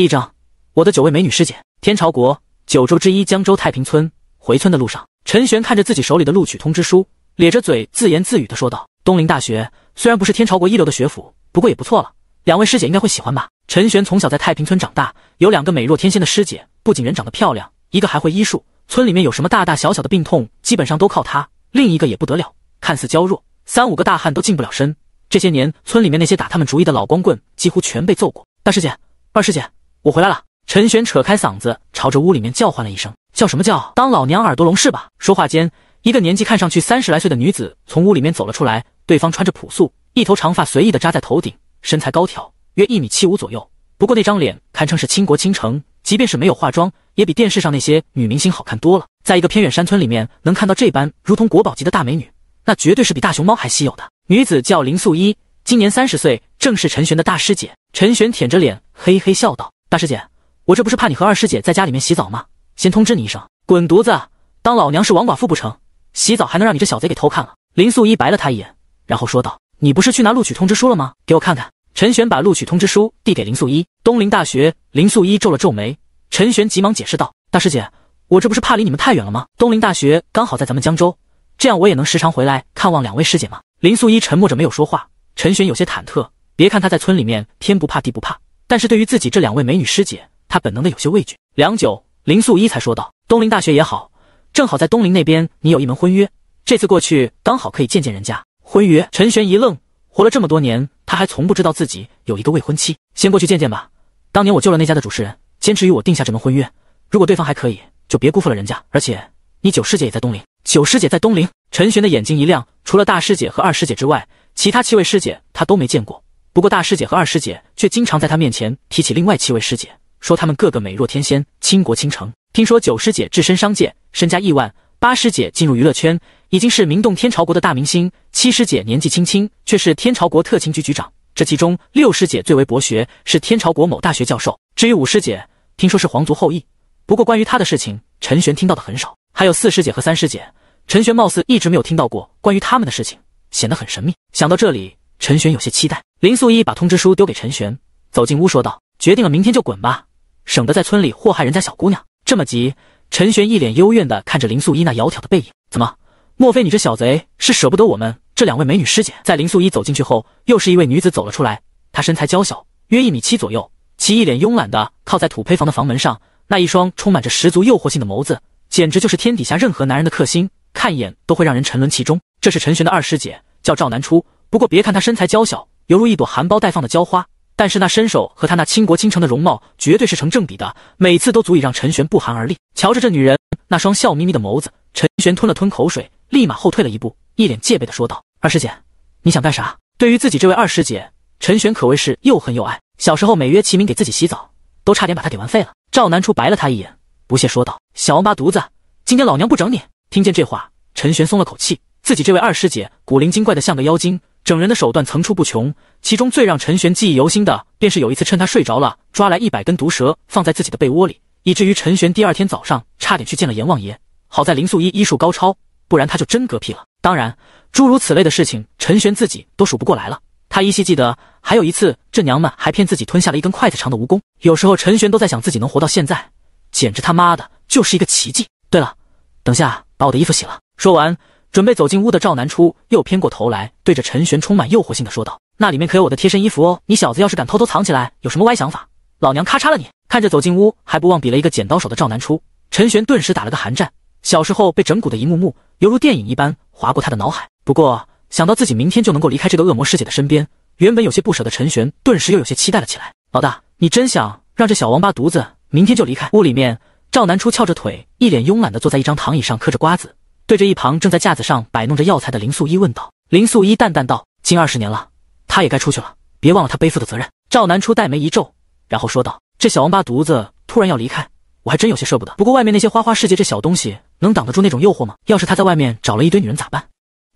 一张，我的九位美女师姐。天朝国九州之一江州太平村，回村的路上，陈玄看着自己手里的录取通知书，咧着嘴自言自语地说道：“东林大学虽然不是天朝国一流的学府，不过也不错了。两位师姐应该会喜欢吧？”陈玄从小在太平村长大，有两个美若天仙的师姐，不仅人长得漂亮，一个还会医术，村里面有什么大大小小的病痛，基本上都靠她。另一个也不得了，看似娇弱，三五个大汉都近不了身。这些年，村里面那些打他们主意的老光棍，几乎全被揍过。大师姐，二师姐。我回来了！陈玄扯开嗓子朝着屋里面叫唤了一声，叫什么叫？当老娘耳朵聋是吧？说话间，一个年纪看上去三十来岁的女子从屋里面走了出来。对方穿着朴素，一头长发随意的扎在头顶，身材高挑，约一米七五左右。不过那张脸堪称是倾国倾城，即便是没有化妆，也比电视上那些女明星好看多了。在一个偏远山村里面能看到这般如同国宝级的大美女，那绝对是比大熊猫还稀有的。女子叫林素一，今年三十岁，正是陈玄的大师姐。陈玄舔着脸嘿嘿笑道。大师姐，我这不是怕你和二师姐在家里面洗澡吗？先通知你一声。滚犊子！当老娘是王寡妇不成？洗澡还能让你这小贼给偷看了？林素一白了他一眼，然后说道：“你不是去拿录取通知书了吗？给我看看。”陈玄把录取通知书递给林素一。东林大学。林素一皱了皱眉。陈玄急忙解释道：“大师姐，我这不是怕离你们太远了吗？东林大学刚好在咱们江州，这样我也能时常回来看望两位师姐吗？”林素一沉默着没有说话。陈玄有些忐忑。别看他在村里面天不怕地不怕。但是对于自己这两位美女师姐，他本能的有些畏惧。良久，林素一才说道：“东林大学也好，正好在东林那边，你有一门婚约，这次过去刚好可以见见人家婚约。”陈玄一愣，活了这么多年，他还从不知道自己有一个未婚妻。先过去见见吧。当年我救了那家的主持人，坚持与我定下这门婚约。如果对方还可以，就别辜负了人家。而且你九师姐也在东林，九师姐在东林。陈玄的眼睛一亮，除了大师姐和二师姐之外，其他七位师姐他都没见过。不过，大师姐和二师姐却经常在她面前提起另外七位师姐，说她们个个美若天仙，倾国倾城。听说九师姐置身商界，身家亿万；八师姐进入娱乐圈，已经是名动天朝国的大明星。七师姐年纪轻轻，却是天朝国特勤局局长。这其中，六师姐最为博学，是天朝国某大学教授。至于五师姐，听说是皇族后裔。不过，关于她的事情，陈玄听到的很少。还有四师姐和三师姐，陈玄貌似一直没有听到过关于他们的事情，显得很神秘。想到这里。陈玄有些期待，林素一把通知书丢给陈玄，走进屋说道：“决定了，明天就滚吧，省得在村里祸害人家小姑娘。”这么急，陈玄一脸幽怨的看着林素一那窈窕的背影，怎么？莫非你这小贼是舍不得我们这两位美女师姐？在林素一走进去后，又是一位女子走了出来，她身材娇小，约一米七左右，其一脸慵懒的靠在土坯房的房门上，那一双充满着十足诱惑性的眸子，简直就是天底下任何男人的克星，看一眼都会让人沉沦其中。这是陈玄的二师姐，叫赵南初。不过别看她身材娇小，犹如一朵含苞待放的娇花，但是那身手和她那倾国倾城的容貌绝对是成正比的，每次都足以让陈玄不寒而栗。瞧着这女人那双笑眯眯的眸子，陈玄吞了吞口水，立马后退了一步，一脸戒备的说道：“二师姐，你想干啥？”对于自己这位二师姐，陈玄可谓是又恨又爱。小时候每约齐鸣给自己洗澡，都差点把她给玩废了。赵南初白了他一眼，不屑说道：“小王八犊子，今天老娘不整你！”听见这话，陈玄松了口气，自己这位二师姐古灵精怪的像个妖精。整人的手段层出不穷，其中最让陈玄记忆犹新的，便是有一次趁他睡着了，抓来一百根毒蛇放在自己的被窝里，以至于陈玄第二天早上差点去见了阎王爷。好在林素一医术高超，不然他就真嗝屁了。当然，诸如此类的事情，陈玄自己都数不过来了。他依稀记得还有一次，这娘们还骗自己吞下了一根筷子长的蜈蚣。有时候陈玄都在想，自己能活到现在，简直他妈的就是一个奇迹。对了，等下把我的衣服洗了。说完。准备走进屋的赵南初又偏过头来，对着陈玄充满诱惑性的说道：“那里面可有我的贴身衣服哦，你小子要是敢偷偷藏起来，有什么歪想法？老娘咔嚓了你！”看着走进屋还不忘比了一个剪刀手的赵南初，陈玄顿时打了个寒战。小时候被整蛊的一幕幕，犹如电影一般划过他的脑海。不过想到自己明天就能够离开这个恶魔师姐的身边，原本有些不舍的陈玄顿时又有些期待了起来。老大，你真想让这小王八犊子明天就离开？屋里面，赵南初翘着腿，一脸慵懒的坐在一张躺椅上嗑着瓜子。对着一旁正在架子上摆弄着药材的林素一问道，林素一淡淡道：“近二十年了，他也该出去了，别忘了他背负的责任。”赵南初黛眉一皱，然后说道：“这小王八犊子突然要离开，我还真有些舍不得。不过外面那些花花世界，这小东西能挡得住那种诱惑吗？要是他在外面找了一堆女人咋办？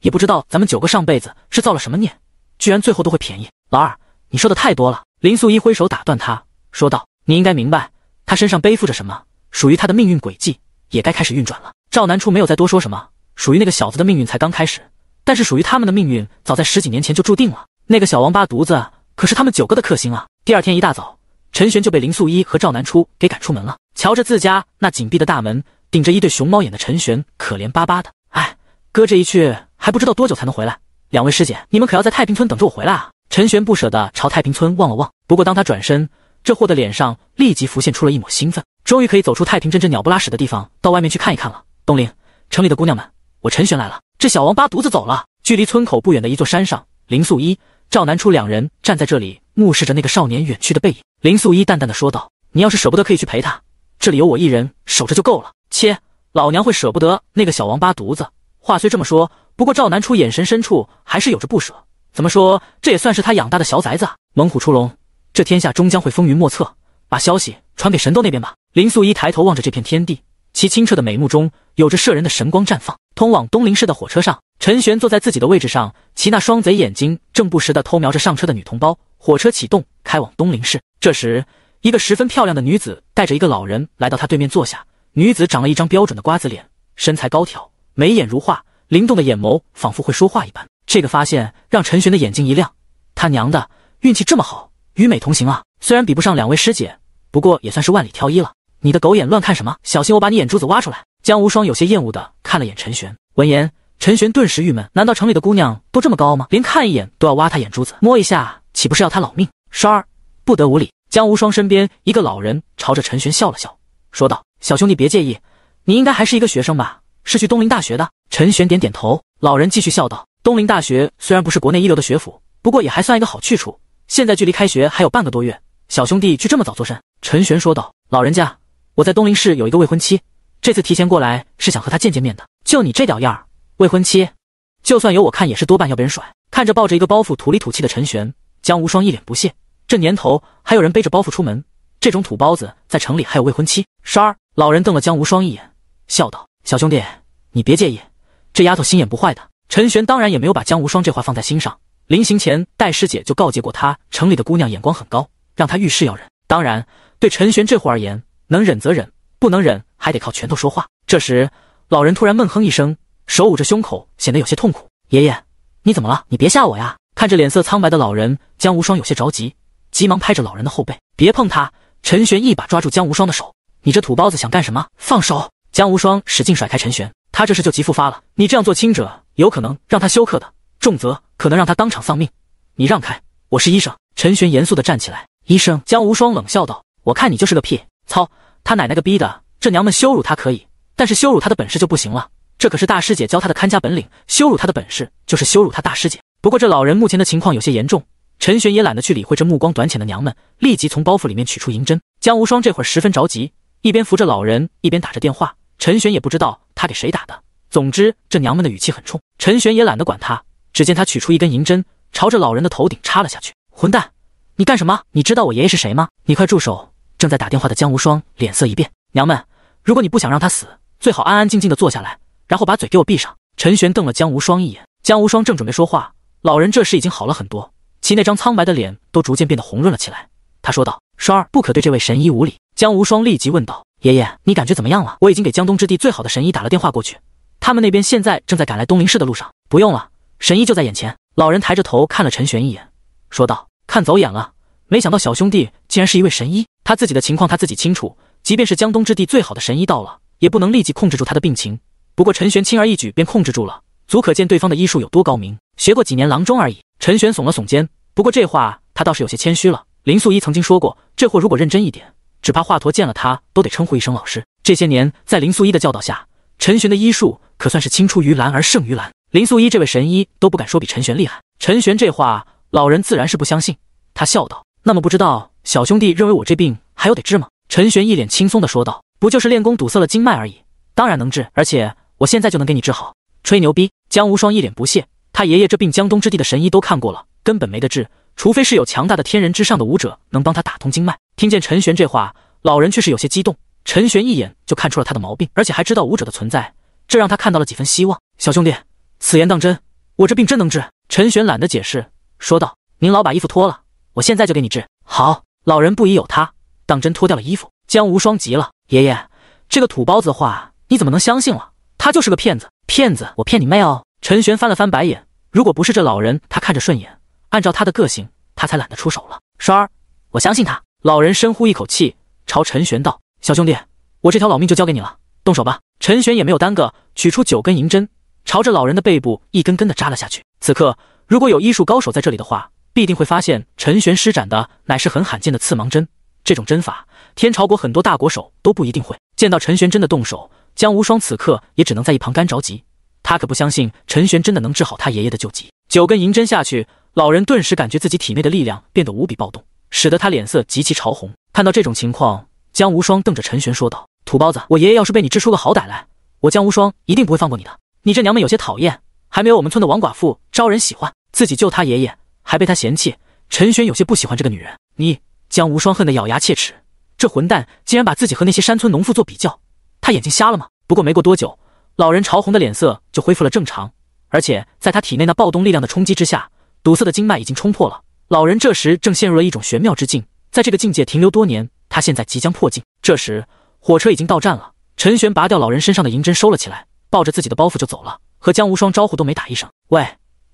也不知道咱们九个上辈子是造了什么孽，居然最后都会便宜老二。你说的太多了。”林素一挥手打断他，说道：“你应该明白，他身上背负着什么，属于他的命运轨迹也该开始运转了。”赵南初没有再多说什么，属于那个小子的命运才刚开始，但是属于他们的命运早在十几年前就注定了。那个小王八犊子可是他们九哥的克星啊！第二天一大早，陈玄就被林素衣和赵南初给赶出门了。瞧着自家那紧闭的大门，顶着一对熊猫眼的陈玄可怜巴巴的：“哎，哥这一去还不知道多久才能回来，两位师姐，你们可要在太平村等着我回来啊！”陈玄不舍得朝太平村望了望。不过当他转身，这货的脸上立即浮现出了一抹兴奋，终于可以走出太平镇这鸟不拉屎的地方，到外面去看一看了。东陵城里的姑娘们，我陈玄来了。这小王八犊子走了。距离村口不远的一座山上，林素一、赵南初两人站在这里，目视着那个少年远去的背影。林素一淡淡的说道：“你要是舍不得，可以去陪他，这里有我一人守着就够了。”切，老娘会舍不得那个小王八犊子。话虽这么说，不过赵南初眼神深处还是有着不舍。怎么说，这也算是他养大的小崽子。猛虎出笼，这天下终将会风云莫测。把消息传给神都那边吧。林素一抬头望着这片天地。其清澈的美目中有着摄人的神光绽放。通往东林市的火车上，陈玄坐在自己的位置上，其那双贼眼睛正不时地偷瞄着上车的女同胞。火车启动，开往东林市。这时，一个十分漂亮的女子带着一个老人来到他对面坐下。女子长了一张标准的瓜子脸，身材高挑，眉眼如画，灵动的眼眸仿佛会说话一般。这个发现让陈玄的眼睛一亮，他娘的，运气这么好，与美同行啊！虽然比不上两位师姐，不过也算是万里挑一了。你的狗眼乱看什么？小心我把你眼珠子挖出来！江无双有些厌恶的看了眼陈玄。闻言，陈玄顿时郁闷：难道城里的姑娘都这么高傲吗？连看一眼都要挖他眼珠子，摸一下岂不是要他老命？栓儿，不得无礼！江无双身边一个老人朝着陈玄笑了笑，说道：“小兄弟别介意，你应该还是一个学生吧？是去东林大学的？”陈玄点点头。老人继续笑道：“东林大学虽然不是国内一流的学府，不过也还算一个好去处。现在距离开学还有半个多月，小兄弟去这么早做甚？”陈玄说道：“老人家。”我在东林市有一个未婚妻，这次提前过来是想和她见见面的。就你这屌样儿，未婚妻，就算有我看也是多半要被人甩。看着抱着一个包袱、土里土气的陈玄，江无双一脸不屑。这年头还有人背着包袱出门，这种土包子在城里还有未婚妻？三儿老人瞪了江无双一眼，笑道：“小兄弟，你别介意，这丫头心眼不坏的。”陈玄当然也没有把江无双这话放在心上。临行前，戴师姐就告诫过他，城里的姑娘眼光很高，让他遇事要忍。当然，对陈玄这货而言。能忍则忍，不能忍还得靠拳头说话。这时，老人突然闷哼一声，手捂着胸口，显得有些痛苦。爷爷，你怎么了？你别吓我呀！看着脸色苍白的老人，江无双有些着急，急忙拍着老人的后背：“别碰他！”陈玄一把抓住江无双的手：“你这土包子想干什么？放手！”江无双使劲甩开陈玄，他这是就急复发了。你这样做，轻者有可能让他休克的，重则可能让他当场丧命。你让开，我是医生。”陈玄严肃的站起来。医生，江无双冷笑道：“我看你就是个屁！操！”他奶奶个逼的！这娘们羞辱他可以，但是羞辱他的本事就不行了。这可是大师姐教他的看家本领，羞辱他的本事就是羞辱他大师姐。不过这老人目前的情况有些严重，陈玄也懒得去理会这目光短浅的娘们，立即从包袱里面取出银针。江无双这会儿十分着急，一边扶着老人，一边打着电话。陈玄也不知道他给谁打的，总之这娘们的语气很冲。陈玄也懒得管他，只见他取出一根银针，朝着老人的头顶插了下去。混蛋，你干什么？你知道我爷爷是谁吗？你快住手！正在打电话的江无双脸色一变：“娘们，如果你不想让他死，最好安安静静的坐下来，然后把嘴给我闭上。”陈玄瞪了江无双一眼。江无双正准备说话，老人这时已经好了很多，其那张苍白的脸都逐渐变得红润了起来。他说道：“双儿，不可对这位神医无礼。”江无双立即问道：“爷爷，你感觉怎么样了？”我已经给江东之地最好的神医打了电话过去，他们那边现在正在赶来东林市的路上。不用了，神医就在眼前。老人抬着头看了陈玄一眼，说道：“看走眼了。”没想到小兄弟竟然是一位神医，他自己的情况他自己清楚，即便是江东之地最好的神医到了，也不能立即控制住他的病情。不过陈玄轻而易举便控制住了，足可见对方的医术有多高明。学过几年郎中而已。陈玄耸了耸肩，不过这话他倒是有些谦虚了。林素一曾经说过，这货如果认真一点，只怕华佗见了他都得称呼一声老师。这些年在林素一的教导下，陈玄的医术可算是青出于蓝而胜于蓝。林素一这位神医都不敢说比陈玄厉害。陈玄这话，老人自然是不相信。他笑道。那么不知道小兄弟认为我这病还有得治吗？陈玄一脸轻松的说道：“不就是练功堵塞了经脉而已，当然能治，而且我现在就能给你治好。”吹牛逼！江无双一脸不屑：“他爷爷这病，江东之地的神医都看过了，根本没得治，除非是有强大的天人之上的武者能帮他打通经脉。”听见陈玄这话，老人却是有些激动。陈玄一眼就看出了他的毛病，而且还知道武者的存在，这让他看到了几分希望。小兄弟，此言当真？我这病真能治？陈玄懒得解释，说道：“您老把衣服脱了。”我现在就给你治好。老人不疑有他，当真脱掉了衣服。江无双急了：“爷爷，这个土包子的话你怎么能相信了？他就是个骗子！骗子，我骗你妹哦！”陈玄翻了翻白眼。如果不是这老人他看着顺眼，按照他的个性，他才懒得出手了。双儿，我相信他。老人深呼一口气，朝陈玄道：“小兄弟，我这条老命就交给你了，动手吧。”陈玄也没有耽搁，取出九根银针，朝着老人的背部一根根的扎了下去。此刻，如果有医术高手在这里的话，必定会发现陈玄施展的乃是很罕见的刺芒针，这种针法天朝国很多大国手都不一定会。见到陈玄真的动手，江无双此刻也只能在一旁干着急。他可不相信陈玄真的能治好他爷爷的旧疾。九根银针下去，老人顿时感觉自己体内的力量变得无比暴动，使得他脸色极其潮红。看到这种情况，江无双瞪着陈玄说道：“土包子，我爷爷要是被你治出个好歹来，我江无双一定不会放过你的。你这娘们有些讨厌，还没有我们村的王寡妇招人喜欢。自己救他爷爷。”还被他嫌弃，陈玄有些不喜欢这个女人。你江无双恨得咬牙切齿，这混蛋竟然把自己和那些山村农妇做比较，他眼睛瞎了吗？不过没过多久，老人潮红的脸色就恢复了正常，而且在他体内那暴动力量的冲击之下，堵塞的经脉已经冲破了。老人这时正陷入了一种玄妙之境，在这个境界停留多年，他现在即将破境。这时火车已经到站了，陈玄拔掉老人身上的银针，收了起来，抱着自己的包袱就走了，和江无双招呼都没打一声。喂，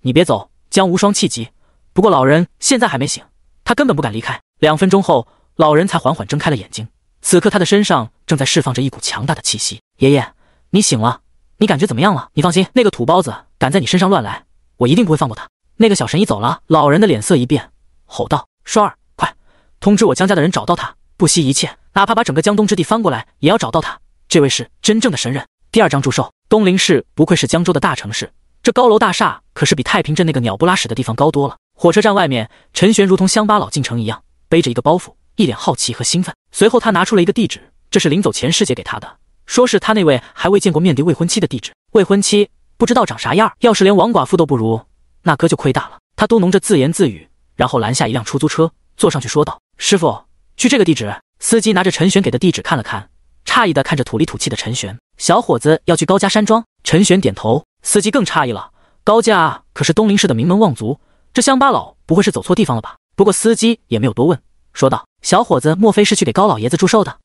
你别走！江无双气急。不过老人现在还没醒，他根本不敢离开。两分钟后，老人才缓缓睁开了眼睛。此刻他的身上正在释放着一股强大的气息。爷爷，你醒了，你感觉怎么样了？你放心，那个土包子敢在你身上乱来，我一定不会放过他。那个小神医走了，老人的脸色一变，吼道：“双儿，快通知我江家的人找到他，不惜一切，哪怕把整个江东之地翻过来也要找到他。这位是真正的神人。”第二章祝寿。东林市不愧是江州的大城市，这高楼大厦可是比太平镇那个鸟不拉屎的地方高多了。火车站外面，陈玄如同乡巴佬进城一样，背着一个包袱，一脸好奇和兴奋。随后，他拿出了一个地址，这是临走前师姐给他的，说是他那位还未见过面的未婚妻的地址。未婚妻不知道长啥样，要是连王寡妇都不如，那哥就亏大了。他嘟哝着自言自语，然后拦下一辆出租车，坐上去说道：“师傅，去这个地址。”司机拿着陈玄给的地址看了看，诧异的看着土里土气的陈玄：“小伙子要去高家山庄？”陈玄点头。司机更诧异了：“高家可是东林市的名门望族。”这乡巴佬不会是走错地方了吧？不过司机也没有多问，说道：“小伙子，莫非是去给高老爷子祝寿的？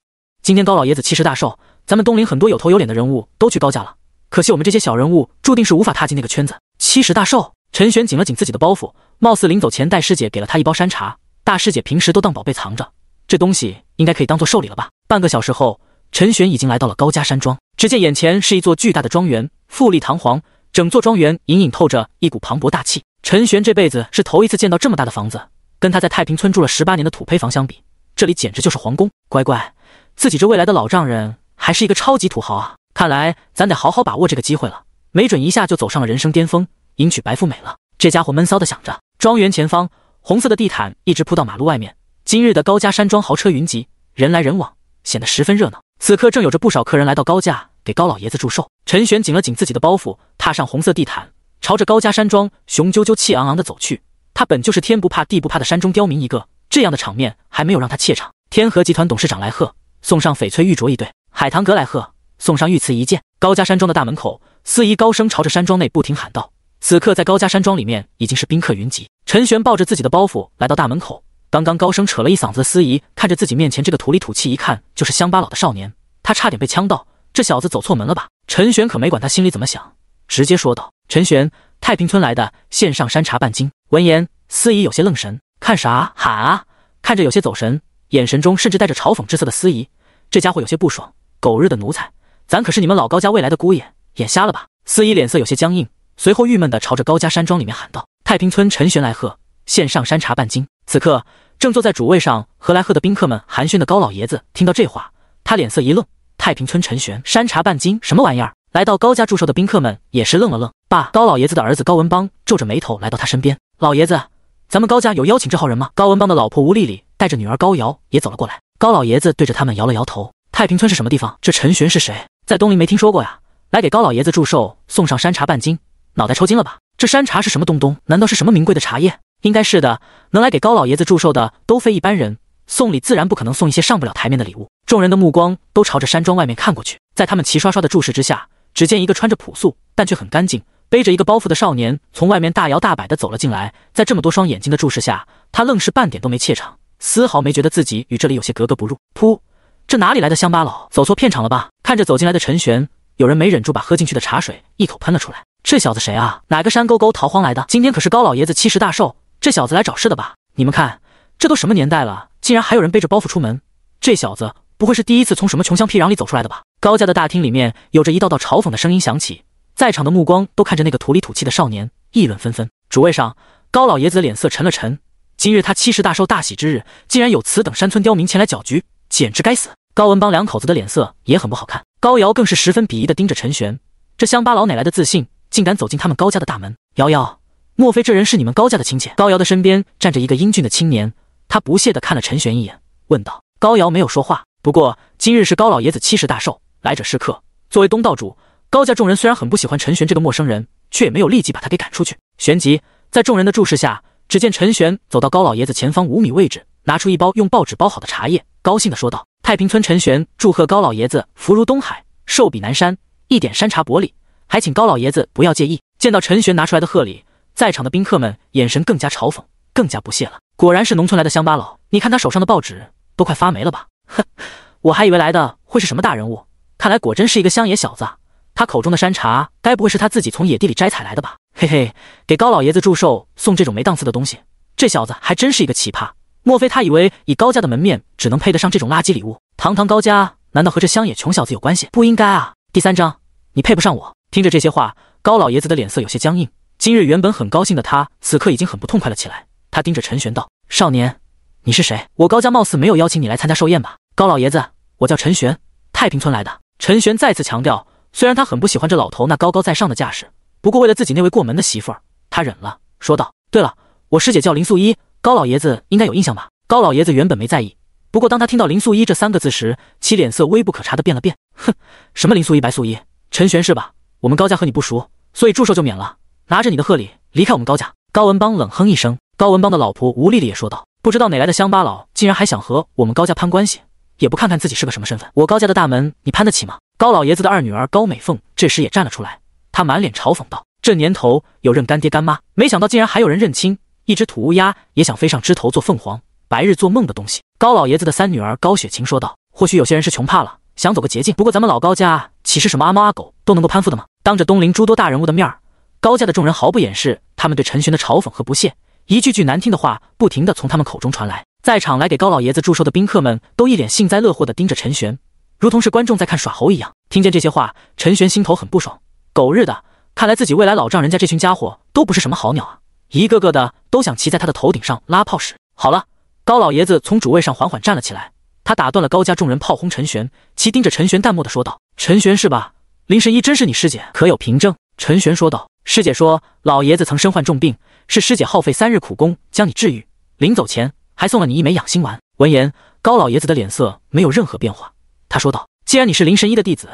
今天高老爷子七十大寿，咱们东陵很多有头有脸的人物都去高家了，可惜我们这些小人物注定是无法踏进那个圈子。七十大寿。”陈玄紧了紧自己的包袱，貌似临走前大师姐给了他一包山茶，大师姐平时都当宝贝藏着，这东西应该可以当做寿礼了吧？半个小时后，陈玄已经来到了高家山庄，只见眼前是一座巨大的庄园，富丽堂皇。整座庄园隐隐透着一股磅礴大气。陈玄这辈子是头一次见到这么大的房子，跟他在太平村住了十八年的土坯房相比，这里简直就是皇宫。乖乖，自己这未来的老丈人还是一个超级土豪啊！看来咱得好好把握这个机会了，没准一下就走上了人生巅峰，迎娶白富美了。这家伙闷骚的想着。庄园前方，红色的地毯一直铺到马路外面。今日的高家山庄豪车云集，人来人往，显得十分热闹。此刻正有着不少客人来到高家。给高老爷子祝寿，陈玄紧了紧自己的包袱，踏上红色地毯，朝着高家山庄雄赳赳气昂昂的走去。他本就是天不怕地不怕的山中刁民一个，这样的场面还没有让他怯场。天河集团董事长来贺，送上翡翠玉镯一对；海棠阁来贺，送上玉瓷一件。高家山庄的大门口，司仪高声朝着山庄内不停喊道：“此刻在高家山庄里面已经是宾客云集。”陈玄抱着自己的包袱来到大门口，刚刚高声扯了一嗓子的司仪看着自己面前这个土里土气、一看就是乡巴佬的少年，他差点被呛到。这小子走错门了吧？陈玄可没管他心里怎么想，直接说道：“陈玄，太平村来的，献上山茶半斤。”闻言，司仪有些愣神，看啥喊啊？看着有些走神，眼神中甚至带着嘲讽之色的司仪，这家伙有些不爽，狗日的奴才，咱可是你们老高家未来的姑爷，眼瞎了吧？司仪脸色有些僵硬，随后郁闷地朝着高家山庄里面喊道：“太平村陈玄来贺，献上山茶半斤。”此刻正坐在主位上和来贺的宾客们寒暄的高老爷子听到这话，他脸色一愣。太平村，陈玄，山茶半斤，什么玩意儿？来到高家祝寿的宾客们也是愣了愣。爸，高老爷子的儿子高文邦皱着眉头来到他身边。老爷子，咱们高家有邀请这号人吗？高文邦的老婆吴丽丽带着女儿高瑶也走了过来。高老爷子对着他们摇了摇头。太平村是什么地方？这陈玄是谁？在东林没听说过呀？来给高老爷子祝寿，送上山茶半斤，脑袋抽筋了吧？这山茶是什么东东？难道是什么名贵的茶叶？应该是的，能来给高老爷子祝寿的，都非一般人。送礼自然不可能送一些上不了台面的礼物，众人的目光都朝着山庄外面看过去。在他们齐刷刷的注视之下，只见一个穿着朴素但却很干净、背着一个包袱的少年从外面大摇大摆的走了进来。在这么多双眼睛的注视下，他愣是半点都没怯场，丝毫没觉得自己与这里有些格格不入。噗！这哪里来的乡巴佬，走错片场了吧？看着走进来的陈玄，有人没忍住把喝进去的茶水一口喷了出来。这小子谁啊？哪个山沟沟逃荒来的？今天可是高老爷子七十大寿，这小子来找事的吧？你们看。这都什么年代了，竟然还有人背着包袱出门？这小子不会是第一次从什么穷乡僻壤里走出来的吧？高家的大厅里面有着一道道嘲讽的声音响起，在场的目光都看着那个土里土气的少年，议论纷纷。主位上，高老爷子脸色沉了沉。今日他七十大寿大喜之日，竟然有此等山村刁民前来搅局，简直该死！高文邦两口子的脸色也很不好看，高瑶更是十分鄙夷的盯着陈玄，这乡巴佬哪来的自信，竟敢走进他们高家的大门？瑶瑶，莫非这人是你们高家的亲戚？高瑶的身边站着一个英俊的青年。他不屑的看了陈玄一眼，问道：“高瑶没有说话。不过今日是高老爷子七十大寿，来者是客，作为东道主，高家众人虽然很不喜欢陈玄这个陌生人，却也没有立即把他给赶出去。旋即，在众人的注视下，只见陈玄走到高老爷子前方五米位置，拿出一包用报纸包好的茶叶，高兴的说道：‘太平村陈玄祝贺高老爷子福如东海，寿比南山，一点山茶薄礼，还请高老爷子不要介意。’见到陈玄拿出来的贺礼，在场的宾客们眼神更加嘲讽，更加不屑了。”果然是农村来的乡巴佬，你看他手上的报纸都快发霉了吧？哼，我还以为来的会是什么大人物，看来果真是一个乡野小子。他口中的山茶，该不会是他自己从野地里摘采来的吧？嘿嘿，给高老爷子祝寿送这种没档次的东西，这小子还真是一个奇葩。莫非他以为以高家的门面，只能配得上这种垃圾礼物？堂堂高家，难道和这乡野穷小子有关系？不应该啊！第三章，你配不上我。听着这些话，高老爷子的脸色有些僵硬。今日原本很高兴的他，此刻已经很不痛快了起来。他盯着陈玄道：“少年，你是谁？我高家貌似没有邀请你来参加寿宴吧？”高老爷子，我叫陈玄，太平村来的。陈玄再次强调，虽然他很不喜欢这老头那高高在上的架势，不过为了自己那位过门的媳妇儿，他忍了，说道：“对了，我师姐叫林素一，高老爷子应该有印象吧？”高老爷子原本没在意，不过当他听到林素一这三个字时，其脸色微不可察的变了变，哼，什么林素一、白素一，陈玄是吧？我们高家和你不熟，所以祝寿就免了，拿着你的贺礼离开我们高家。”高文邦冷哼一声。高文邦的老婆吴丽丽也说道：“不知道哪来的乡巴佬，竟然还想和我们高家攀关系，也不看看自己是个什么身份。我高家的大门，你攀得起吗？”高老爷子的二女儿高美凤这时也站了出来，她满脸嘲讽道：“这年头有认干爹干妈，没想到竟然还有人认亲，一只土乌鸦也想飞上枝头做凤凰，白日做梦的东西。”高老爷子的三女儿高雪晴说道：“或许有些人是穷怕了，想走个捷径。不过咱们老高家岂是什么阿猫阿狗都能够攀附的吗？”当着东陵诸多大人物的面，高家的众人毫不掩饰他们对陈寻的嘲讽和不屑。一句句难听的话，不停的从他们口中传来，在场来给高老爷子祝寿的宾客们都一脸幸灾乐祸的盯着陈玄，如同是观众在看耍猴一样。听见这些话，陈玄心头很不爽，狗日的！看来自己未来老丈人家这群家伙都不是什么好鸟啊，一个个的都想骑在他的头顶上拉炮屎。好了，高老爷子从主位上缓缓站了起来，他打断了高家众人炮轰陈玄，其盯着陈玄淡漠的说道：“陈玄是吧？林神医真是你师姐？可有凭证？”陈玄说道。师姐说，老爷子曾身患重病，是师姐耗费三日苦功将你治愈。临走前还送了你一枚养心丸。闻言，高老爷子的脸色没有任何变化。他说道：“既然你是林神医的弟子，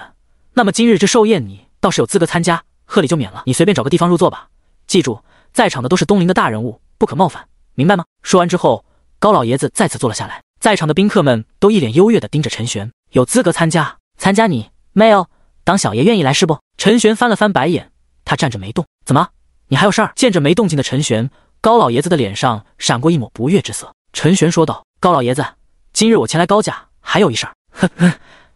那么今日这寿宴你倒是有资格参加，贺礼就免了，你随便找个地方入座吧。记住，在场的都是东林的大人物，不可冒犯，明白吗？”说完之后，高老爷子再次坐了下来。在场的宾客们都一脸优越的盯着陈玄，有资格参加？参加你？没有，当小爷愿意来是不？陈玄翻了翻白眼。他站着没动，怎么？你还有事儿？见着没动静的陈玄，高老爷子的脸上闪过一抹不悦之色。陈玄说道：“高老爷子，今日我前来高家，还有一事儿。哼，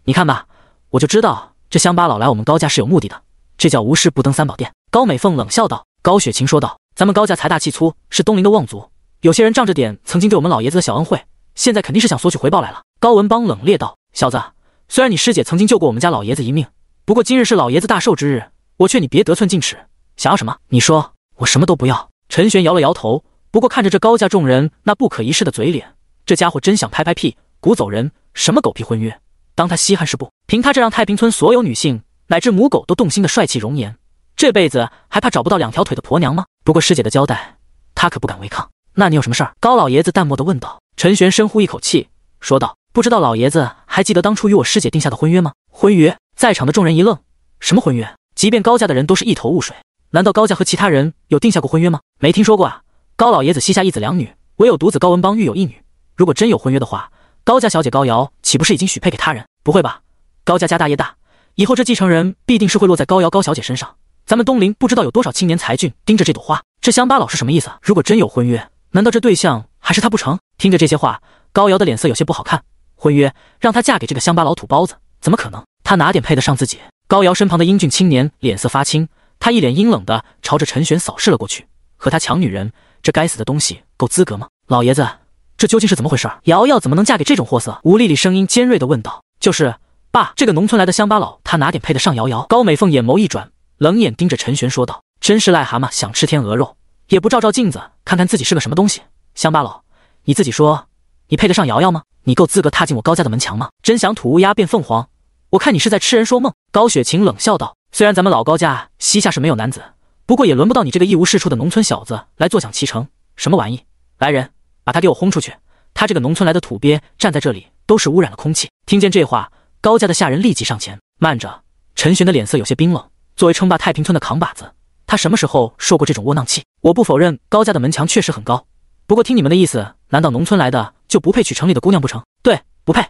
你看吧，我就知道这乡巴佬来我们高家是有目的的，这叫无事不登三宝殿。”高美凤冷笑道。高雪晴说道：“咱们高家财大气粗，是东林的望族，有些人仗着点曾经对我们老爷子的小恩惠，现在肯定是想索取回报来了。”高文邦冷冽道：“小子，虽然你师姐曾经救过我们家老爷子一命，不过今日是老爷子大寿之日。”我劝你别得寸进尺，想要什么？你说，我什么都不要。陈玄摇了摇头，不过看着这高家众人那不可一世的嘴脸，这家伙真想拍拍屁股走人。什么狗屁婚约，当他稀罕是不？凭他这让太平村所有女性乃至母狗都动心的帅气容颜，这辈子还怕找不到两条腿的婆娘吗？不过师姐的交代，他可不敢违抗。那你有什么事儿？高老爷子淡漠地问道。陈玄深呼一口气，说道：“不知道老爷子还记得当初与我师姐定下的婚约吗？”婚约，在场的众人一愣：“什么婚约？”即便高家的人都是一头雾水，难道高家和其他人有定下过婚约吗？没听说过啊。高老爷子膝下一子两女，唯有独子高文邦育有一女。如果真有婚约的话，高家小姐高瑶岂不是已经许配给他人？不会吧？高家家大业大，以后这继承人必定是会落在高瑶高小姐身上。咱们东林不知道有多少青年才俊盯着这朵花，这乡巴佬是什么意思？如果真有婚约，难道这对象还是他不成？听着这些话，高瑶的脸色有些不好看。婚约让她嫁给这个乡巴佬土包子，怎么可能？他哪点配得上自己？高瑶身旁的英俊青年脸色发青，他一脸阴冷的朝着陈玄扫视了过去，和他抢女人，这该死的东西够资格吗？老爷子，这究竟是怎么回事？瑶瑶怎么能嫁给这种货色？吴丽丽声音尖锐的问道。就是，爸，这个农村来的乡巴佬，他哪点配得上瑶瑶？高美凤眼眸一转，冷眼盯着陈玄说道，真是癞蛤蟆想吃天鹅肉，也不照照镜子，看看自己是个什么东西？乡巴佬，你自己说，你配得上瑶瑶吗？你够资格踏进我高家的门墙吗？真想土乌鸦变凤凰。我看你是在痴人说梦。”高雪晴冷笑道，“虽然咱们老高家膝下是没有男子，不过也轮不到你这个一无是处的农村小子来坐享其成。什么玩意！来人，把他给我轰出去！他这个农村来的土鳖站在这里，都是污染了空气。”听见这话，高家的下人立即上前。慢着！陈玄的脸色有些冰冷。作为称霸太平村的扛把子，他什么时候受过这种窝囊气？我不否认高家的门墙确实很高，不过听你们的意思，难道农村来的就不配娶城里的姑娘不成？对，不配！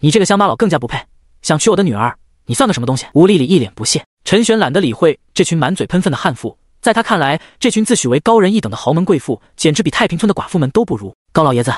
你这个乡巴佬更加不配！想娶我的女儿，你算个什么东西？吴丽丽一脸不屑。陈玄懒得理会这群满嘴喷粪的悍妇，在他看来，这群自诩为高人一等的豪门贵妇，简直比太平村的寡妇们都不如。高老爷子，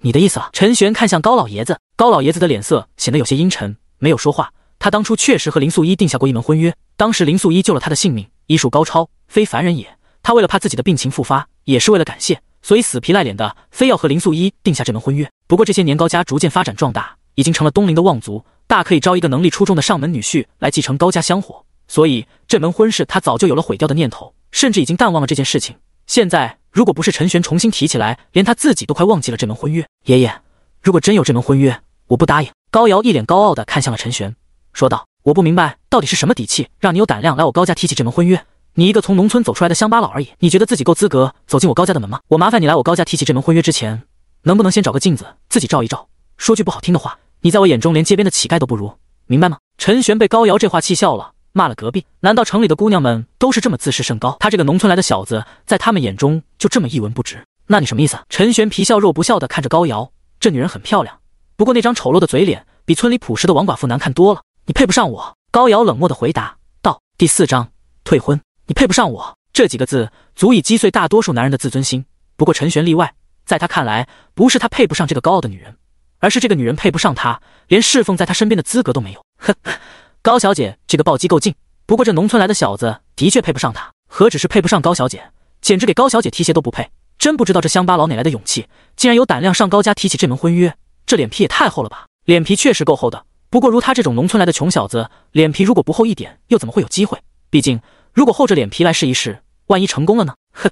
你的意思？陈玄看向高老爷子，高老爷子的脸色显得有些阴沉，没有说话。他当初确实和林素一定下过一门婚约，当时林素一救了他的性命，医术高超，非凡人也。他为了怕自己的病情复发，也是为了感谢，所以死皮赖脸的非要和林素一定下这门婚约。不过这些年，高家逐渐发展壮大，已经成了东林的望族。大可以招一个能力出众的上门女婿来继承高家香火，所以这门婚事他早就有了毁掉的念头，甚至已经淡忘了这件事情。现在如果不是陈玄重新提起来，连他自己都快忘记了这门婚约。爷爷，如果真有这门婚约，我不答应。高瑶一脸高傲地看向了陈玄，说道：“我不明白，到底是什么底气，让你有胆量来我高家提起这门婚约？你一个从农村走出来的乡巴佬而已，你觉得自己够资格走进我高家的门吗？我麻烦你来我高家提起这门婚约之前，能不能先找个镜子自己照一照，说句不好听的话。”你在我眼中连街边的乞丐都不如，明白吗？陈玄被高瑶这话气笑了，骂了隔壁。难道城里的姑娘们都是这么自视甚高？他这个农村来的小子，在他们眼中就这么一文不值？那你什么意思？陈玄皮笑肉不笑的看着高瑶，这女人很漂亮，不过那张丑陋的嘴脸比村里朴实的王寡妇难看多了。你配不上我。高瑶冷漠的回答道。第四章退婚，你配不上我。这几个字足以击碎大多数男人的自尊心，不过陈玄例外，在他看来，不是他配不上这个高傲的女人。而是这个女人配不上他，连侍奉在他身边的资格都没有。呵，高小姐这个暴击够劲，不过这农村来的小子的确配不上她，何止是配不上高小姐，简直给高小姐提鞋都不配。真不知道这乡巴佬哪来的勇气，竟然有胆量上高家提起这门婚约，这脸皮也太厚了吧！脸皮确实够厚的，不过如他这种农村来的穷小子，脸皮如果不厚一点，又怎么会有机会？毕竟如果厚着脸皮来试一试，万一成功了呢？呵，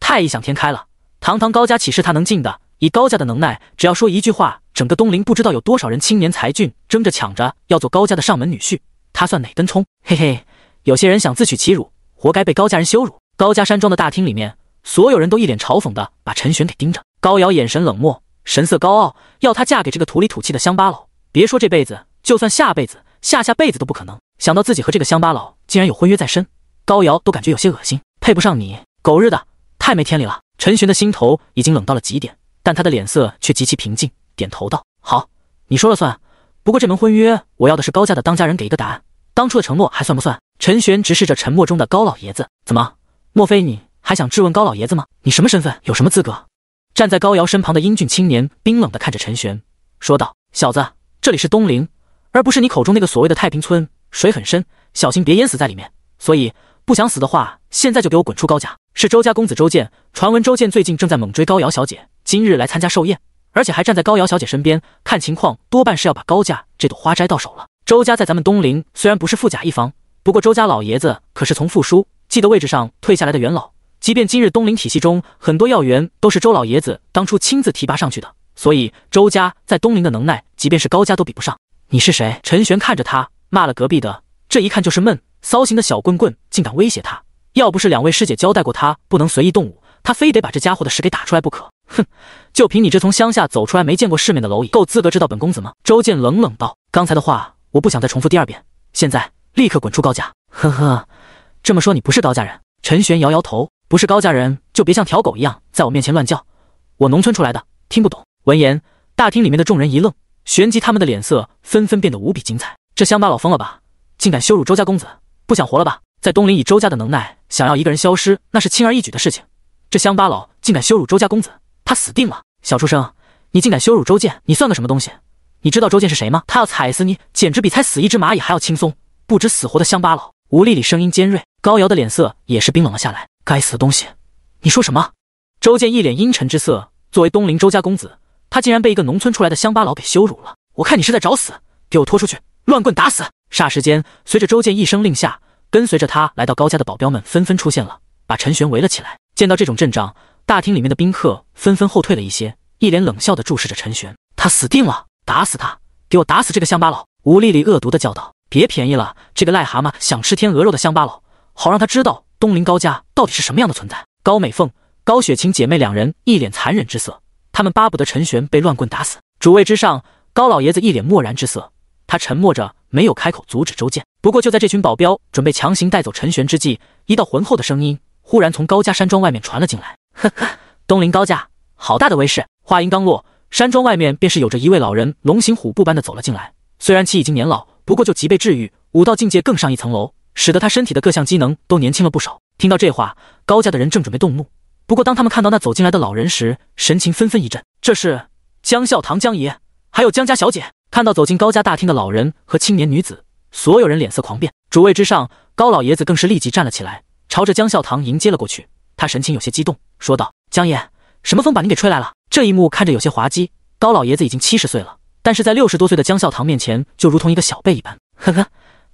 太异想天开了，堂堂高家岂是他能进的？以高家的能耐，只要说一句话。整个东陵不知道有多少人青年才俊争着抢着要做高家的上门女婿，他算哪根葱？嘿嘿，有些人想自取其辱，活该被高家人羞辱。高家山庄的大厅里面，所有人都一脸嘲讽的把陈玄给盯着。高瑶眼神冷漠，神色高傲，要他嫁给这个土里土气的乡巴佬，别说这辈子，就算下辈子、下下辈子都不可能。想到自己和这个乡巴佬竟然有婚约在身，高瑶都感觉有些恶心，配不上你，狗日的，太没天理了！陈玄的心头已经冷到了极点，但他的脸色却极其平静。点头道：“好，你说了算。不过这门婚约，我要的是高价的当家人给一个答案。当初的承诺还算不算？”陈玄直视着沉默中的高老爷子：“怎么？莫非你还想质问高老爷子吗？你什么身份？有什么资格？”站在高瑶身旁的英俊青年冰冷的看着陈玄，说道：“小子，这里是东陵，而不是你口中那个所谓的太平村。水很深，小心别淹死在里面。所以，不想死的话，现在就给我滚出高家。”是周家公子周建。传闻周建最近正在猛追高瑶小姐，今日来参加寿宴。而且还站在高瑶小姐身边，看情况多半是要把高家这朵花摘到手了。周家在咱们东陵虽然不是富甲一方，不过周家老爷子可是从副书记的位置上退下来的元老，即便今日东陵体系中很多要员都是周老爷子当初亲自提拔上去的，所以周家在东陵的能耐，即便是高家都比不上。你是谁？陈玄看着他，骂了隔壁的，这一看就是闷骚型的小棍棍，竟敢威胁他！要不是两位师姐交代过他不能随意动武，他非得把这家伙的事给打出来不可。哼，就凭你这从乡下走出来、没见过世面的蝼蚁，够资格知道本公子吗？周健冷冷道：“刚才的话我不想再重复第二遍，现在立刻滚出高家。”呵呵，这么说你不是高家人？陈玄摇摇头：“不是高家人，就别像条狗一样在我面前乱叫。我农村出来的，听不懂。”闻言，大厅里面的众人一愣，旋即他们的脸色纷纷变得无比精彩。这乡巴佬疯了吧？竟敢羞辱周家公子，不想活了吧？在东林以周家的能耐，想要一个人消失，那是轻而易举的事情。这乡巴佬竟敢羞辱周家公子！他死定了！小畜生，你竟敢羞辱周建，你算个什么东西？你知道周建是谁吗？他要踩死你，简直比踩死一只蚂蚁还要轻松！不知死活的乡巴佬！吴丽丽声音尖锐，高瑶的脸色也是冰冷了下来。该死的东西！你说什么？周建一脸阴沉之色。作为东林周家公子，他竟然被一个农村出来的乡巴佬给羞辱了！我看你是在找死！给我拖出去，乱棍打死！霎时间，随着周建一声令下，跟随着他来到高家的保镖们纷纷出现了，把陈玄围了起来。见到这种阵仗。大厅里面的宾客纷纷后退了一些，一脸冷笑的注视着陈玄，他死定了！打死他，给我打死这个乡巴佬！吴丽丽恶毒的叫道：“别便宜了这个癞蛤蟆想吃天鹅肉的乡巴佬，好让他知道东林高家到底是什么样的存在。”高美凤、高雪晴姐妹两人一脸残忍之色，她们巴不得陈玄被乱棍打死。主位之上，高老爷子一脸漠然之色，他沉默着没有开口阻止周健。不过，就在这群保镖准备强行带走陈玄之际，一道浑厚的声音忽然从高家山庄外面传了进来。呵呵，东林高家，好大的威势！话音刚落，山庄外面便是有着一位老人龙行虎步般的走了进来。虽然其已经年老，不过就即被治愈，武道境界更上一层楼，使得他身体的各项机能都年轻了不少。听到这话，高家的人正准备动怒，不过当他们看到那走进来的老人时，神情纷纷一震。这是江笑堂、江爷，还有江家小姐。看到走进高家大厅的老人和青年女子，所有人脸色狂变。主位之上，高老爷子更是立即站了起来，朝着江笑堂迎接了过去。他神情有些激动，说道：“江爷，什么风把你给吹来了？”这一幕看着有些滑稽。高老爷子已经七十岁了，但是在六十多岁的江笑堂面前，就如同一个小辈一般。呵呵，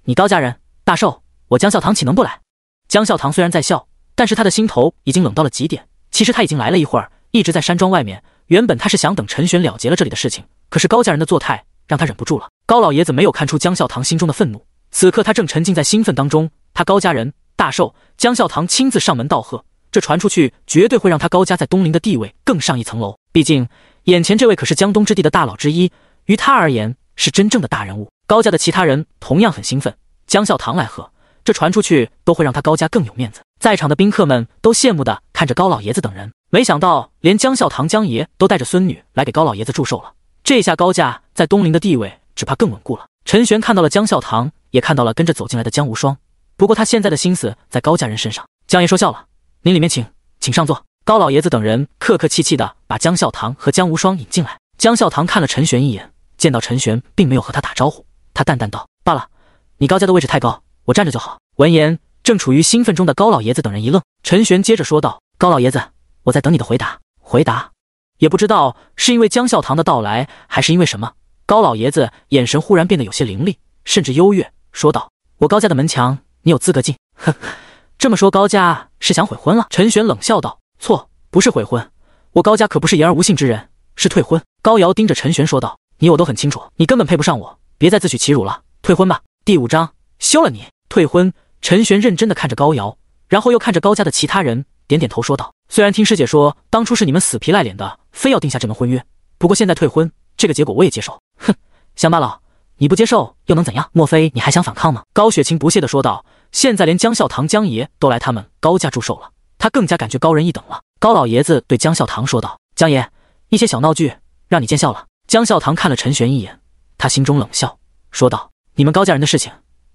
你高家人大寿，我江笑堂岂能不来？江笑堂虽然在笑，但是他的心头已经冷到了极点。其实他已经来了一会儿，一直在山庄外面。原本他是想等陈玄了结了这里的事情，可是高家人的作态让他忍不住了。高老爷子没有看出江笑堂心中的愤怒，此刻他正沉浸在兴奋当中。他高家人大寿，江笑堂亲自上门道贺。这传出去，绝对会让他高家在东陵的地位更上一层楼。毕竟，眼前这位可是江东之地的大佬之一，于他而言是真正的大人物。高家的其他人同样很兴奋。江笑堂来贺，这传出去都会让他高家更有面子。在场的宾客们都羡慕地看着高老爷子等人。没想到，连江笑堂江爷都带着孙女来给高老爷子祝寿了。这下高家在东陵的地位只怕更稳固了。陈玄看到了江笑堂，也看到了跟着走进来的江无双。不过，他现在的心思在高家人身上。江爷说笑了。您里面请，请上座。高老爷子等人客客气气的把江笑堂和江无双引进来。江笑堂看了陈玄一眼，见到陈玄并没有和他打招呼，他淡淡道：“罢了，你高家的位置太高，我站着就好。”闻言，正处于兴奋中的高老爷子等人一愣。陈玄接着说道：“高老爷子，我在等你的回答。回答。”也不知道是因为江笑堂的到来，还是因为什么，高老爷子眼神忽然变得有些凌厉，甚至优越，说道：“我高家的门墙，你有资格进？”呵呵。这么说，高家是想悔婚了？陈玄冷笑道：“错，不是悔婚，我高家可不是言而无信之人，是退婚。”高瑶盯着陈玄说道：“你我都很清楚，你根本配不上我，别再自取其辱了，退婚吧。”第五章，休了你，退婚。陈玄认真的看着高瑶，然后又看着高家的其他人，点点头说道：“虽然听师姐说，当初是你们死皮赖脸的，非要定下这门婚约，不过现在退婚，这个结果我也接受。”哼，乡巴佬，你不接受又能怎样？莫非你还想反抗吗？高雪晴不屑的说道。现在连江孝堂江爷都来他们高家祝寿了，他更加感觉高人一等了。高老爷子对江孝堂说道：“江爷，一些小闹剧，让你见笑了。”江孝堂看了陈玄一眼，他心中冷笑，说道：“你们高家人的事情，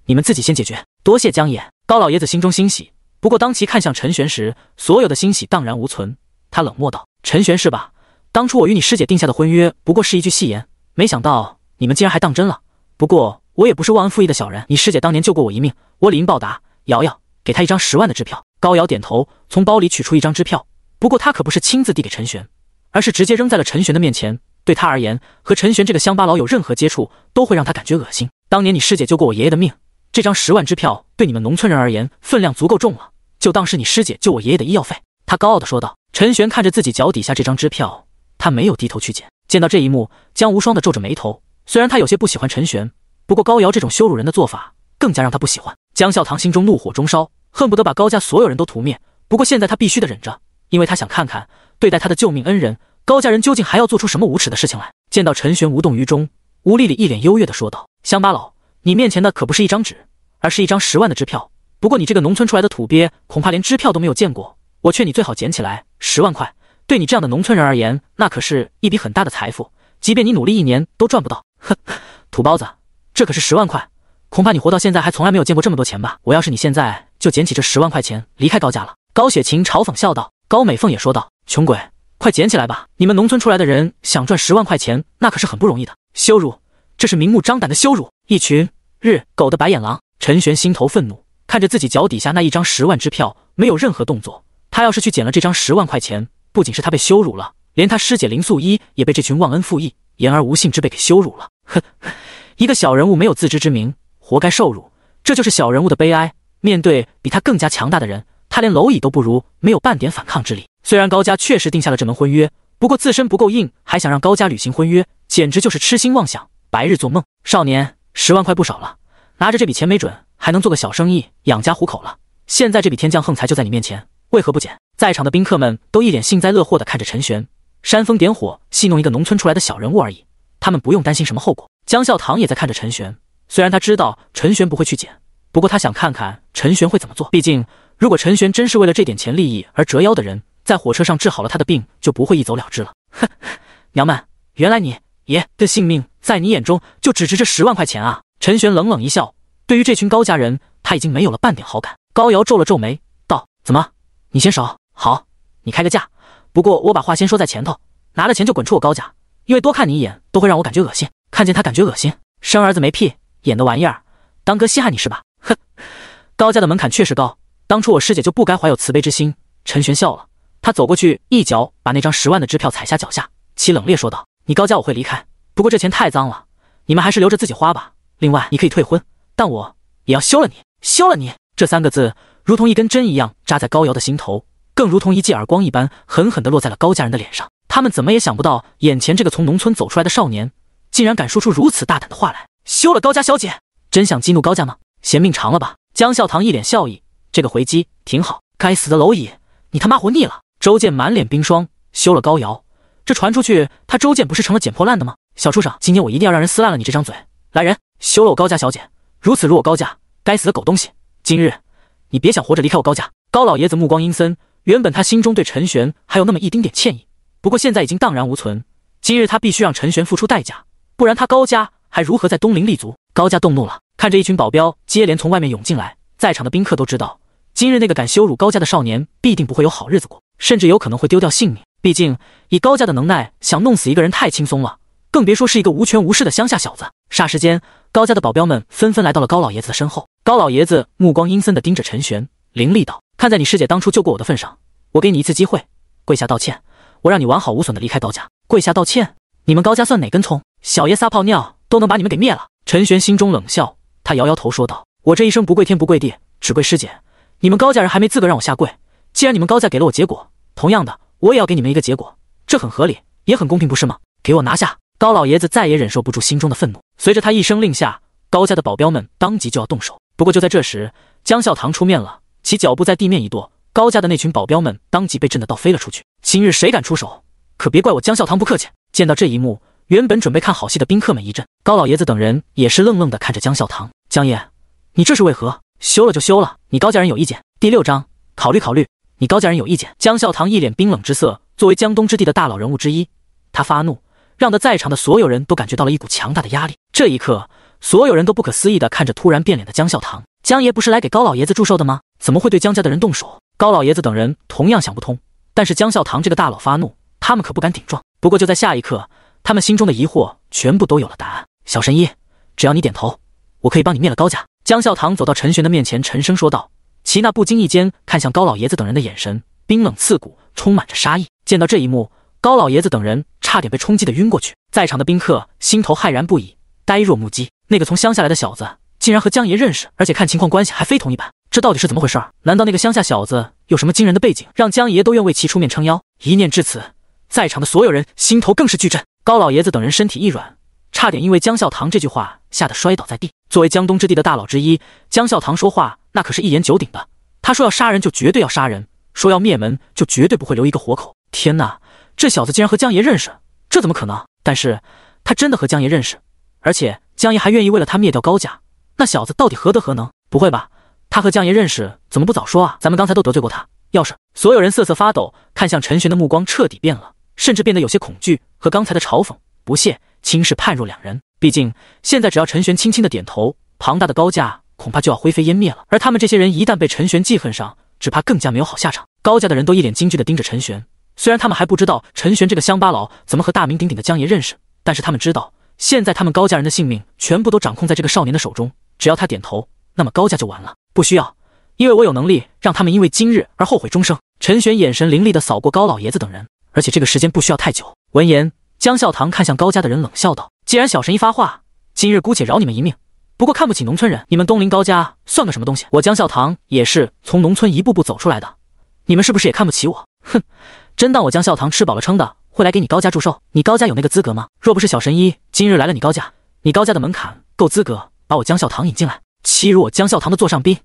你们自己先解决。多谢江爷。”高老爷子心中欣喜，不过当其看向陈玄时，所有的欣喜荡然无存。他冷漠道：“陈玄是吧？当初我与你师姐定下的婚约，不过是一句戏言，没想到你们竟然还当真了。不过……”我也不是忘恩负义的小人，你师姐当年救过我一命，我理应报答。瑶瑶，给他一张十万的支票。高瑶点头，从包里取出一张支票，不过他可不是亲自递给陈玄，而是直接扔在了陈玄的面前。对他而言，和陈玄这个乡巴佬有任何接触，都会让他感觉恶心。当年你师姐救过我爷爷的命，这张十万支票对你们农村人而言分量足够重了，就当是你师姐救我爷爷的医药费。他高傲地说道。陈玄看着自己脚底下这张支票，他没有低头去捡。见到这一幕，江无双的皱着眉头，虽然他有些不喜欢陈玄。不过高瑶这种羞辱人的做法更加让他不喜欢。江笑堂心中怒火中烧，恨不得把高家所有人都屠灭。不过现在他必须得忍着，因为他想看看对待他的救命恩人高家人究竟还要做出什么无耻的事情来。见到陈玄无动于衷，吴丽丽一脸优越的说道：“乡巴佬，你面前的可不是一张纸，而是一张十万的支票。不过你这个农村出来的土鳖，恐怕连支票都没有见过。我劝你最好捡起来十万块，对你这样的农村人而言，那可是一笔很大的财富。即便你努力一年都赚不到。哼，土包子！”这可是十万块，恐怕你活到现在还从来没有见过这么多钱吧？我要是你现在就捡起这十万块钱离开高家了。”高雪琴嘲讽笑道。高美凤也说道：“穷鬼，快捡起来吧！你们农村出来的人想赚十万块钱，那可是很不容易的。”羞辱，这是明目张胆的羞辱！一群日狗的白眼狼！陈玄心头愤怒，看着自己脚底下那一张十万支票，没有任何动作。他要是去捡了这张十万块钱，不仅是他被羞辱了，连他师姐林素衣也被这群忘恩负义、言而无信之辈给羞辱了。哼！一个小人物没有自知之明，活该受辱，这就是小人物的悲哀。面对比他更加强大的人，他连蝼蚁都不如，没有半点反抗之力。虽然高家确实定下了这门婚约，不过自身不够硬，还想让高家履行婚约，简直就是痴心妄想，白日做梦。少年，十万块不少了，拿着这笔钱，没准还能做个小生意，养家糊口了。现在这笔天降横财就在你面前，为何不捡？在场的宾客们都一脸幸灾乐祸地看着陈玄，煽风点火，戏弄一个农村出来的小人物而已。他们不用担心什么后果。江笑棠也在看着陈玄，虽然他知道陈玄不会去捡，不过他想看看陈玄会怎么做。毕竟，如果陈玄真是为了这点钱利益而折腰的人，在火车上治好了他的病，就不会一走了之了。哼，娘们，原来你爷的性命在你眼中就只值这十万块钱啊！陈玄冷冷一笑，对于这群高家人，他已经没有了半点好感。高瑶皱了皱眉，道：“怎么，你嫌少？好，你开个价。不过我把话先说在前头，拿了钱就滚出我高家，因为多看你一眼都会让我感觉恶心。”看见他感觉恶心，生儿子没屁眼的玩意儿，当哥稀罕你是吧？哼，高家的门槛确实高，当初我师姐就不该怀有慈悲之心。陈玄笑了，他走过去，一脚把那张十万的支票踩下脚下，其冷冽说道：“你高家我会离开，不过这钱太脏了，你们还是留着自己花吧。另外，你可以退婚，但我也要休了你。休了你这三个字，如同一根针一样扎在高瑶的心头，更如同一记耳光一般狠狠的落在了高家人的脸上。他们怎么也想不到，眼前这个从农村走出来的少年。竟然敢说出如此大胆的话来，休了高家小姐，真想激怒高家吗？嫌命长了吧？江笑堂一脸笑意，这个回击挺好。该死的蝼蚁，你他妈活腻了！周建满脸冰霜，休了高瑶，这传出去，他周建不是成了捡破烂的吗？小畜生，今天我一定要让人撕烂了你这张嘴！来人，休了我高家小姐，如此辱我高家，该死的狗东西，今日你别想活着离开我高家！高老爷子目光阴森，原本他心中对陈玄还有那么一丁点歉意，不过现在已经荡然无存。今日他必须让陈玄付出代价。不然他高家还如何在东陵立足？高家动怒了，看着一群保镖接连从外面涌进来，在场的宾客都知道，今日那个敢羞辱高家的少年必定不会有好日子过，甚至有可能会丢掉性命。毕竟以高家的能耐，想弄死一个人太轻松了，更别说是一个无权无势的乡下小子。霎时间，高家的保镖们纷纷来到了高老爷子的身后。高老爷子目光阴森地盯着陈玄，凌厉道：“看在你师姐当初救过我的份上，我给你一次机会，跪下道歉，我让你完好无损地离开高家。跪下道歉？你们高家算哪根葱？”小爷撒泡尿都能把你们给灭了。陈玄心中冷笑，他摇摇头说道：“我这一生不跪天不跪地，只跪师姐。你们高家人还没资格让我下跪。既然你们高家给了我结果，同样的我也要给你们一个结果。这很合理，也很公平，不是吗？”给我拿下！高老爷子再也忍受不住心中的愤怒，随着他一声令下，高家的保镖们当即就要动手。不过就在这时，江笑堂出面了，其脚步在地面一跺，高家的那群保镖们当即被震得倒飞了出去。今日谁敢出手，可别怪我江笑堂不客气。见到这一幕。原本准备看好戏的宾客们一震，高老爷子等人也是愣愣的看着江笑堂。江爷，你这是为何？休了就休了，你高家人有意见。第六章，考虑考虑，你高家人有意见。江笑堂一脸冰冷之色，作为江东之地的大佬人物之一，他发怒，让得在场的所有人都感觉到了一股强大的压力。这一刻，所有人都不可思议的看着突然变脸的江笑堂。江爷不是来给高老爷子祝寿的吗？怎么会对江家的人动手？高老爷子等人同样想不通，但是江笑堂这个大佬发怒，他们可不敢顶撞。不过就在下一刻。他们心中的疑惑全部都有了答案。小神医，只要你点头，我可以帮你灭了高家。江笑堂走到陈玄的面前，沉声说道。齐娜不经意间看向高老爷子等人的眼神，冰冷刺骨，充满着杀意。见到这一幕，高老爷子等人差点被冲击的晕过去。在场的宾客心头骇然不已，呆若木鸡。那个从乡下来的小子，竟然和江爷认识，而且看情况关系还非同一般。这到底是怎么回事？难道那个乡下小子有什么惊人的背景，让江爷都愿为其出面撑腰？一念至此，在场的所有人心头更是巨震。高老爷子等人身体一软，差点因为江笑堂这句话吓得摔倒在地。作为江东之地的大佬之一，江笑堂说话那可是一言九鼎的。他说要杀人就绝对要杀人，说要灭门就绝对不会留一个活口。天哪，这小子竟然和江爷认识，这怎么可能？但是，他真的和江爷认识，而且江爷还愿意为了他灭掉高家。那小子到底何德何能？不会吧，他和江爷认识，怎么不早说啊？咱们刚才都得罪过他，要是……所有人瑟瑟发抖，看向陈玄的目光彻底变了。甚至变得有些恐惧，和刚才的嘲讽、不屑、轻视判若两人。毕竟现在只要陈玄轻轻的点头，庞大的高价恐怕就要灰飞烟灭了。而他们这些人一旦被陈玄记恨上，只怕更加没有好下场。高家的人都一脸惊惧的盯着陈玄，虽然他们还不知道陈玄这个乡巴佬怎么和大名鼎鼎的江爷认识，但是他们知道，现在他们高家人的性命全部都掌控在这个少年的手中。只要他点头，那么高家就完了。不需要，因为我有能力让他们因为今日而后悔终生。陈玄眼神凌厉的扫过高老爷子等人。而且这个时间不需要太久。闻言，江笑堂看向高家的人，冷笑道：“既然小神医发话，今日姑且饶你们一命。不过看不起农村人，你们东林高家算个什么东西？我江笑堂也是从农村一步步走出来的，你们是不是也看不起我？哼，真当我江笑堂吃饱了撑的会来给你高家祝寿？你高家有那个资格吗？若不是小神医今日来了你高家，你高家的门槛够资格把我江笑堂引进来，欺辱我江笑堂的座上宾？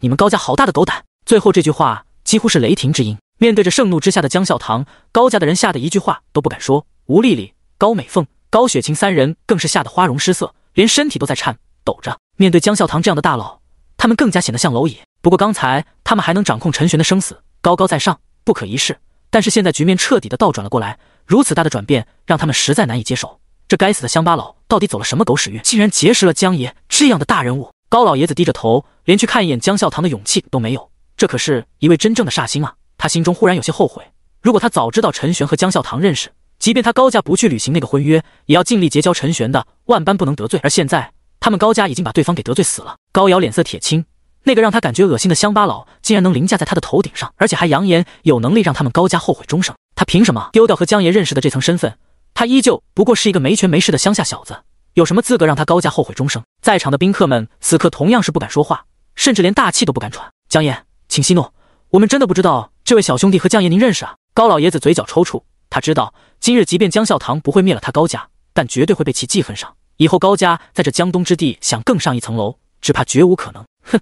你们高家好大的狗胆！”最后这句话几乎是雷霆之音。面对着盛怒之下的江笑堂，高家的人吓得一句话都不敢说。吴丽丽、高美凤、高雪晴三人更是吓得花容失色，连身体都在颤抖着。面对江笑堂这样的大佬，他们更加显得像蝼蚁。不过刚才他们还能掌控陈玄的生死，高高在上，不可一世。但是现在局面彻底的倒转了过来，如此大的转变让他们实在难以接受。这该死的乡巴佬到底走了什么狗屎运，竟然结识了江爷这样的大人物？高老爷子低着头，连去看一眼江笑堂的勇气都没有。这可是一位真正的煞星啊！他心中忽然有些后悔，如果他早知道陈玄和江笑堂认识，即便他高家不去履行那个婚约，也要尽力结交陈玄的，万般不能得罪。而现在，他们高家已经把对方给得罪死了。高瑶脸色铁青，那个让他感觉恶心的乡巴佬，竟然能凌驾在他的头顶上，而且还扬言有能力让他们高家后悔终生。他凭什么丢掉和江爷认识的这层身份？他依旧不过是一个没权没势的乡下小子，有什么资格让他高家后悔终生？在场的宾客们此刻同样是不敢说话，甚至连大气都不敢喘。江爷，请息怒，我们真的不知道。这位小兄弟和江爷您认识啊？高老爷子嘴角抽搐，他知道今日即便江孝堂不会灭了他高家，但绝对会被其记恨上。以后高家在这江东之地想更上一层楼，只怕绝无可能。哼，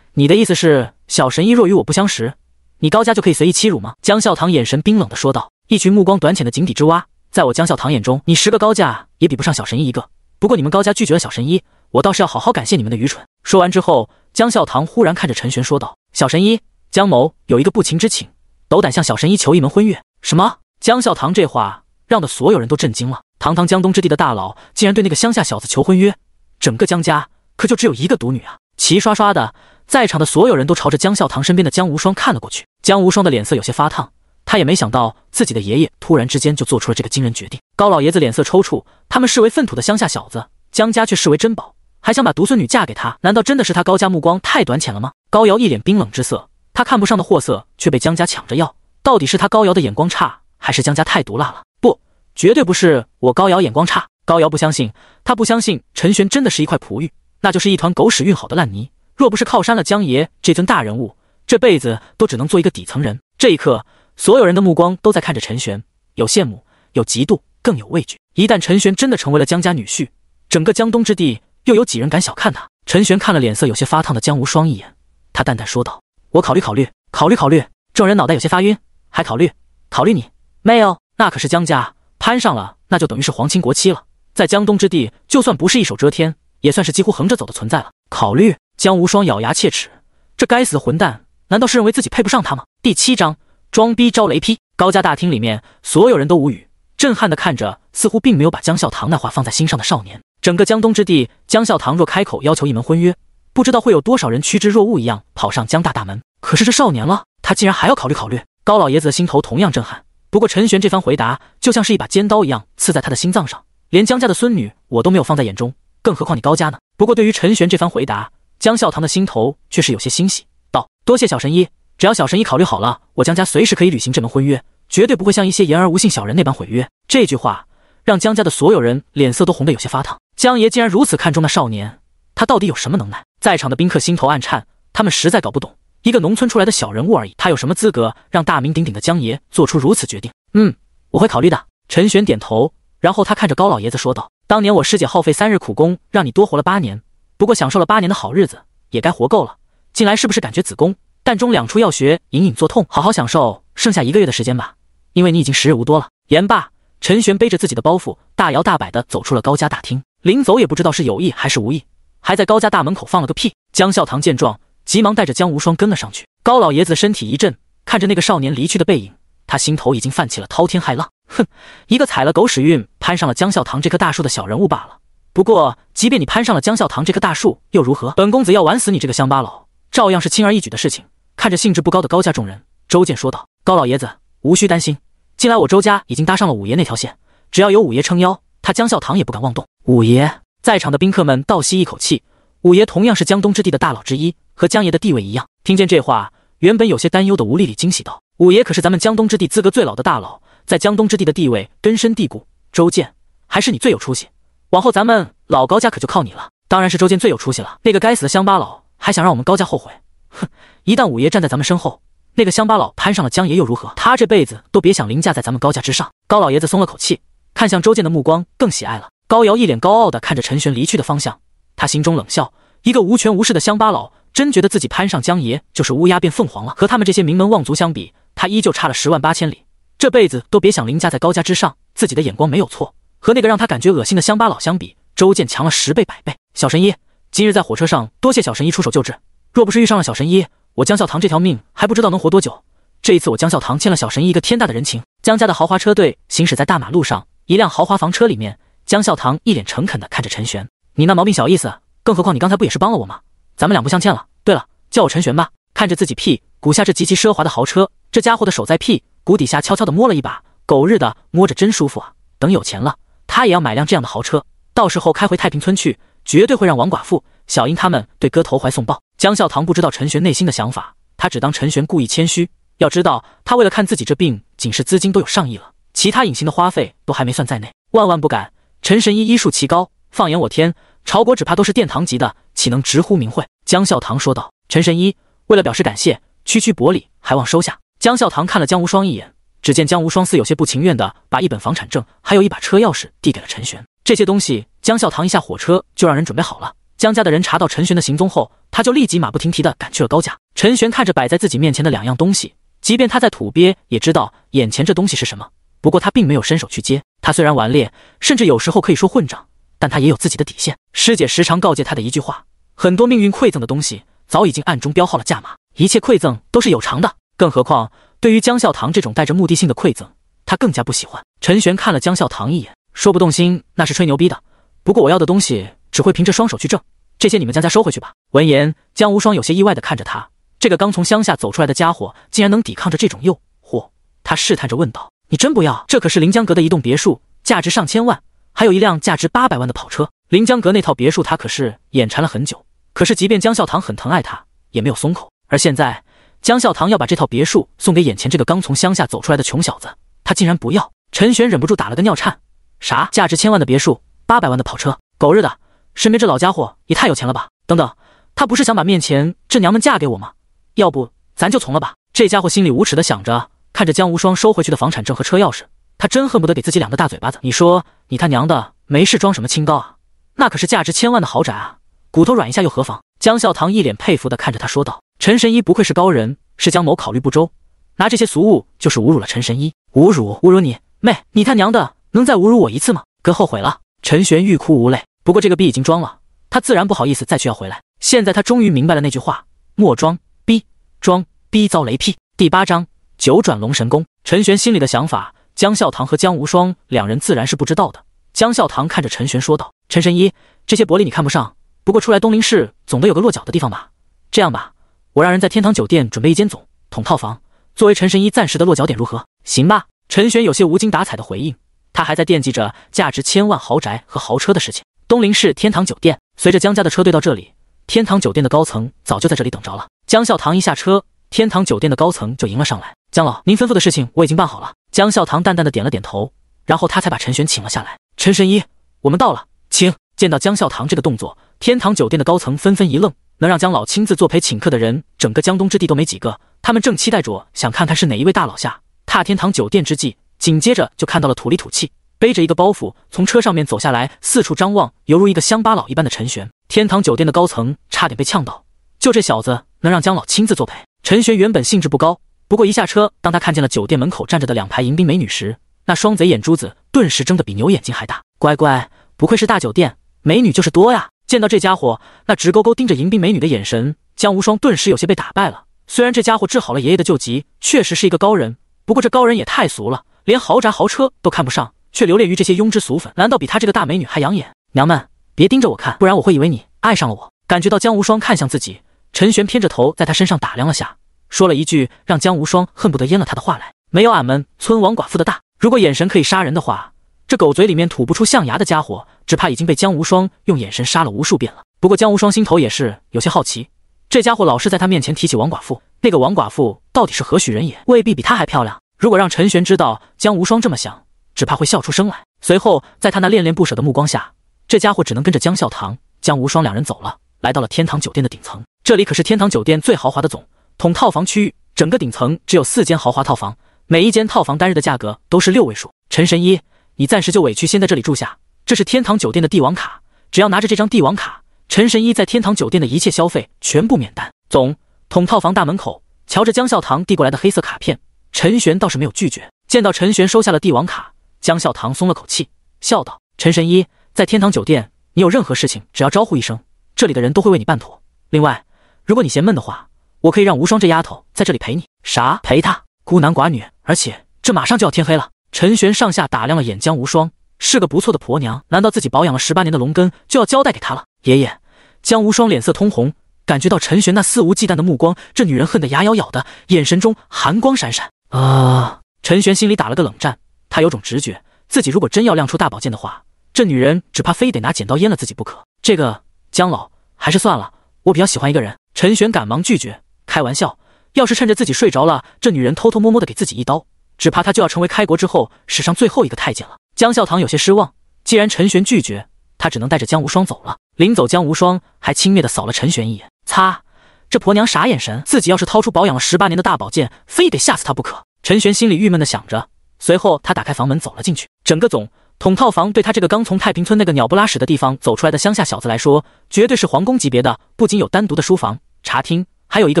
你的意思是，小神医若与我不相识，你高家就可以随意欺辱吗？江孝堂眼神冰冷的说道：“一群目光短浅的井底之蛙，在我江笑堂眼中，你十个高价也比不上小神医一个。不过你们高家拒绝了小神医，我倒是要好好感谢你们的愚蠢。”说完之后，江孝堂忽然看着陈玄说道：“小神医。”江某有一个不情之请，斗胆向小神医求一门婚约。什么？江笑堂这话让的所有人都震惊了。堂堂江东之地的大佬，竟然对那个乡下小子求婚约？整个江家可就只有一个独女啊！齐刷刷的，在场的所有人都朝着江笑堂身边的江无双看了过去。江无双的脸色有些发烫，他也没想到自己的爷爷突然之间就做出了这个惊人决定。高老爷子脸色抽搐，他们视为粪土的乡下小子，江家却视为珍宝，还想把独孙女嫁给他？难道真的是他高家目光太短浅了吗？高瑶一脸冰冷之色。他看不上的货色，却被江家抢着要，到底是他高瑶的眼光差，还是江家太毒辣了？不，绝对不是我高瑶眼光差。高瑶不相信，他不相信陈玄真的是一块璞玉，那就是一团狗屎运好的烂泥。若不是靠山了江爷这尊大人物，这辈子都只能做一个底层人。这一刻，所有人的目光都在看着陈玄，有羡慕，有嫉妒，更有畏惧。一旦陈玄真的成为了江家女婿，整个江东之地又有几人敢小看他？陈玄看了脸色有些发烫的江无双一眼，他淡淡说道。我考虑考虑，考虑考虑。众人脑袋有些发晕，还考虑考虑你妹哦！那可是江家，攀上了那就等于是皇亲国戚了，在江东之地，就算不是一手遮天，也算是几乎横着走的存在了。考虑江无双咬牙切齿，这该死的混蛋，难道是认为自己配不上他吗？第七章：装逼招雷劈。高家大厅里面，所有人都无语，震撼的看着，似乎并没有把江笑堂那话放在心上的少年。整个江东之地，江笑堂若开口要求一门婚约。不知道会有多少人趋之若鹜一样跑上江大大门，可是这少年了，他竟然还要考虑考虑。高老爷子的心头同样震撼，不过陈玄这番回答就像是一把尖刀一样刺在他的心脏上。连江家的孙女我都没有放在眼中，更何况你高家呢？不过对于陈玄这番回答，江笑堂的心头却是有些欣喜，道：“多谢小神医，只要小神医考虑好了，我江家随时可以履行这门婚约，绝对不会像一些言而无信小人那般毁约。”这句话让江家的所有人脸色都红得有些发烫。江爷竟然如此看重那少年。他到底有什么能耐？在场的宾客心头暗颤，他们实在搞不懂，一个农村出来的小人物而已，他有什么资格让大名鼎鼎的江爷做出如此决定？嗯，我会考虑的。陈玄点头，然后他看着高老爷子说道：“当年我师姐耗费三日苦功，让你多活了八年，不过享受了八年的好日子，也该活够了。近来是不是感觉子宫、膻中两处要穴隐隐作痛？好好享受剩下一个月的时间吧，因为你已经时日无多了。”言罢，陈玄背着自己的包袱，大摇大摆地走出了高家大厅。临走也不知道是有意还是无意。还在高家大门口放了个屁，江笑堂见状，急忙带着江无双跟了上去。高老爷子身体一震，看着那个少年离去的背影，他心头已经泛起了滔天骇浪。哼，一个踩了狗屎运攀上了江笑堂这棵大树的小人物罢了。不过，即便你攀上了江笑堂这棵大树又如何？本公子要玩死你这个乡巴佬，照样是轻而易举的事情。看着兴致不高的高家众人，周健说道：“高老爷子无需担心，近来我周家已经搭上了五爷那条线，只要有五爷撑腰，他江笑堂也不敢妄动。”五爷。在场的宾客们倒吸一口气。五爷同样是江东之地的大佬之一，和江爷的地位一样。听见这话，原本有些担忧的吴丽丽惊喜道：“五爷可是咱们江东之地资格最老的大佬，在江东之地的地位根深蒂固。周建，还是你最有出息。往后咱们老高家可就靠你了。”“当然是周建最有出息了。那个该死的乡巴佬还想让我们高家后悔，哼！一旦五爷站在咱们身后，那个乡巴佬攀上了江爷又如何？他这辈子都别想凌驾在咱们高家之上。”高老爷子松了口气，看向周建的目光更喜爱了。高瑶一脸高傲的看着陈玄离去的方向，他心中冷笑：一个无权无势的乡巴佬，真觉得自己攀上江爷就是乌鸦变凤凰了？和他们这些名门望族相比，他依旧差了十万八千里，这辈子都别想凌驾在高家之上。自己的眼光没有错，和那个让他感觉恶心的乡巴佬相比，周健强了十倍百倍。小神医，今日在火车上多谢小神医出手救治，若不是遇上了小神医，我江笑堂这条命还不知道能活多久。这一次我江笑堂欠了小神医一个天大的人情。江家的豪华车队行驶在大马路上，一辆豪华房车里面。江笑棠一脸诚恳地看着陈玄：“你那毛病小意思，更何况你刚才不也是帮了我吗？咱们两不相欠了。对了，叫我陈玄吧。”看着自己屁股下这极其奢华的豪车，这家伙的手在屁股底下悄悄地摸了一把，“狗日的，摸着真舒服啊！”等有钱了，他也要买辆这样的豪车，到时候开回太平村去，绝对会让王寡妇、小英他们对哥投怀送抱。江笑棠不知道陈玄内心的想法，他只当陈玄故意谦虚。要知道，他为了看自己这病，仅是资金都有上亿了，其他隐形的花费都还没算在内，万万不敢。陈神医医术奇高，放眼我天朝国，只怕都是殿堂级的，岂能直呼名讳？江孝堂说道。陈神医为了表示感谢，区区薄礼还望收下。江孝堂看了江无双一眼，只见江无双似有些不情愿的把一本房产证，还有一把车钥匙递给了陈玄。这些东西，江孝堂一下火车就让人准备好了。江家的人查到陈玄的行踪后，他就立即马不停蹄的赶去了高家。陈玄看着摆在自己面前的两样东西，即便他在土鳖也知道眼前这东西是什么，不过他并没有伸手去接。他虽然顽劣，甚至有时候可以说混账，但他也有自己的底线。师姐时常告诫他的一句话：，很多命运馈赠的东西，早已经暗中标好了价码，一切馈赠都是有偿的。更何况，对于江笑堂这种带着目的性的馈赠，他更加不喜欢。陈玄看了江笑堂一眼，说不动心那是吹牛逼的。不过我要的东西，只会凭着双手去挣。这些你们江家收回去吧。闻言，江无双有些意外的看着他，这个刚从乡下走出来的家伙，竟然能抵抗着这种诱惑。他试探着问道。你真不要？这可是临江阁的一栋别墅，价值上千万，还有一辆价值八百万的跑车。临江阁那套别墅，他可是眼馋了很久。可是即便江笑堂很疼爱他，也没有松口。而现在，江笑堂要把这套别墅送给眼前这个刚从乡下走出来的穷小子，他竟然不要！陈玄忍不住打了个尿颤。啥？价值千万的别墅，八百万的跑车？狗日的，身边这老家伙也太有钱了吧！等等，他不是想把面前这娘们嫁给我吗？要不咱就从了吧？这家伙心里无耻的想着。看着江无双收回去的房产证和车钥匙，他真恨不得给自己两个大嘴巴子。你说你他娘的没事装什么清高啊？那可是价值千万的豪宅啊！骨头软一下又何妨？江笑棠一脸佩服的看着他说道：“陈神医不愧是高人，是江某考虑不周，拿这些俗物就是侮辱了陈神医。侮辱？侮辱你妹！你他娘的能再侮辱我一次吗？哥后悔了。”陈玄欲哭无泪。不过这个逼已经装了，他自然不好意思再去要回来。现在他终于明白了那句话：莫装逼，装逼遭雷劈。第八章。九转龙神功，陈玄心里的想法，江笑堂和江无双两人自然是不知道的。江笑堂看着陈玄说道：“陈神医，这些薄礼你看不上，不过出来东林市总得有个落脚的地方吧？这样吧，我让人在天堂酒店准备一间总统套房，作为陈神医暂时的落脚点，如何？行吧？”陈玄有些无精打采的回应，他还在惦记着价值千万豪宅和豪车的事情。东林市天堂酒店，随着江家的车队到这里，天堂酒店的高层早就在这里等着了。江笑堂一下车，天堂酒店的高层就迎了上来。江老，您吩咐的事情我已经办好了。江笑堂淡淡的点了点头，然后他才把陈玄请了下来。陈神医，我们到了，请。见到江笑堂这个动作，天堂酒店的高层纷纷一愣。能让江老亲自作陪请客的人，整个江东之地都没几个。他们正期待着，想看看是哪一位大佬下踏天堂酒店之际，紧接着就看到了土里土气，背着一个包袱从车上面走下来，四处张望，犹如一个乡巴佬一般的陈玄。天堂酒店的高层差点被呛到。就这小子能让江老亲自作陪？陈玄原本兴致不高。不过一下车，当他看见了酒店门口站着的两排迎宾美女时，那双贼眼珠子顿时睁得比牛眼睛还大。乖乖，不愧是大酒店，美女就是多呀！见到这家伙那直勾勾盯着迎宾美女的眼神，江无双顿时有些被打败了。虽然这家伙治好了爷爷的旧疾，确实是一个高人，不过这高人也太俗了，连豪宅豪车都看不上，却留恋于这些庸脂俗粉，难道比他这个大美女还养眼？娘们，别盯着我看，不然我会以为你爱上了我。感觉到江无双看向自己，陈玄偏着头在他身上打量了下。说了一句让江无双恨不得阉了他的话来，没有俺们村王寡妇的大。如果眼神可以杀人的话，这狗嘴里面吐不出象牙的家伙，只怕已经被江无双用眼神杀了无数遍了。不过江无双心头也是有些好奇，这家伙老是在他面前提起王寡妇，那个王寡妇到底是何许人也？未必比他还漂亮。如果让陈玄知道江无双这么想，只怕会笑出声来。随后，在他那恋恋不舍的目光下，这家伙只能跟着江笑堂、江无双两人走了，来到了天堂酒店的顶层。这里可是天堂酒店最豪华的总。统套房区域，整个顶层只有四间豪华套房，每一间套房单日的价格都是六位数。陈神医，你暂时就委屈先在这里住下。这是天堂酒店的帝王卡，只要拿着这张帝王卡，陈神医在天堂酒店的一切消费全部免单。总统套房大门口，瞧着江笑堂递过来的黑色卡片，陈玄倒是没有拒绝。见到陈玄收下了帝王卡，江笑堂松了口气，笑道：“陈神医在天堂酒店，你有任何事情，只要招呼一声，这里的人都会为你办妥。另外，如果你嫌闷的话。”我可以让无双这丫头在这里陪你，啥？陪她？孤男寡女，而且这马上就要天黑了。陈玄上下打量了眼江无双，是个不错的婆娘。难道自己保养了十八年的龙根就要交代给她了？爷爷，江无双脸色通红，感觉到陈玄那肆无忌惮的目光，这女人恨得牙咬咬的，眼神中寒光闪闪。啊！陈玄心里打了个冷战，他有种直觉，自己如果真要亮出大宝剑的话，这女人只怕非得拿剪刀阉了自己不可。这个江老还是算了，我比较喜欢一个人。陈玄赶忙拒绝。开玩笑，要是趁着自己睡着了，这女人偷偷摸摸的给自己一刀，只怕她就要成为开国之后史上最后一个太监了。江笑堂有些失望，既然陈玄拒绝，他只能带着江无双走了。临走，江无双还轻蔑的扫了陈玄一眼，擦，这婆娘傻眼神，自己要是掏出保养了十八年的大宝剑，非得吓死她不可。陈玄心里郁闷的想着，随后他打开房门走了进去。整个总统套房对他这个刚从太平村那个鸟不拉屎的地方走出来的乡下小子来说，绝对是皇宫级别的，不仅有单独的书房、茶厅。还有一个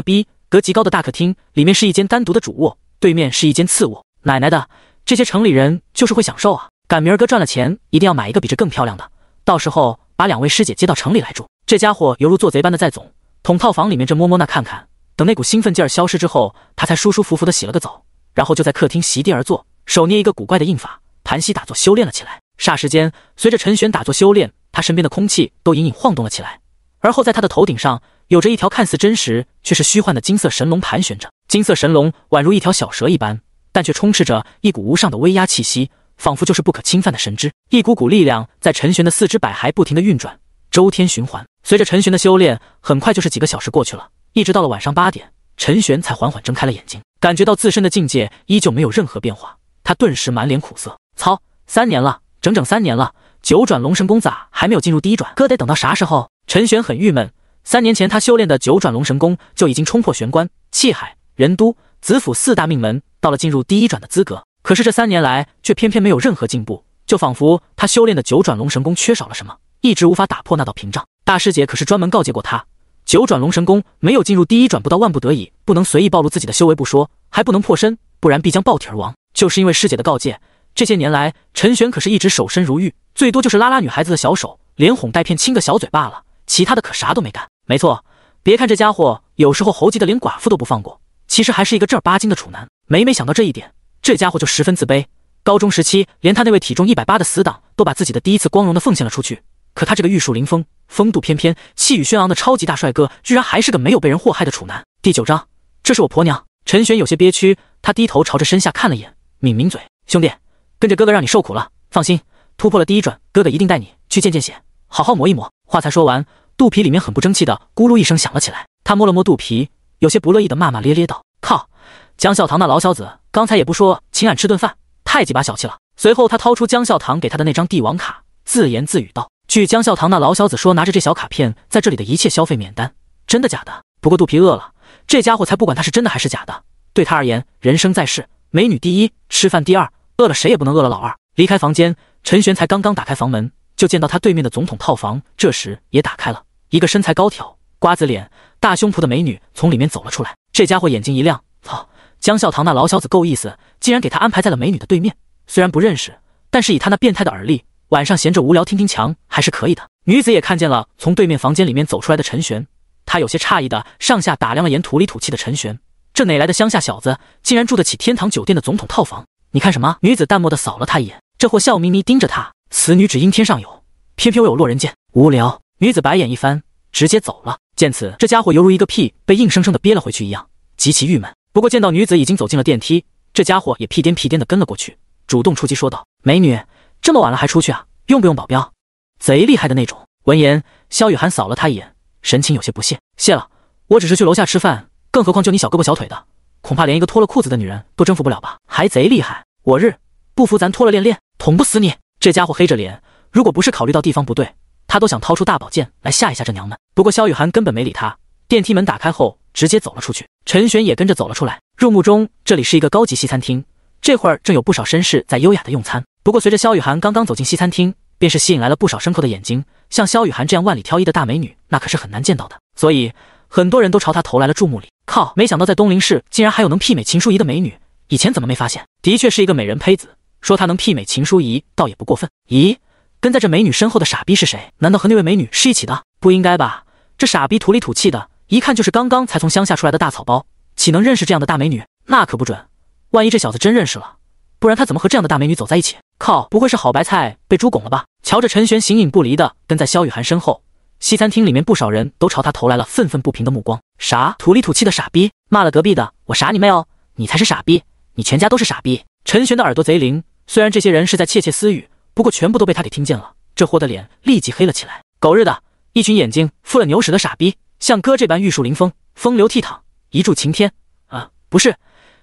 逼格极高的大客厅，里面是一间单独的主卧，对面是一间次卧。奶奶的，这些城里人就是会享受啊！赶明儿哥赚了钱，一定要买一个比这更漂亮的，到时候把两位师姐接到城里来住。这家伙犹如做贼般的在总统套房里面这摸摸那看看，等那股兴奋劲儿消失之后，他才舒舒服服的洗了个澡，然后就在客厅席地而坐，手捏一个古怪的印法，盘膝打坐修炼了起来。霎时间，随着陈玄打坐修炼，他身边的空气都隐隐晃动了起来，而后在他的头顶上。有着一条看似真实却是虚幻的金色神龙盘旋着，金色神龙宛如一条小蛇一般，但却充斥着一股无上的威压气息，仿佛就是不可侵犯的神之。一股股力量在陈玄的四肢百骸不停的运转，周天循环。随着陈玄的修炼，很快就是几个小时过去了，一直到了晚上八点，陈玄才缓缓睁开了眼睛，感觉到自身的境界依旧没有任何变化，他顿时满脸苦涩。操，三年了，整整三年了，九转龙神功咋还没有进入第一转？哥得等到啥时候？陈玄很郁闷。三年前，他修炼的九转龙神功就已经冲破玄关、气海、人都、子府四大命门，到了进入第一转的资格。可是这三年来，却偏偏没有任何进步，就仿佛他修炼的九转龙神功缺少了什么，一直无法打破那道屏障。大师姐可是专门告诫过他，九转龙神功没有进入第一转，不到万不得已，不能随意暴露自己的修为不说，还不能破身，不然必将爆体而亡。就是因为师姐的告诫，这些年来，陈玄可是一直守身如玉，最多就是拉拉女孩子的小手，连哄带骗，亲个小嘴罢了，其他的可啥都没干。没错，别看这家伙有时候猴急的连寡妇都不放过，其实还是一个正儿八经的处男。每每想到这一点，这家伙就十分自卑。高中时期，连他那位体重一百八的死党都把自己的第一次光荣的奉献了出去，可他这个玉树临风、风度翩翩、气宇轩昂的超级大帅哥，居然还是个没有被人祸害的处男。第九章，这是我婆娘。陈玄有些憋屈，他低头朝着身下看了眼，抿抿嘴：“兄弟，跟着哥哥让你受苦了。放心，突破了第一转，哥哥一定带你去见见血，好好磨一磨。”话才说完。肚皮里面很不争气的咕噜一声响了起来，他摸了摸肚皮，有些不乐意的骂骂咧咧道：“靠，江笑堂那老小子刚才也不说请俺吃顿饭，太鸡巴小气了。”随后他掏出江笑堂给他的那张帝王卡，自言自语道：“据江笑堂那老小子说，拿着这小卡片在这里的一切消费免单，真的假的？不过肚皮饿了，这家伙才不管他是真的还是假的，对他而言，人生在世，美女第一，吃饭第二，饿了谁也不能饿了老二。”离开房间，陈玄才刚刚打开房门。就见到他对面的总统套房，这时也打开了。一个身材高挑、瓜子脸、大胸脯的美女从里面走了出来。这家伙眼睛一亮，操！江笑堂那老小子够意思，竟然给他安排在了美女的对面。虽然不认识，但是以他那变态的耳力，晚上闲着无聊听听墙还是可以的。女子也看见了从对面房间里面走出来的陈玄，她有些诧异的上下打量了眼土里土气的陈玄，这哪来的乡下小子，竟然住得起天堂酒店的总统套房？你看什么？女子淡漠的扫了他一眼，这货笑眯眯盯着他。此女只因天上有，偏偏我有落人间。无聊，女子白眼一翻，直接走了。见此，这家伙犹如一个屁被硬生生的憋了回去一样，极其郁闷。不过见到女子已经走进了电梯，这家伙也屁颠屁颠的跟了过去，主动出击说道：“美女，这么晚了还出去啊？用不用保镖？贼厉害的那种？”闻言，萧雨涵扫了他一眼，神情有些不屑：“谢了，我只是去楼下吃饭。更何况就你小胳膊小腿的，恐怕连一个脱了裤子的女人都征服不了吧？还贼厉害？我日，不服咱脱了练练，捅不死你。”这家伙黑着脸，如果不是考虑到地方不对，他都想掏出大宝剑来吓一吓这娘们。不过萧雨涵根本没理他，电梯门打开后，直接走了出去。陈玄也跟着走了出来。入目中，这里是一个高级西餐厅，这会儿正有不少绅士在优雅的用餐。不过随着萧雨涵刚刚走进西餐厅，便是吸引来了不少牲口的眼睛。像萧雨涵这样万里挑一的大美女，那可是很难见到的，所以很多人都朝她投来了注目礼。靠，没想到在东林市竟然还有能媲美秦淑仪的美女，以前怎么没发现？的确是一个美人胚子。说他能媲美秦淑仪，倒也不过分。咦，跟在这美女身后的傻逼是谁？难道和那位美女是一起的？不应该吧？这傻逼土里土气的，一看就是刚刚才从乡下出来的大草包，岂能认识这样的大美女？那可不准！万一这小子真认识了，不然他怎么和这样的大美女走在一起？靠，不会是好白菜被猪拱了吧？瞧着陈玄形影不离的跟在萧雨涵身后，西餐厅里面不少人都朝他投来了愤愤不平的目光。啥？土里土气的傻逼？骂了隔壁的，我傻你妹哦！你才是傻逼，你全家都是傻逼！陈玄的耳朵贼灵。虽然这些人是在窃窃私语，不过全部都被他给听见了。这货的脸立即黑了起来。狗日的，一群眼睛敷了牛屎的傻逼！像哥这般玉树临风、风流倜傥、一柱擎天啊，不是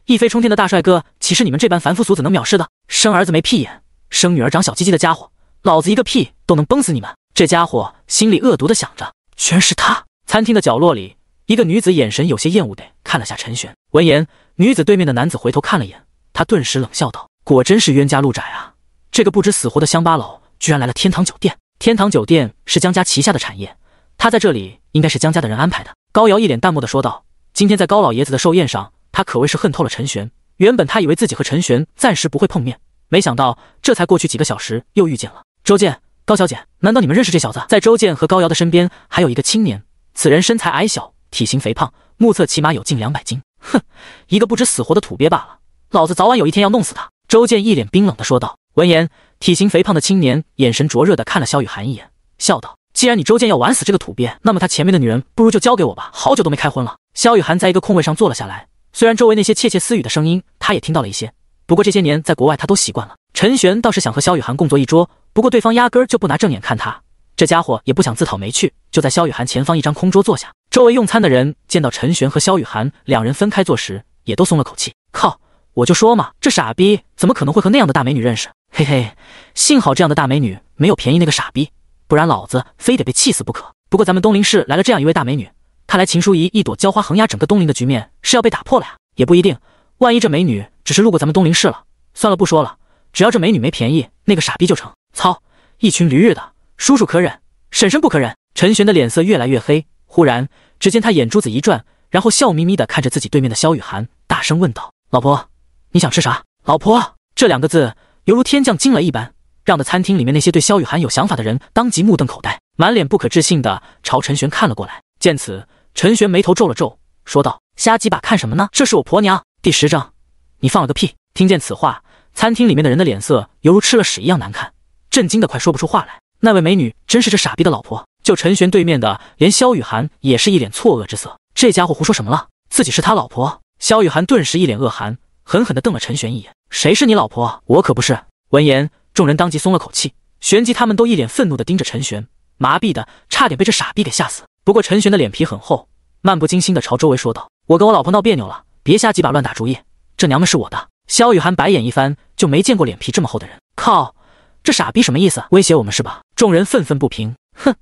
一飞冲天的大帅哥，岂是你们这般凡夫俗子能藐视的？生儿子没屁眼，生女儿长小鸡鸡的家伙，老子一个屁都能崩死你们！这家伙心里恶毒的想着。居然是他！餐厅的角落里，一个女子眼神有些厌恶的看了下陈玄。闻言，女子对面的男子回头看了眼，他顿时冷笑道。果真是冤家路窄啊！这个不知死活的乡巴佬居然来了天堂酒店。天堂酒店是江家旗下的产业，他在这里应该是江家的人安排的。高瑶一脸淡漠的说道：“今天在高老爷子的寿宴上，他可谓是恨透了陈玄。原本他以为自己和陈玄暂时不会碰面，没想到这才过去几个小时，又遇见了周建。高小姐，难道你们认识这小子？”在周建和高瑶的身边还有一个青年，此人身材矮小，体型肥胖，目测起码有近两百斤。哼，一个不知死活的土鳖罢了，老子早晚有一天要弄死他。周健一脸冰冷的说道。闻言，体型肥胖的青年眼神灼热的看了萧雨涵一眼，笑道：“既然你周健要玩死这个土鳖，那么他前面的女人，不如就交给我吧。好久都没开荤了。”萧雨涵在一个空位上坐了下来，虽然周围那些窃窃私语的声音，他也听到了一些，不过这些年在国外，他都习惯了。陈玄倒是想和萧雨涵共坐一桌，不过对方压根就不拿正眼看他，这家伙也不想自讨没趣，就在萧雨涵前方一张空桌坐下。周围用餐的人见到陈玄和萧雨涵两人分开坐时，也都松了口气。靠。我就说嘛，这傻逼怎么可能会和那样的大美女认识？嘿嘿，幸好这样的大美女没有便宜那个傻逼，不然老子非得被气死不可。不过咱们东林市来了这样一位大美女，看来秦淑仪一朵娇花横压整个东林的局面是要被打破了呀！也不一定，万一这美女只是路过咱们东林市了。算了，不说了，只要这美女没便宜那个傻逼就成。操，一群驴日的，叔叔可忍，婶婶不可忍。陈玄的脸色越来越黑，忽然，只见他眼珠子一转，然后笑眯眯的看着自己对面的萧雨涵，大声问道：“老婆。”你想吃啥，老婆？这两个字犹如天降惊雷一般，让的餐厅里面那些对萧雨涵有想法的人当即目瞪口呆，满脸不可置信的朝陈玄看了过来。见此，陈玄眉头皱了皱，说道：“瞎几把看什么呢？这是我婆娘。”第十章，你放了个屁！听见此话，餐厅里面的人的脸色犹如吃了屎一样难看，震惊的快说不出话来。那位美女真是这傻逼的老婆？就陈玄对面的，连萧雨涵也是一脸错愕之色。这家伙胡说什么了？自己是他老婆？萧雨涵顿时一脸恶寒。狠狠地瞪了陈玄一眼：“谁是你老婆？我可不是。”闻言，众人当即松了口气，旋即他们都一脸愤怒地盯着陈玄，麻痹的，差点被这傻逼给吓死。不过陈玄的脸皮很厚，漫不经心地朝周围说道：“我跟我老婆闹别扭了，别瞎几把乱打主意。这娘们是我的。”萧雨涵白眼一翻，就没见过脸皮这么厚的人。靠，这傻逼什么意思？威胁我们是吧？众人愤愤不平：“哼，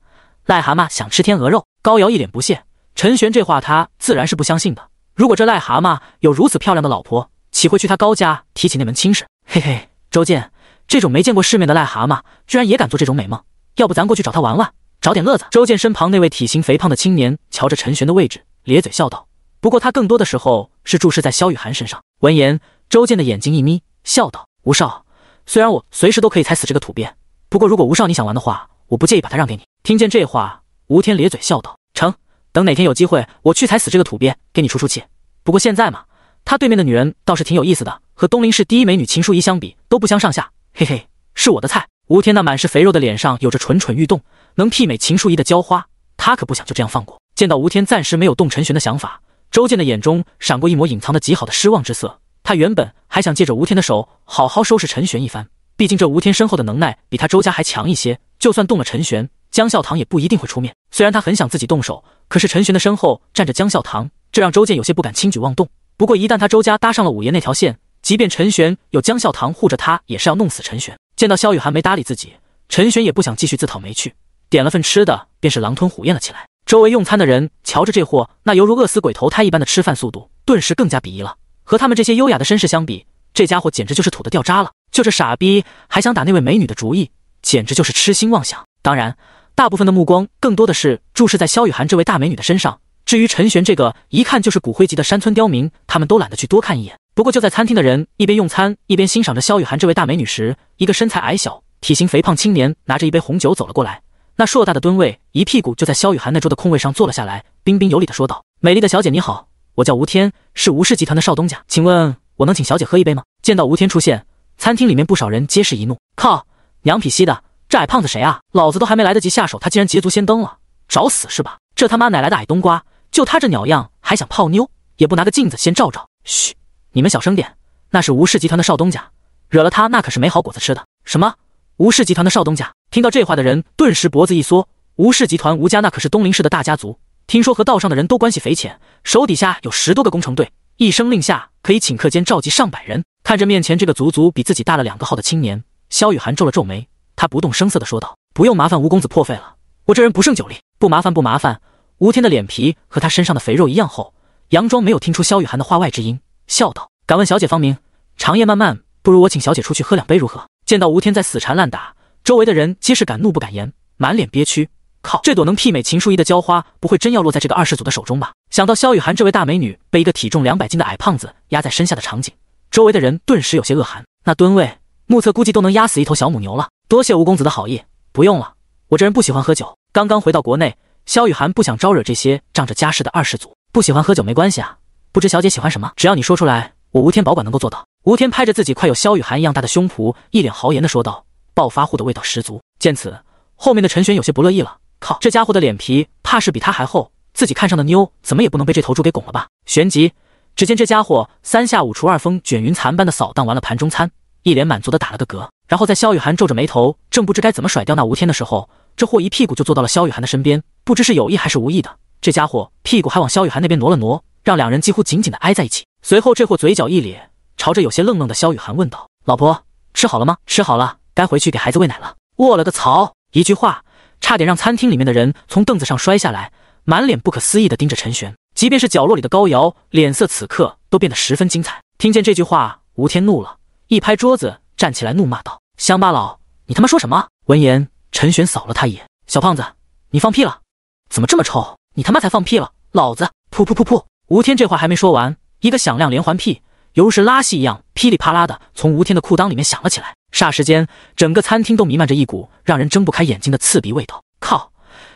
癞蛤蟆想吃天鹅肉。”高瑶一脸不屑。陈玄这话他自然是不相信的。如果这癞蛤蟆有如此漂亮的老婆，岂会去他高家提起那门亲事？嘿嘿，周健，这种没见过世面的癞蛤蟆，居然也敢做这种美梦？要不咱过去找他玩玩，找点乐子？周健身旁那位体型肥胖的青年瞧着陈玄的位置，咧嘴笑道。不过他更多的时候是注视在萧雨涵身上。闻言，周健的眼睛一眯，笑道：“吴少，虽然我随时都可以踩死这个土鳖，不过如果吴少你想玩的话，我不介意把他让给你。”听见这话，吴天咧嘴笑道：“成，等哪天有机会，我去踩死这个土鳖，给你出出气。不过现在嘛……”他对面的女人倒是挺有意思的，和东林市第一美女秦淑仪相比都不相上下。嘿嘿，是我的菜。吴天那满是肥肉的脸上有着蠢蠢欲动，能媲美秦淑仪的娇花，他可不想就这样放过。见到吴天暂时没有动陈玄的想法，周健的眼中闪过一抹隐藏的极好的失望之色。他原本还想借着吴天的手好好收拾陈玄一番，毕竟这吴天身后的能耐比他周家还强一些。就算动了陈玄，江笑棠也不一定会出面。虽然他很想自己动手，可是陈玄的身后站着江笑棠，这让周健有些不敢轻举妄动。不过一旦他周家搭上了五爷那条线，即便陈玄有江笑堂护着他，也是要弄死陈玄。见到萧雨涵没搭理自己，陈玄也不想继续自讨没趣，点了份吃的，便是狼吞虎咽了起来。周围用餐的人瞧着这货那犹如饿死鬼投胎一般的吃饭速度，顿时更加鄙夷了。和他们这些优雅的绅士相比，这家伙简直就是土的掉渣了。就这傻逼还想打那位美女的主意，简直就是痴心妄想。当然，大部分的目光更多的是注视在萧雨涵这位大美女的身上。至于陈玄这个一看就是骨灰级的山村刁民，他们都懒得去多看一眼。不过就在餐厅的人一边用餐一边欣赏着萧雨涵这位大美女时，一个身材矮小、体型肥胖青年拿着一杯红酒走了过来。那硕大的吨位一屁股就在萧雨涵那桌的空位上坐了下来，彬彬有礼的说道：“美丽的小姐你好，我叫吴天，是吴氏集团的少东家，请问我能请小姐喝一杯吗？”见到吴天出现，餐厅里面不少人皆是一怒：“靠，娘皮西的，这矮胖子谁啊？老子都还没来得及下手，他竟然捷足先登了，找死是吧？这他妈哪来的矮冬瓜？”就他这鸟样，还想泡妞，也不拿个镜子先照照。嘘，你们小声点，那是吴氏集团的少东家，惹了他那可是没好果子吃的。什么？吴氏集团的少东家？听到这话的人顿时脖子一缩。吴氏集团吴家那可是东林市的大家族，听说和道上的人都关系匪浅，手底下有十多个工程队，一声令下可以顷刻间召集上百人。看着面前这个足足比自己大了两个号的青年，萧雨涵皱了皱眉，他不动声色地说道：“不用麻烦吴公子破费了，我这人不胜酒力。”不麻烦，不麻烦。吴天的脸皮和他身上的肥肉一样厚，佯装没有听出萧雨涵的话外之音，笑道：“敢问小姐芳名？长夜漫漫，不如我请小姐出去喝两杯如何？”见到吴天在死缠烂打，周围的人皆是敢怒不敢言，满脸憋屈。靠，这朵能媲美秦淑仪的娇花，不会真要落在这个二世祖的手中吧？想到萧雨涵这位大美女被一个体重两百斤的矮胖子压在身下的场景，周围的人顿时有些恶寒。那吨位，目测估计都能压死一头小母牛了。多谢吴公子的好意，不用了，我这人不喜欢喝酒，刚刚回到国内。萧雨涵不想招惹这些仗着家世的二世祖，不喜欢喝酒没关系啊。不知小姐喜欢什么，只要你说出来，我吴天保管能够做到。吴天拍着自己快有萧雨涵一样大的胸脯，一脸豪言的说道：“暴发户的味道十足。”见此，后面的陈玄有些不乐意了，靠，这家伙的脸皮怕是比他还厚，自己看上的妞怎么也不能被这头猪给拱了吧？旋即，只见这家伙三下五除二，风卷云残般的扫荡完了盘中餐，一脸满足的打了个嗝。然后在萧雨涵皱着眉头，正不知该怎么甩掉那吴天的时候。这货一屁股就坐到了萧雨涵的身边，不知是有意还是无意的，这家伙屁股还往萧雨涵那边挪了挪，让两人几乎紧紧的挨在一起。随后，这货嘴角一咧，朝着有些愣愣的萧雨涵问道：“老婆，吃好了吗？吃好了，该回去给孩子喂奶了。”我了个操！一句话差点让餐厅里面的人从凳子上摔下来，满脸不可思议的盯着陈玄。即便是角落里的高瑶，脸色此刻都变得十分精彩。听见这句话，吴天怒了，一拍桌子，站起来怒骂道：“乡巴佬，你他妈说什么？”闻言。陈玄扫了他一眼：“小胖子，你放屁了？怎么这么臭？你他妈才放屁了！老子……噗噗噗噗！”吴天这话还没说完，一个响亮连环屁，犹如是拉稀一样，噼里啪啦的从吴天的裤裆里面响了起来。霎时间，整个餐厅都弥漫着一股让人睁不开眼睛的刺鼻味道。靠，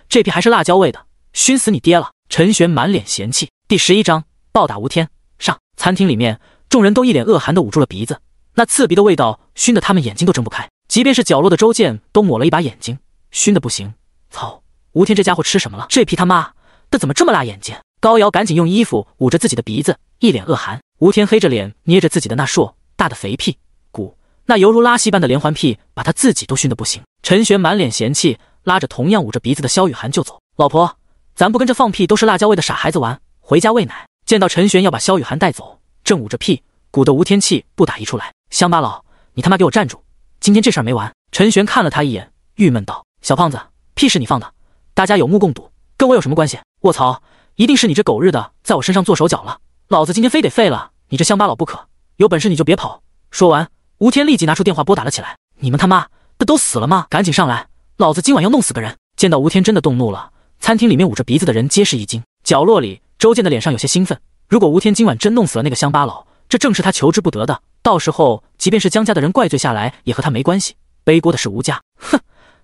这屁还是辣椒味的，熏死你爹了！陈玄满脸嫌弃。第十一章暴打吴天上。餐厅里面，众人都一脸恶寒的捂住了鼻子，那刺鼻的味道熏得他们眼睛都睁不开。即便是角落的周健都抹了一把眼睛，熏得不行。操，吴天这家伙吃什么了？这屁他妈，的怎么这么辣眼睛？高瑶赶紧用衣服捂着自己的鼻子，一脸恶寒。吴天黑着脸捏着自己的那硕大的肥屁鼓，那犹如拉稀般的连环屁，把他自己都熏得不行。陈玄满脸嫌弃，拉着同样捂着鼻子的萧雨涵就走。老婆，咱不跟这放屁都是辣椒味的傻孩子玩，回家喂奶。见到陈玄要把萧雨涵带走，正捂着屁鼓的吴天气不打一处来。乡巴佬，你他妈给我站住！今天这事儿没完。陈玄看了他一眼，郁闷道：“小胖子，屁是你放的，大家有目共睹，跟我有什么关系？”卧槽，一定是你这狗日的在我身上做手脚了，老子今天非得废了你这乡巴佬不可！有本事你就别跑！说完，吴天立即拿出电话拨打了起来：“你们他妈的都死了吗？赶紧上来，老子今晚要弄死个人！”见到吴天真的动怒了，餐厅里面捂着鼻子的人皆是一惊。角落里，周健的脸上有些兴奋。如果吴天今晚真弄死了那个乡巴佬，这正是他求之不得的。到时候，即便是江家的人怪罪下来，也和他没关系，背锅的是吴家。哼，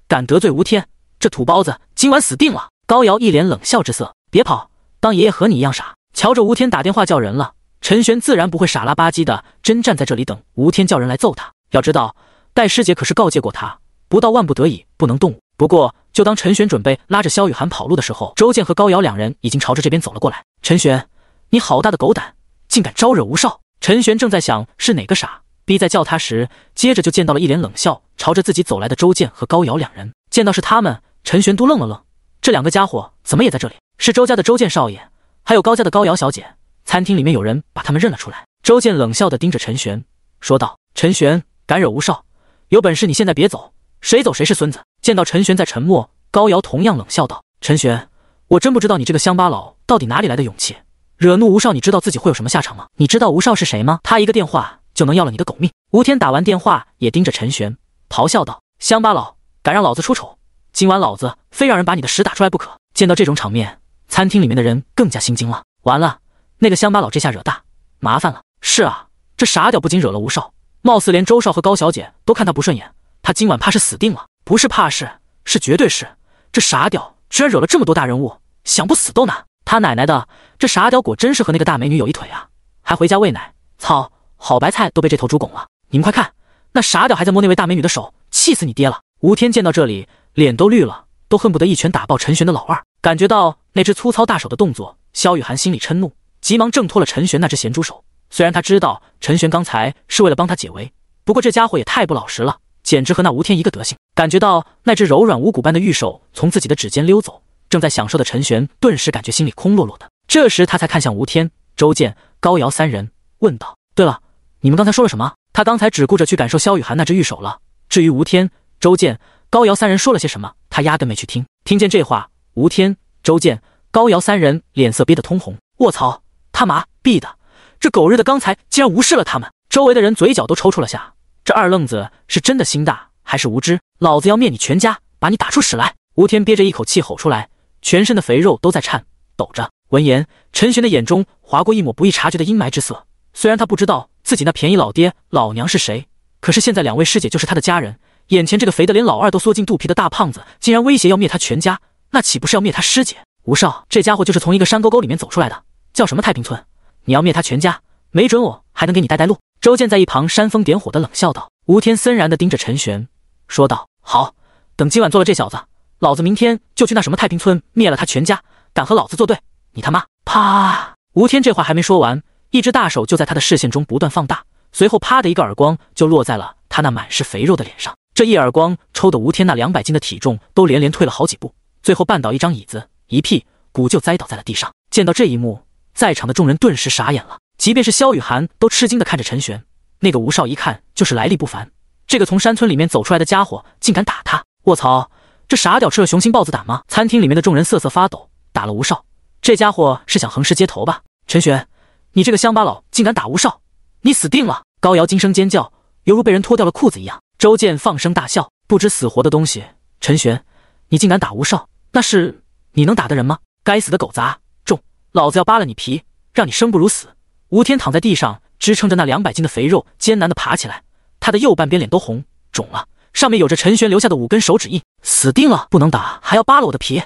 敢得罪吴天，这土包子今晚死定了。高瑶一脸冷笑之色，别跑，当爷爷和你一样傻。瞧着吴天打电话叫人了，陈玄自然不会傻拉吧唧的，真站在这里等吴天叫人来揍他。要知道，戴师姐可是告诫过他，不到万不得已不能动武。不过，就当陈玄准备拉着萧雨涵跑路的时候，周健和高瑶两人已经朝着这边走了过来。陈玄，你好大的狗胆，竟敢招惹吴少！陈玄正在想是哪个傻逼在叫他时，接着就见到了一脸冷笑朝着自己走来的周建和高瑶两人。见到是他们，陈玄都愣了愣，这两个家伙怎么也在这里？是周家的周建少爷，还有高家的高瑶小姐。餐厅里面有人把他们认了出来。周建冷笑的盯着陈玄说道：“陈玄，敢惹吴少，有本事你现在别走，谁走谁是孙子。”见到陈玄在沉默，高瑶同样冷笑道：“陈玄，我真不知道你这个乡巴佬到底哪里来的勇气。”惹怒吴少，你知道自己会有什么下场吗？你知道吴少是谁吗？他一个电话就能要了你的狗命。吴天打完电话也盯着陈玄，咆哮道：“乡巴佬，敢让老子出丑，今晚老子非让人把你的屎打出来不可！”见到这种场面，餐厅里面的人更加心惊了。完了，那个乡巴佬这下惹大麻烦了。是啊，这傻屌不仅惹了吴少，貌似连周少和高小姐都看他不顺眼，他今晚怕是死定了。不是怕是，是绝对是。这傻屌居然惹了这么多大人物，想不死都难。他奶奶的，这傻屌果真是和那个大美女有一腿啊！还回家喂奶，操，好白菜都被这头猪拱了！你们快看，那傻屌还在摸那位大美女的手，气死你爹了！吴天见到这里，脸都绿了，都恨不得一拳打爆陈玄的老二。感觉到那只粗糙大手的动作，萧雨涵心里嗔怒，急忙挣脱了陈玄那只咸猪手。虽然他知道陈玄刚才是为了帮他解围，不过这家伙也太不老实了，简直和那吴天一个德行。感觉到那只柔软无骨般的玉手从自己的指尖溜走。正在享受的陈玄顿时感觉心里空落落的。这时，他才看向吴天、周建、高瑶三人，问道：“对了，你们刚才说了什么？”他刚才只顾着去感受萧雨涵那只玉手了。至于吴天、周建、高瑶三人说了些什么，他压根没去听。听见这话，吴天、周建、高瑶三人脸色憋得通红。“卧槽，他妈逼的，这狗日的刚才竟然无视了他们！”周围的人嘴角都抽搐了下。这二愣子是真的心大还是无知？老子要灭你全家，把你打出屎来！吴天憋着一口气吼出来。全身的肥肉都在颤抖着。闻言，陈玄的眼中划过一抹不易察觉的阴霾之色。虽然他不知道自己那便宜老爹老娘是谁，可是现在两位师姐就是他的家人。眼前这个肥的连老二都缩进肚皮的大胖子，竟然威胁要灭他全家，那岂不是要灭他师姐？吴少，这家伙就是从一个山沟沟里面走出来的，叫什么太平村？你要灭他全家，没准我还能给你带带路。周健在一旁煽风点火的冷笑道。吴天森然的盯着陈玄，说道：“好，等今晚做了这小子。”老子明天就去那什么太平村灭了他全家！敢和老子作对，你他妈！啪！吴天这话还没说完，一只大手就在他的视线中不断放大，随后啪的一个耳光就落在了他那满是肥肉的脸上。这一耳光抽得吴天那两百斤的体重都连连退了好几步，最后绊倒一张椅子，一屁股就栽倒在了地上。见到这一幕，在场的众人顿时傻眼了，即便是萧雨涵都吃惊的看着陈玄。那个吴少一看就是来历不凡，这个从山村里面走出来的家伙竟敢打他！卧槽！这傻屌吃了雄心豹子胆吗？餐厅里面的众人瑟瑟发抖，打了吴少，这家伙是想横尸街头吧？陈玄，你这个乡巴佬，竟敢打吴少，你死定了！高瑶惊声尖叫，犹如被人脱掉了裤子一样。周健放声大笑，不知死活的东西，陈玄，你竟敢打吴少，那是你能打的人吗？该死的狗杂种，老子要扒了你皮，让你生不如死！吴天躺在地上，支撑着那两百斤的肥肉，艰难的爬起来，他的右半边脸都红肿了。上面有着陈玄留下的五根手指印，死定了，不能打，还要扒了我的皮，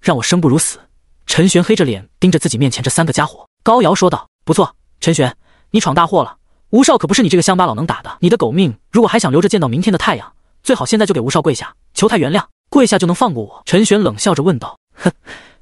让我生不如死。陈玄黑着脸盯着自己面前这三个家伙，高瑶说道：“不错，陈玄，你闯大祸了。吴少可不是你这个乡巴佬能打的，你的狗命如果还想留着，见到明天的太阳，最好现在就给吴少跪下，求他原谅。跪下就能放过我？”陈玄冷笑着问道：“哼，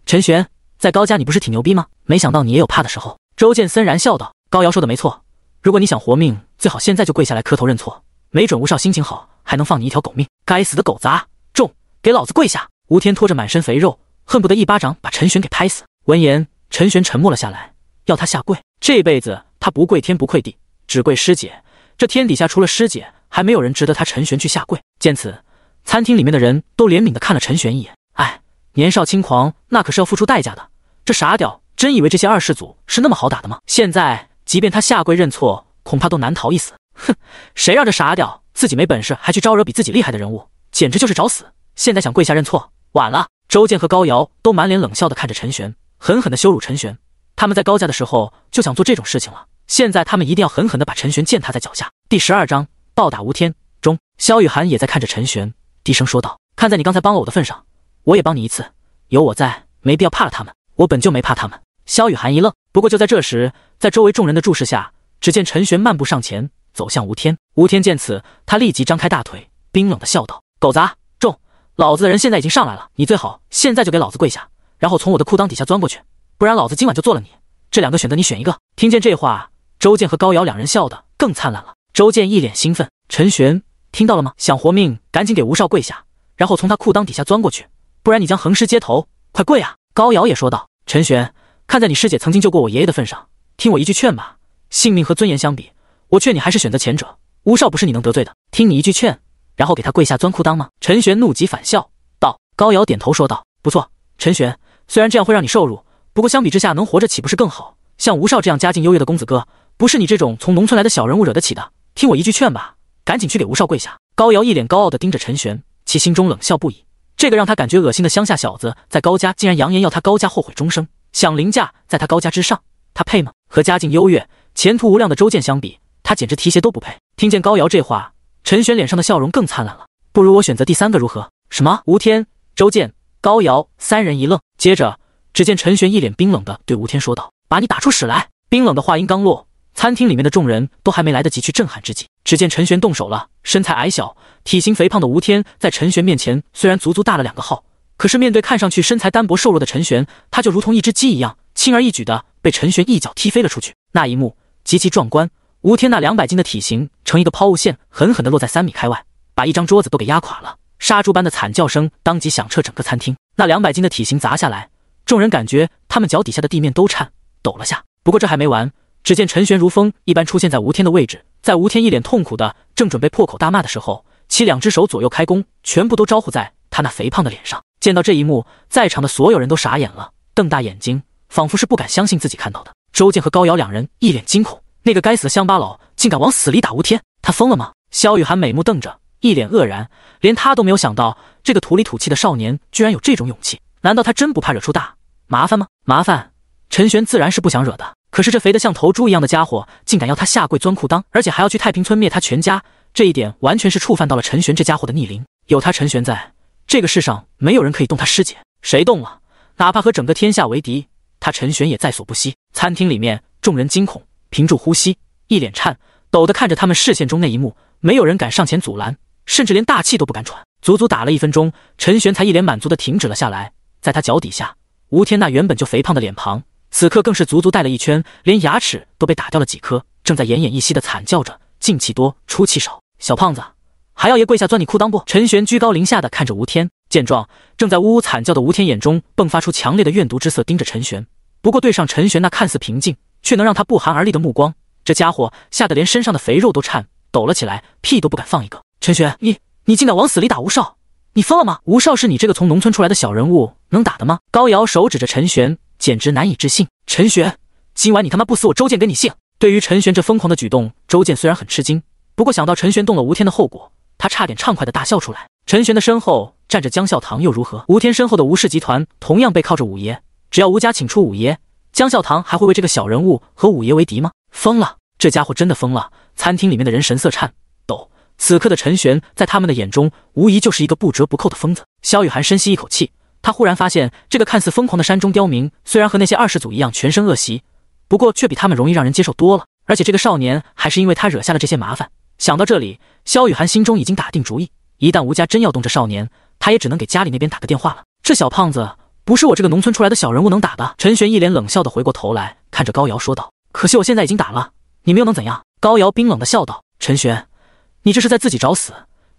陈玄，在高家你不是挺牛逼吗？没想到你也有怕的时候。”周健森然笑道：“高瑶说的没错，如果你想活命，最好现在就跪下来磕头认错，没准吴少心情好。”还能放你一条狗命？该死的狗杂种，给老子跪下！吴天拖着满身肥肉，恨不得一巴掌把陈玄给拍死。闻言，陈玄沉默了下来，要他下跪。这辈子他不跪天不跪地，只跪师姐。这天底下除了师姐，还没有人值得他陈玄去下跪。见此，餐厅里面的人都怜悯的看了陈玄一眼。哎，年少轻狂，那可是要付出代价的。这傻屌真以为这些二世祖是那么好打的吗？现在即便他下跪认错，恐怕都难逃一死。哼，谁让这傻屌？自己没本事还去招惹比自己厉害的人物，简直就是找死！现在想跪下认错，晚了。周健和高瑶都满脸冷笑的看着陈玄，狠狠的羞辱陈玄。他们在高家的时候就想做这种事情了，现在他们一定要狠狠的把陈玄践踏在脚下。第十二章暴打吴天中。萧雨涵也在看着陈玄，低声说道：“看在你刚才帮了我的份上，我也帮你一次。有我在，没必要怕了他们。我本就没怕他们。”萧雨涵一愣，不过就在这时，在周围众人的注视下，只见陈玄漫步上前。走向吴天，吴天见此，他立即张开大腿，冰冷的笑道：“狗杂种，老子的人现在已经上来了，你最好现在就给老子跪下，然后从我的裤裆底下钻过去，不然老子今晚就做了你。这两个选择，你选一个。”听见这话，周健和高瑶两人笑得更灿烂了。周健一脸兴奋：“陈玄，听到了吗？想活命，赶紧给吴少跪下，然后从他裤裆底下钻过去，不然你将横尸街头。快跪啊！”高瑶也说道：“陈玄，看在你师姐曾经救过我爷爷的份上，听我一句劝吧，性命和尊严相比。”我劝你还是选择前者，吴少不是你能得罪的。听你一句劝，然后给他跪下钻裤裆吗？陈玄怒极反笑道。高瑶点头说道：“不错，陈玄，虽然这样会让你受辱，不过相比之下能活着岂不是更好？像吴少这样家境优越的公子哥，不是你这种从农村来的小人物惹得起的。听我一句劝吧，赶紧去给吴少跪下。”高瑶一脸高傲的盯着陈玄，其心中冷笑不已。这个让他感觉恶心的乡下小子，在高家竟然扬言要他高家后悔终生，想凌驾在他高家之上，他配吗？和家境优越、前途无量的周建相比。他简直提鞋都不配。听见高瑶这话，陈玄脸上的笑容更灿烂了。不如我选择第三个如何？什么？吴天、周健、高瑶三人一愣，接着只见陈玄一脸冰冷的对吴天说道：“把你打出屎来！”冰冷的话音刚落，餐厅里面的众人都还没来得及去震撼之际，只见陈玄动手了。身材矮小、体型肥胖的吴天，在陈玄面前虽然足足大了两个号，可是面对看上去身材单薄瘦弱的陈玄，他就如同一只鸡一样，轻而易举的被陈玄一脚踢飞了出去。那一幕极其壮观。吴天那两百斤的体型成一个抛物线，狠狠地落在三米开外，把一张桌子都给压垮了。杀猪般的惨叫声当即响彻整个餐厅。那两百斤的体型砸下来，众人感觉他们脚底下的地面都颤抖了下。不过这还没完，只见陈玄如风一般出现在吴天的位置。在吴天一脸痛苦的正准备破口大骂的时候，其两只手左右开弓，全部都招呼在他那肥胖的脸上。见到这一幕，在场的所有人都傻眼了，瞪大眼睛，仿佛是不敢相信自己看到的。周健和高瑶两人一脸惊恐。那个该死的乡巴佬竟敢往死里打吴天，他疯了吗？萧雨涵美目瞪着，一脸愕然，连他都没有想到，这个土里土气的少年居然有这种勇气。难道他真不怕惹出大麻烦吗？麻烦？陈玄自然是不想惹的。可是这肥得像头猪一样的家伙，竟敢要他下跪钻裤裆，而且还要去太平村灭他全家，这一点完全是触犯到了陈玄这家伙的逆鳞。有他陈玄在这个世上，没有人可以动他师姐，谁动了，哪怕和整个天下为敌，他陈玄也在所不惜。餐厅里面，众人惊恐。屏住呼吸，一脸颤抖的看着他们视线中那一幕，没有人敢上前阻拦，甚至连大气都不敢喘。足足打了一分钟，陈玄才一脸满足的停止了下来。在他脚底下，吴天那原本就肥胖的脸庞，此刻更是足足带了一圈，连牙齿都被打掉了几颗，正在奄奄一息的惨叫着，进气多，出气少。小胖子，还要爷跪下钻你裤裆不？陈玄居高临下的看着吴天，见状，正在呜呜惨叫的吴天眼中迸发出强烈的怨毒之色，盯着陈玄。不过对上陈玄那看似平静。却能让他不寒而栗的目光，这家伙吓得连身上的肥肉都颤抖了起来，屁都不敢放一个。陈玄，你你竟敢往死里打吴少，你疯了吗？吴少是你这个从农村出来的小人物能打的吗？高瑶手指着陈玄，简直难以置信。陈玄，今晚你他妈不死，我周建跟你姓。对于陈玄这疯狂的举动，周建虽然很吃惊，不过想到陈玄动了吴天的后果，他差点畅快的大笑出来。陈玄的身后站着江笑堂又如何？吴天身后的吴氏集团同样背靠着五爷，只要吴家请出五爷。江笑堂还会为这个小人物和五爷为敌吗？疯了，这家伙真的疯了！餐厅里面的人神色颤抖。此刻的陈玄，在他们的眼中，无疑就是一个不折不扣的疯子。萧雨涵深吸一口气，他忽然发现，这个看似疯狂的山中刁民，虽然和那些二世祖一样全身恶习，不过却比他们容易让人接受多了。而且这个少年，还是因为他惹下了这些麻烦。想到这里，萧雨涵心中已经打定主意：一旦吴家真要动这少年，他也只能给家里那边打个电话了。这小胖子。不是我这个农村出来的小人物能打的。陈玄一脸冷笑的回过头来看着高瑶说道：“可惜我现在已经打了，你们又能怎样？”高瑶冰冷的笑道：“陈玄，你这是在自己找死！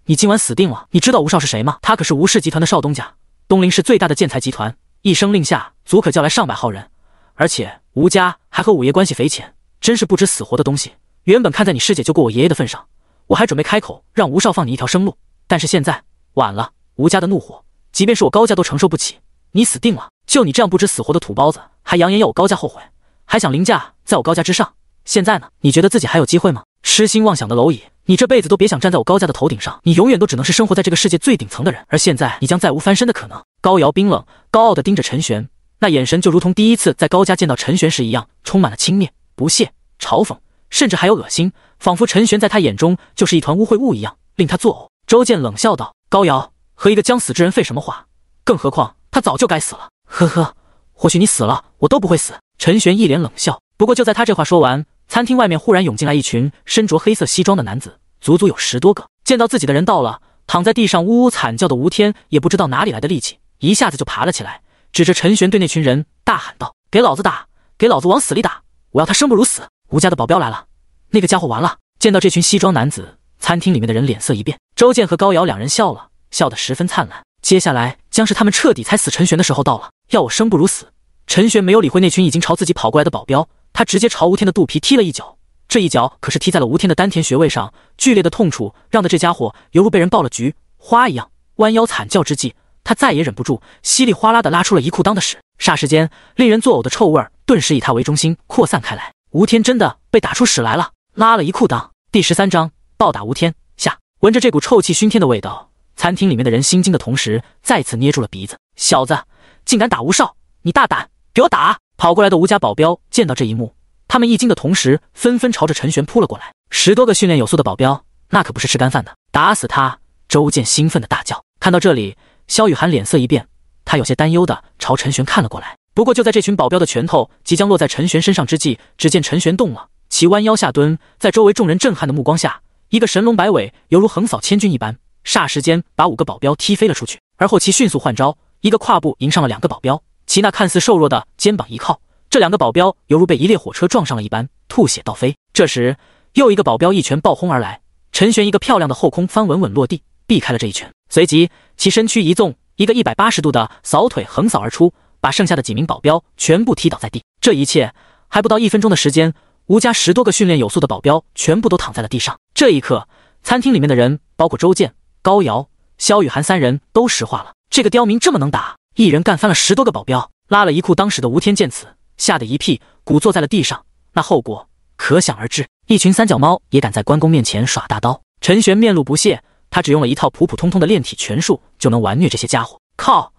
你今晚死定了！你知道吴少是谁吗？他可是吴氏集团的少东家，东林市最大的建材集团，一声令下，足可叫来上百号人。而且吴家还和五爷关系匪浅，真是不知死活的东西！原本看在你师姐救过我爷爷的份上，我还准备开口让吴少放你一条生路，但是现在晚了，吴家的怒火，即便是我高家都承受不起。”你死定了！就你这样不知死活的土包子，还扬言要我高家后悔，还想凌驾在我高家之上？现在呢？你觉得自己还有机会吗？痴心妄想的蝼蚁，你这辈子都别想站在我高家的头顶上，你永远都只能是生活在这个世界最顶层的人。而现在，你将再无翻身的可能。高瑶冰冷高傲地盯着陈玄，那眼神就如同第一次在高家见到陈玄时一样，充满了轻蔑、不屑、嘲讽，甚至还有恶心，仿佛陈玄在他眼中就是一团污秽物一样，令他作呕。周健冷笑道：“高瑶，和一个将死之人废什么话？更何况……”他早就该死了，呵呵，或许你死了，我都不会死。陈玄一脸冷笑。不过就在他这话说完，餐厅外面忽然涌进来一群身着黑色西装的男子，足足有十多个。见到自己的人到了，躺在地上呜呜惨叫的吴天也不知道哪里来的力气，一下子就爬了起来，指着陈玄对那群人大喊道：“给老子打，给老子往死里打！我要他生不如死！”吴家的保镖来了，那个家伙完了。见到这群西装男子，餐厅里面的人脸色一变。周健和高瑶两人笑了笑得十分灿烂。接下来。将是他们彻底踩死陈玄的时候到了，要我生不如死！陈玄没有理会那群已经朝自己跑过来的保镖，他直接朝吴天的肚皮踢了一脚，这一脚可是踢在了吴天的丹田穴位上，剧烈的痛楚让的这家伙犹如被人爆了菊花一样，弯腰惨叫之际，他再也忍不住，稀里哗啦的拉出了一裤裆的屎，霎时间，令人作呕的臭味顿时以他为中心扩散开来，吴天真的被打出屎来了，拉了一裤裆。第十三章暴打吴天下，闻着这股臭气熏天的味道。餐厅里面的人心惊的同时，再次捏住了鼻子。小子，竟敢打吴少！你大胆，给我打！跑过来的吴家保镖见到这一幕，他们一惊的同时，纷纷朝着陈玄扑了过来。十多个训练有素的保镖，那可不是吃干饭的！打死他！周建兴奋的大叫。看到这里，萧雨涵脸色一变，他有些担忧的朝陈玄看了过来。不过就在这群保镖的拳头即将落在陈玄身上之际，只见陈玄动了，其弯腰下蹲，在周围众人震撼的目光下，一个神龙摆尾，犹如横扫千军一般。霎时间，把五个保镖踢飞了出去。而后其迅速换招，一个跨步迎上了两个保镖，其那看似瘦弱的肩膀一靠，这两个保镖犹如被一列火车撞上了一般，吐血倒飞。这时，又一个保镖一拳暴轰而来，陈玄一个漂亮的后空翻稳稳落地，避开了这一拳。随即，其身躯一纵，一个一百八十度的扫腿横扫而出，把剩下的几名保镖全部踢倒在地。这一切还不到一分钟的时间，吴家十多个训练有素的保镖全部都躺在了地上。这一刻，餐厅里面的人，包括周健。高瑶、萧雨涵三人都石化了。这个刁民这么能打，一人干翻了十多个保镖，拉了一裤当时的吴天见此，吓得一屁股坐在了地上，那后果可想而知。一群三脚猫也敢在关公面前耍大刀？陈玄面露不屑，他只用了一套普普通通的炼体拳术就能玩虐这些家伙。靠，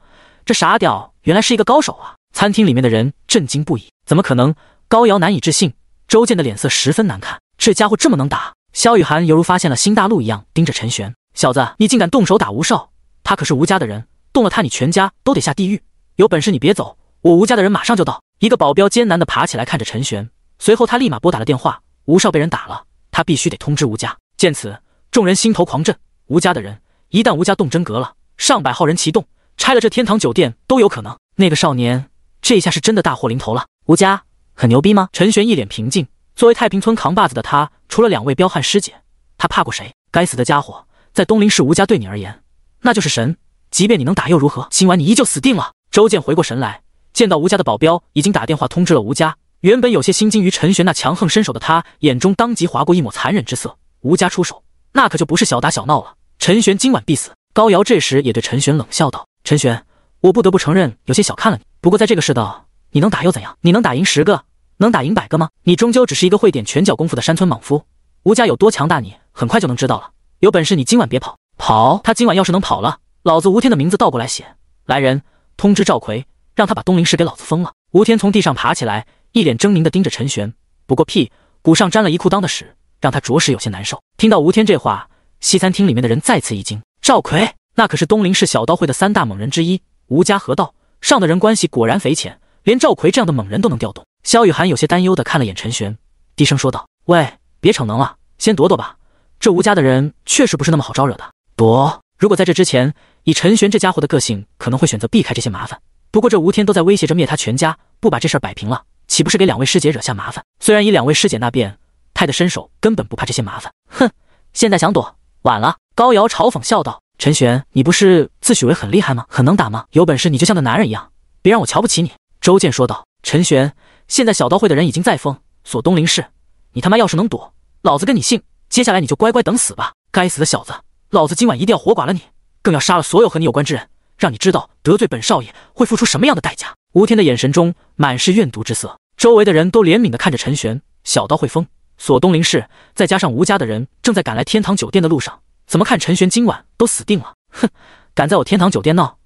这傻屌原来是一个高手啊！餐厅里面的人震惊不已，怎么可能？高瑶难以置信，周建的脸色十分难看，这家伙这么能打？萧雨涵犹如发现了新大陆一样，盯着陈玄。小子，你竟敢动手打吴少！他可是吴家的人，动了他，你全家都得下地狱！有本事你别走，我吴家的人马上就到！一个保镖艰难地爬起来，看着陈玄，随后他立马拨打了电话。吴少被人打了，他必须得通知吴家。见此，众人心头狂震。吴家的人一旦吴家动真格了，上百号人齐动，拆了这天堂酒店都有可能。那个少年，这一下是真的大祸临头了。吴家很牛逼吗？陈玄一脸平静。作为太平村扛把子的他，除了两位彪悍师姐，他怕过谁？该死的家伙！在东林市，吴家对你而言，那就是神。即便你能打，又如何？今晚你依旧死定了。周健回过神来，见到吴家的保镖已经打电话通知了吴家。原本有些心惊于陈玄那强横身手的他，眼中当即划过一抹残忍之色。吴家出手，那可就不是小打小闹了。陈玄今晚必死。高瑶这时也对陈玄冷笑道：“陈玄，我不得不承认，有些小看了你。不过在这个世道，你能打又怎样？你能打赢十个？能打赢百个吗？你终究只是一个会点拳脚功夫的山村莽夫。吴家有多强大，你很快就能知道了。”有本事你今晚别跑！跑！他今晚要是能跑了，老子吴天的名字倒过来写！来人，通知赵奎，让他把东林市给老子封了！吴天从地上爬起来，一脸狰狞的盯着陈玄。不过屁，骨上沾了一裤裆的屎，让他着实有些难受。听到吴天这话，西餐厅里面的人再次一惊。赵奎，那可是东林市小刀会的三大猛人之一，吴家河道上的人关系果然匪浅，连赵奎这样的猛人都能调动。萧雨涵有些担忧的看了眼陈玄，低声说道：“喂，别逞能了，先躲躲吧。”这吴家的人确实不是那么好招惹的，躲。如果在这之前，以陈玄这家伙的个性，可能会选择避开这些麻烦。不过这吴天都在威胁着灭他全家，不把这事儿摆平了，岂不是给两位师姐惹下麻烦？虽然以两位师姐那边太的身手，根本不怕这些麻烦。哼，现在想躲，晚了。高瑶嘲讽笑道：“陈玄，你不是自诩为很厉害吗？很能打吗？有本事你就像个男人一样，别让我瞧不起你。”周健说道：“陈玄，现在小刀会的人已经在封锁东林市，你他妈要是能躲，老子跟你姓。”接下来你就乖乖等死吧！该死的小子，老子今晚一定要活剐了你，更要杀了所有和你有关之人，让你知道得罪本少爷会付出什么样的代价！吴天的眼神中满是怨毒之色，周围的人都怜悯的看着陈玄。小刀会锋，锁东林氏，再加上吴家的人，正在赶来天堂酒店的路上，怎么看陈玄今晚都死定了！哼，敢在我天堂酒店闹，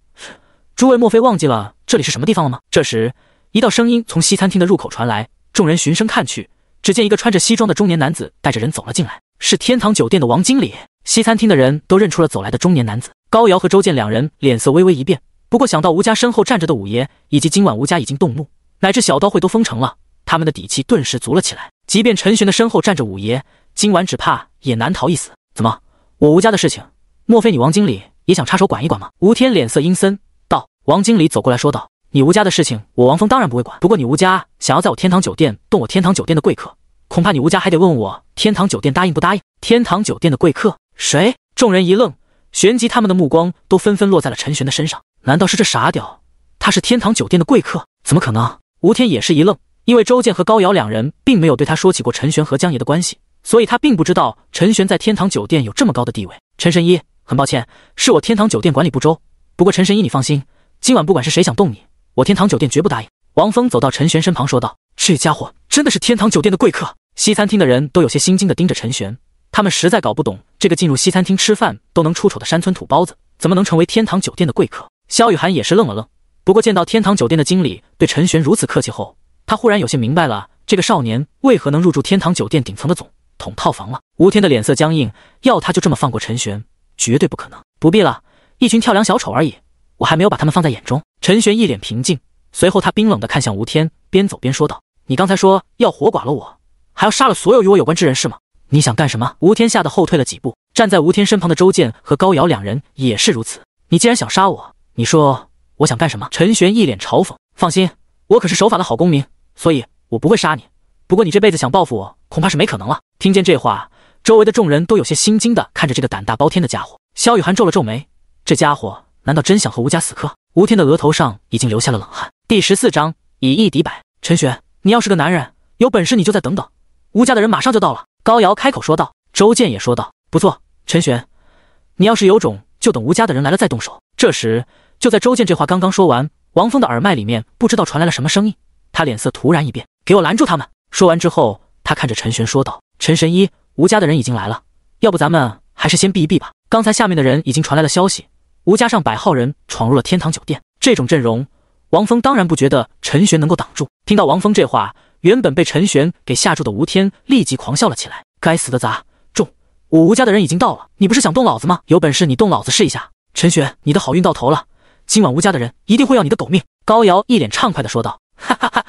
诸位莫非忘记了这里是什么地方了吗？这时，一道声音从西餐厅的入口传来，众人循声看去，只见一个穿着西装的中年男子带着人走了进来。是天堂酒店的王经理，西餐厅的人都认出了走来的中年男子高瑶和周健两人脸色微微一变，不过想到吴家身后站着的五爷，以及今晚吴家已经动怒，乃至小刀会都封城了，他们的底气顿时足了起来。即便陈玄的身后站着五爷，今晚只怕也难逃一死。怎么，我吴家的事情，莫非你王经理也想插手管一管吗？吴天脸色阴森道。王经理走过来说道：“你吴家的事情，我王峰当然不会管。不过你吴家想要在我天堂酒店动我天堂酒店的贵客。”恐怕你吴家还得问我天堂酒店答应不答应？天堂酒店的贵客谁？众人一愣，旋即他们的目光都纷纷落在了陈玄的身上。难道是这傻屌？他是天堂酒店的贵客？怎么可能？吴天也是一愣，因为周健和高瑶两人并没有对他说起过陈玄和江爷的关系，所以他并不知道陈玄在天堂酒店有这么高的地位。陈神医，很抱歉，是我天堂酒店管理不周。不过陈神医你放心，今晚不管是谁想动你，我天堂酒店绝不答应。王峰走到陈玄身旁说道：“这家伙真的是天堂酒店的贵客。”西餐厅的人都有些心惊的盯着陈玄，他们实在搞不懂这个进入西餐厅吃饭都能出丑的山村土包子，怎么能成为天堂酒店的贵客？萧雨涵也是愣了愣，不过见到天堂酒店的经理对陈玄如此客气后，他忽然有些明白了这个少年为何能入住天堂酒店顶层的总统套房了。吴天的脸色僵硬，要他就这么放过陈玄，绝对不可能。不必了，一群跳梁小丑而已，我还没有把他们放在眼中。陈玄一脸平静，随后他冰冷的看向吴天，边走边说道：“你刚才说要活剐了我。”还要杀了所有与我有关之人是吗？你想干什么？吴天吓得后退了几步，站在吴天身旁的周健和高瑶两人也是如此。你既然想杀我，你说我想干什么？陈玄一脸嘲讽。放心，我可是守法的好公民，所以我不会杀你。不过你这辈子想报复我，恐怕是没可能了。听见这话，周围的众人都有些心惊地看着这个胆大包天的家伙。萧雨涵皱了皱眉，这家伙难道真想和吴家死磕？吴天的额头上已经流下了冷汗。第十四章以一敌百。陈玄，你要是个男人，有本事你就再等等。吴家的人马上就到了，高瑶开口说道。周建也说道：“不错，陈玄，你要是有种，就等吴家的人来了再动手。”这时，就在周建这话刚刚说完，王峰的耳麦里面不知道传来了什么声音，他脸色突然一变：“给我拦住他们！”说完之后，他看着陈玄说道：“陈神医，吴家的人已经来了，要不咱们还是先避一避吧。刚才下面的人已经传来了消息，吴家上百号人闯入了天堂酒店，这种阵容，王峰当然不觉得陈玄能够挡住。”听到王峰这话。原本被陈玄给吓住的吴天立即狂笑了起来。该死的杂种！我吴家的人已经到了，你不是想动老子吗？有本事你动老子试一下！陈玄，你的好运到头了，今晚吴家的人一定会要你的狗命！高瑶一脸畅快的说道：“哈哈哈！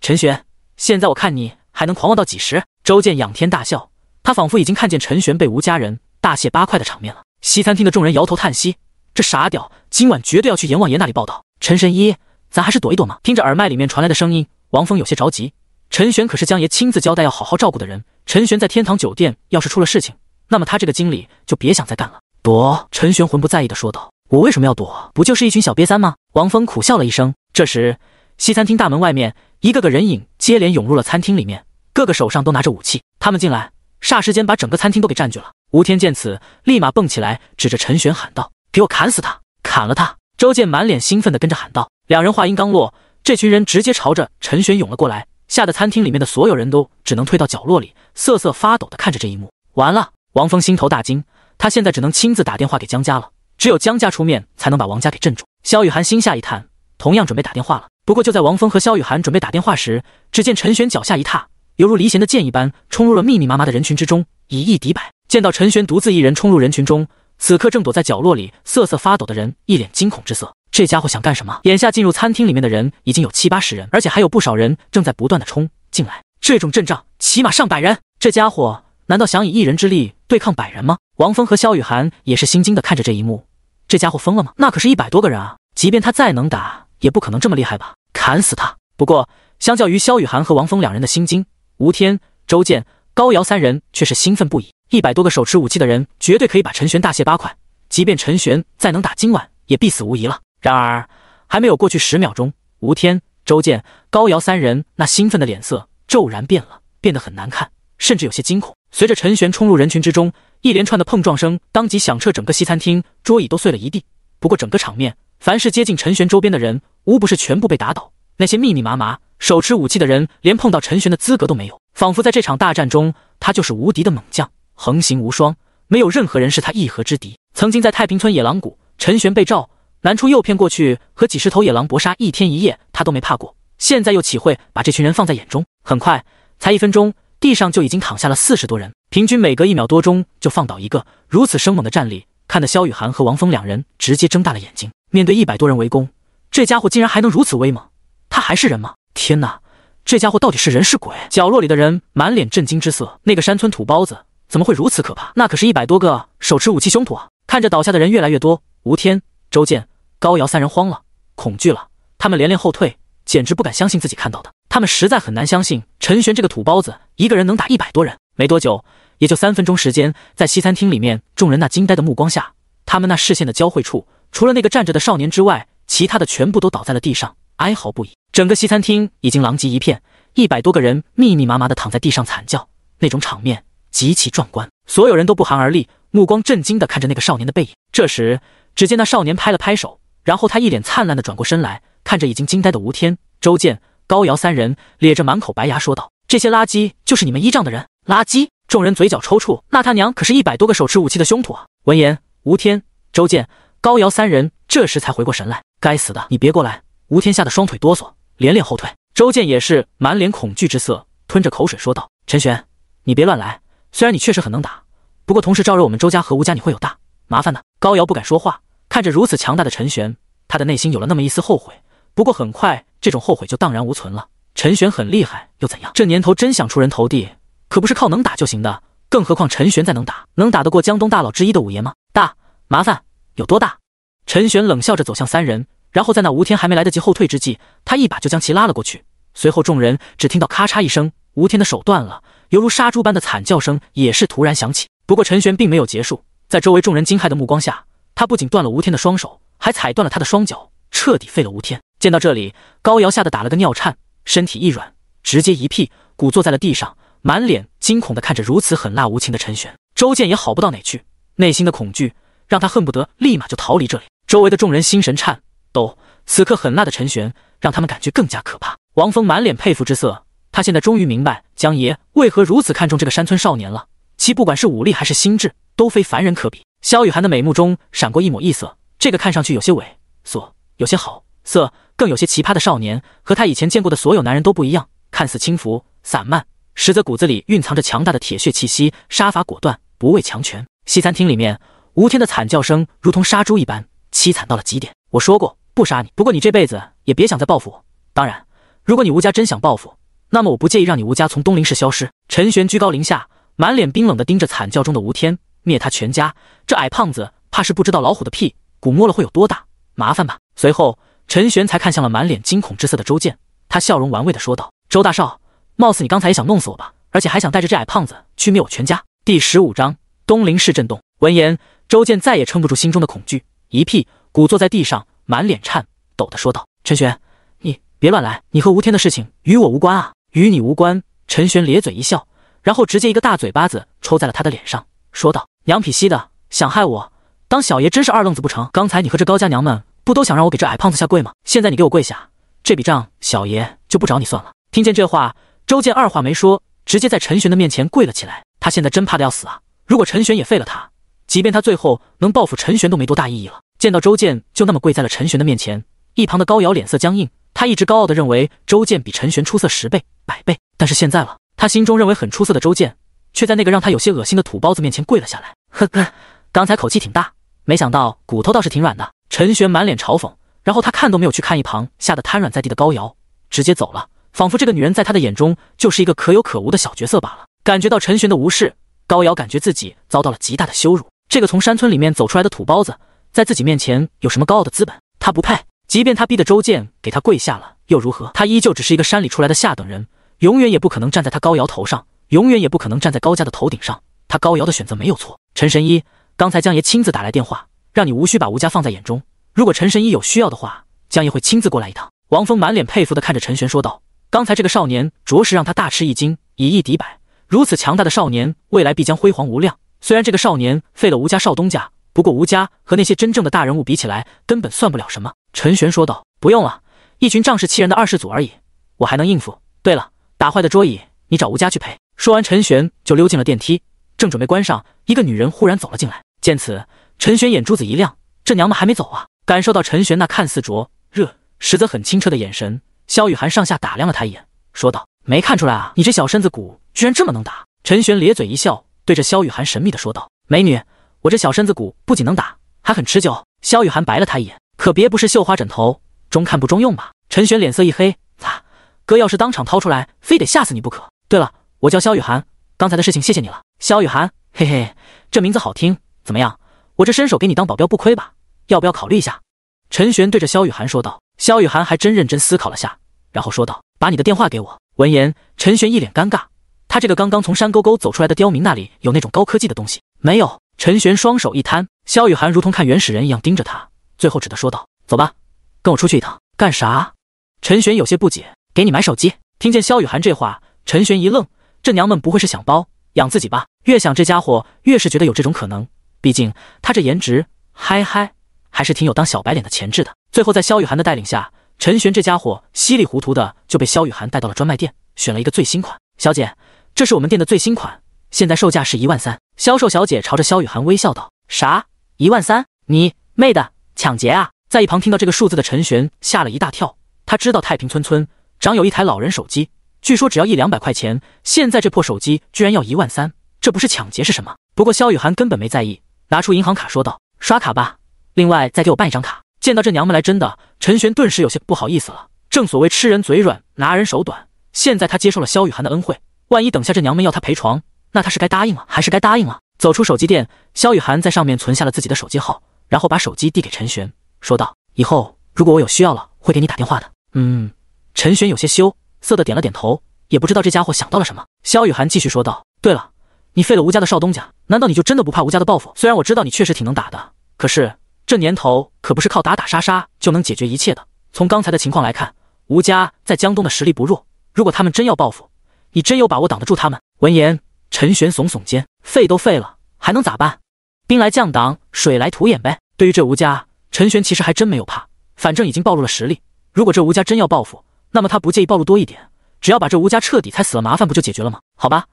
陈玄，现在我看你还能狂妄到几时？”周健仰天大笑，他仿佛已经看见陈玄被吴家人大卸八块的场面了。西餐厅的众人摇头叹息：“这傻屌，今晚绝对要去阎王爷那里报道。”陈神医，咱还是躲一躲嘛。听着耳麦里面传来的声音，王峰有些着急。陈玄可是江爷亲自交代要好好照顾的人。陈玄在天堂酒店要是出了事情，那么他这个经理就别想再干了。躲！陈玄魂不在意的说道：“我为什么要躲？不就是一群小瘪三吗？”王峰苦笑了一声。这时，西餐厅大门外面一个个人影接连涌入了餐厅里面，个个手上都拿着武器。他们进来，霎时间把整个餐厅都给占据了。吴天见此，立马蹦起来，指着陈玄喊道：“给我砍死他！砍了他！”周健满脸兴奋的跟着喊道。两人话音刚落，这群人直接朝着陈玄涌了过来。吓得餐厅里面的所有人都只能退到角落里，瑟瑟发抖地看着这一幕。完了，王峰心头大惊，他现在只能亲自打电话给江家了，只有江家出面才能把王家给镇住。萧雨涵心下一叹，同样准备打电话了。不过就在王峰和萧雨涵准备打电话时，只见陈玄脚下一踏，犹如离弦的箭一般冲入了密密麻麻的人群之中，以一敌百。见到陈玄独自一人冲入人群中，此刻正躲在角落里瑟瑟发抖的人一脸惊恐之色。这家伙想干什么？眼下进入餐厅里面的人已经有七八十人，而且还有不少人正在不断的冲进来。这种阵仗，起码上百人。这家伙难道想以一人之力对抗百人吗？王峰和萧雨涵也是心惊的看着这一幕。这家伙疯了吗？那可是一百多个人啊！即便他再能打，也不可能这么厉害吧？砍死他！不过，相较于萧雨涵和王峰两人的心惊，吴天、周健、高瑶三人却是兴奋不已。一百多个手持武器的人，绝对可以把陈玄大卸八块。即便陈玄再能打，今晚也必死无疑了。然而，还没有过去十秒钟，吴天、周健、高瑶三人那兴奋的脸色骤然变了，变得很难看，甚至有些惊恐。随着陈玄冲入人群之中，一连串的碰撞声当即响彻整个西餐厅，桌椅都碎了一地。不过，整个场面，凡是接近陈玄周边的人，无不是全部被打倒。那些密密麻麻手持武器的人，连碰到陈玄的资格都没有，仿佛在这场大战中，他就是无敌的猛将，横行无双，没有任何人是他一合之敌。曾经在太平村野狼谷，陈玄被赵……南初诱骗过去，和几十头野狼搏杀一天一夜，他都没怕过。现在又岂会把这群人放在眼中？很快，才一分钟，地上就已经躺下了四十多人，平均每隔一秒多钟就放倒一个。如此生猛的战力，看得萧雨涵和王峰两人直接睁大了眼睛。面对一百多人围攻，这家伙竟然还能如此威猛，他还是人吗？天哪，这家伙到底是人是鬼？角落里的人满脸震惊之色。那个山村土包子怎么会如此可怕？那可是一百多个手持武器凶徒啊！看着倒下的人越来越多，吴天、周健。高瑶三人慌了，恐惧了，他们连连后退，简直不敢相信自己看到的。他们实在很难相信陈玄这个土包子一个人能打一百多人。没多久，也就三分钟时间，在西餐厅里面，众人那惊呆的目光下，他们那视线的交汇处，除了那个站着的少年之外，其他的全部都倒在了地上，哀嚎不已。整个西餐厅已经狼藉一片，一百多个人密密麻麻的躺在地上惨叫，那种场面极其壮观，所有人都不寒而栗，目光震惊的看着那个少年的背影。这时，只见那少年拍了拍手。然后他一脸灿烂的转过身来，看着已经惊呆的吴天、周建、高瑶三人，咧着满口白牙说道：“这些垃圾就是你们依仗的人？垃圾！”众人嘴角抽搐。那他娘可是一百多个手持武器的凶徒啊！闻言，吴天、周建、高瑶三人这时才回过神来：“该死的，你别过来！”吴天吓得双腿哆嗦，连连后退。周建也是满脸恐惧之色，吞着口水说道：“陈玄，你别乱来。虽然你确实很能打，不过同时招惹我们周家和吴家，你会有大麻烦的。”高瑶不敢说话。看着如此强大的陈玄，他的内心有了那么一丝后悔。不过很快，这种后悔就荡然无存了。陈玄很厉害又怎样？这年头真想出人头地，可不是靠能打就行的。更何况陈玄再能打，能打得过江东大佬之一的五爷吗？大麻烦有多大？陈玄冷笑着走向三人，然后在那吴天还没来得及后退之际，他一把就将其拉了过去。随后众人只听到咔嚓一声，吴天的手断了，犹如杀猪般的惨叫声也是突然响起。不过陈玄并没有结束，在周围众人惊骇的目光下。他不仅断了吴天的双手，还踩断了他的双脚，彻底废了吴天。见到这里，高瑶吓得打了个尿颤，身体一软，直接一屁股坐在了地上，满脸惊恐地看着如此狠辣无情的陈玄。周健也好不到哪去，内心的恐惧让他恨不得立马就逃离这里。周围的众人心神颤抖，此刻狠辣的陈玄让他们感觉更加可怕。王峰满脸佩服之色，他现在终于明白江爷为何如此看重这个山村少年了，其不管是武力还是心智，都非凡人可比。萧雨涵的眉目中闪过一抹异色，这个看上去有些猥琐、有些好色，更有些奇葩的少年，和他以前见过的所有男人都不一样。看似轻浮散漫，实则骨子里蕴藏着强大的铁血气息，杀伐果断，不畏强权。西餐厅里面，吴天的惨叫声如同杀猪一般，凄惨到了极点。我说过不杀你，不过你这辈子也别想再报复我。当然，如果你吴家真想报复，那么我不介意让你吴家从东林市消失。陈玄居高临下，满脸冰冷地盯着惨叫中的吴天。灭他全家，这矮胖子怕是不知道老虎的屁股摸了会有多大麻烦吧？随后，陈玄才看向了满脸惊恐之色的周健，他笑容玩味的说道：“周大少，貌似你刚才也想弄死我吧？而且还想带着这矮胖子去灭我全家。”第十五章东林市震动。闻言，周健再也撑不住心中的恐惧，一屁股坐在地上，满脸颤抖的说道：“陈玄，你别乱来，你和吴天的事情与我无关啊，与你无关。”陈玄咧嘴一笑，然后直接一个大嘴巴子抽在了他的脸上。说道：“娘皮子的，想害我？当小爷真是二愣子不成？刚才你和这高家娘们不都想让我给这矮胖子下跪吗？现在你给我跪下，这笔账小爷就不找你算了。”听见这话，周健二话没说，直接在陈玄的面前跪了起来。他现在真怕得要死啊！如果陈玄也废了他，即便他最后能报复陈玄，都没多大意义了。见到周健就那么跪在了陈玄的面前，一旁的高瑶脸色僵硬。他一直高傲的认为周健比陈玄出色十倍、百倍，但是现在了，他心中认为很出色的周健。却在那个让他有些恶心的土包子面前跪了下来。呵呵，刚才口气挺大，没想到骨头倒是挺软的。陈玄满脸嘲讽，然后他看都没有去看一旁吓得瘫软在地的高瑶，直接走了，仿佛这个女人在他的眼中就是一个可有可无的小角色罢了。感觉到陈玄的无视，高瑶感觉自己遭到了极大的羞辱。这个从山村里面走出来的土包子，在自己面前有什么高傲的资本？他不配。即便他逼得周建给他跪下了又如何？他依旧只是一个山里出来的下等人，永远也不可能站在他高瑶头上。永远也不可能站在高家的头顶上，他高瑶的选择没有错。陈神医，刚才江爷亲自打来电话，让你无需把吴家放在眼中。如果陈神医有需要的话，江爷会亲自过来一趟。王峰满脸佩服地看着陈玄说道：“刚才这个少年着实让他大吃一惊，以一敌百，如此强大的少年，未来必将辉煌无量。虽然这个少年废了吴家少东家，不过吴家和那些真正的大人物比起来，根本算不了什么。”陈玄说道：“不用了，一群仗势欺人的二世祖而已，我还能应付。对了，打坏的桌椅，你找吴家去赔。”说完，陈玄就溜进了电梯，正准备关上，一个女人忽然走了进来。见此，陈玄眼珠子一亮，这娘们还没走啊！感受到陈玄那看似灼热，实则很清澈的眼神，萧雨涵上下打量了他一眼，说道：“没看出来啊，你这小身子骨居然这么能打。”陈玄咧嘴一笑，对着萧雨涵神秘的说道：“美女，我这小身子骨不仅能打，还很持久。”萧雨涵白了他一眼：“可别不是绣花枕头，中看不中用吧？”陈玄脸色一黑：“擦，哥要是当场掏出来，非得吓死你不可。”对了。我叫萧雨涵，刚才的事情谢谢你了。萧雨涵，嘿嘿，这名字好听，怎么样？我这伸手给你当保镖不亏吧？要不要考虑一下？陈玄对着萧雨涵说道。萧雨涵还真认真思考了下，然后说道：“把你的电话给我。”闻言，陈玄一脸尴尬。他这个刚刚从山沟沟走出来的刁民那里有那种高科技的东西没有？陈玄双手一摊。萧雨涵如同看原始人一样盯着他，最后只得说道：“走吧，跟我出去一趟，干啥？”陈玄有些不解：“给你买手机？”听见萧雨涵这话，陈玄一愣。这娘们不会是想包养自己吧？越想这家伙越是觉得有这种可能，毕竟他这颜值，嗨嗨，还是挺有当小白脸的潜质的。最后在萧雨涵的带领下，陈玄这家伙稀里糊涂的就被萧雨涵带到了专卖店，选了一个最新款。小姐，这是我们店的最新款，现在售价是一万三。销售小姐朝着萧雨涵微笑道：“啥？一万三？你妹的，抢劫啊！”在一旁听到这个数字的陈玄吓了一大跳，他知道太平村村长有一台老人手机。据说只要一两百块钱，现在这破手机居然要一万三，这不是抢劫是什么？不过萧雨涵根本没在意，拿出银行卡说道：“刷卡吧，另外再给我办一张卡。”见到这娘们来真的，陈玄顿时有些不好意思了。正所谓吃人嘴软，拿人手短，现在他接受了萧雨涵的恩惠，万一等下这娘们要他陪床，那他是该答应了还是该答应了？走出手机店，萧雨涵在上面存下了自己的手机号，然后把手机递给陈玄，说道：“以后如果我有需要了，会给你打电话的。”嗯，陈玄有些羞。色的点了点头，也不知道这家伙想到了什么。萧雨涵继续说道：“对了，你废了吴家的少东家，难道你就真的不怕吴家的报复？虽然我知道你确实挺能打的，可是这年头可不是靠打打杀杀就能解决一切的。从刚才的情况来看，吴家在江东的实力不弱，如果他们真要报复，你真有把握挡得住他们？”闻言，陈玄耸耸肩：“废都废了，还能咋办？兵来将挡，水来土掩呗。对于这吴家，陈玄其实还真没有怕，反正已经暴露了实力，如果这吴家真要报复……”那么他不介意暴露多一点，只要把这吴家彻底踩死了，麻烦不就解决了吗？好吧，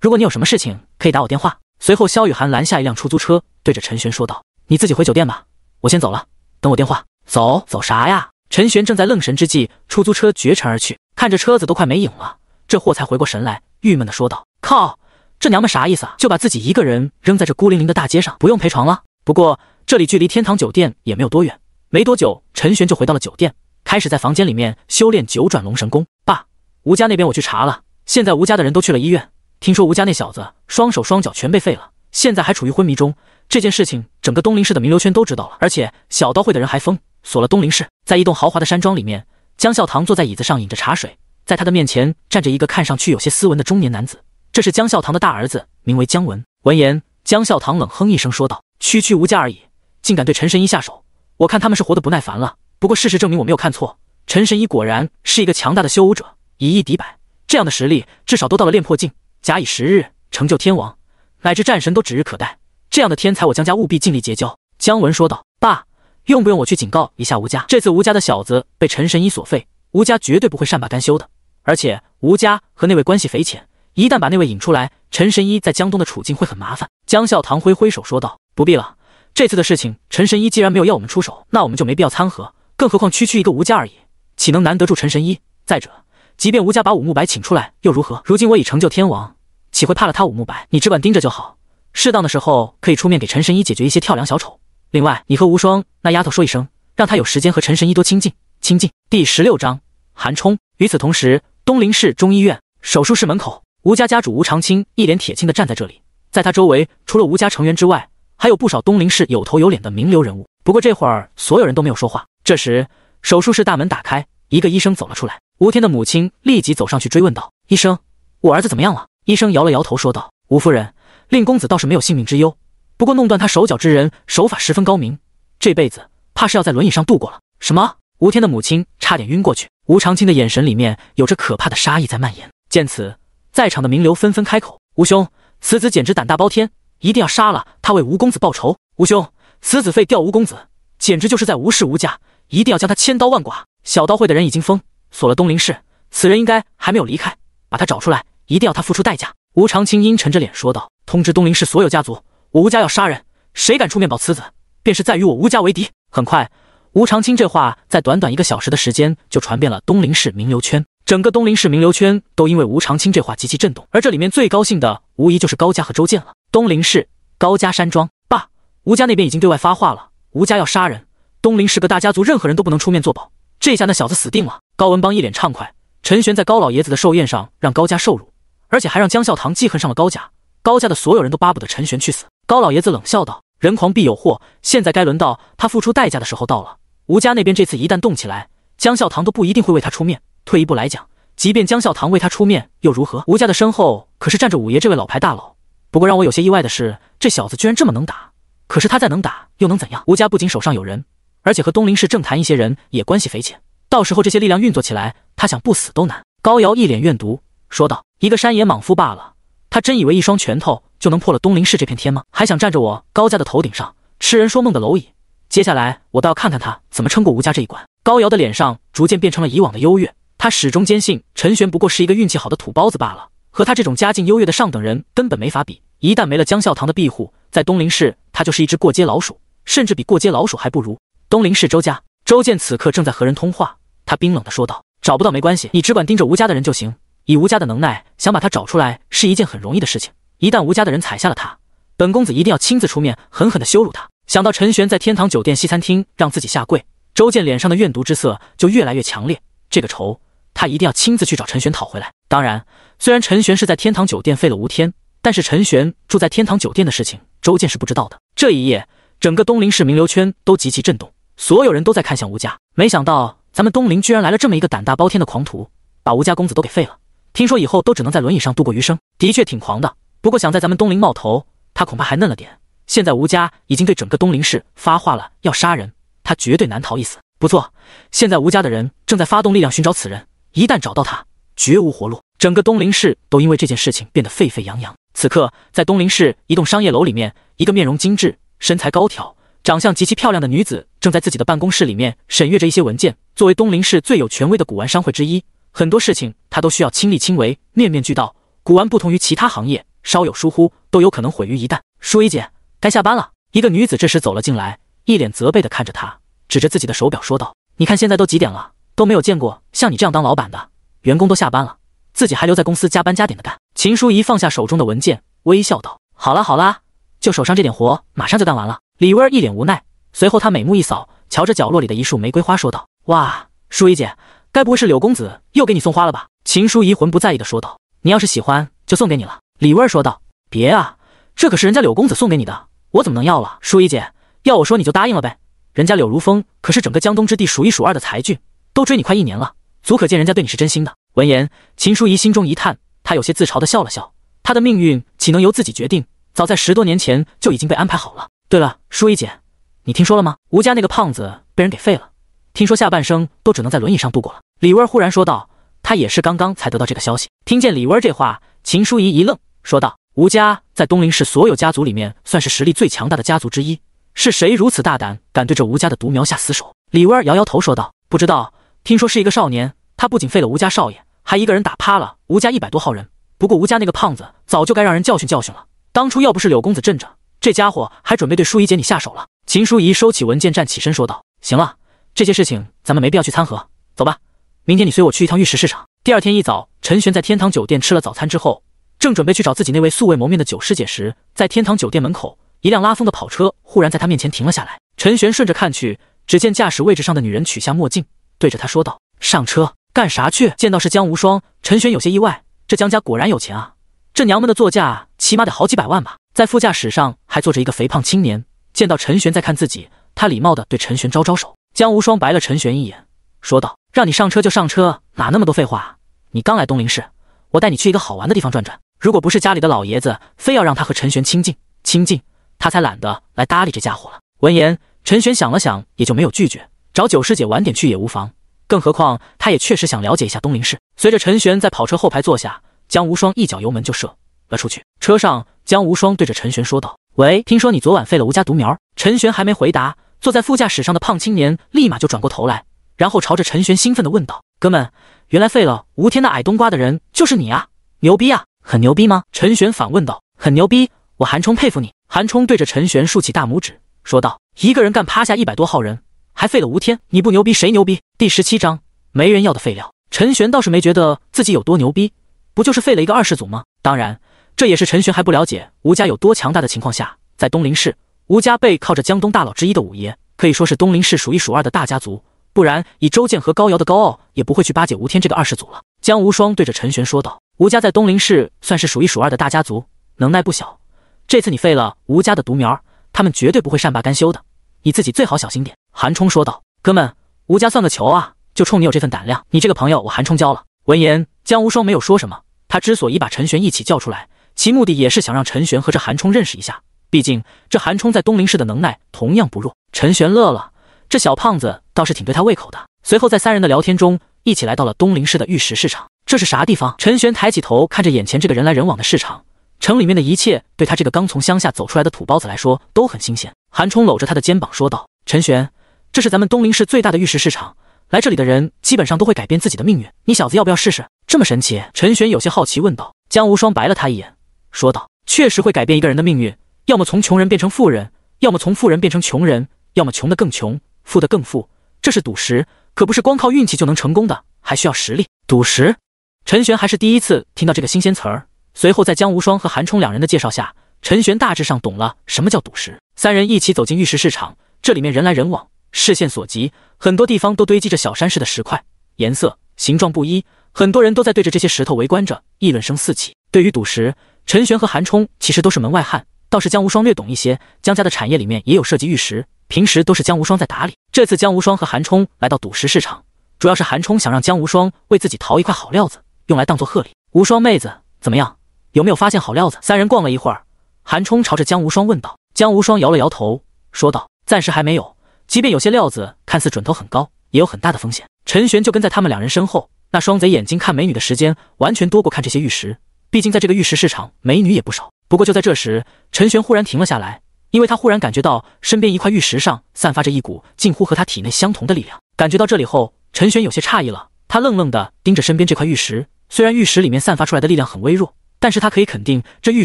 如果你有什么事情，可以打我电话。随后，萧雨涵拦下一辆出租车，对着陈玄说道：“你自己回酒店吧，我先走了，等我电话。”走走啥呀？陈玄正在愣神之际，出租车绝尘而去，看着车子都快没影了，这货才回过神来，郁闷的说道：“靠，这娘们啥意思啊？就把自己一个人扔在这孤零零的大街上，不用陪床了。不过这里距离天堂酒店也没有多远，没多久，陈玄就回到了酒店。”开始在房间里面修炼九转龙神功。爸，吴家那边我去查了，现在吴家的人都去了医院。听说吴家那小子双手双脚全被废了，现在还处于昏迷中。这件事情整个东林市的名流圈都知道了，而且小刀会的人还封锁了东林市。在一栋豪华的山庄里面，江笑堂坐在椅子上饮着茶水，在他的面前站着一个看上去有些斯文的中年男子，这是江笑堂的大儿子，名为姜文。闻言，江笑堂冷哼一声说道：“区区吴家而已，竟敢对陈神医下手，我看他们是活得不耐烦了。”不过事实证明我没有看错，陈神医果然是一个强大的修武者，以一敌百，这样的实力至少都到了炼魄境，假以时日，成就天王乃至战神都指日可待。这样的天才，我江家务必尽力结交。”姜文说道，“爸，用不用我去警告一下吴家？这次吴家的小子被陈神医所废，吴家绝对不会善罢甘休的。而且吴家和那位关系匪浅，一旦把那位引出来，陈神医在江东的处境会很麻烦。”江笑堂挥挥手说道，“不必了，这次的事情，陈神医既然没有要我们出手，那我们就没必要掺和。”更何况区区一个吴家而已，岂能难得住陈神医？再者，即便吴家把武慕白请出来又如何？如今我已成就天王，岂会怕了他武慕白？你只管盯着就好，适当的时候可以出面给陈神医解决一些跳梁小丑。另外，你和无双那丫头说一声，让她有时间和陈神医多亲近亲近。第十六章，韩冲。与此同时，东林市中医院手术室门口，吴家家主吴长青一脸铁青的站在这里，在他周围除了吴家成员之外，还有不少东林市有头有脸的名流人物。不过这会儿所有人都没有说话。这时，手术室大门打开，一个医生走了出来。吴天的母亲立即走上去追问道：“医生，我儿子怎么样了？”医生摇了摇头，说道：“吴夫人，令公子倒是没有性命之忧，不过弄断他手脚之人手法十分高明，这辈子怕是要在轮椅上度过了。”什么？吴天的母亲差点晕过去。吴长青的眼神里面有着可怕的杀意在蔓延。见此，在场的名流纷纷开口：“吴兄，此子简直胆大包天，一定要杀了他，为吴公子报仇。”“吴兄，此子废掉吴公子，简直就是在无视吴家。”一定要将他千刀万剐！小刀会的人已经封锁了东林市，此人应该还没有离开，把他找出来，一定要他付出代价。吴长青阴沉着脸说道：“通知东林市所有家族，我吴家要杀人，谁敢出面保此子，便是再与我吴家为敌。”很快，吴长青这话在短短一个小时的时间就传遍了东林市名流圈，整个东林市名流圈都因为吴长青这话极其震动。而这里面最高兴的，无疑就是高家和周建了。东林市高家山庄，爸，吴家那边已经对外发话了，吴家要杀人。东林是个大家族，任何人都不能出面作保。这下那小子死定了。高文邦一脸畅快。陈玄在高老爷子的寿宴上让高家受辱，而且还让江笑堂记恨上了高家。高家的所有人都巴不得陈玄去死。高老爷子冷笑道：“人狂必有祸，现在该轮到他付出代价的时候到了。”吴家那边这次一旦动起来，江笑堂都不一定会为他出面。退一步来讲，即便江笑堂为他出面又如何？吴家的身后可是站着五爷这位老牌大佬。不过让我有些意外的是，这小子居然这么能打。可是他再能打又能怎样？吴家不仅手上有人。而且和东林市政坛一些人也关系匪浅，到时候这些力量运作起来，他想不死都难。高瑶一脸怨毒说道：“一个山野莽夫罢了，他真以为一双拳头就能破了东林市这片天吗？还想占着我高家的头顶上，痴人说梦的蝼蚁。接下来我倒要看看他怎么撑过吴家这一关。”高瑶的脸上逐渐变成了以往的优越，他始终坚信陈玄不过是一个运气好的土包子罢了，和他这种家境优越的上等人根本没法比。一旦没了江笑堂的庇护，在东林市他就是一只过街老鼠，甚至比过街老鼠还不如。东林市周家，周建此刻正在和人通话。他冰冷的说道：“找不到没关系，你只管盯着吴家的人就行。以吴家的能耐，想把他找出来是一件很容易的事情。一旦吴家的人踩下了他，本公子一定要亲自出面，狠狠的羞辱他。”想到陈玄在天堂酒店西餐厅让自己下跪，周建脸上的怨毒之色就越来越强烈。这个仇，他一定要亲自去找陈玄讨回来。当然，虽然陈玄是在天堂酒店废了吴天，但是陈玄住在天堂酒店的事情，周建是不知道的。这一夜，整个东林市名流圈都极其震动。所有人都在看向吴家，没想到咱们东林居然来了这么一个胆大包天的狂徒，把吴家公子都给废了。听说以后都只能在轮椅上度过余生，的确挺狂的。不过想在咱们东林冒头，他恐怕还嫩了点。现在吴家已经对整个东林市发话了，要杀人，他绝对难逃一死。不错，现在吴家的人正在发动力量寻找此人，一旦找到他，绝无活路。整个东林市都因为这件事情变得沸沸扬扬。此刻，在东林市一栋商业楼里面，一个面容精致、身材高挑。长相极其漂亮的女子正在自己的办公室里面审阅着一些文件。作为东林市最有权威的古玩商会之一，很多事情她都需要亲力亲为，面面俱到。古玩不同于其他行业，稍有疏忽都有可能毁于一旦。淑仪姐，该下班了。一个女子这时走了进来，一脸责备的看着她，指着自己的手表说道：“你看现在都几点了，都没有见过像你这样当老板的，员工都下班了，自己还留在公司加班加点的干。”秦淑仪放下手中的文件，微笑道：“好啦好啦。”就手上这点活，马上就干完了。李薇儿一脸无奈，随后她美目一扫，瞧着角落里的一束玫瑰花，说道：“哇，淑仪姐，该不会是柳公子又给你送花了吧？”秦淑仪魂不在意的说道：“你要是喜欢，就送给你了。”李薇儿说道：“别啊，这可是人家柳公子送给你的，我怎么能要了？淑仪姐，要我说你就答应了呗，人家柳如风可是整个江东之地数一数二的才俊，都追你快一年了，足可见人家对你是真心的。”闻言，秦淑仪心中一叹，她有些自嘲的笑了笑，她的命运岂能由自己决定？早在十多年前就已经被安排好了。对了，舒怡姐，你听说了吗？吴家那个胖子被人给废了，听说下半生都只能在轮椅上度过了。李薇儿忽然说道：“她也是刚刚才得到这个消息。”听见李薇儿这话，秦舒怡一愣，说道：“吴家在东林市所有家族里面算是实力最强大的家族之一，是谁如此大胆，敢对这吴家的独苗下死手？”李薇儿摇摇头说道：“不知道，听说是一个少年。他不仅废了吴家少爷，还一个人打趴了吴家一百多号人。不过吴家那个胖子早就该让人教训教训了。”当初要不是柳公子镇着，这家伙还准备对舒怡姐你下手了。秦舒怡收起文件，站起身说道：“行了，这些事情咱们没必要去掺和，走吧。明天你随我去一趟玉石市场。”第二天一早，陈玄在天堂酒店吃了早餐之后，正准备去找自己那位素未谋面的九师姐时，在天堂酒店门口，一辆拉风的跑车忽然在他面前停了下来。陈玄顺着看去，只见驾驶位置上的女人取下墨镜，对着他说道：“上车，干啥去？”见到是江无双，陈玄有些意外，这江家果然有钱啊。这娘们的座驾起码得好几百万吧，在副驾驶上还坐着一个肥胖青年。见到陈玄在看自己，他礼貌地对陈玄招招手。江无双白了陈玄一眼，说道：“让你上车就上车，哪那么多废话？你刚来东林市，我带你去一个好玩的地方转转。如果不是家里的老爷子非要让他和陈玄亲近亲近，他才懒得来搭理这家伙了。”闻言，陈玄想了想，也就没有拒绝。找九师姐晚点去也无妨，更何况他也确实想了解一下东林市。随着陈玄在跑车后排坐下。江无双一脚油门就射了出去。车上，江无双对着陈玄说道：“喂，听说你昨晚废了吴家独苗。”陈玄还没回答，坐在副驾驶上的胖青年立马就转过头来，然后朝着陈玄兴奋地问道：“哥们，原来废了吴天那矮冬瓜的人就是你啊！牛逼啊！很牛逼吗？”陈玄反问道：“很牛逼，我韩冲佩服你。”韩冲对着陈玄竖起大拇指说道：“一个人干趴下一百多号人，还废了吴天，你不牛逼谁牛逼？”第十七章没人要的废料。陈玄倒是没觉得自己有多牛逼。不就是废了一个二世祖吗？当然，这也是陈玄还不了解吴家有多强大的情况下，在东林市，吴家背靠着江东大佬之一的五爷，可以说是东林市数一数二的大家族。不然以周建和高瑶的高傲，也不会去巴结吴天这个二世祖了。江无双对着陈玄说道：“吴家在东林市算是数一数二的大家族，能耐不小。这次你废了吴家的独苗，他们绝对不会善罢甘休的。你自己最好小心点。”韩冲说道：“哥们，吴家算个球啊！就冲你有这份胆量，你这个朋友我韩冲交了。”闻言，江无双没有说什么。他之所以把陈玄一起叫出来，其目的也是想让陈玄和这韩冲认识一下。毕竟这韩冲在东林市的能耐同样不弱。陈玄乐了，这小胖子倒是挺对他胃口的。随后，在三人的聊天中，一起来到了东林市的玉石市场。这是啥地方？陈玄抬起头看着眼前这个人来人往的市场，城里面的一切对他这个刚从乡下走出来的土包子来说都很新鲜。韩冲搂着他的肩膀说道：“陈玄，这是咱们东林市最大的玉石市场，来这里的人基本上都会改变自己的命运。你小子要不要试试？”这么神奇？陈玄有些好奇，问道。江无双白了他一眼，说道：“确实会改变一个人的命运，要么从穷人变成富人，要么从富人变成穷人，要么穷的更穷，富的更富。这是赌石，可不是光靠运气就能成功的，还需要实力。”赌石？陈玄还是第一次听到这个新鲜词儿。随后，在江无双和韩冲两人的介绍下，陈玄大致上懂了什么叫赌石。三人一起走进玉石市场，这里面人来人往，视线所及，很多地方都堆积着小山似的石块，颜色、形状不一。很多人都在对着这些石头围观着，议论声四起。对于赌石，陈玄和韩冲其实都是门外汉，倒是江无双略懂一些。江家的产业里面也有涉及玉石，平时都是江无双在打理。这次江无双和韩冲来到赌石市场，主要是韩冲想让江无双为自己淘一块好料子，用来当做贺礼。无双妹子，怎么样？有没有发现好料子？三人逛了一会儿，韩冲朝着江无双问道。江无双摇了摇头，说道：“暂时还没有。即便有些料子看似准头很高，也有很大的风险。”陈玄就跟在他们两人身后。那双贼眼睛看美女的时间完全多过看这些玉石，毕竟在这个玉石市场，美女也不少。不过就在这时，陈玄忽然停了下来，因为他忽然感觉到身边一块玉石上散发着一股近乎和他体内相同的力量。感觉到这里后，陈玄有些诧异了，他愣愣的盯着身边这块玉石。虽然玉石里面散发出来的力量很微弱，但是他可以肯定这玉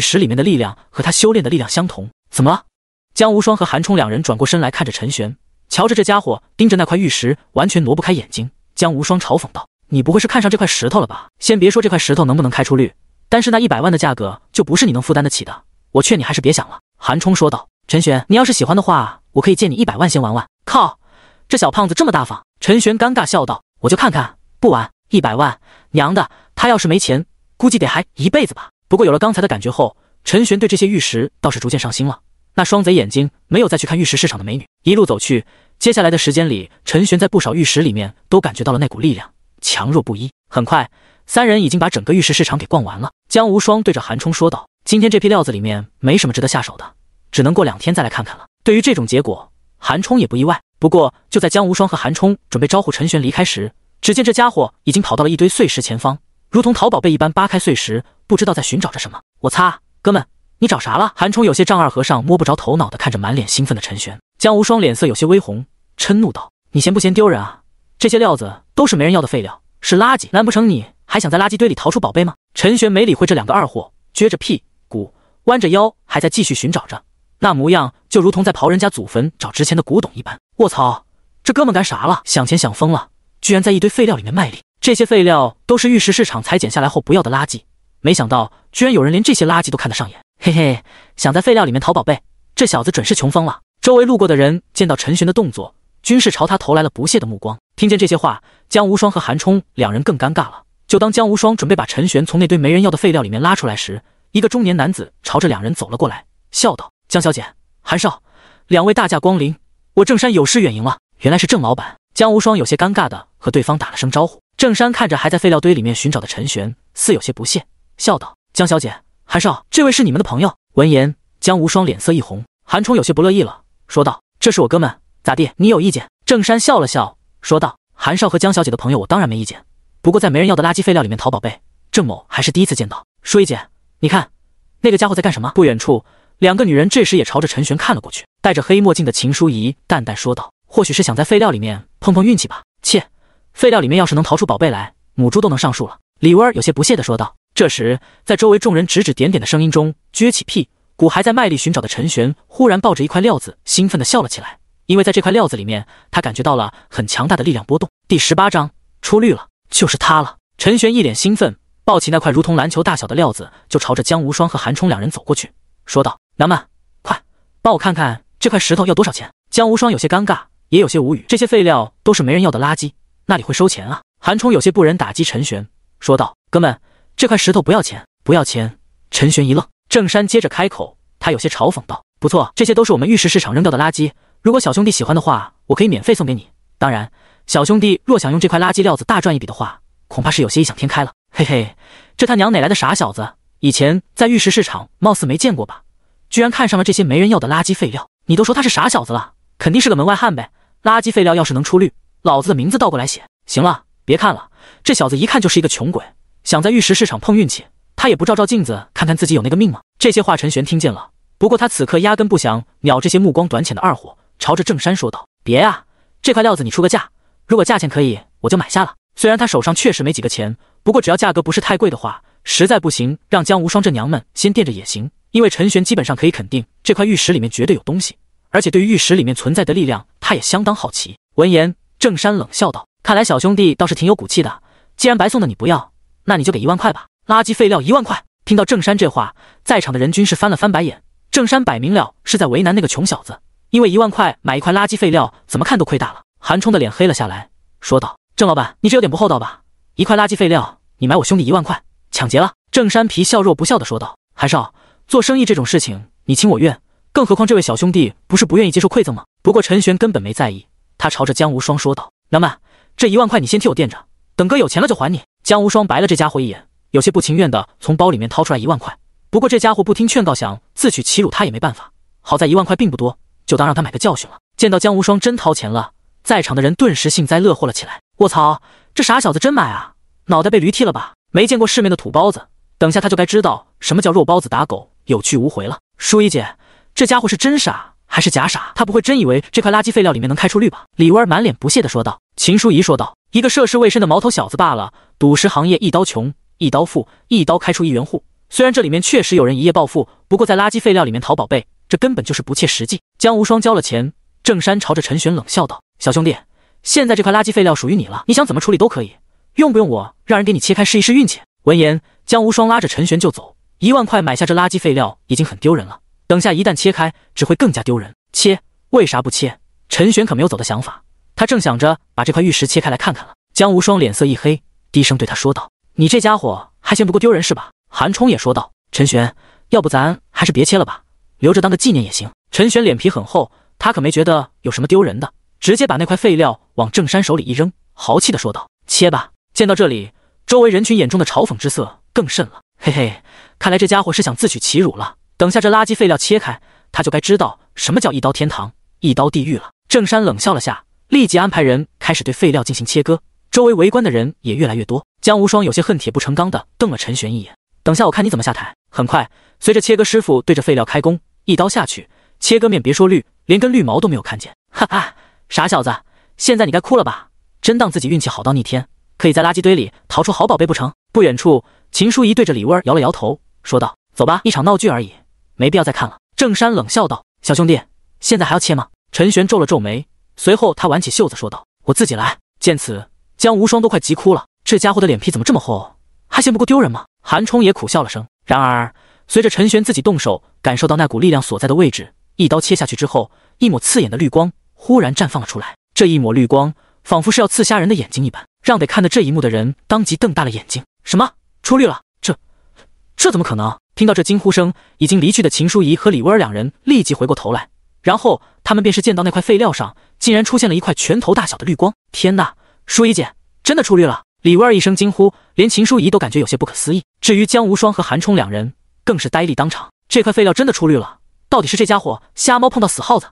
石里面的力量和他修炼的力量相同。怎么了？江无双和韩冲两人转过身来看着陈玄，瞧着这家伙盯着那块玉石，完全挪不开眼睛。江无双嘲讽道。你不会是看上这块石头了吧？先别说这块石头能不能开出绿，单是那一百万的价格就不是你能负担得起的。我劝你还是别想了。”韩冲说道。“陈玄，你要是喜欢的话，我可以借你一百万先玩玩。”靠，这小胖子这么大方。”陈玄尴尬笑道，“我就看看，不玩一百万，娘的，他要是没钱，估计得还一辈子吧。”不过有了刚才的感觉后，陈玄对这些玉石倒是逐渐上心了。那双贼眼睛没有再去看玉石市场的美女，一路走去。接下来的时间里，陈玄在不少玉石里面都感觉到了那股力量。强弱不一，很快，三人已经把整个玉石市场给逛完了。江无双对着韩冲说道：“今天这批料子里面没什么值得下手的，只能过两天再来看看了。”对于这种结果，韩冲也不意外。不过，就在江无双和韩冲准备招呼陈玄离开时，只见这家伙已经跑到了一堆碎石前方，如同淘宝贝一般扒开碎石，不知道在寻找着什么。“我擦，哥们，你找啥了？”韩冲有些丈二和尚摸不着头脑的看着满脸兴奋的陈玄。江无双脸色有些微红，嗔怒道：“你嫌不嫌丢人啊？”这些料子都是没人要的废料，是垃圾。难不成你还想在垃圾堆里淘出宝贝吗？陈玄没理会这两个二货，撅着屁股，弯着腰，还在继续寻找着，那模样就如同在刨人家祖坟找值钱的古董一般。卧槽，这哥们干啥了？想钱想疯了，居然在一堆废料里面卖力。这些废料都是玉石市场裁剪下来后不要的垃圾，没想到居然有人连这些垃圾都看得上眼。嘿嘿，想在废料里面淘宝贝，这小子准是穷疯了。周围路过的人见到陈玄的动作，均是朝他投来了不屑的目光。听见这些话，江无双和韩冲两人更尴尬了。就当江无双准备把陈玄从那堆没人要的废料里面拉出来时，一个中年男子朝着两人走了过来，笑道：“江小姐，韩少，两位大驾光临，我郑山有失远迎了。”原来是郑老板。江无双有些尴尬的和对方打了声招呼。郑山看着还在废料堆里面寻找的陈玄，似有些不屑，笑道：“江小姐，韩少，这位是你们的朋友。”闻言，江无双脸色一红，韩冲有些不乐意了，说道：“这是我哥们，咋地？你有意见？”郑山笑了笑。说道：“韩少和江小姐的朋友，我当然没意见。不过在没人要的垃圾废料里面淘宝贝，郑某还是第一次见到。”舒怡姐，你看，那个家伙在干什么？不远处，两个女人这时也朝着陈玄看了过去。戴着黑墨镜的秦舒怡淡淡说道：“或许是想在废料里面碰碰运气吧。”切，废料里面要是能淘出宝贝来，母猪都能上树了。”李薇儿有些不屑的说道。这时，在周围众人指指点点的声音中，撅起屁股还在卖力寻找的陈玄忽然抱着一块料子，兴奋的笑了起来。因为在这块料子里面，他感觉到了很强大的力量波动。第十八章出绿了，就是他了。陈玄一脸兴奋，抱起那块如同篮球大小的料子，就朝着江无双和韩冲两人走过去，说道：“娘们，快帮我看看这块石头要多少钱。”江无双有些尴尬，也有些无语。这些废料都是没人要的垃圾，那里会收钱啊？韩冲有些不忍打击陈玄，说道：“哥们，这块石头不要钱，不要钱。”陈玄一愣，郑山接着开口，他有些嘲讽道：“不错，这些都是我们玉石市场扔掉的垃圾。”如果小兄弟喜欢的话，我可以免费送给你。当然，小兄弟若想用这块垃圾料子大赚一笔的话，恐怕是有些异想天开了。嘿嘿，这他娘哪来的傻小子？以前在玉石市场貌似没见过吧？居然看上了这些没人要的垃圾废料！你都说他是傻小子了，肯定是个门外汉呗。垃圾废料要是能出绿，老子的名字倒过来写。行了，别看了，这小子一看就是一个穷鬼，想在玉石市场碰运气，他也不照照镜子看看自己有那个命吗？这些话陈玄听见了，不过他此刻压根不想鸟这些目光短浅的二货。朝着郑山说道：“别啊，这块料子你出个价，如果价钱可以，我就买下了。虽然他手上确实没几个钱，不过只要价格不是太贵的话，实在不行，让江无双这娘们先垫着也行。因为陈玄基本上可以肯定，这块玉石里面绝对有东西，而且对于玉石里面存在的力量，他也相当好奇。”闻言，郑山冷笑道：“看来小兄弟倒是挺有骨气的。既然白送的你不要，那你就给一万块吧，垃圾废料一万块。”听到郑山这话，在场的人均是翻了翻白眼。郑山摆明了是在为难那个穷小子。因为一万块买一块垃圾废料，怎么看都亏大了。韩冲的脸黑了下来，说道：“郑老板，你这有点不厚道吧？一块垃圾废料，你买我兄弟一万块，抢劫了？”郑山皮笑肉不笑的说道：“韩少，做生意这种事情，你情我愿，更何况这位小兄弟不是不愿意接受馈赠吗？”不过陈玄根本没在意，他朝着江无双说道：“老曼，这一万块你先替我垫着，等哥有钱了就还你。”江无双白了这家伙一眼，有些不情愿的从包里面掏出来一万块。不过这家伙不听劝告，想自取其辱，他也没办法。好在一万块并不多。就当让他买个教训了。见到江无双真掏钱了，在场的人顿时幸灾乐祸了起来。卧槽，这傻小子真买啊？脑袋被驴踢了吧？没见过世面的土包子，等下他就该知道什么叫肉包子打狗，有去无回了。淑仪姐，这家伙是真傻还是假傻？他不会真以为这块垃圾废料里面能开出绿吧？李薇儿满脸不屑的说道。秦淑仪说道：“一个涉世未深的毛头小子罢了。赌石行业一刀穷，一刀富，一刀开出一元户。虽然这里面确实有人一夜暴富，不过在垃圾废料里面淘宝贝。”这根本就是不切实际。江无双交了钱，郑山朝着陈玄冷笑道：“小兄弟，现在这块垃圾废料属于你了，你想怎么处理都可以，用不用我让人给你切开试一试运气？”闻言，江无双拉着陈玄就走。一万块买下这垃圾废料已经很丢人了，等下一旦切开，只会更加丢人。切？为啥不切？陈玄可没有走的想法，他正想着把这块玉石切开来看看了。江无双脸色一黑，低声对他说道：“你这家伙还嫌不够丢人是吧？”韩冲也说道：“陈玄，要不咱还是别切了吧。”留着当个纪念也行。陈玄脸皮很厚，他可没觉得有什么丢人的，直接把那块废料往郑山手里一扔，豪气的说道：“切吧！”见到这里，周围人群眼中的嘲讽之色更甚了。嘿嘿，看来这家伙是想自取其辱了。等下这垃圾废料切开，他就该知道什么叫一刀天堂，一刀地狱了。郑山冷笑了下，立即安排人开始对废料进行切割。周围围观的人也越来越多。江无双有些恨铁不成钢的瞪了陈玄一眼：“等下我看你怎么下台。”很快，随着切割师傅对着废料开工。一刀下去，切割面别说绿，连根绿毛都没有看见。哈哈，傻小子，现在你该哭了吧？真当自己运气好到逆天，可以在垃圾堆里淘出好宝贝不成？不远处，秦书仪对着李薇儿摇了摇头，说道：“走吧，一场闹剧而已，没必要再看了。”郑山冷笑道：“小兄弟，现在还要切吗？”陈玄皱了皱眉，随后他挽起袖子说道：“我自己来。”见此，江无双都快急哭了，这家伙的脸皮怎么这么厚？还嫌不够丢人吗？韩冲也苦笑了声。然而。随着陈玄自己动手，感受到那股力量所在的位置，一刀切下去之后，一抹刺眼的绿光忽然绽放了出来。这一抹绿光仿佛是要刺瞎人的眼睛一般，让得看到这一幕的人当即瞪大了眼睛：“什么出绿了？这这怎么可能？”听到这惊呼声，已经离去的秦淑仪和李威儿两人立即回过头来，然后他们便是见到那块废料上竟然出现了一块拳头大小的绿光！天哪，淑仪姐真的出绿了！李威儿一声惊呼，连秦淑仪都感觉有些不可思议。至于江无双和韩冲两人，更是呆立当场，这块废料真的出绿了？到底是这家伙瞎猫碰到死耗子，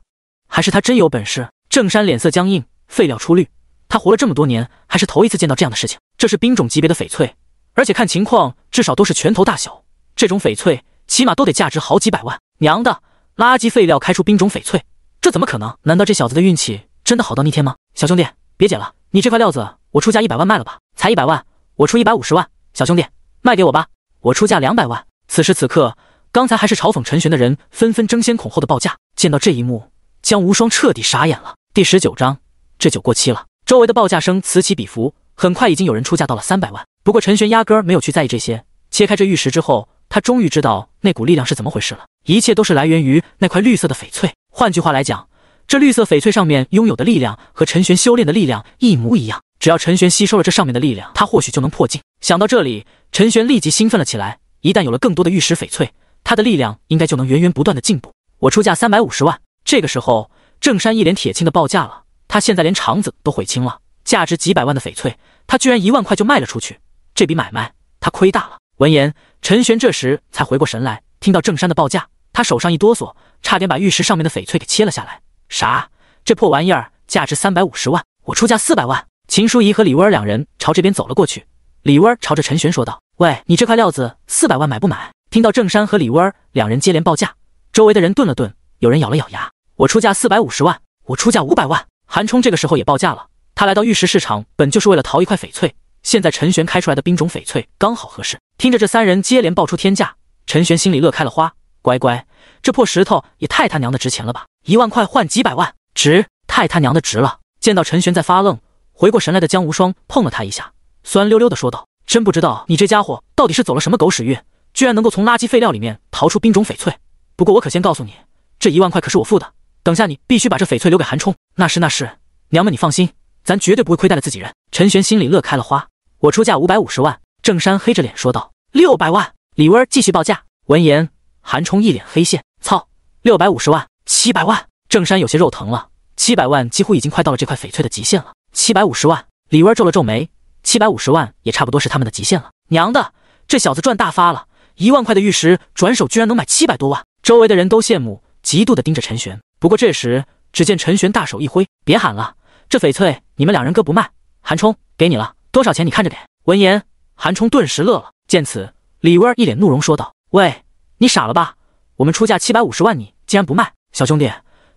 还是他真有本事？郑山脸色僵硬，废料出绿，他活了这么多年，还是头一次见到这样的事情。这是兵种级别的翡翠，而且看情况，至少都是拳头大小。这种翡翠起码都得价值好几百万！娘的，垃圾废料开出兵种翡翠，这怎么可能？难道这小子的运气真的好到逆天吗？小兄弟，别捡了，你这块料子我出价一百万卖了吧？才一百万，我出一百五十万，小兄弟卖给我吧，我出价两百万。此时此刻，刚才还是嘲讽陈玄的人，纷纷争先恐后的报价。见到这一幕，江无双彻底傻眼了。第十九章，这酒过期了。周围的报价声此起彼伏，很快已经有人出价到了三百万。不过陈玄压根没有去在意这些。切开这玉石之后，他终于知道那股力量是怎么回事了。一切都是来源于那块绿色的翡翠。换句话来讲，这绿色翡翠上面拥有的力量和陈玄修炼的力量一模一样。只要陈玄吸收了这上面的力量，他或许就能破境。想到这里，陈玄立即兴奋了起来。一旦有了更多的玉石翡翠，他的力量应该就能源源不断的进步。我出价三百五十万。这个时候，郑山一脸铁青的报价了。他现在连肠子都悔青了。价值几百万的翡翠，他居然一万块就卖了出去，这笔买卖他亏大了。闻言，陈玄这时才回过神来，听到郑山的报价，他手上一哆嗦，差点把玉石上面的翡翠给切了下来。啥？这破玩意儿价值三百五十万，我出价四百万。秦淑仪和李威儿两人朝这边走了过去，李威儿朝着陈玄说道。喂，你这块料子四百万买不买？听到郑山和李温两人接连报价，周围的人顿了顿，有人咬了咬牙：“我出价四百五十万。”“我出价五百万。”韩冲这个时候也报价了。他来到玉石市场本就是为了淘一块翡翠，现在陈玄开出来的冰种翡翠刚好合适。听着这三人接连爆出天价，陈玄心里乐开了花。乖乖，这破石头也太他娘的值钱了吧！一万块换几百万，值，太他娘的值了。见到陈玄在发愣，回过神来的江无双碰了他一下，酸溜溜的说道。真不知道你这家伙到底是走了什么狗屎运，居然能够从垃圾废料里面逃出冰种翡翠。不过我可先告诉你，这一万块可是我付的，等下你必须把这翡翠留给韩冲。那是那是，娘们你放心，咱绝对不会亏待了自己人。陈玄心里乐开了花。我出价五百五十万。郑山黑着脸说道。六百万。李薇儿继续报价。闻言，韩冲一脸黑线。操，六百五十万，七百万。郑山有些肉疼了，七百万几乎已经快到了这块翡翠的极限了。七百五十万。李薇儿皱了皱眉。七百五十万也差不多是他们的极限了。娘的，这小子赚大发了！一万块的玉石转手居然能买七百多万，周围的人都羡慕，嫉妒的盯着陈玄。不过这时，只见陈玄大手一挥：“别喊了，这翡翠你们两人各不卖。韩冲，给你了，多少钱你看着给。”闻言，韩冲顿时乐了。见此，李威儿一脸怒容说道：“喂，你傻了吧？我们出价七百五十万，你竟然不卖？小兄弟，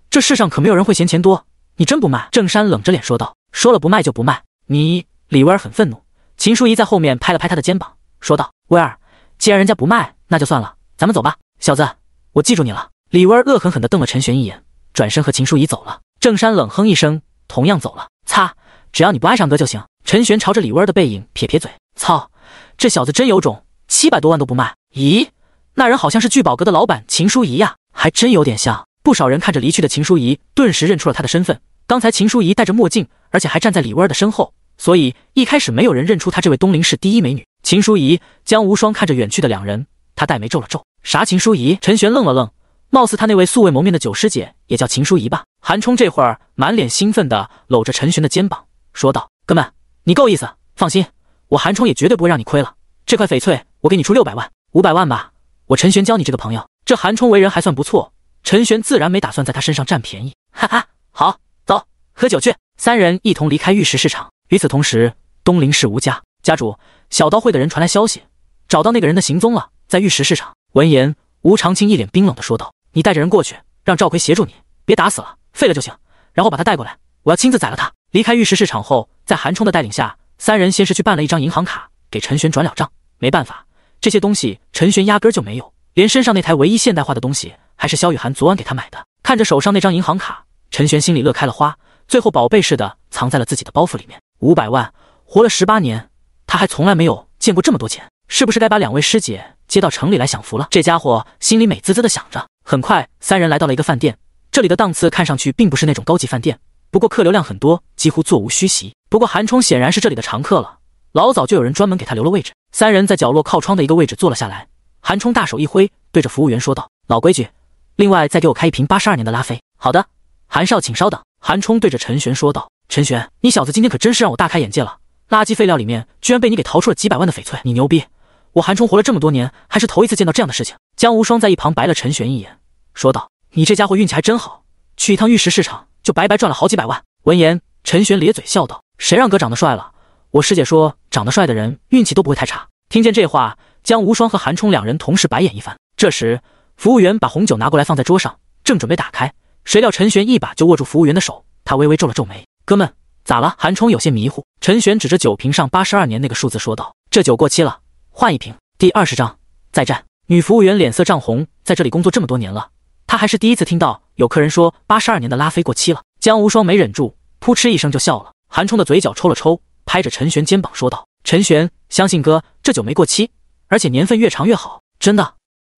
这世上可没有人会嫌钱多，你真不卖？”郑山冷着脸说道：“说了不卖就不卖，你。”李威尔很愤怒，秦书仪在后面拍了拍他的肩膀，说道：“威尔，既然人家不卖，那就算了，咱们走吧。”小子，我记住你了。”李威尔恶狠狠地瞪了陈玄一眼，转身和秦书仪走了。郑山冷哼一声，同样走了。擦，只要你不爱上哥就行。”陈玄朝着李威尔的背影撇撇嘴：“操，这小子真有种，七百多万都不卖。”咦，那人好像是聚宝阁的老板秦淑仪呀，还真有点像。不少人看着离去的秦书仪，顿时认出了他的身份。刚才秦书仪戴着墨镜，而且还站在李威尔的身后。所以一开始没有人认出她这位东林市第一美女秦书仪。江无双看着远去的两人，他黛眉皱了皱。啥？秦书仪？陈玄愣了愣，貌似他那位素未谋面的九师姐也叫秦淑仪吧？韩冲这会儿满脸兴奋的搂着陈玄的肩膀，说道：“哥们，你够意思，放心，我韩冲也绝对不会让你亏了。这块翡翠我给你出六百万，五百万吧。我陈玄交你这个朋友。”这韩冲为人还算不错，陈玄自然没打算在他身上占便宜。哈哈，好，走，喝酒去。三人一同离开玉石市场。与此同时，东林市吴家家主小刀会的人传来消息，找到那个人的行踪了，在玉石市场。闻言，吴长青一脸冰冷的说道：“你带着人过去，让赵奎协助你，别打死了，废了就行，然后把他带过来，我要亲自宰了他。”离开玉石市场后，在韩冲的带领下，三人先是去办了一张银行卡，给陈玄转了账。没办法，这些东西陈玄压根就没有，连身上那台唯一现代化的东西，还是萧雨涵昨晚给他买的。看着手上那张银行卡，陈玄心里乐开了花，最后宝贝似的藏在了自己的包袱里面。五百万，活了十八年，他还从来没有见过这么多钱，是不是该把两位师姐接到城里来享福了？这家伙心里美滋滋的想着。很快，三人来到了一个饭店，这里的档次看上去并不是那种高级饭店，不过客流量很多，几乎座无虚席。不过韩冲显然是这里的常客了，老早就有人专门给他留了位置。三人在角落靠窗的一个位置坐了下来。韩冲大手一挥，对着服务员说道：“老规矩，另外再给我开一瓶八十二年的拉菲。”“好的，韩少，请稍等。”韩冲对着陈玄说道。陈玄，你小子今天可真是让我大开眼界了！垃圾废料里面居然被你给淘出了几百万的翡翠，你牛逼！我韩冲活了这么多年，还是头一次见到这样的事情。江无双在一旁白了陈玄一眼，说道：“你这家伙运气还真好，去一趟玉石市场就白白赚了好几百万。”闻言，陈玄咧嘴笑道：“谁让哥长得帅了？我师姐说长得帅的人运气都不会太差。”听见这话，江无双和韩冲两人同时白眼一番。这时，服务员把红酒拿过来放在桌上，正准备打开，谁料陈玄一把就握住服务员的手，他微微皱了皱眉。哥们，咋了？韩冲有些迷糊。陈玄指着酒瓶上八十二年那个数字说道：“这酒过期了，换一瓶。”第二十章，再战。女服务员脸色涨红，在这里工作这么多年了，她还是第一次听到有客人说八十二年的拉菲过期了。江无双没忍住，扑哧一声就笑了。韩冲的嘴角抽了抽，拍着陈玄肩膀说道：“陈玄，相信哥，这酒没过期，而且年份越长越好，真的。”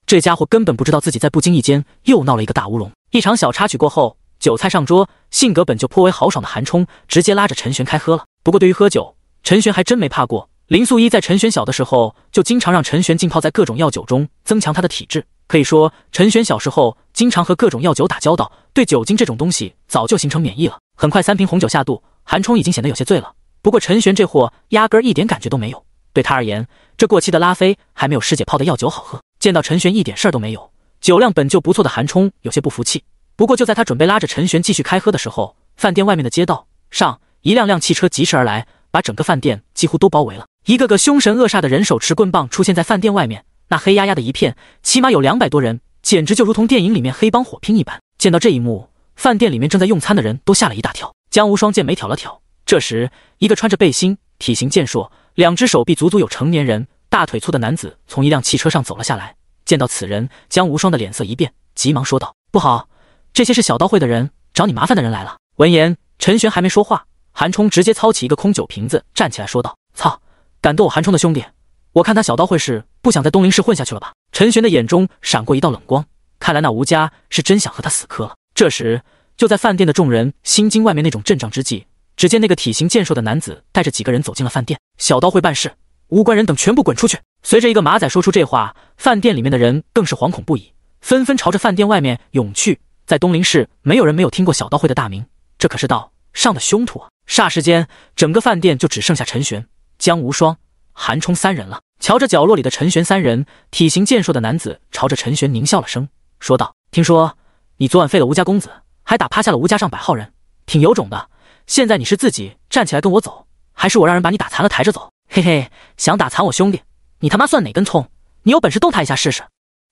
这家伙根本不知道自己在不经意间又闹了一个大乌龙。一场小插曲过后。酒菜上桌，性格本就颇为豪爽的韩冲直接拉着陈玄开喝了。不过对于喝酒，陈玄还真没怕过。林素一在陈玄小的时候就经常让陈玄浸泡在各种药酒中，增强他的体质。可以说，陈玄小时候经常和各种药酒打交道，对酒精这种东西早就形成免疫了。很快，三瓶红酒下肚，韩冲已经显得有些醉了。不过陈玄这货压根一点感觉都没有，对他而言，这过期的拉菲还没有师姐泡的药酒好喝。见到陈玄一点事儿都没有，酒量本就不错的韩冲有些不服气。不过，就在他准备拉着陈玄继续开喝的时候，饭店外面的街道上，一辆辆汽车疾驰而来，把整个饭店几乎都包围了。一个个凶神恶煞的人手持棍棒出现在饭店外面，那黑压压的一片，起码有两百多人，简直就如同电影里面黑帮火拼一般。见到这一幕，饭店里面正在用餐的人都吓了一大跳。江无双剑眉挑了挑。这时，一个穿着背心、体型健硕、两只手臂足足有成年人大腿粗的男子从一辆汽车上走了下来。见到此人，江无双的脸色一变，急忙说道：“不好！” 这些是小刀会的人，找你麻烦的人来了。闻言，陈玄还没说话，韩冲直接操起一个空酒瓶子，站起来说道：“操，敢动我韩冲的兄弟，我看他小刀会是不想在东林市混下去了吧？”陈玄的眼中闪过一道冷光，看来那吴家是真想和他死磕了。这时，就在饭店的众人心惊外面那种阵仗之际，只见那个体型健硕的男子带着几个人走进了饭店。小刀会办事，无关人等全部滚出去！随着一个马仔说出这话，饭店里面的人更是惶恐不已，纷纷朝着饭店外面涌去。在东林市，没有人没有听过小刀会的大名，这可是道上的凶徒。霎时间，整个饭店就只剩下陈玄、江无双、韩冲三人了。瞧着角落里的陈玄三人，体型健硕的男子朝着陈玄狞笑了声，说道：“听说你昨晚废了吴家公子，还打趴下了吴家上百号人，挺有种的。现在你是自己站起来跟我走，还是我让人把你打残了抬着走？嘿嘿，想打残我兄弟，你他妈算哪根葱？你有本事动他一下试试！”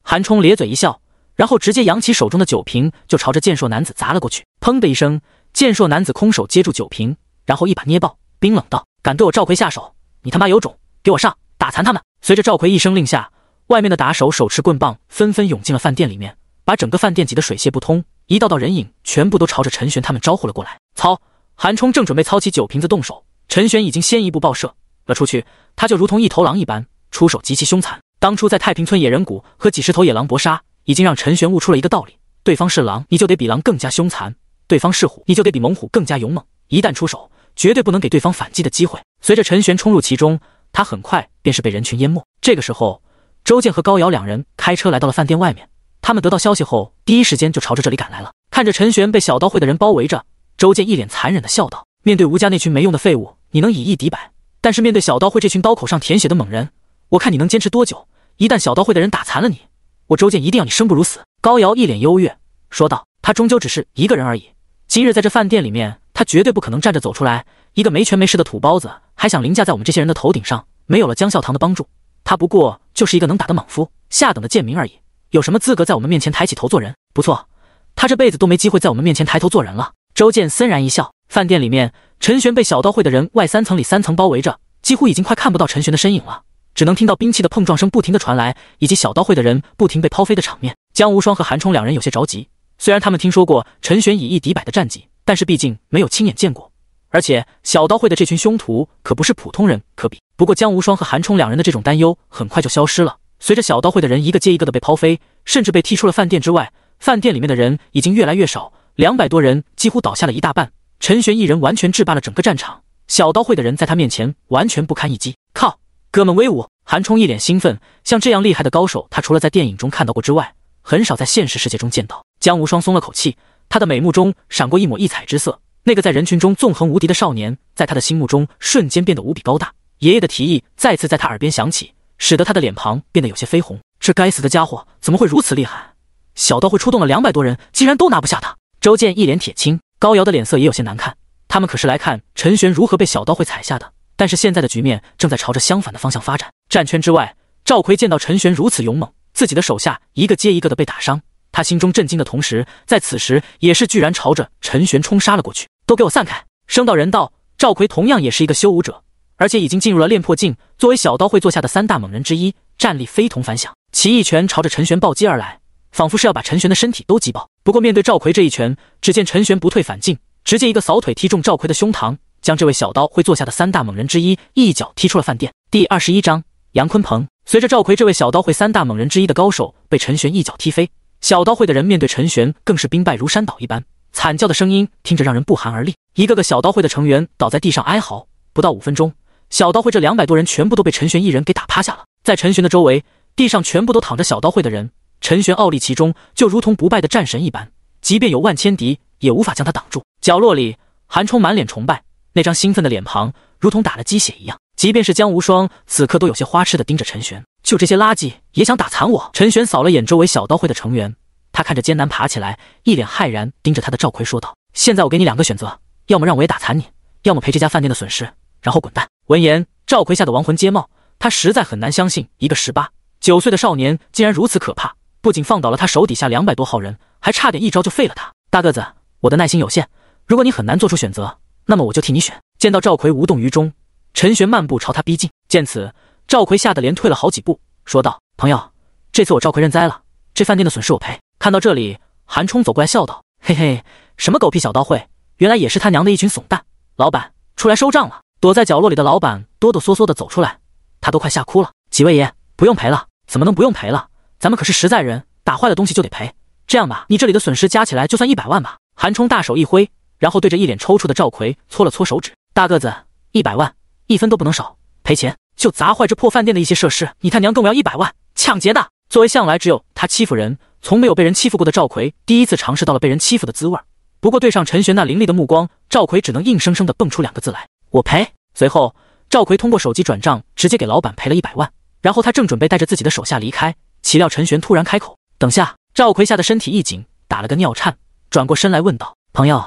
韩冲咧嘴一笑。然后直接扬起手中的酒瓶，就朝着健硕男子砸了过去。砰的一声，健硕男子空手接住酒瓶，然后一把捏爆，冰冷道：“敢对我赵奎下手，你他妈有种，给我上，打残他们！”随着赵奎一声令下，外面的打手手持棍棒纷纷涌进了饭店里面，把整个饭店挤得水泄不通。一道道人影全部都朝着陈玄他们招呼了过来。操！韩冲正准备操起酒瓶子动手，陈玄已经先一步爆射了出去。他就如同一头狼一般，出手极其凶残。当初在太平村野人谷和几十头野狼搏杀。已经让陈玄悟出了一个道理：对方是狼，你就得比狼更加凶残；对方是虎，你就得比猛虎更加勇猛。一旦出手，绝对不能给对方反击的机会。随着陈玄冲入其中，他很快便是被人群淹没。这个时候，周健和高瑶两人开车来到了饭店外面。他们得到消息后，第一时间就朝着这里赶来了。看着陈玄被小刀会的人包围着，周健一脸残忍的笑道：“面对吴家那群没用的废物，你能以一敌百；但是面对小刀会这群刀口上舔血的猛人，我看你能坚持多久？一旦小刀会的人打残了你，”我周健一定要你生不如死！高瑶一脸优越说道：“他终究只是一个人而已，今日在这饭店里面，他绝对不可能站着走出来。一个没权没势的土包子，还想凌驾在我们这些人的头顶上？没有了江笑堂的帮助，他不过就是一个能打的莽夫、下等的贱民而已，有什么资格在我们面前抬起头做人？不错，他这辈子都没机会在我们面前抬头做人了。”周健森然一笑。饭店里面，陈玄被小刀会的人外三层里三层包围着，几乎已经快看不到陈玄的身影了。只能听到兵器的碰撞声不停的传来，以及小刀会的人不停被抛飞的场面。江无双和韩冲两人有些着急，虽然他们听说过陈玄以一敌百的战绩，但是毕竟没有亲眼见过。而且小刀会的这群凶徒可不是普通人可比。不过江无双和韩冲两人的这种担忧很快就消失了。随着小刀会的人一个接一个的被抛飞，甚至被踢出了饭店之外，饭店里面的人已经越来越少，两百多人几乎倒下了一大半。陈玄一人完全制霸了整个战场，小刀会的人在他面前完全不堪一击。靠！哥们威武！韩冲一脸兴奋，像这样厉害的高手，他除了在电影中看到过之外，很少在现实世界中见到。江无双松了口气，他的美目中闪过一抹异彩之色。那个在人群中纵横无敌的少年，在他的心目中瞬间变得无比高大。爷爷的提议再次在他耳边响起，使得他的脸庞变得有些绯红。这该死的家伙怎么会如此厉害？小刀会出动了两百多人，竟然都拿不下他！周健一脸铁青，高瑶的脸色也有些难看。他们可是来看陈玄如何被小刀会踩下的。但是现在的局面正在朝着相反的方向发展。战圈之外，赵奎见到陈玄如此勇猛，自己的手下一个接一个的被打伤，他心中震惊的同时，在此时也是居然朝着陈玄冲杀了过去。都给我散开！升到人道，赵奎同样也是一个修武者，而且已经进入了炼魄境。作为小刀会坐下的三大猛人之一，战力非同凡响。其一拳朝着陈玄暴击而来，仿佛是要把陈玄的身体都击爆。不过面对赵奎这一拳，只见陈玄不退反进，直接一个扫腿踢中赵奎的胸膛。将这位小刀会坐下的三大猛人之一一脚踢出了饭店。第二十一章，杨坤鹏随着赵奎这位小刀会三大猛人之一的高手被陈玄一脚踢飞，小刀会的人面对陈玄更是兵败如山倒一般，惨叫的声音听着让人不寒而栗。一个个小刀会的成员倒在地上哀嚎。不到五分钟，小刀会这两百多人全部都被陈玄一人给打趴下了。在陈玄的周围，地上全部都躺着小刀会的人，陈玄傲立其中，就如同不败的战神一般，即便有万千敌，也无法将他挡住。角落里，韩冲满脸崇拜。那张兴奋的脸庞，如同打了鸡血一样。即便是江无双，此刻都有些花痴的盯着陈玄。就这些垃圾也想打残我？陈玄扫了眼周围小刀会的成员，他看着艰难爬起来，一脸骇然盯着他的赵奎说道：“现在我给你两个选择，要么让我也打残你，要么赔这家饭店的损失，然后滚蛋。”闻言，赵奎吓得亡魂皆冒。他实在很难相信一个十八九岁的少年竟然如此可怕，不仅放倒了他手底下两百多号人，还差点一招就废了他。大个子，我的耐心有限，如果你很难做出选择。那么我就替你选。见到赵奎无动于衷，陈玄漫步朝他逼近。见此，赵奎吓得连退了好几步，说道：“朋友，这次我赵奎认栽了，这饭店的损失我赔。”看到这里，韩冲走过来笑道：“嘿嘿，什么狗屁小刀会，原来也是他娘的一群怂蛋！老板，出来收账了。”躲在角落里的老板哆哆嗦嗦的走出来，他都快吓哭了。几位爷，不用赔了？怎么能不用赔了？咱们可是实在人，打坏的东西就得赔。这样吧，你这里的损失加起来就算一百万吧。韩冲大手一挥。然后对着一脸抽搐的赵奎搓了搓手指，大个子一百万，一分都不能少，赔钱就砸坏这破饭店的一些设施。你他娘跟我要一百万，抢劫的！作为向来只有他欺负人，从没有被人欺负过的赵奎，第一次尝试到了被人欺负的滋味。不过对上陈玄那凌厉的目光，赵奎只能硬生生的蹦出两个字来：我赔。随后，赵奎通过手机转账直接给老板赔了一百万。然后他正准备带着自己的手下离开，岂料陈玄突然开口：“等下！”赵奎吓得身体一紧，打了个尿颤，转过身来问道：“朋友。”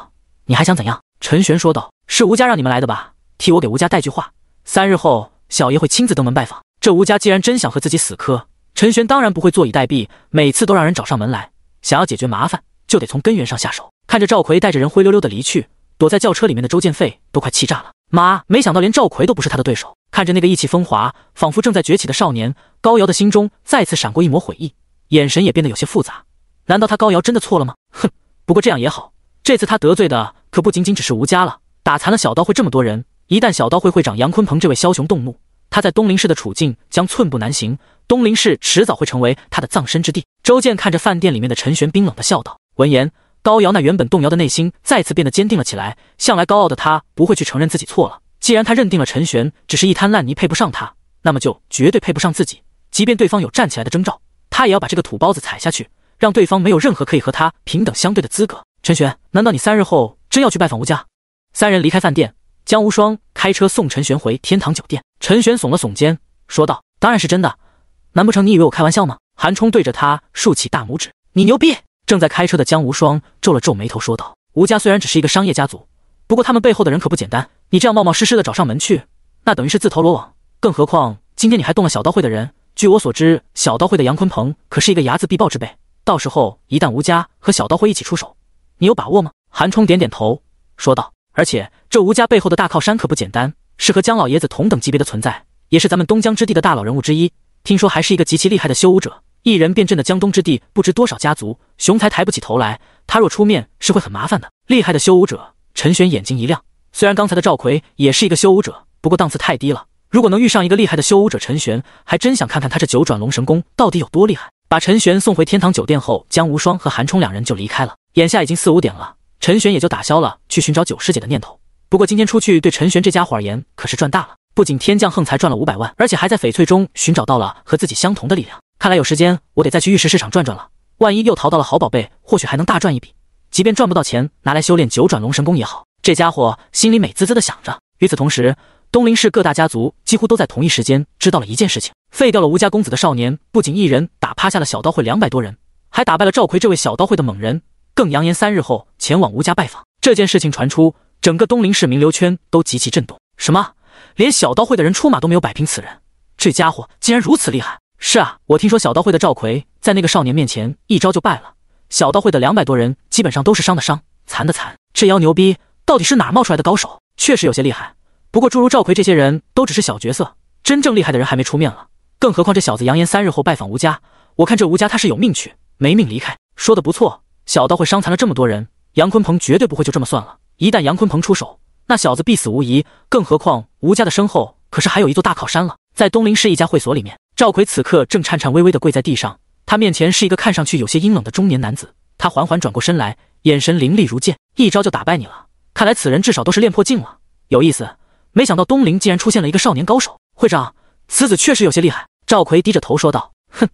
你还想怎样？陈玄说道：“是吴家让你们来的吧？替我给吴家带句话，三日后小爷会亲自登门拜访。这吴家既然真想和自己死磕，陈玄当然不会坐以待毙。每次都让人找上门来，想要解决麻烦，就得从根源上下手。”看着赵奎带着人灰溜溜的离去，躲在轿车里面的周建费都快气炸了。妈，没想到连赵奎都不是他的对手。看着那个意气风华，仿佛正在崛起的少年，高瑶的心中再次闪过一抹悔意，眼神也变得有些复杂。难道他高瑶真的错了吗？哼，不过这样也好。这次他得罪的可不仅仅只是吴家了，打残了小刀会这么多人，一旦小刀会会长杨坤鹏这位枭雄动怒，他在东林市的处境将寸步难行，东林市迟早会成为他的葬身之地。周健看着饭店里面的陈玄，冰冷的笑道。闻言，高瑶那原本动摇的内心再次变得坚定了起来。向来高傲的他不会去承认自己错了，既然他认定了陈玄只是一滩烂泥，配不上他，那么就绝对配不上自己。即便对方有站起来的征兆，他也要把这个土包子踩下去，让对方没有任何可以和他平等相对的资格。陈玄，难道你三日后真要去拜访吴家？三人离开饭店，江无双开车送陈玄回天堂酒店。陈玄耸了耸肩，说道：“当然是真的，难不成你以为我开玩笑吗？”韩冲对着他竖起大拇指：“你牛逼！”正在开车的江无双皱了皱眉头，说道：“吴家虽然只是一个商业家族，不过他们背后的人可不简单。你这样冒冒失失的找上门去，那等于是自投罗网。更何况今天你还动了小刀会的人。据我所知，小刀会的杨坤鹏可是一个睚眦必报之辈。到时候一旦吴家和小刀会一起出手，”你有把握吗？韩冲点点头，说道：“而且这吴家背后的大靠山可不简单，是和江老爷子同等级别的存在，也是咱们东江之地的大佬人物之一。听说还是一个极其厉害的修武者，一人便镇的江东之地不知多少家族，雄才抬不起头来。他若出面，是会很麻烦的。”厉害的修武者，陈玄眼睛一亮。虽然刚才的赵奎也是一个修武者，不过档次太低了。如果能遇上一个厉害的修武者，陈玄还真想看看他这九转龙神功到底有多厉害。把陈玄送回天堂酒店后，江无双和韩冲两人就离开了。眼下已经四五点了，陈玄也就打消了去寻找九师姐的念头。不过今天出去对陈玄这家伙而言可是赚大了，不仅天降横财赚了五百万，而且还在翡翠中寻找到了和自己相同的力量。看来有时间我得再去玉石市场转转了，万一又淘到了好宝贝，或许还能大赚一笔。即便赚不到钱，拿来修炼九转龙神功也好。这家伙心里美滋滋的想着。与此同时，东林市各大家族几乎都在同一时间知道了一件事情：废掉了吴家公子的少年，不仅一人打趴下了小刀会两百多人，还打败了赵奎这位小刀会的猛人。更扬言三日后前往吴家拜访。这件事情传出，整个东林市名流圈都极其震动。什么？连小刀会的人出马都没有摆平此人，这家伙竟然如此厉害！是啊，我听说小刀会的赵奎在那个少年面前一招就败了。小刀会的两百多人基本上都是伤的伤，残的残。这妖牛逼，到底是哪冒出来的高手？确实有些厉害。不过诸如赵奎这些人都只是小角色，真正厉害的人还没出面了。更何况这小子扬言三日后拜访吴家，我看这吴家他是有命去，没命离开。说的不错。小刀会伤残了这么多人，杨坤鹏绝对不会就这么算了。一旦杨坤鹏出手，那小子必死无疑。更何况吴家的身后可是还有一座大靠山了。在东林市一家会所里面，赵奎此刻正颤颤巍巍地跪在地上，他面前是一个看上去有些阴冷的中年男子。他缓缓转过身来，眼神凌厉如剑，一招就打败你了。看来此人至少都是练破境了，有意思。没想到东林竟然出现了一个少年高手。会长，此子确实有些厉害。赵奎低着头说道。哼，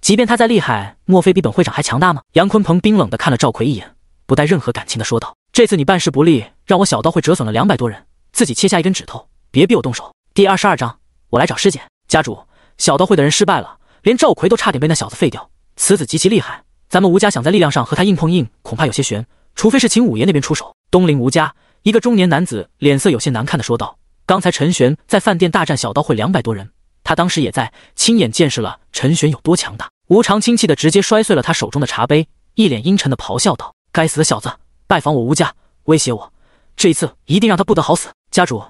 即便他再厉害，莫非比本会长还强大吗？杨坤鹏冰冷的看了赵奎一眼，不带任何感情的说道：“这次你办事不力，让我小刀会折损了两百多人，自己切下一根指头，别逼我动手。”第二十二章，我来找师姐。家主，小刀会的人失败了，连赵奎都差点被那小子废掉，此子极其厉害，咱们吴家想在力量上和他硬碰硬，恐怕有些悬，除非是请五爷那边出手。”东林吴家一个中年男子脸色有些难看的说道：“刚才陈玄在饭店大战小刀会两百多人。”他当时也在，亲眼见识了陈玄有多强大。吴长清气得直接摔碎了他手中的茶杯，一脸阴沉的咆哮道：“该死的小子，拜访我吴家，威胁我，这一次一定让他不得好死！”家主，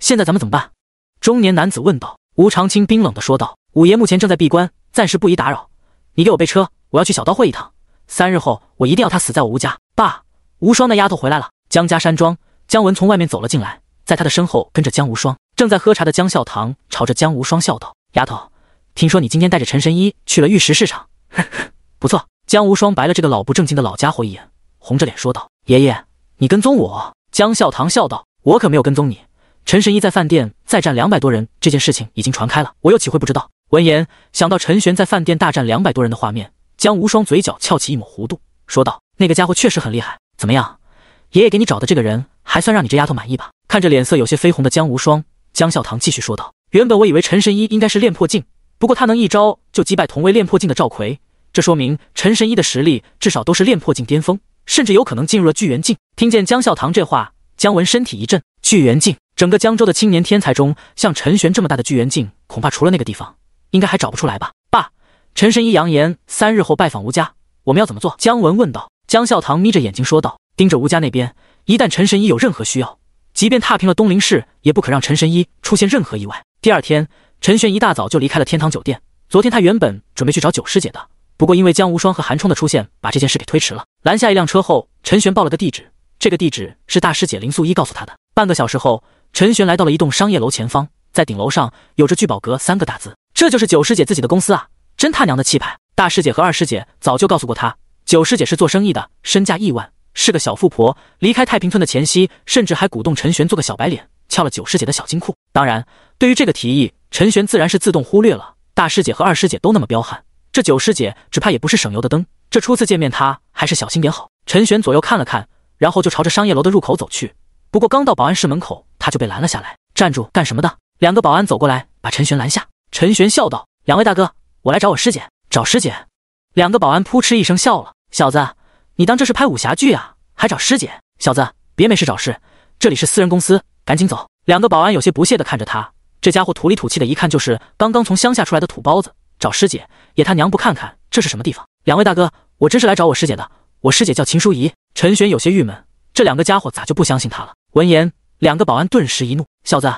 现在咱们怎么办？”中年男子问道。吴长清冰冷的说道：“五爷目前正在闭关，暂时不宜打扰。你给我备车，我要去小刀会一趟。三日后，我一定要他死在我吴家。”爸，无双那丫头回来了。江家山庄，姜文从外面走了进来，在他的身后跟着江无双。正在喝茶的江笑堂朝着江无双笑道：“丫头，听说你今天带着陈神医去了玉石市场，不错。”江无双白了这个老不正经的老家伙一眼，红着脸说道：“爷爷，你跟踪我？”江笑堂笑道：“我可没有跟踪你。陈神医在饭店再战两百多人，这件事情已经传开了，我又岂会不知道？”闻言，想到陈玄在饭店大战两百多人的画面，江无双嘴角翘起一抹弧度，说道：“那个家伙确实很厉害。怎么样，爷爷给你找的这个人，还算让你这丫头满意吧？”看着脸色有些绯红的江无双。江笑堂继续说道：“原本我以为陈神医应该是炼破境，不过他能一招就击败同为炼破境的赵奎，这说明陈神医的实力至少都是炼破境巅峰，甚至有可能进入了聚元境。”听见江笑堂这话，江文身体一震。聚元境，整个江州的青年天才中，像陈玄这么大的聚元境，恐怕除了那个地方，应该还找不出来吧？爸，陈神医扬言三日后拜访吴家，我们要怎么做？江文问道。江笑棠眯着眼睛说道：“盯着吴家那边，一旦陈神医有任何需要。”即便踏平了东林市，也不可让陈神医出现任何意外。第二天，陈玄一大早就离开了天堂酒店。昨天他原本准备去找九师姐的，不过因为江无双和韩冲的出现，把这件事给推迟了。拦下一辆车后，陈玄报了个地址。这个地址是大师姐林素一告诉他的。半个小时后，陈玄来到了一栋商业楼前方，在顶楼上有着“聚宝阁”三个大字。这就是九师姐自己的公司啊，真他娘的气派！大师姐和二师姐早就告诉过他，九师姐是做生意的，身价亿万。是个小富婆，离开太平村的前夕，甚至还鼓动陈玄做个小白脸，撬了九师姐的小金库。当然，对于这个提议，陈玄自然是自动忽略了。大师姐和二师姐都那么彪悍，这九师姐只怕也不是省油的灯。这初次见面，他还是小心点好。陈玄左右看了看，然后就朝着商业楼的入口走去。不过刚到保安室门口，他就被拦了下来：“站住，干什么的？”两个保安走过来，把陈玄拦下。陈玄笑道：“两位大哥，我来找我师姐。找师姐。”两个保安扑哧一声笑了：“小子。”你当这是拍武侠剧啊？还找师姐？小子，别没事找事！这里是私人公司，赶紧走！两个保安有些不屑的看着他，这家伙土里土气的，一看就是刚刚从乡下出来的土包子。找师姐也他娘不看看这是什么地方？两位大哥，我真是来找我师姐的，我师姐叫秦淑仪。陈玄有些郁闷，这两个家伙咋就不相信他了？闻言，两个保安顿时一怒：“小子，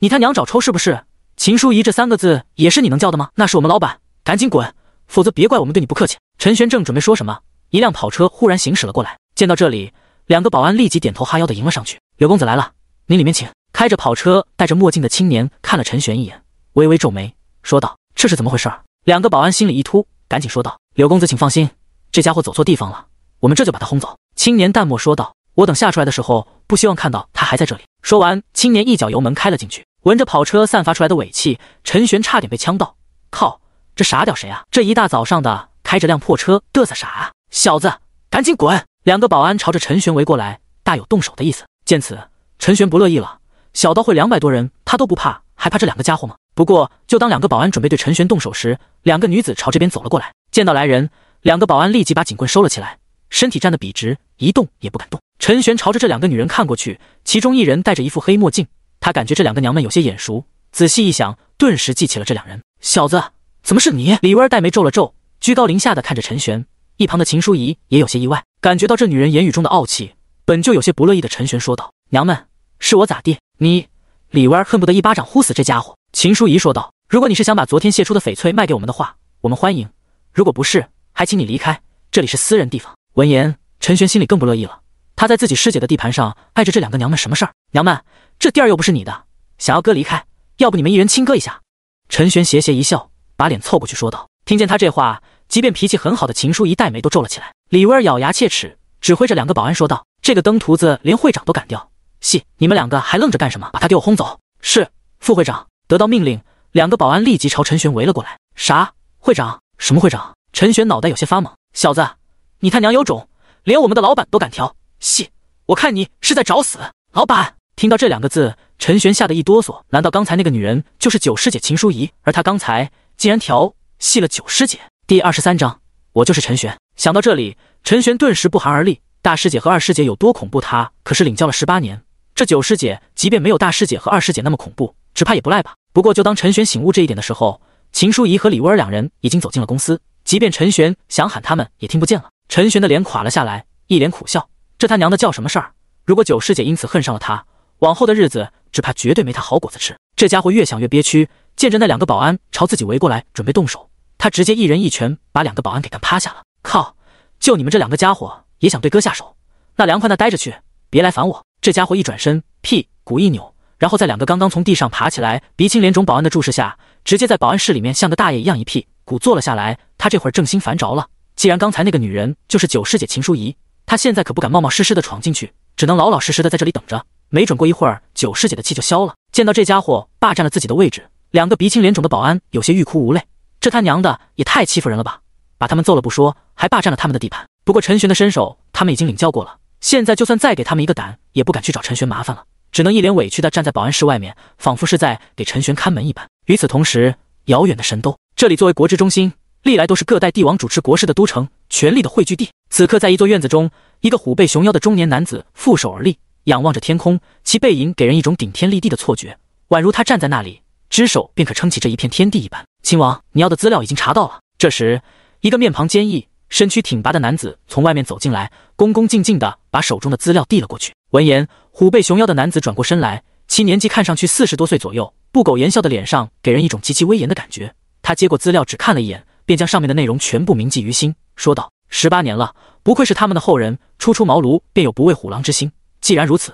你他娘找抽是不是？秦淑仪这三个字也是你能叫的吗？那是我们老板，赶紧滚，否则别怪我们对你不客气！”陈玄正准备说什么。一辆跑车忽然行驶了过来，见到这里，两个保安立即点头哈腰的迎了上去。刘公子来了，您里面请。开着跑车、戴着墨镜的青年看了陈玄一眼，微微皱眉，说道：“这是怎么回事？”两个保安心里一突，赶紧说道：“刘公子请放心，这家伙走错地方了，我们这就把他轰走。”青年淡漠说道：“我等下出来的时候，不希望看到他还在这里。”说完，青年一脚油门开了进去。闻着跑车散发出来的尾气，陈玄差点被呛到。靠，这傻屌谁啊？这一大早上的开着辆破车嘚瑟啥啊？小子，赶紧滚！两个保安朝着陈玄围过来，大有动手的意思。见此，陈玄不乐意了。小刀会两百多人，他都不怕，还怕这两个家伙吗？不过，就当两个保安准备对陈玄动手时，两个女子朝这边走了过来。见到来人，两个保安立即把警棍收了起来，身体站得笔直，一动也不敢动。陈玄朝着这两个女人看过去，其中一人戴着一副黑墨镜，他感觉这两个娘们有些眼熟，仔细一想，顿时记起了这两人。小子，怎么是你？李薇儿黛眉皱了皱，居高临下的看着陈玄。一旁的秦淑仪也有些意外，感觉到这女人言语中的傲气，本就有些不乐意的陈玄说道：“娘们，是我咋地？你李弯儿恨不得一巴掌呼死这家伙。”秦淑仪说道：“如果你是想把昨天卸出的翡翠卖给我们的话，我们欢迎；如果不是，还请你离开，这里是私人地方。”闻言，陈玄心里更不乐意了。他在自己师姐的地盘上碍着这两个娘们什么事儿？娘们，这地儿又不是你的，想要哥离开，要不你们一人亲哥一下。”陈玄邪邪一笑，把脸凑过去说道：“听见他这话。”即便脾气很好的秦书仪，黛眉都皱了起来。李威儿咬牙切齿，指挥着两个保安说道：“这个登徒子连会长都敢调戏，你们两个还愣着干什么？把他给我轰走！”是，副会长。得到命令，两个保安立即朝陈玄围了过来。啥？会长？什么会长？陈玄脑袋有些发懵。小子，你他娘有种，连我们的老板都敢调戏，我看你是在找死！老板！听到这两个字，陈玄吓得一哆嗦。难道刚才那个女人就是九师姐秦淑仪？而她刚才竟然调戏了九师姐？第二十三章，我就是陈玄。想到这里，陈玄顿时不寒而栗。大师姐和二师姐有多恐怖，他可是领教了十八年。这九师姐，即便没有大师姐和二师姐那么恐怖，只怕也不赖吧？不过，就当陈玄醒悟这一点的时候，秦淑仪和李威尔两人已经走进了公司。即便陈玄想喊他们，也听不见了。陈玄的脸垮了下来，一脸苦笑。这他娘的叫什么事儿？如果九师姐因此恨上了他，往后的日子只怕绝对没他好果子吃。这家伙越想越憋屈，见着那两个保安朝自己围过来，准备动手。他直接一人一拳把两个保安给干趴下了。靠！就你们这两个家伙也想对哥下手？那凉快那待着去，别来烦我！这家伙一转身，屁股一扭，然后在两个刚刚从地上爬起来、鼻青脸肿保安的注视下，直接在保安室里面像个大爷一样一屁股坐了下来。他这会儿正心烦着了。既然刚才那个女人就是九师姐秦淑仪，他现在可不敢冒冒失失的闯进去，只能老老实实的在这里等着。没准过一会儿九师姐的气就消了。见到这家伙霸占了自己的位置，两个鼻青脸肿的保安有些欲哭无泪。这他娘的也太欺负人了吧！把他们揍了不说，还霸占了他们的地盘。不过陈玄的身手，他们已经领教过了。现在就算再给他们一个胆，也不敢去找陈玄麻烦了。只能一脸委屈的站在保安室外面，仿佛是在给陈玄看门一般。与此同时，遥远的神都，这里作为国之中心，历来都是各代帝王主持国事的都城，权力的汇聚地。此刻，在一座院子中，一个虎背熊腰的中年男子负手而立，仰望着天空，其背影给人一种顶天立地的错觉，宛如他站在那里，只手便可撑起这一片天地一般。亲王，你要的资料已经查到了。这时，一个面庞坚毅、身躯挺拔的男子从外面走进来，恭恭敬敬地把手中的资料递了过去。闻言，虎背熊腰的男子转过身来，其年纪看上去四十多岁左右，不苟言笑的脸上给人一种极其威严的感觉。他接过资料，只看了一眼，便将上面的内容全部铭记于心，说道：“十八年了，不愧是他们的后人，初出茅庐便有不畏虎狼之心。既然如此，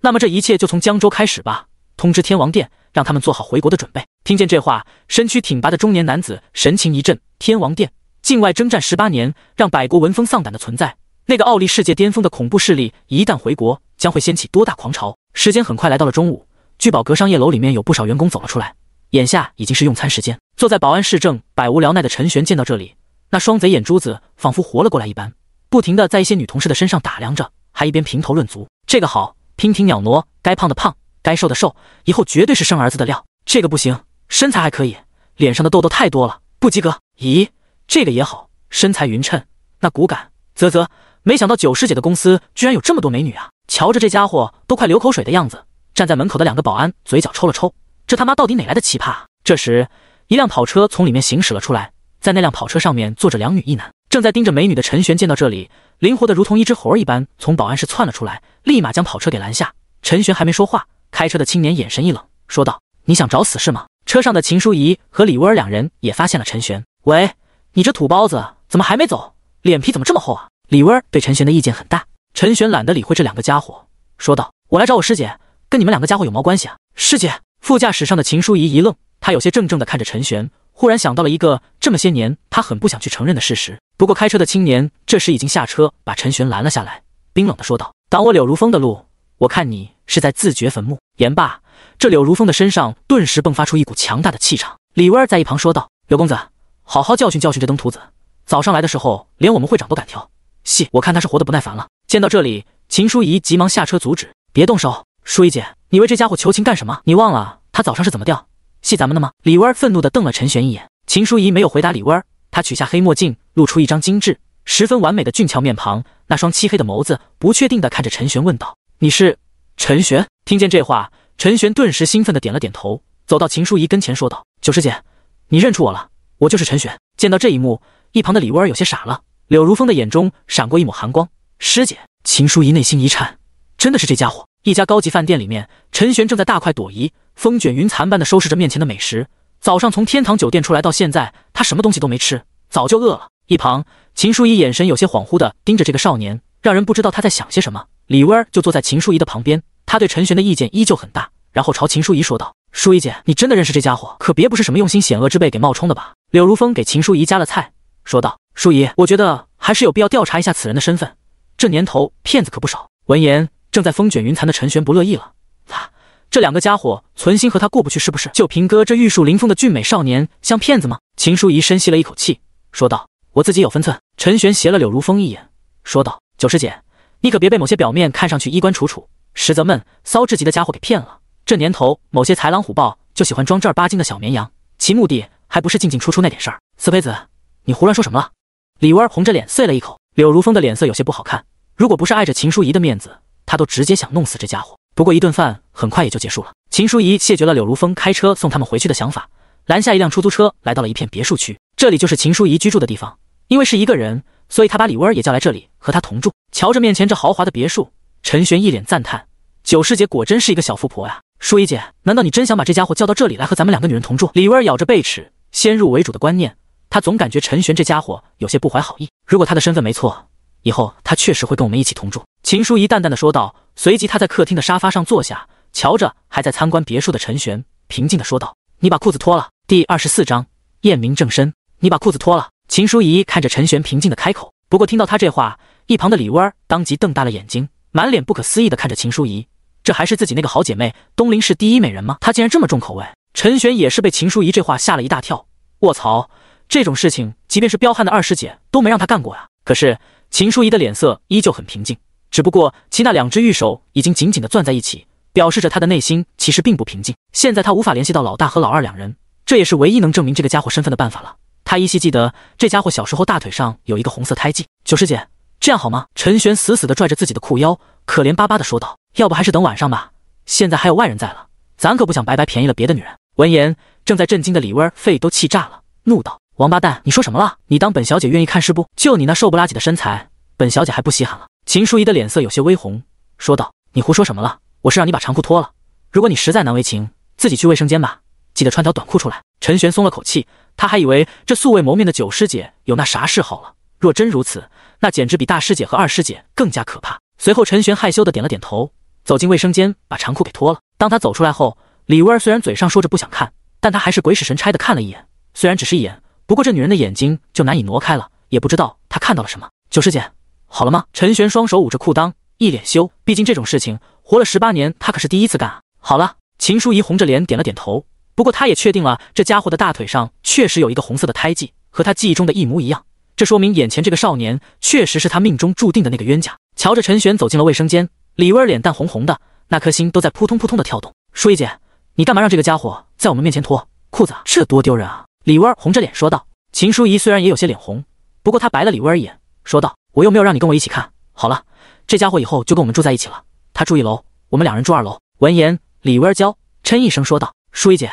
那么这一切就从江州开始吧。”通知天王殿，让他们做好回国的准备。听见这话，身躯挺拔的中年男子神情一震。天王殿，境外征战十八年，让百国闻风丧胆的存在。那个傲立世界巅峰的恐怖势力，一旦回国，将会掀起多大狂潮？时间很快来到了中午，聚宝阁商业楼里面有不少员工走了出来。眼下已经是用餐时间，坐在保安室正百无聊赖的陈玄见到这里，那双贼眼珠子仿佛活了过来一般，不停的在一些女同事的身上打量着，还一边评头论足：“这个好，娉婷袅娜，该胖的胖。”该瘦的瘦，以后绝对是生儿子的料。这个不行，身材还可以，脸上的痘痘太多了，不及格。咦，这个也好，身材匀称，那骨感，啧啧。没想到九师姐的公司居然有这么多美女啊！瞧着这家伙都快流口水的样子。站在门口的两个保安嘴角抽了抽，这他妈到底哪来的奇葩？这时，一辆跑车从里面行驶了出来，在那辆跑车上面坐着两女一男，正在盯着美女的陈玄见到这里，灵活的如同一只猴儿一般从保安室窜了出来，立马将跑车给拦下。陈玄还没说话。开车的青年眼神一冷，说道：“你想找死是吗？”车上的秦书怡和李威尔两人也发现了陈玄。喂，你这土包子怎么还没走？脸皮怎么这么厚啊？李威尔对陈玄的意见很大。陈玄懒得理会这两个家伙，说道：“我来找我师姐，跟你们两个家伙有毛关系啊？”师姐，副驾驶上的秦书怡一愣，她有些怔怔的看着陈玄，忽然想到了一个这么些年她很不想去承认的事实。不过开车的青年这时已经下车，把陈玄拦了下来，冰冷的说道：“挡我柳如风的路。”我看你是在自掘坟墓。言罢，这柳如风的身上顿时迸发出一股强大的气场。李威儿在一旁说道：“柳公子，好好教训教训这登徒子。早上来的时候，连我们会长都敢挑，戏，我看他是活得不耐烦了。”见到这里，秦淑仪急忙下车阻止：“别动手，淑仪姐，你为这家伙求情干什么？你忘了他早上是怎么调戏咱们的吗？”李威儿愤怒地瞪了陈玄一眼。秦淑仪没有回答李威儿，她取下黑墨镜，露出一张精致、十分完美的俊俏面庞，那双漆黑的眸子不确定地看着陈玄问道。你是陈玄？听见这话，陈玄顿时兴奋的点了点头，走到秦书仪跟前说道：“九师姐，你认出我了，我就是陈玄。”见到这一幕，一旁的李威儿有些傻了。柳如风的眼中闪过一抹寒光。师姐，秦书仪内心一颤，真的是这家伙！一家高级饭店里面，陈玄正在大快朵颐，风卷云残般的收拾着面前的美食。早上从天堂酒店出来到现在，他什么东西都没吃，早就饿了。一旁，秦书仪眼神有些恍惚的盯着这个少年，让人不知道他在想些什么。李薇儿就坐在秦淑仪的旁边，她对陈玄的意见依旧很大，然后朝秦淑仪说道：“淑仪姐，你真的认识这家伙？可别不是什么用心险恶之辈给冒充的吧？”柳如风给秦淑仪夹了菜，说道：“淑仪，我觉得还是有必要调查一下此人的身份。这年头骗子可不少。”闻言，正在风卷云残的陈玄不乐意了：“哈，这两个家伙存心和他过不去是不是？就凭哥这玉树临风的俊美少年，像骗子吗？”秦淑仪深吸了一口气，说道：“我自己有分寸。”陈玄斜了柳如风一眼，说道：“九师姐。”你可别被某些表面看上去衣冠楚楚，实则闷骚至极的家伙给骗了。这年头，某些豺狼虎豹就喜欢装正儿八经的小绵羊，其目的还不是进进出出那点事儿。司培子，你胡乱说什么了？李威红着脸啐了一口。柳如风的脸色有些不好看。如果不是碍着秦淑仪的面子，他都直接想弄死这家伙。不过一顿饭很快也就结束了。秦淑仪谢绝了柳如风开车送他们回去的想法，拦下一辆出租车，来到了一片别墅区。这里就是秦淑仪居住的地方。因为是一个人。所以他把李威儿也叫来这里和他同住。瞧着面前这豪华的别墅，陈玄一脸赞叹：“九师姐果真是一个小富婆呀！”淑仪姐，难道你真想把这家伙叫到这里来和咱们两个女人同住？”李威儿咬着贝齿，先入为主的观念，他总感觉陈玄这家伙有些不怀好意。如果他的身份没错，以后他确实会跟我们一起同住。”秦淑仪淡淡的说道，随即她在客厅的沙发上坐下，瞧着还在参观别墅的陈玄，平静的说道：“你把裤子脱了。”第二十四章验明正身。你把裤子脱了。秦淑仪看着陈玄，平静的开口。不过听到他这话，一旁的李威当即瞪大了眼睛，满脸不可思议的看着秦淑仪。这还是自己那个好姐妹，东林市第一美人吗？她竟然这么重口味？陈玄也是被秦淑仪这话吓了一大跳。卧槽，这种事情即便是彪悍的二师姐都没让她干过呀！可是秦淑仪的脸色依旧很平静，只不过其那两只玉手已经紧紧的攥在一起，表示着她的内心其实并不平静。现在她无法联系到老大和老二两人，这也是唯一能证明这个家伙身份的办法了。他依稀记得这家伙小时候大腿上有一个红色胎记。九师姐，这样好吗？陈玄死死的拽着自己的裤腰，可怜巴巴的说道：“要不还是等晚上吧，现在还有外人在了，咱可不想白白便宜了别的女人。”闻言，正在震惊的李薇儿肺都气炸了，怒道：“王八蛋，你说什么了？你当本小姐愿意看是不？就你那瘦不拉几的身材，本小姐还不稀罕了。”秦淑仪的脸色有些微红，说道：“你胡说什么了？我是让你把长裤脱了。如果你实在难为情，自己去卫生间吧。”记得穿条短裤出来。陈玄松了口气，他还以为这素未谋面的九师姐有那啥嗜好了。若真如此，那简直比大师姐和二师姐更加可怕。随后，陈玄害羞的点了点头，走进卫生间，把长裤给脱了。当他走出来后，李薇儿虽然嘴上说着不想看，但她还是鬼使神差的看了一眼。虽然只是一眼，不过这女人的眼睛就难以挪开了。也不知道她看到了什么。九师姐，好了吗？陈玄双手捂着裤裆，一脸羞。毕竟这种事情，活了十八年，他可是第一次干啊。好了。秦淑仪红着脸点了点头。不过他也确定了，这家伙的大腿上确实有一个红色的胎记，和他记忆中的一模一样。这说明眼前这个少年确实是他命中注定的那个冤家。瞧着陈玄走进了卫生间，李薇儿脸蛋红红的，那颗心都在扑通扑通的跳动。舒怡姐，你干嘛让这个家伙在我们面前脱裤子？这多丢人啊！李薇儿红着脸说道。秦淑怡虽然也有些脸红，不过她白了李薇儿一眼，说道：“我又没有让你跟我一起看。好了，这家伙以后就跟我们住在一起了。他住一楼，我们两人住二楼。”闻言，李薇儿娇嗔一声说道：“舒怡姐。”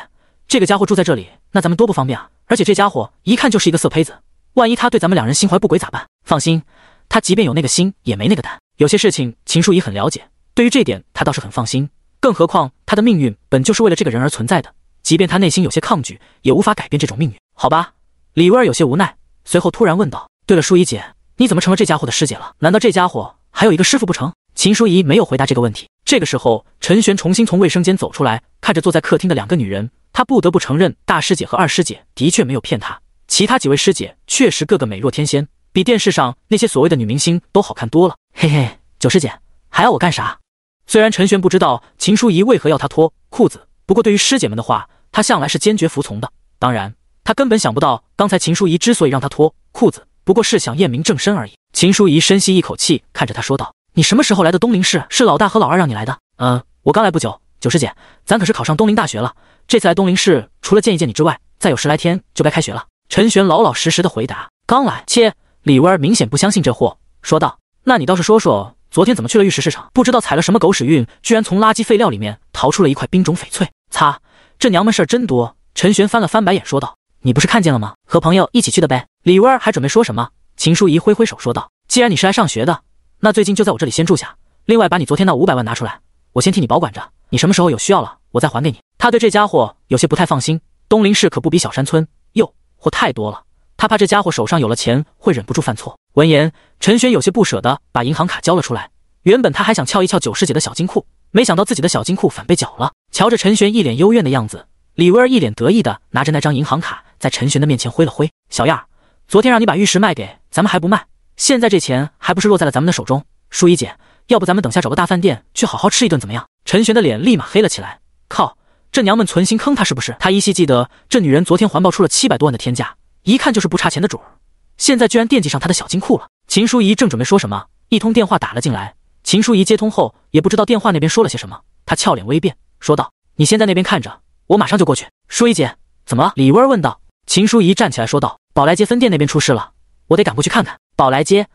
这个家伙住在这里，那咱们多不方便啊！而且这家伙一看就是一个色胚子，万一他对咱们两人心怀不轨咋办？放心，他即便有那个心，也没那个胆。有些事情秦淑仪很了解，对于这点他倒是很放心。更何况他的命运本就是为了这个人而存在的，即便他内心有些抗拒，也无法改变这种命运。好吧，李薇儿有些无奈，随后突然问道：“对了，淑仪姐，你怎么成了这家伙的师姐了？难道这家伙还有一个师父不成？”秦淑怡没有回答这个问题。这个时候，陈玄重新从卫生间走出来，看着坐在客厅的两个女人，他不得不承认，大师姐和二师姐的确没有骗他。其他几位师姐确实个个美若天仙，比电视上那些所谓的女明星都好看多了。嘿嘿，九师姐还要我干啥？虽然陈玄不知道秦淑怡为何要他脱裤子，不过对于师姐们的话，他向来是坚决服从的。当然，他根本想不到刚才秦淑怡之所以让他脱裤子，不过是想验明正身而已。秦淑怡深吸一口气，看着他说道。你什么时候来的东林市？是老大和老二让你来的？嗯，我刚来不久。九师姐，咱可是考上东林大学了。这次来东林市，除了见一见你之外，再有十来天就该开学了。陈玄老老实实的回答。刚来，切！李威儿明显不相信这货，说道：“那你倒是说说，昨天怎么去了玉石市场？不知道踩了什么狗屎运，居然从垃圾废料里面逃出了一块冰种翡翠！擦，这娘们事儿真多。”陈玄翻了翻白眼，说道：“你不是看见了吗？和朋友一起去的呗。”李威儿还准备说什么，秦淑仪挥挥手说道：“既然你是来上学的。”那最近就在我这里先住下，另外把你昨天那五百万拿出来，我先替你保管着。你什么时候有需要了，我再还给你。他对这家伙有些不太放心，东林市可不比小山村，哟，货太多了，他怕这家伙手上有了钱会忍不住犯错。闻言，陈玄有些不舍得把银行卡交了出来。原本他还想撬一撬九师姐的小金库，没想到自己的小金库反被缴了。瞧着陈玄一脸幽怨的样子，李威儿一脸得意的拿着那张银行卡在陈玄的面前挥了挥：“小样昨天让你把玉石卖给咱们还不卖。”现在这钱还不是落在了咱们的手中，淑仪姐，要不咱们等下找个大饭店去好好吃一顿，怎么样？陈玄的脸立马黑了起来，靠，这娘们存心坑他是不是？他依稀记得这女人昨天环抱出了七百多万的天价，一看就是不差钱的主儿，现在居然惦记上他的小金库了。秦淑仪正准备说什么，一通电话打了进来。秦淑仪接通后也不知道电话那边说了些什么，她俏脸微变，说道：“你先在那边看着，我马上就过去。”淑仪姐，怎么了？李薇问道。秦淑仪站起来说道：“宝来街分店那边出事了，我得赶过去看看。”宝来街，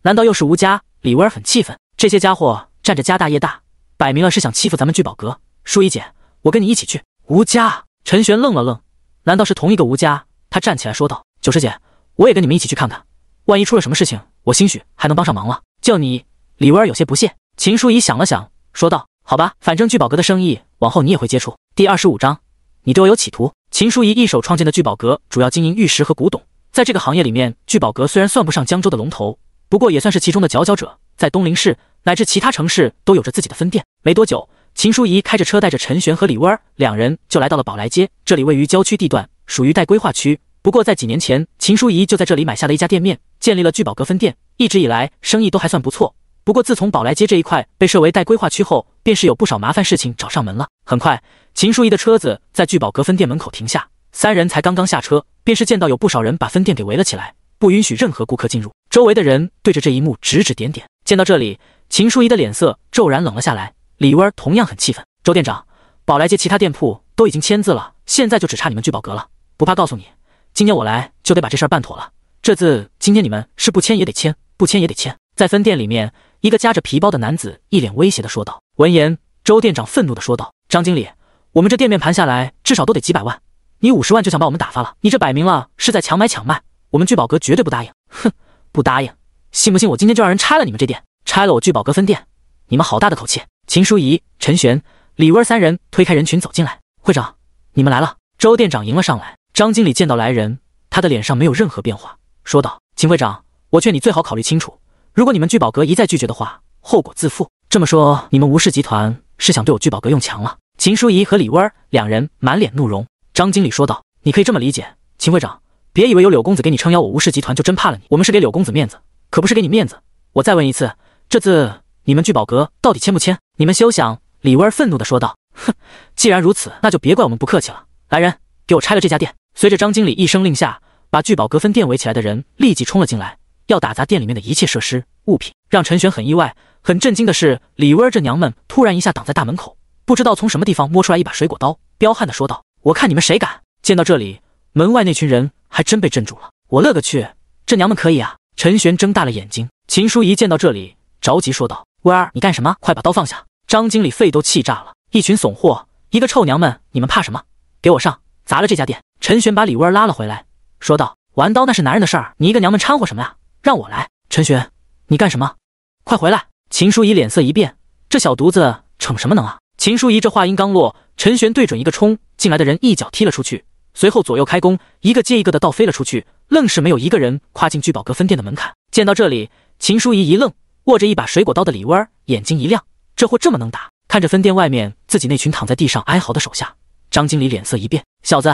难道又是吴家？李威尔很气愤，这些家伙占着家大业大，摆明了是想欺负咱们聚宝阁。淑仪姐，我跟你一起去。吴家，陈玄愣了愣，难道是同一个吴家？他站起来说道：“九师姐，我也跟你们一起去看看，万一出了什么事情，我兴许还能帮上忙了。”就你，李威尔有些不屑。秦淑仪想了想，说道：“好吧，反正聚宝阁的生意，往后你也会接触。”第二十五章，你对我有企图。秦淑仪一手创建的聚宝阁，主要经营玉石和古董。在这个行业里面，聚宝阁虽然算不上江州的龙头，不过也算是其中的佼佼者，在东林市乃至其他城市都有着自己的分店。没多久，秦淑仪开着车带着陈玄和李温儿两人就来到了宝来街，这里位于郊区地段，属于待规划区。不过在几年前，秦淑仪就在这里买下了一家店面，建立了聚宝阁分店，一直以来生意都还算不错。不过自从宝来街这一块被设为待规划区后，便是有不少麻烦事情找上门了。很快，秦淑仪的车子在聚宝阁分店门口停下。三人才刚刚下车，便是见到有不少人把分店给围了起来，不允许任何顾客进入。周围的人对着这一幕指指点点。见到这里，秦淑仪的脸色骤然冷了下来。李薇儿同样很气愤。周店长，宝来街其他店铺都已经签字了，现在就只差你们聚宝阁了。不怕告诉你，今天我来就得把这事办妥了。这字今天你们是不签也得签，不签也得签。在分店里面，一个夹着皮包的男子一脸威胁的说道。闻言，周店长愤怒的说道：“张经理，我们这店面盘下来，至少都得几百万。”你五十万就想把我们打发了？你这摆明了是在强买强卖，我们聚宝阁绝对不答应！哼，不答应，信不信我今天就让人拆了你们这店，拆了我聚宝阁分店？你们好大的口气！秦淑仪、陈玄、李薇儿三人推开人群走进来。会长，你们来了。周店长迎了上来。张经理见到来人，他的脸上没有任何变化，说道：“秦会长，我劝你最好考虑清楚，如果你们聚宝阁一再拒绝的话，后果自负。”这么说，你们吴氏集团是想对我聚宝阁用强了？秦淑仪和李薇儿两人满脸怒容。张经理说道：“你可以这么理解，秦会长，别以为有柳公子给你撑腰，我吴氏集团就真怕了你。我们是给柳公子面子，可不是给你面子。我再问一次，这次你们聚宝阁到底签不签？你们休想！”李威儿愤怒地说道：“哼，既然如此，那就别怪我们不客气了。来人，给我拆了这家店！”随着张经理一声令下，把聚宝阁分店围起来的人立即冲了进来，要打砸店里面的一切设施物品。让陈玄很意外、很震惊的是，李威儿这娘们突然一下挡在大门口，不知道从什么地方摸出来一把水果刀，彪悍地说道。我看你们谁敢！见到这里，门外那群人还真被镇住了。我勒个去，这娘们可以啊！陈玄睁大了眼睛。秦淑仪见到这里，着急说道：“薇儿，你干什么？快把刀放下！”张经理肺都气炸了，一群怂货，一个臭娘们，你们怕什么？给我上，砸了这家店！陈玄把李薇儿拉了回来，说道：“玩刀那是男人的事儿，你一个娘们掺和什么呀？让我来。”陈玄，你干什么？快回来！秦淑仪脸色一变，这小犊子逞什么能啊？秦淑仪这话音刚落，陈玄对准一个冲进来的人一脚踢了出去，随后左右开弓，一个接一个的倒飞了出去，愣是没有一个人跨进聚宝阁分店的门槛。见到这里，秦淑仪一愣，握着一把水果刀的李薇儿眼睛一亮，这货这么能打。看着分店外面自己那群躺在地上哀嚎的手下，张经理脸色一变：“小子，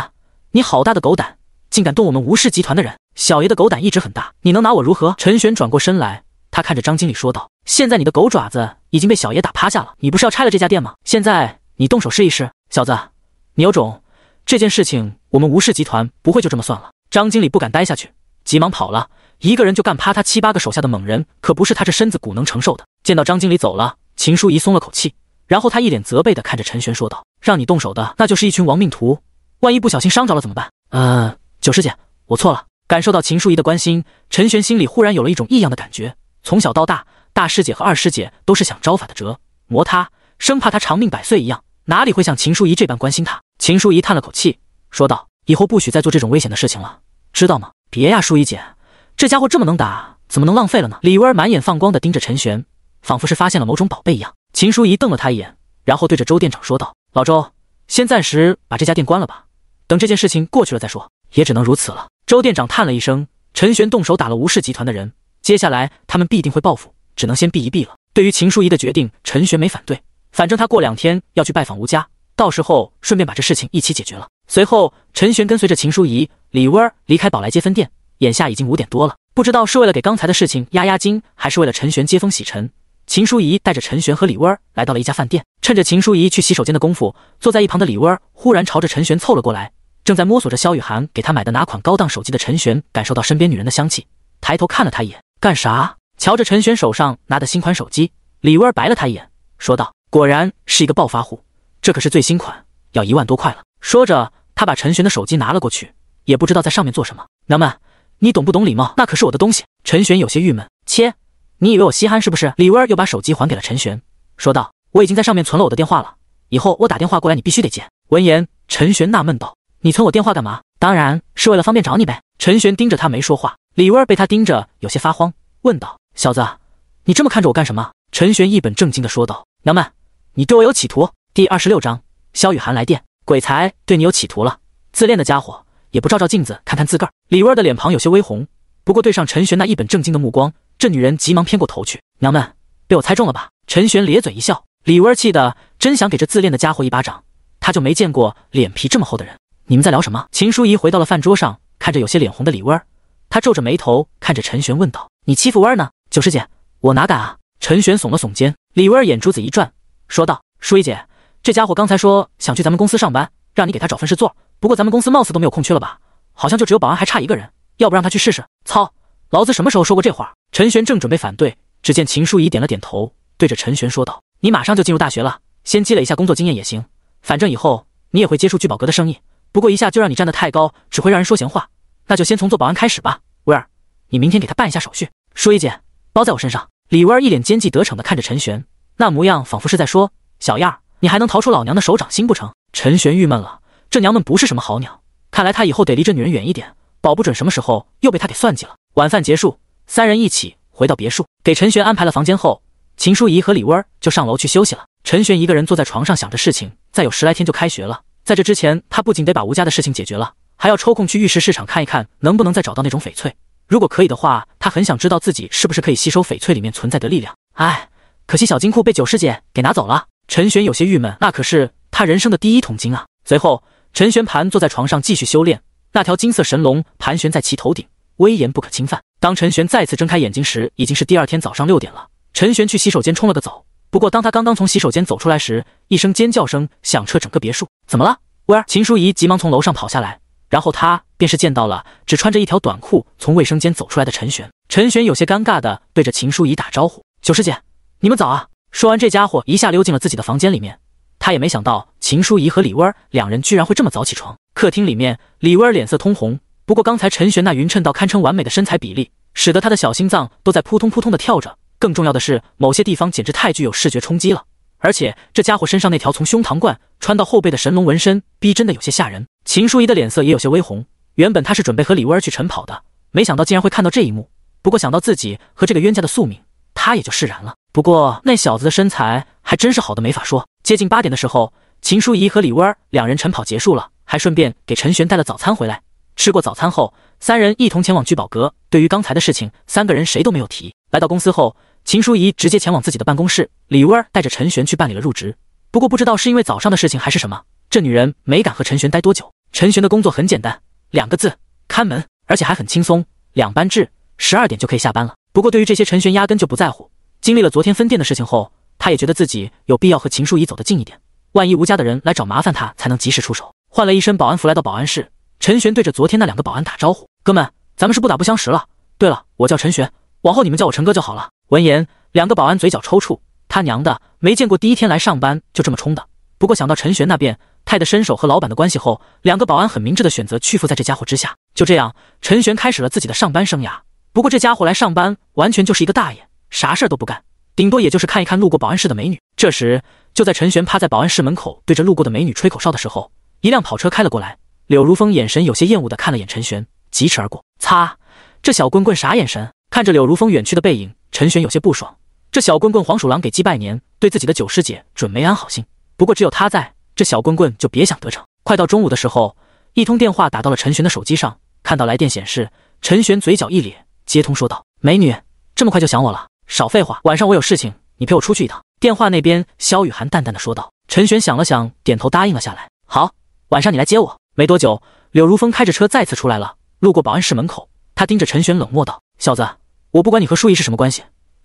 你好大的狗胆，竟敢动我们吴氏集团的人！小爷的狗胆一直很大，你能拿我如何？”陈玄转过身来，他看着张经理说道。现在你的狗爪子已经被小爷打趴下了，你不是要拆了这家店吗？现在你动手试一试，小子，你有种！这件事情我们吴氏集团不会就这么算了。张经理不敢待下去，急忙跑了。一个人就干趴他七八个手下的猛人，可不是他这身子骨能承受的。见到张经理走了，秦淑仪松了口气，然后他一脸责备的看着陈玄说道：“让你动手的那就是一群亡命徒，万一不小心伤着了怎么办？”呃，九师姐，我错了。感受到秦淑仪的关心，陈玄心里忽然有了一种异样的感觉，从小到大。大师姐和二师姐都是想招法的辙磨他，生怕他长命百岁一样，哪里会像秦淑仪这般关心他？秦淑仪叹了口气，说道：“以后不许再做这种危险的事情了，知道吗？”别呀，淑仪姐，这家伙这么能打，怎么能浪费了呢？李威儿满眼放光的盯着陈玄，仿佛是发现了某种宝贝一样。秦淑仪瞪了他一眼，然后对着周店长说道：“老周，先暂时把这家店关了吧，等这件事情过去了再说。也只能如此了。”周店长叹了一声，陈玄动手打了吴氏集团的人，接下来他们必定会报复。只能先避一避了。对于秦书仪的决定，陈玄没反对。反正他过两天要去拜访吴家，到时候顺便把这事情一起解决了。随后，陈玄跟随着秦书仪、李薇儿离开宝来街分店。眼下已经五点多了，不知道是为了给刚才的事情压压惊，还是为了陈玄接风洗尘。秦书仪带着陈玄和李薇儿来到了一家饭店。趁着秦书仪去洗手间的功夫，坐在一旁的李薇儿忽然朝着陈玄凑了过来。正在摸索着萧雨涵给他买的哪款高档手机的陈玄，感受到身边女人的香气，抬头看了她一眼，干啥？瞧着陈玄手上拿的新款手机，李威儿白了他一眼，说道：“果然是一个暴发户，这可是最新款，要一万多块了。”说着，他把陈玄的手机拿了过去，也不知道在上面做什么。娘们，你懂不懂礼貌？那可是我的东西！陈玄有些郁闷，切，你以为我稀罕是不是？李威儿又把手机还给了陈玄，说道：“我已经在上面存了我的电话了，以后我打电话过来，你必须得接。”闻言，陈玄纳闷道：“你存我电话干嘛？当然是为了方便找你呗。”陈玄盯着他没说话，李威儿被他盯着，有些发慌，问道。小子，你这么看着我干什么？陈玄一本正经的说道：“娘们，你对我有企图？”第二十六章，萧雨涵来电，鬼才对你有企图了，自恋的家伙也不照照镜子看看自个儿。李薇儿的脸庞有些微红，不过对上陈玄那一本正经的目光，这女人急忙偏过头去。娘们，被我猜中了吧？陈玄咧嘴一笑。李薇儿气得真想给这自恋的家伙一巴掌，他就没见过脸皮这么厚的人。你们在聊什么？秦淑仪回到了饭桌上，看着有些脸红的李薇儿，她皱着眉头看着陈玄问道：“你欺负薇儿呢？”九师姐，我哪敢啊！陈玄耸了耸肩，李威儿眼珠子一转，说道：“舒怡姐，这家伙刚才说想去咱们公司上班，让你给他找份事做。不过咱们公司貌似都没有空缺了吧？好像就只有保安还差一个人，要不让他去试试？”操，老子什么时候说过这话？陈玄正准备反对，只见秦舒怡点了点头，对着陈玄说道：“你马上就进入大学了，先积累一下工作经验也行。反正以后你也会接触聚宝阁的生意，不过一下就让你站得太高，只会让人说闲话。那就先从做保安开始吧。威儿，你明天给他办一下手续。”舒怡姐。包在我身上。李薇儿一脸奸计得逞的看着陈玄，那模样仿佛是在说：“小样你还能逃出老娘的手掌心不成？”陈玄郁闷了，这娘们不是什么好鸟，看来他以后得离这女人远一点，保不准什么时候又被她给算计了。晚饭结束，三人一起回到别墅，给陈玄安排了房间后，秦淑仪和李薇儿就上楼去休息了。陈玄一个人坐在床上，想着事情，再有十来天就开学了，在这之前，他不仅得把吴家的事情解决了，还要抽空去玉石市场看一看，能不能再找到那种翡翠。如果可以的话，他很想知道自己是不是可以吸收翡翠里面存在的力量。哎，可惜小金库被九师姐给拿走了。陈玄有些郁闷，那可是他人生的第一桶金啊。随后，陈玄盘坐在床上继续修炼，那条金色神龙盘旋在其头顶，威严不可侵犯。当陈玄再次睁开眼睛时，已经是第二天早上六点了。陈玄去洗手间冲了个澡，不过当他刚刚从洗手间走出来时，一声尖叫声响彻整个别墅。怎么了，薇儿？秦淑仪急忙从楼上跑下来，然后他。便是见到了只穿着一条短裤从卫生间走出来的陈玄，陈玄有些尴尬的对着秦书仪打招呼：“九师姐，你们早啊！”说完这家伙一下溜进了自己的房间里面。他也没想到秦书仪和李薇儿两人居然会这么早起床。客厅里面，李薇儿脸色通红，不过刚才陈玄那匀称到堪称完美的身材比例，使得他的小心脏都在扑通扑通的跳着。更重要的是，某些地方简直太具有视觉冲击了，而且这家伙身上那条从胸膛贯穿到后背的神龙纹身，逼真的有些吓人。秦书仪的脸色也有些微红。原本他是准备和李薇儿去晨跑的，没想到竟然会看到这一幕。不过想到自己和这个冤家的宿命，他也就释然了。不过那小子的身材还真是好的没法说。接近八点的时候，秦淑仪和李薇儿两人晨跑结束了，还顺便给陈玄带了早餐回来。吃过早餐后，三人一同前往聚宝阁。对于刚才的事情，三个人谁都没有提。来到公司后，秦淑仪直接前往自己的办公室，李薇儿带着陈玄去办理了入职。不过不知道是因为早上的事情还是什么，这女人没敢和陈玄待多久。陈玄的工作很简单。两个字，看门，而且还很轻松，两班制，十二点就可以下班了。不过对于这些，陈玄压根就不在乎。经历了昨天分店的事情后，他也觉得自己有必要和秦书仪走得近一点，万一吴家的人来找麻烦，他才能及时出手。换了一身保安服，来到保安室，陈玄对着昨天那两个保安打招呼：“哥们，咱们是不打不相识了。对了，我叫陈玄，往后你们叫我陈哥就好了。”闻言，两个保安嘴角抽搐，他娘的，没见过第一天来上班就这么冲的。不过想到陈玄那边，泰的身手和老板的关系后，两个保安很明智的选择屈服在这家伙之下。就这样，陈玄开始了自己的上班生涯。不过这家伙来上班完全就是一个大爷，啥事儿都不干，顶多也就是看一看路过保安室的美女。这时，就在陈玄趴在保安室门口对着路过的美女吹口哨的时候，一辆跑车开了过来。柳如风眼神有些厌恶的看了眼陈玄，疾驰而过。擦，这小棍棍啥眼神？看着柳如风远去的背影，陈玄有些不爽。这小棍棍黄鼠狼给鸡拜年，对自己的九师姐准没安好心。不过只有他在。这小棍棍就别想得逞。快到中午的时候，一通电话打到了陈玄的手机上。看到来电显示，陈玄嘴角一咧，接通说道：“美女，这么快就想我了？少废话，晚上我有事情，你陪我出去一趟。”电话那边，萧雨涵淡淡的说道。陈玄想了想，点头答应了下来：“好，晚上你来接我。”没多久，柳如风开着车再次出来了，路过保安室门口，他盯着陈玄冷漠道：“小子，我不管你和舒怡是什么关系，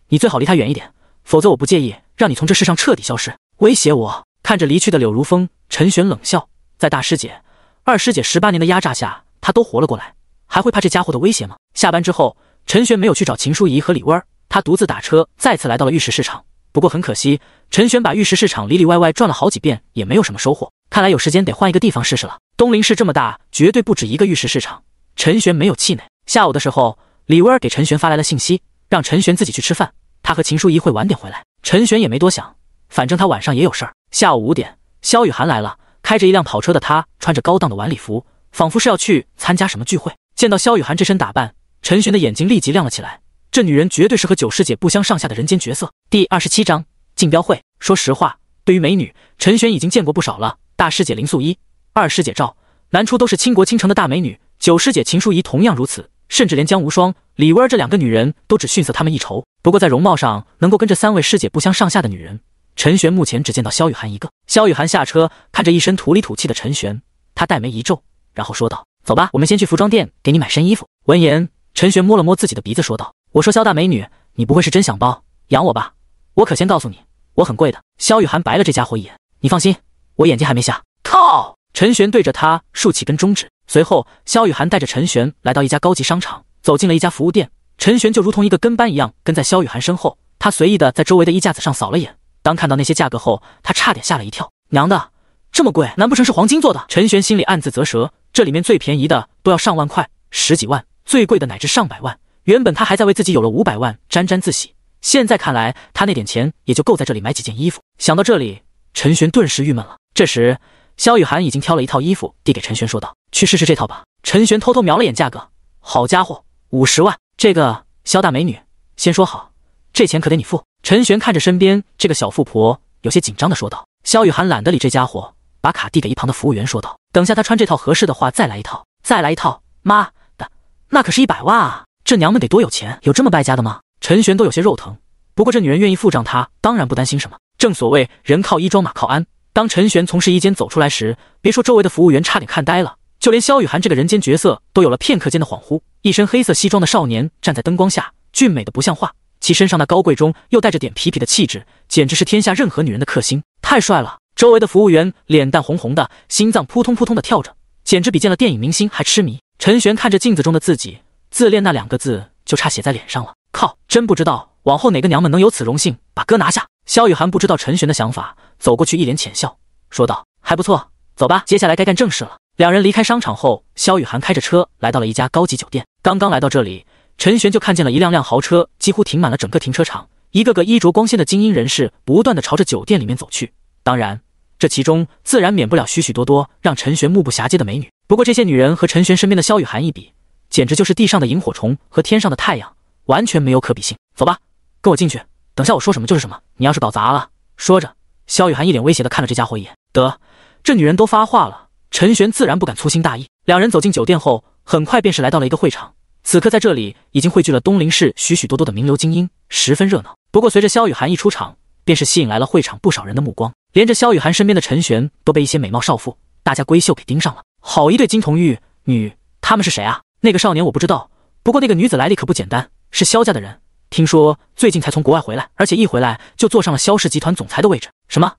你最好离他远一点，否则我不介意让你从这世上彻底消失。”威胁我？看着离去的柳如风，陈玄冷笑。在大师姐、二师姐十八年的压榨下，他都活了过来，还会怕这家伙的威胁吗？下班之后，陈玄没有去找秦书仪和李薇儿，他独自打车，再次来到了玉石市场。不过很可惜，陈玄把玉石市场里里外外转了好几遍，也没有什么收获。看来有时间得换一个地方试试了。东林市这么大，绝对不止一个玉石市场。陈玄没有气馁。下午的时候，李威儿给陈玄发来了信息，让陈玄自己去吃饭，他和秦书仪会晚点回来。陈玄也没多想，反正他晚上也有事儿。下午五点，萧雨涵来了，开着一辆跑车的她，穿着高档的晚礼服，仿佛是要去参加什么聚会。见到萧雨涵这身打扮，陈玄的眼睛立即亮了起来。这女人绝对是和九师姐不相上下的人间绝色。第二十七章竞标会。说实话，对于美女，陈玄已经见过不少了。大师姐林素一、二师姐赵南初都是倾国倾城的大美女，九师姐秦淑仪同样如此，甚至连江无双、李薇儿这两个女人都只逊色她们一筹。不过在容貌上，能够跟这三位师姐不相上下的女人。陈玄目前只见到萧雨涵一个。萧雨涵下车，看着一身土里土气的陈玄，他黛眉一皱，然后说道：“走吧，我们先去服装店给你买身衣服。”闻言，陈玄摸了摸自己的鼻子，说道：“我说萧大美女，你不会是真想包养我吧？我可先告诉你，我很贵的。”萧雨涵白了这家伙一眼：“你放心，我眼睛还没瞎。”靠！陈玄对着他竖起根中指。随后，萧雨涵带着陈玄来到一家高级商场，走进了一家服务店。陈玄就如同一个跟班一样，跟在萧雨涵身后。他随意的在周围的衣架子上扫了眼。当看到那些价格后，他差点吓了一跳。娘的，这么贵，难不成是黄金做的？陈玄心里暗自咋舌。这里面最便宜的都要上万块，十几万，最贵的乃至上百万。原本他还在为自己有了五百万沾沾自喜，现在看来，他那点钱也就够在这里买几件衣服。想到这里，陈玄顿时郁闷了。这时，萧雨涵已经挑了一套衣服递给陈玄，说道：“去试试这套吧。”陈玄偷偷瞄了眼价格，好家伙，五十万！这个萧大美女，先说好。这钱可得你付。陈玄看着身边这个小富婆，有些紧张的说道。萧雨涵懒得理这家伙，把卡递给一旁的服务员，说道：“等下他穿这套合适的话，再来一套，再来一套。”妈的，那可是一百万啊！这娘们得多有钱，有这么败家的吗？陈玄都有些肉疼。不过这女人愿意付账，他当然不担心什么。正所谓人靠衣装，马靠鞍。当陈玄从试衣间走出来时，别说周围的服务员差点看呆了，就连萧雨涵这个人间角色都有了片刻间的恍惚。一身黑色西装的少年站在灯光下，俊美的不像话。其身上那高贵中又带着点痞痞的气质，简直是天下任何女人的克星，太帅了！周围的服务员脸蛋红红的，心脏扑通扑通的跳着，简直比见了电影明星还痴迷。陈玄看着镜子中的自己，自恋那两个字就差写在脸上了。靠，真不知道往后哪个娘们能有此荣幸把哥拿下。萧雨涵不知道陈玄的想法，走过去一脸浅笑，说道：“还不错，走吧，接下来该干正事了。”两人离开商场后，萧雨涵开着车来到了一家高级酒店。刚刚来到这里。陈玄就看见了一辆辆豪车，几乎停满了整个停车场。一个个衣着光鲜的精英人士，不断的朝着酒店里面走去。当然，这其中自然免不了许许多多让陈玄目不暇接的美女。不过这些女人和陈玄身边的萧雨涵一比，简直就是地上的萤火虫和天上的太阳，完全没有可比性。走吧，跟我进去。等下我说什么就是什么，你要是搞砸了……说着，萧雨涵一脸威胁的看了这家伙一眼。得，这女人都发话了，陈玄自然不敢粗心大意。两人走进酒店后，很快便是来到了一个会场。此刻在这里已经汇聚了东林市许许多多的名流精英，十分热闹。不过随着萧雨涵一出场，便是吸引来了会场不少人的目光，连着萧雨涵身边的陈玄都被一些美貌少妇、大家闺秀给盯上了。好一对金童玉女，他们是谁啊？那个少年我不知道，不过那个女子来历可不简单，是萧家的人。听说最近才从国外回来，而且一回来就坐上了萧氏集团总裁的位置。什么？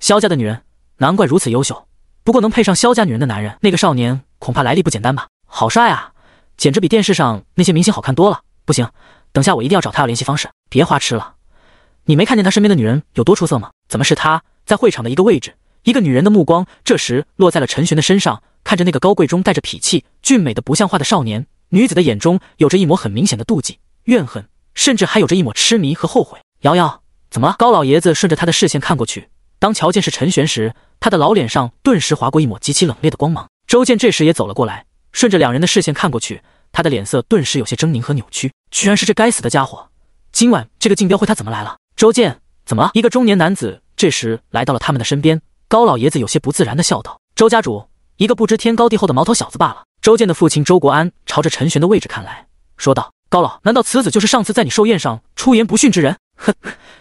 萧家的女人，难怪如此优秀。不过能配上萧家女人的男人，那个少年恐怕来历不简单吧？好帅啊！简直比电视上那些明星好看多了！不行，等下我一定要找他要联系方式。别花痴了，你没看见他身边的女人有多出色吗？怎么是他？在会场的一个位置，一个女人的目光这时落在了陈玄的身上，看着那个高贵中带着痞气、俊美的不像话的少年，女子的眼中有着一抹很明显的妒忌、怨恨，甚至还有着一抹痴迷和后悔。瑶瑶，怎么了？高老爷子顺着他的视线看过去，当瞧见是陈玄时，他的老脸上顿时划过一抹极其冷冽的光芒。周健这时也走了过来。顺着两人的视线看过去，他的脸色顿时有些狰狞和扭曲。居然是这该死的家伙！今晚这个竞标会他怎么来了？周建，怎么了？一个中年男子这时来到了他们的身边。高老爷子有些不自然的笑道：“周家主，一个不知天高地厚的毛头小子罢了。”周建的父亲周国安朝着陈玄的位置看来，说道：“高老，难道此子就是上次在你寿宴上出言不逊之人？”“哼，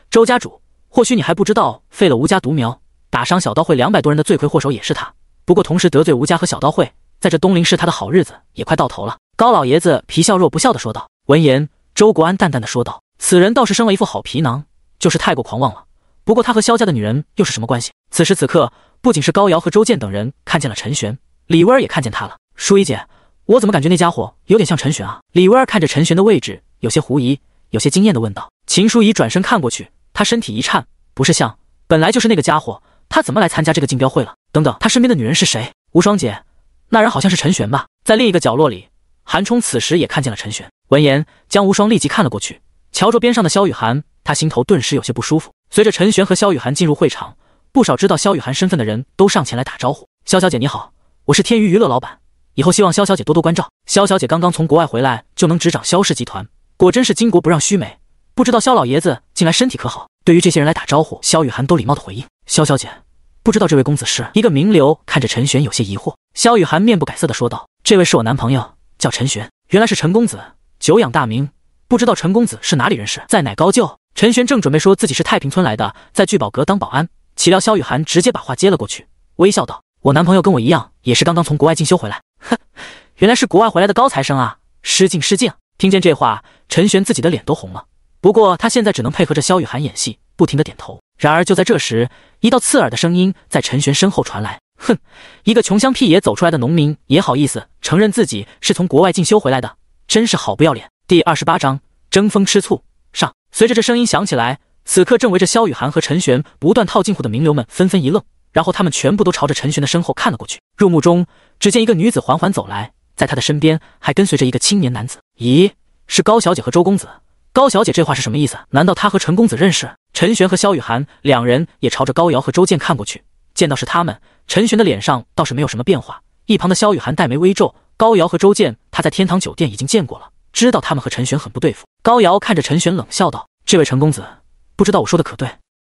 周家主，或许你还不知道，废了吴家独苗，打伤小刀会两百多人的罪魁祸首也是他。不过同时得罪吴家和小刀会。”在这东林市，他的好日子也快到头了。高老爷子皮笑肉不笑的说道。闻言，周国安淡淡的说道：“此人倒是生了一副好皮囊，就是太过狂妄了。不过他和萧家的女人又是什么关系？”此时此刻，不仅是高瑶和周健等人看见了陈玄，李威儿也看见他了。淑仪姐，我怎么感觉那家伙有点像陈玄啊？”李威儿看着陈玄的位置，有些狐疑，有些惊艳的问道。秦淑仪转身看过去，她身体一颤，不是像，本来就是那个家伙。他怎么来参加这个竞标会了？等等，他身边的女人是谁？无双姐。那人好像是陈玄吧？在另一个角落里，韩冲此时也看见了陈玄。闻言，江无双立即看了过去，瞧着边上的萧雨涵，他心头顿时有些不舒服。随着陈玄和萧雨涵进入会场，不少知道萧雨涵身份的人都上前来打招呼：“萧小姐你好，我是天娱娱乐老板，以后希望萧小姐多多关照。”“萧小姐刚刚从国外回来就能执掌萧氏集团，果真是巾帼不让须眉。不知道萧老爷子近来身体可好？”对于这些人来打招呼，萧雨涵都礼貌的回应：“萧小姐，不知道这位公子是一个名流？”看着陈玄，有些疑惑。萧雨涵面不改色的说道：“这位是我男朋友，叫陈玄。原来是陈公子，久仰大名，不知道陈公子是哪里人士，在哪高就？”陈玄正准备说自己是太平村来的，在聚宝阁当保安，岂料萧雨涵直接把话接了过去，微笑道：“我男朋友跟我一样，也是刚刚从国外进修回来。哼，原来是国外回来的高材生啊，失敬失敬。”听见这话，陈玄自己的脸都红了。不过他现在只能配合着萧雨涵演戏，不停的点头。然而就在这时，一道刺耳的声音在陈玄身后传来。哼，一个穷乡僻野走出来的农民也好意思承认自己是从国外进修回来的，真是好不要脸。第二十八章争风吃醋上。随着这声音响起来，此刻正围着萧雨涵和陈玄不断套近乎的名流们纷纷一愣，然后他们全部都朝着陈玄的身后看了过去。入目中，只见一个女子缓缓走来，在她的身边还跟随着一个青年男子。咦，是高小姐和周公子？高小姐这话是什么意思？难道她和陈公子认识？陈玄和萧雨涵两人也朝着高瑶和周健看过去。见到是他们，陈玄的脸上倒是没有什么变化。一旁的萧雨涵黛眉微皱，高瑶和周建，他在天堂酒店已经见过了，知道他们和陈玄很不对付。高瑶看着陈玄冷笑道：“这位陈公子，不知道我说的可对？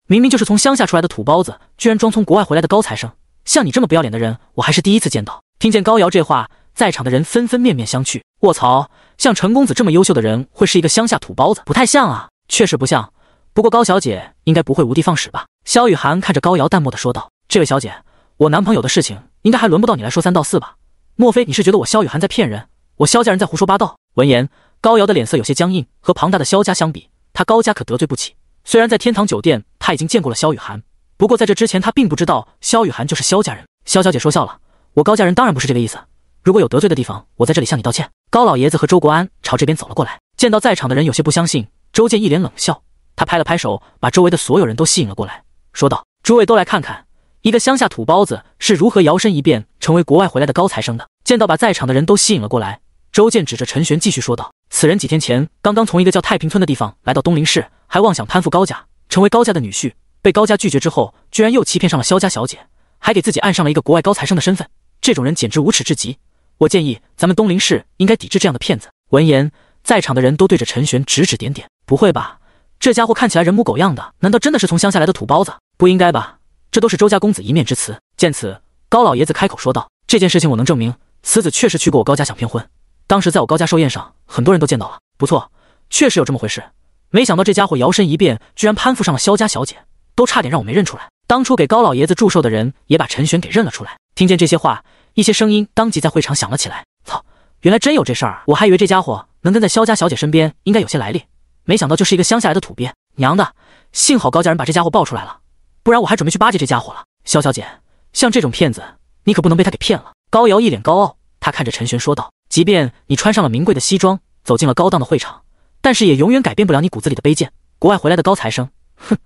明明就是从乡下出来的土包子，居然装从国外回来的高材生，像你这么不要脸的人，我还是第一次见到。”听见高瑶这话，在场的人纷纷面面相觑。卧槽，像陈公子这么优秀的人，会是一个乡下土包子？不太像啊！确实不像。不过高小姐应该不会无的放矢吧？萧雨涵看着高瑶淡漠的说道。这位小姐，我男朋友的事情应该还轮不到你来说三道四吧？莫非你是觉得我萧雨涵在骗人，我萧家人在胡说八道？闻言，高瑶的脸色有些僵硬。和庞大的萧家相比，他高家可得罪不起。虽然在天堂酒店他已经见过了萧雨涵，不过在这之前他并不知道萧雨涵就是萧家人。萧小姐说笑了，我高家人当然不是这个意思。如果有得罪的地方，我在这里向你道歉。高老爷子和周国安朝这边走了过来，见到在场的人有些不相信，周健一脸冷笑，他拍了拍手，把周围的所有人都吸引了过来，说道：“诸位都来看看。”一个乡下土包子是如何摇身一变成为国外回来的高材生的？见到把在场的人都吸引了过来，周建指着陈玄继续说道：“此人几天前刚刚从一个叫太平村的地方来到东林市，还妄想攀附高家，成为高家的女婿。被高家拒绝之后，居然又欺骗上了萧家小姐，还给自己按上了一个国外高材生的身份。这种人简直无耻至极！我建议咱们东林市应该抵制这样的骗子。”闻言，在场的人都对着陈玄指指点点：“不会吧，这家伙看起来人模狗样的，难道真的是从乡下来的土包子？不应该吧。”这都是周家公子一面之词。见此，高老爷子开口说道：“这件事情我能证明，此子确实去过我高家想骗婚。当时在我高家寿宴上，很多人都见到了。不错，确实有这么回事。没想到这家伙摇身一变，居然攀附上了萧家小姐，都差点让我没认出来。当初给高老爷子祝寿的人也把陈玄给认了出来。”听见这些话，一些声音当即在会场响了起来：“操，原来真有这事儿！我还以为这家伙能跟在萧家小姐身边，应该有些来历，没想到就是一个乡下来的土鳖。娘的，幸好高家人把这家伙抱出来了。”不然我还准备去巴结这家伙了，萧小姐，像这种骗子，你可不能被他给骗了。高瑶一脸高傲，她看着陈玄说道：“即便你穿上了名贵的西装，走进了高档的会场，但是也永远改变不了你骨子里的卑贱。国外回来的高材生，哼，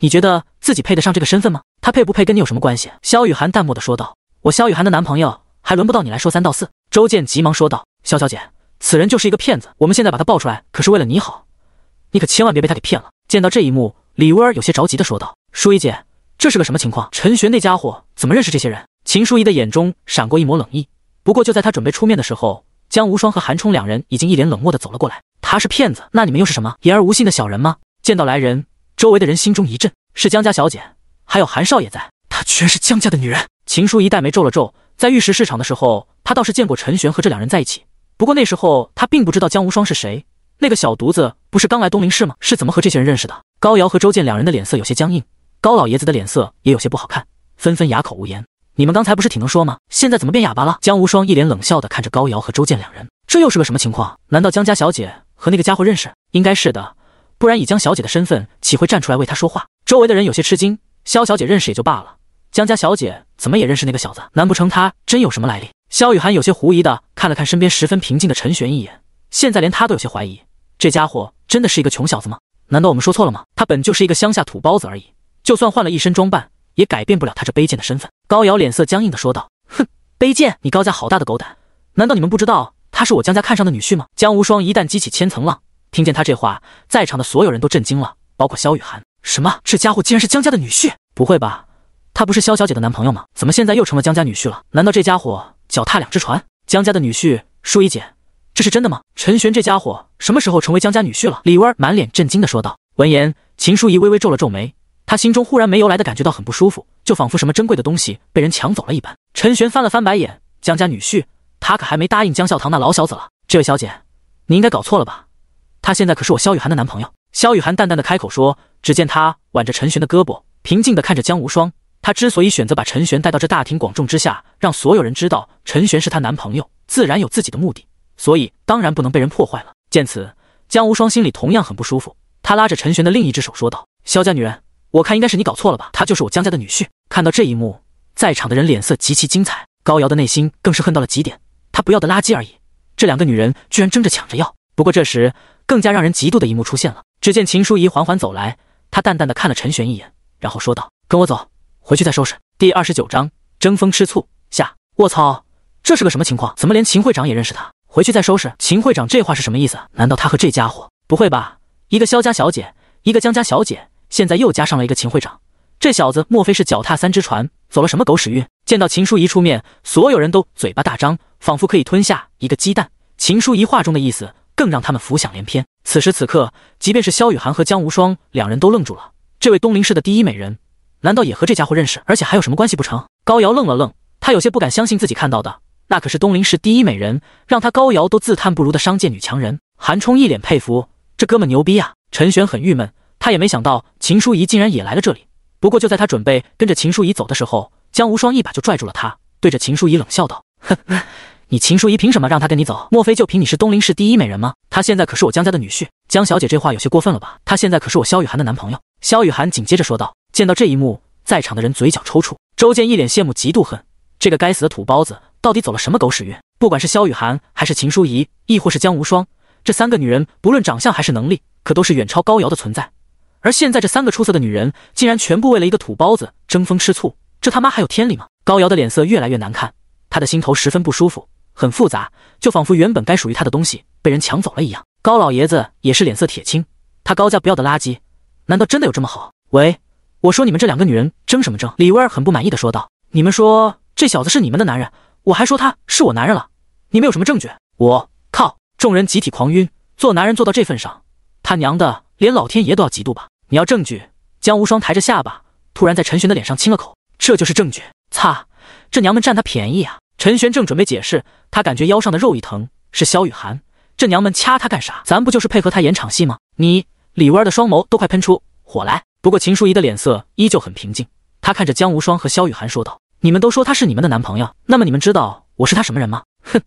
你觉得自己配得上这个身份吗？他配不配跟你有什么关系？”萧雨涵淡漠的说道：“我萧雨涵的男朋友，还轮不到你来说三道四。”周建急忙说道：“萧小姐，此人就是一个骗子，我们现在把他爆出来，可是为了你好，你可千万别被他给骗了。”见到这一幕，李薇儿有些着急的说道。舒怡姐，这是个什么情况？陈玄那家伙怎么认识这些人？秦舒怡的眼中闪过一抹冷意。不过就在她准备出面的时候，江无双和韩冲两人已经一脸冷漠的走了过来。他是骗子，那你们又是什么言而无信的小人吗？见到来人，周围的人心中一震。是江家小姐，还有韩少爷在。她居然是江家的女人。秦舒怡黛眉皱了皱，在玉石市场的时候，她倒是见过陈玄和这两人在一起。不过那时候她并不知道江无双是谁。那个小犊子不是刚来东林市吗？是怎么和这些人认识的？高瑶和周建两人的脸色有些僵硬。高老爷子的脸色也有些不好看，纷纷哑口无言。你们刚才不是挺能说吗？现在怎么变哑巴了？江无双一脸冷笑的看着高瑶和周健两人，这又是个什么情况？难道江家小姐和那个家伙认识？应该是的，不然以江小姐的身份，岂会站出来为他说话？周围的人有些吃惊。萧小姐认识也就罢了，江家小姐怎么也认识那个小子？难不成他真有什么来历？萧雨涵有些狐疑的看了看身边十分平静的陈玄一眼，现在连他都有些怀疑，这家伙真的是一个穷小子吗？难道我们说错了吗？他本就是一个乡下土包子而已。就算换了一身装扮，也改变不了他这卑贱的身份。高瑶脸色僵硬地说道：“哼，卑贱！你高家好大的狗胆！难道你们不知道他是我江家看上的女婿吗？”江无双一旦激起千层浪，听见他这话，在场的所有人都震惊了，包括萧雨涵。什么？这家伙竟然是江家的女婿？不会吧？他不是萧小姐的男朋友吗？怎么现在又成了江家女婿了？难道这家伙脚踏两只船？江家的女婿，淑仪姐，这是真的吗？陈玄这家伙什么时候成为江家女婿了？李薇儿满脸震惊地说道。闻言，秦淑仪微微皱了皱眉。他心中忽然没由来的感觉到很不舒服，就仿佛什么珍贵的东西被人抢走了一般。陈玄翻了翻白眼，江家女婿，他可还没答应江笑堂那老小子了。这位小姐，你应该搞错了吧？他现在可是我萧雨涵的男朋友。萧雨涵淡淡的开口说，只见他挽着陈玄的胳膊，平静的看着江无双。他之所以选择把陈玄带到这大庭广众之下，让所有人知道陈玄是他男朋友，自然有自己的目的，所以当然不能被人破坏了。见此，江无双心里同样很不舒服，他拉着陈玄的另一只手说道：“萧家女人。”我看应该是你搞错了吧，他就是我江家的女婿。看到这一幕，在场的人脸色极其精彩，高瑶的内心更是恨到了极点。他不要的垃圾而已，这两个女人居然争着抢着要。不过这时，更加让人嫉妒的一幕出现了。只见秦淑仪缓缓走来，她淡淡的看了陈玄一眼，然后说道：“跟我走，回去再收拾。”第二十九章争风吃醋下。卧槽，这是个什么情况？怎么连秦会长也认识他？回去再收拾秦会长这话是什么意思？难道他和这家伙不会吧？一个萧家小姐，一个江家小姐。现在又加上了一个秦会长，这小子莫非是脚踏三只船，走了什么狗屎运？见到秦书仪出面，所有人都嘴巴大张，仿佛可以吞下一个鸡蛋。秦书仪话中的意思更让他们浮想联翩。此时此刻，即便是萧雨涵和江无双两人都愣住了。这位东林市的第一美人，难道也和这家伙认识，而且还有什么关系不成？高瑶愣了愣，他有些不敢相信自己看到的，那可是东林市第一美人，让他高瑶都自叹不如的商界女强人。韩冲一脸佩服，这哥们牛逼啊！陈玄很郁闷。他也没想到秦书仪竟然也来了这里。不过就在他准备跟着秦书仪走的时候，江无双一把就拽住了他，对着秦书仪冷笑道：“哼，你秦书仪凭什么让他跟你走？莫非就凭你是东林市第一美人吗？她现在可是我江家的女婿。”江小姐这话有些过分了吧？她现在可是我萧雨涵的男朋友。”萧雨涵紧接着说道。见到这一幕，在场的人嘴角抽搐。周建一脸羡慕嫉妒恨，这个该死的土包子到底走了什么狗屎运？不管是萧雨涵还是秦书仪，亦或是江无双，这三个女人不论长相还是能力，可都是远超高瑶的存在。而现在这三个出色的女人竟然全部为了一个土包子争风吃醋，这他妈还有天理吗？高瑶的脸色越来越难看，她的心头十分不舒服，很复杂，就仿佛原本该属于她的东西被人抢走了一样。高老爷子也是脸色铁青，他高家不要的垃圾，难道真的有这么好？喂，我说你们这两个女人争什么争？李薇儿很不满意的说道：“你们说这小子是你们的男人，我还说他是我男人了，你们有什么证据？”我靠！众人集体狂晕，做男人做到这份上，他娘的，连老天爷都要嫉妒吧！你要证据？江无双抬着下巴，突然在陈玄的脸上亲了口，这就是证据。擦，这娘们占他便宜啊！陈玄正准备解释，他感觉腰上的肉一疼，是萧雨涵。这娘们掐他干啥？咱不就是配合他演场戏吗？你李弯儿的双眸都快喷出火来。不过秦淑仪的脸色依旧很平静，她看着江无双和萧雨涵说道：“你们都说他是你们的男朋友，那么你们知道我是他什么人吗？”哼，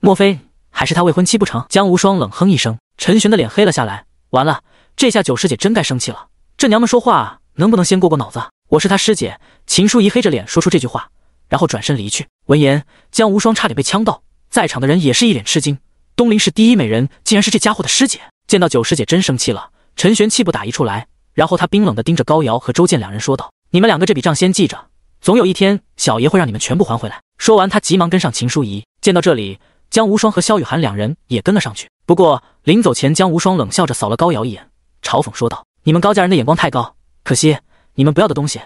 莫非还是他未婚妻不成？江无双冷哼一声，陈玄的脸黑了下来。完了。这下九师姐真该生气了，这娘们说话能不能先过过脑子？我是她师姐，秦淑仪黑着脸说出这句话，然后转身离去。闻言，江无双差点被呛到，在场的人也是一脸吃惊。东林市第一美人，竟然是这家伙的师姐。见到九师姐真生气了，陈玄气不打一处来，然后他冰冷地盯着高瑶和周健两人说道：“你们两个这笔账先记着，总有一天小爷会让你们全部还回来。”说完，他急忙跟上秦淑仪。见到这里，江无双和萧雨涵两人也跟了上去。不过临走前，江无双冷笑着扫了高瑶一眼。嘲讽说道：“你们高家人的眼光太高，可惜你们不要的东西，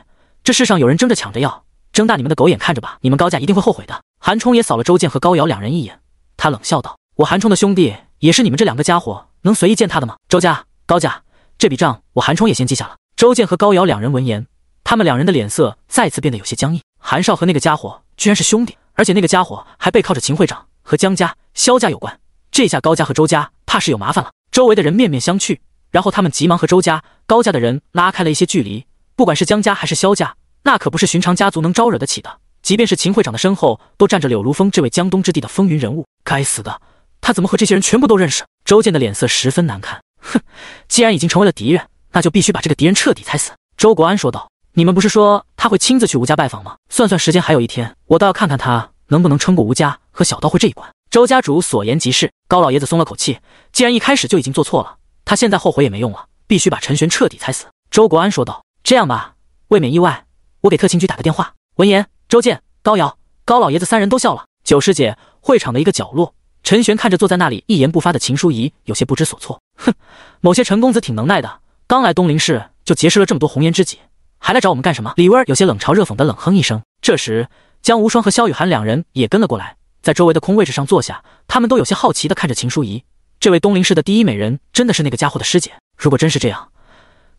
这世上有人争着抢着要，睁大你们的狗眼看着吧，你们高家一定会后悔的。”韩冲也扫了周建和高瑶两人一眼，他冷笑道：“我韩冲的兄弟，也是你们这两个家伙能随意践踏的吗？”周家、高家这笔账，我韩冲也先记下了。周建和高瑶两人闻言，他们两人的脸色再次变得有些僵硬。韩少和那个家伙居然是兄弟，而且那个家伙还背靠着秦会长和江家、萧家有关，这下高家和周家怕是有麻烦了。周围的人面面相觑。然后他们急忙和周家、高家的人拉开了一些距离。不管是江家还是萧家，那可不是寻常家族能招惹得起的。即便是秦会长的身后，都站着柳如风这位江东之地的风云人物。该死的，他怎么和这些人全部都认识？周建的脸色十分难看。哼，既然已经成为了敌人，那就必须把这个敌人彻底踩死。周国安说道：“你们不是说他会亲自去吴家拜访吗？算算时间，还有一天，我倒要看看他能不能撑过吴家和小刀会这一关。”周家主所言极是。高老爷子松了口气，既然一开始就已经做错了。他现在后悔也没用了，必须把陈玄彻底踩死。”周国安说道。“这样吧，未免意外，我给特勤局打个电话。”闻言，周建、高瑶、高老爷子三人都笑了。九师姐会场的一个角落，陈玄看着坐在那里一言不发的秦淑仪，有些不知所措。“哼，某些陈公子挺能耐的，刚来东林市就结识了这么多红颜知己，还来找我们干什么？”李薇儿有些冷嘲热讽的冷哼一声。这时，江无双和萧雨涵两人也跟了过来，在周围的空位置上坐下，他们都有些好奇的看着秦淑仪。这位东林市的第一美人真的是那个家伙的师姐？如果真是这样，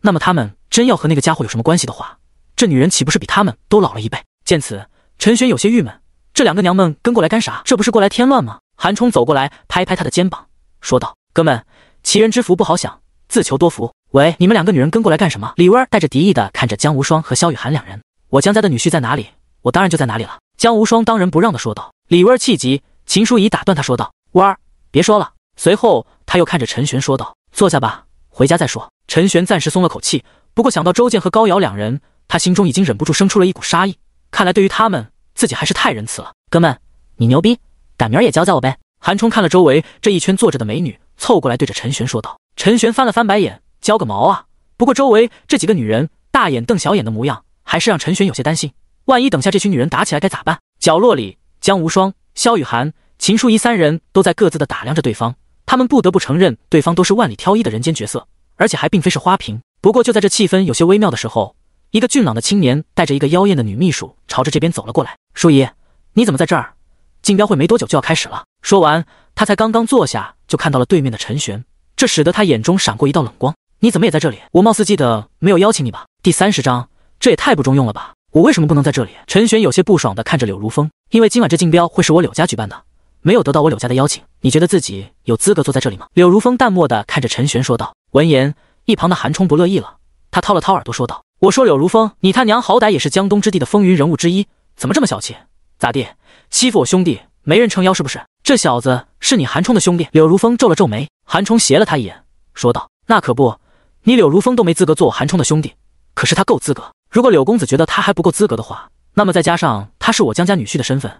那么他们真要和那个家伙有什么关系的话，这女人岂不是比他们都老了一辈？见此，陈玄有些郁闷：这两个娘们跟过来干啥？这不是过来添乱吗？韩冲走过来，拍拍他的肩膀，说道：“哥们，奇人之福不好享，自求多福。”喂，你们两个女人跟过来干什么？李薇儿带着敌意的看着江无双和萧雨涵两人：“我江家的女婿在哪里？我当然就在哪里了。”江无双当仁不让的说道。李薇儿气急，秦书仪打断他说道：“薇儿，别说了。”随后，他又看着陈玄说道：“坐下吧，回家再说。”陈玄暂时松了口气，不过想到周健和高瑶两人，他心中已经忍不住生出了一股杀意。看来，对于他们自己还是太仁慈了。哥们，你牛逼，赶明儿也教教我呗！韩冲看了周围这一圈坐着的美女，凑过来对着陈玄说道。陈玄翻了翻白眼：“教个毛啊！”不过，周围这几个女人大眼瞪小眼的模样，还是让陈玄有些担心。万一等下这群女人打起来，该咋办？角落里，江无双、萧雨涵、秦淑仪三人都在各自的打量着对方。他们不得不承认，对方都是万里挑一的人间角色，而且还并非是花瓶。不过，就在这气氛有些微妙的时候，一个俊朗的青年带着一个妖艳的女秘书朝着这边走了过来。淑仪，你怎么在这儿？竞标会没多久就要开始了。说完，他才刚刚坐下，就看到了对面的陈玄，这使得他眼中闪过一道冷光。你怎么也在这里？我貌似记得没有邀请你吧？第三十章，这也太不中用了吧？我为什么不能在这里？陈玄有些不爽地看着柳如风，因为今晚这竞标会是我柳家举办的。没有得到我柳家的邀请，你觉得自己有资格坐在这里吗？柳如风淡漠的看着陈玄说道。闻言，一旁的韩冲不乐意了，他掏了掏耳朵说道：“我说柳如风，你他娘好歹也是江东之地的风云人物之一，怎么这么小气？咋地，欺负我兄弟没人撑腰是不是？这小子是你韩冲的兄弟？”柳如风皱了皱眉，韩冲斜了他一眼说道：“那可不，你柳如风都没资格做我韩冲的兄弟，可是他够资格。如果柳公子觉得他还不够资格的话，那么再加上他是我江家女婿的身份。”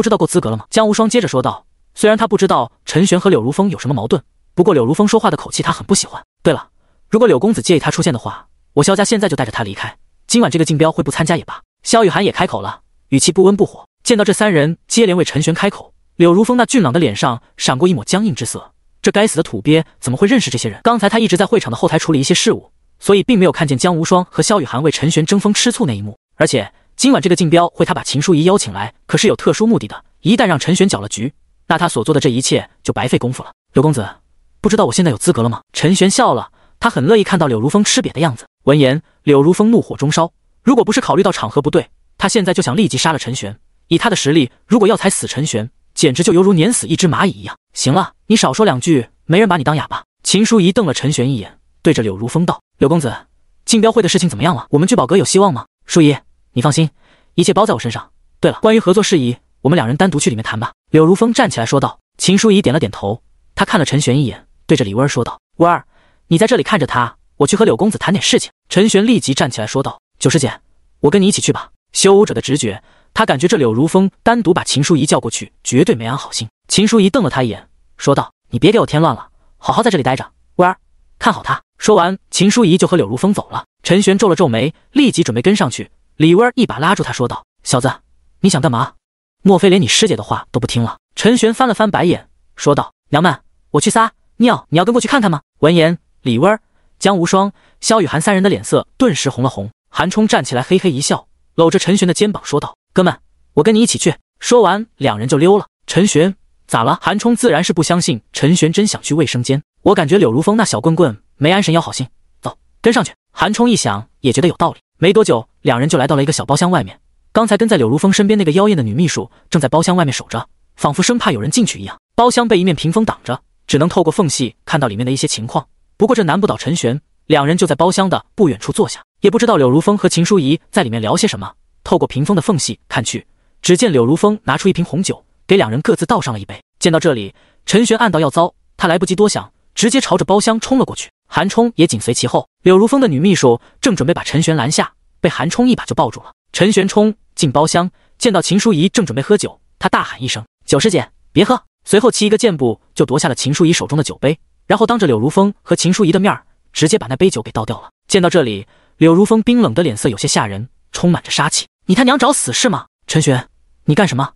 不知道够资格了吗？江无双接着说道。虽然他不知道陈玄和柳如风有什么矛盾，不过柳如风说话的口气他很不喜欢。对了，如果柳公子介意他出现的话，我萧家现在就带着他离开。今晚这个竞标会不参加也罢。萧雨涵也开口了，语气不温不火。见到这三人接连为陈玄开口，柳如风那俊朗的脸上闪过一抹僵硬之色。这该死的土鳖怎么会认识这些人？刚才他一直在会场的后台处理一些事务，所以并没有看见江无双和萧雨涵为陈玄争风吃醋那一幕。而且。今晚这个竞标会，他把秦淑仪邀请来，可是有特殊目的的。一旦让陈玄搅了局，那他所做的这一切就白费功夫了。柳公子，不知道我现在有资格了吗？陈玄笑了，他很乐意看到柳如风吃瘪的样子。闻言，柳如风怒火中烧。如果不是考虑到场合不对，他现在就想立即杀了陈玄。以他的实力，如果要踩死陈玄，简直就犹如碾死一只蚂蚁一样。行了，你少说两句，没人把你当哑巴。秦淑仪瞪了陈玄一眼，对着柳如风道：“柳公子，竞标会的事情怎么样了？我们聚宝阁有希望吗？”淑仪。你放心，一切包在我身上。对了，关于合作事宜，我们两人单独去里面谈吧。柳如风站起来说道。秦淑仪点了点头，她看了陈玄一眼，对着李薇儿说道：“薇儿，你在这里看着他，我去和柳公子谈点事情。”陈玄立即站起来说道：“九师姐，我跟你一起去吧。”修武者的直觉，他感觉这柳如风单独把秦淑仪叫过去，绝对没安好心。秦淑仪瞪了他一眼，说道：“你别给我添乱了，好好在这里待着。薇儿，看好他。”说完，秦淑仪就和柳如风走了。陈玄皱了皱眉，立即准备跟上去。李威儿一把拉住他，说道：“小子，你想干嘛？莫非连你师姐的话都不听了？”陈玄翻了翻白眼，说道：“娘们，我去撒尿，你要跟过去看看吗？”闻言，李威儿、江无双、萧雨涵三人的脸色顿时红了红。韩冲站起来，嘿嘿一笑，搂着陈玄的肩膀说道：“哥们，我跟你一起去。”说完，两人就溜了。陈玄咋了？韩冲自然是不相信陈玄真想去卫生间。我感觉柳如风那小棍棍没安神妖好心，走，跟上去。韩冲一想，也觉得有道理。没多久，两人就来到了一个小包厢外面。刚才跟在柳如风身边那个妖艳的女秘书，正在包厢外面守着，仿佛生怕有人进去一样。包厢被一面屏风挡着，只能透过缝隙看到里面的一些情况。不过这难不倒陈玄，两人就在包厢的不远处坐下。也不知道柳如风和秦书仪在里面聊些什么。透过屏风的缝隙看去，只见柳如风拿出一瓶红酒，给两人各自倒上了一杯。见到这里，陈玄暗道要糟，他来不及多想，直接朝着包厢冲了过去。韩冲也紧随其后，柳如风的女秘书正准备把陈玄拦下，被韩冲一把就抱住了。陈玄冲进包厢，见到秦书仪正准备喝酒，他大喊一声：“九师姐，别喝！”随后，其一个箭步就夺下了秦书仪手中的酒杯，然后当着柳如风和秦书仪的面直接把那杯酒给倒掉了。见到这里，柳如风冰冷的脸色有些吓人，充满着杀气：“你他娘找死是吗？陈玄，你干什么？”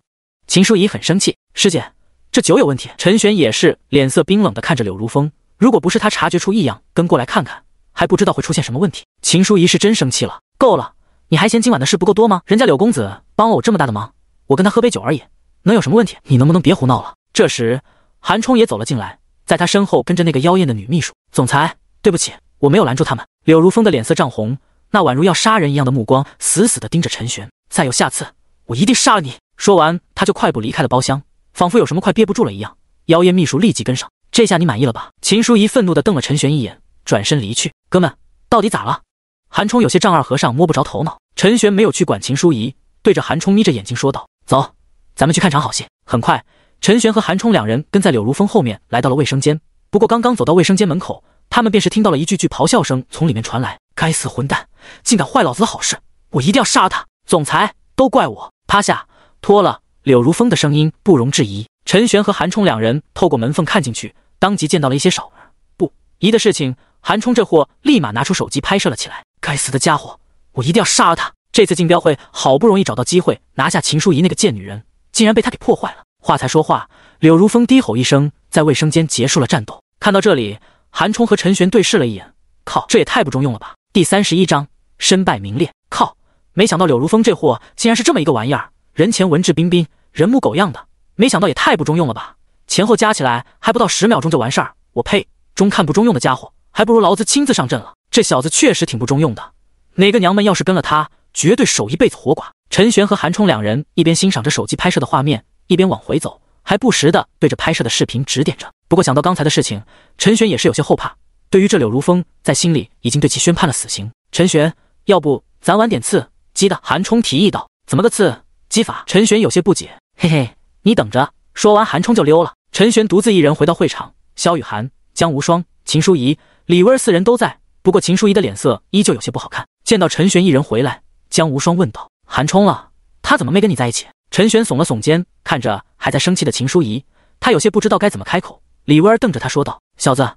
秦书仪很生气：“师姐，这酒有问题。”陈玄也是脸色冰冷的看着柳如风。如果不是他察觉出异样，跟过来看看，还不知道会出现什么问题。秦书仪是真生气了，够了，你还嫌今晚的事不够多吗？人家柳公子帮了我这么大的忙，我跟他喝杯酒而已，能有什么问题？你能不能别胡闹了？这时，韩冲也走了进来，在他身后跟着那个妖艳的女秘书。总裁，对不起，我没有拦住他们。柳如风的脸色涨红，那宛如要杀人一样的目光死死地盯着陈玄，再有下次，我一定杀了你！说完，他就快步离开了包厢，仿佛有什么快憋不住了一样。妖艳秘书立即跟上。这下你满意了吧？秦淑仪愤怒地瞪了陈玄一眼，转身离去。哥们，到底咋了？韩冲有些丈二和尚摸不着头脑。陈玄没有去管秦淑仪，对着韩冲眯着眼睛说道：“走，咱们去看场好戏。”很快，陈玄和韩冲两人跟在柳如风后面来到了卫生间。不过，刚刚走到卫生间门口，他们便是听到了一句句咆哮声从里面传来：“该死混蛋，竟敢坏老子的好事！我一定要杀他！”总裁，都怪我！趴下，脱了。柳如风的声音不容置疑。陈玄和韩冲两人透过门缝看进去。当即见到了一些少不一的事情，韩冲这货立马拿出手机拍摄了起来。该死的家伙，我一定要杀了他！这次竞标会好不容易找到机会拿下秦淑仪那个贱女人，竟然被他给破坏了。话才说话，柳如风低吼一声，在卫生间结束了战斗。看到这里，韩冲和陈玄对视了一眼，靠，这也太不中用了吧！第三十一章身败名裂。靠，没想到柳如风这货竟然是这么一个玩意儿，人前文质彬彬，人模狗样的，没想到也太不中用了吧！前后加起来还不到十秒钟就完事儿，我呸！中看不中用的家伙，还不如老子亲自上阵了。这小子确实挺不中用的，哪个娘们要是跟了他，绝对守一辈子活寡。陈玄和韩冲两人一边欣赏着手机拍摄的画面，一边往回走，还不时的对着拍摄的视频指点着。不过想到刚才的事情，陈玄也是有些后怕，对于这柳如风，在心里已经对其宣判了死刑。陈玄，要不咱玩点刺激的？韩冲提议道。怎么个刺激法？陈玄有些不解。嘿嘿，你等着。说完，韩冲就溜了。陈玄独自一人回到会场，萧雨涵、江无双、秦淑仪、李威儿四人都在。不过，秦淑仪的脸色依旧有些不好看。见到陈玄一人回来，江无双问道：“韩冲了，他怎么没跟你在一起？”陈玄耸了耸肩，看着还在生气的秦淑仪，他有些不知道该怎么开口。李威儿瞪着他说道：“小子，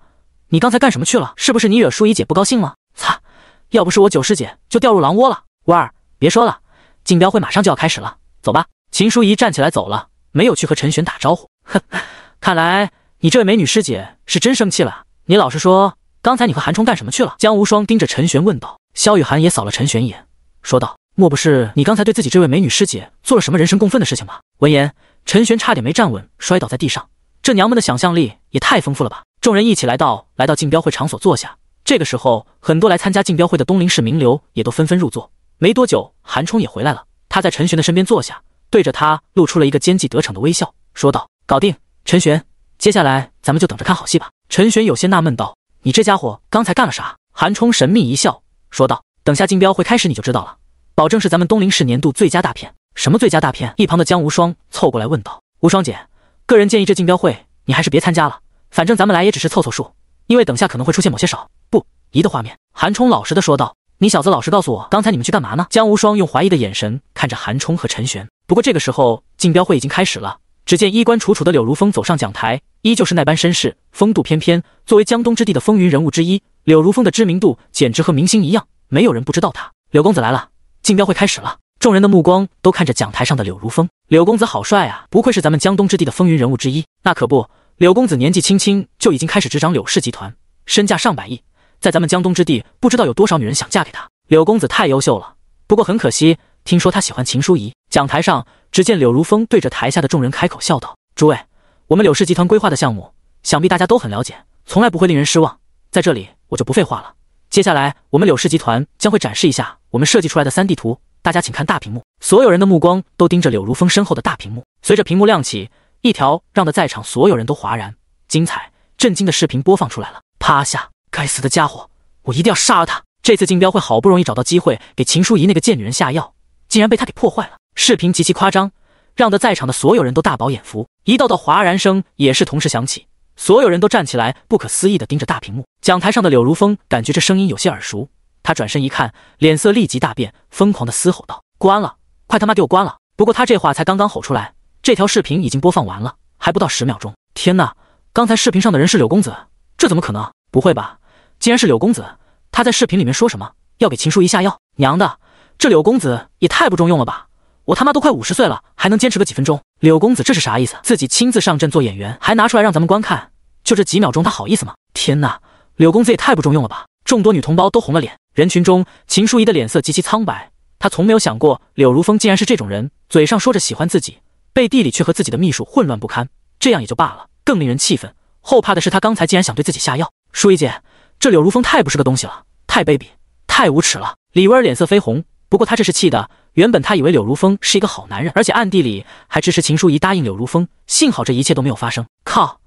你刚才干什么去了？是不是你惹淑仪姐不高兴了？擦，要不是我九师姐，就掉入狼窝了。”威儿，别说了，竞标会马上就要开始了，走吧。秦淑仪站起来走了。没有去和陈玄打招呼，哼，看来你这位美女师姐是真生气了。你老实说，刚才你和韩冲干什么去了？江无双盯着陈玄问道。萧雨涵也扫了陈玄一眼，说道：“莫不是你刚才对自己这位美女师姐做了什么人神共愤的事情吗？”闻言，陈玄差点没站稳，摔倒在地上。这娘们的想象力也太丰富了吧！众人一起来到来到竞标会场所坐下。这个时候，很多来参加竞标会的东林市名流也都纷纷入座。没多久，韩冲也回来了，他在陈玄的身边坐下。对着他露出了一个奸计得逞的微笑，说道：“搞定，陈玄，接下来咱们就等着看好戏吧。”陈玄有些纳闷道：“你这家伙刚才干了啥？”韩冲神秘一笑，说道：“等下竞标会开始你就知道了，保证是咱们东林市年度最佳大片。”“什么最佳大片？”一旁的江无双凑过来问道。“无双姐，个人建议这竞标会你还是别参加了，反正咱们来也只是凑凑数，因为等下可能会出现某些少不宜的画面。”韩冲老实的说道。“你小子老实告诉我，刚才你们去干嘛呢？”江无双用怀疑的眼神看着韩冲和陈玄。不过这个时候，竞标会已经开始了。只见衣冠楚楚的柳如风走上讲台，依旧是那般绅士，风度翩翩。作为江东之地的风云人物之一，柳如风的知名度简直和明星一样，没有人不知道他。柳公子来了，竞标会开始了。众人的目光都看着讲台上的柳如风。柳公子好帅啊！不愧是咱们江东之地的风云人物之一。那可不，柳公子年纪轻轻就已经开始执掌柳氏集团，身价上百亿，在咱们江东之地，不知道有多少女人想嫁给他。柳公子太优秀了，不过很可惜。听说他喜欢秦书仪。讲台上，只见柳如风对着台下的众人开口笑道：“诸位，我们柳氏集团规划的项目，想必大家都很了解，从来不会令人失望。在这里，我就不废话了。接下来，我们柳氏集团将会展示一下我们设计出来的三 D 图，大家请看大屏幕。”所有人的目光都盯着柳如风身后的大屏幕。随着屏幕亮起，一条让的在场所有人都哗然、精彩、震惊的视频播放出来了。趴下！该死的家伙，我一定要杀了他！这次竞标会好不容易找到机会，给秦书仪那个贱女人下药。竟然被他给破坏了！视频极其夸张，让得在场的所有人都大饱眼福，一道道哗然声也是同时响起，所有人都站起来，不可思议的盯着大屏幕。讲台上的柳如风感觉这声音有些耳熟，他转身一看，脸色立即大变，疯狂的嘶吼道：“关了！快他妈给我关了！”不过他这话才刚刚吼出来，这条视频已经播放完了，还不到十秒钟。天哪！刚才视频上的人是柳公子，这怎么可能？不会吧？竟然是柳公子！他在视频里面说什么？要给秦叔仪下药？娘的！这柳公子也太不中用了吧！我他妈都快五十岁了，还能坚持个几分钟？柳公子这是啥意思？自己亲自上阵做演员，还拿出来让咱们观看，就这几秒钟，他好意思吗？天哪，柳公子也太不中用了吧！众多女同胞都红了脸，人群中秦淑仪的脸色极其苍白。她从没有想过柳如风竟然是这种人，嘴上说着喜欢自己，背地里却和自己的秘书混乱不堪。这样也就罢了，更令人气愤、后怕的是他刚才竟然想对自己下药。淑仪姐，这柳如风太不是个东西了，太卑鄙，太无耻了！李薇儿脸色绯红。不过他这是气的，原本他以为柳如风是一个好男人，而且暗地里还支持秦书仪答应柳如风。幸好这一切都没有发生。靠，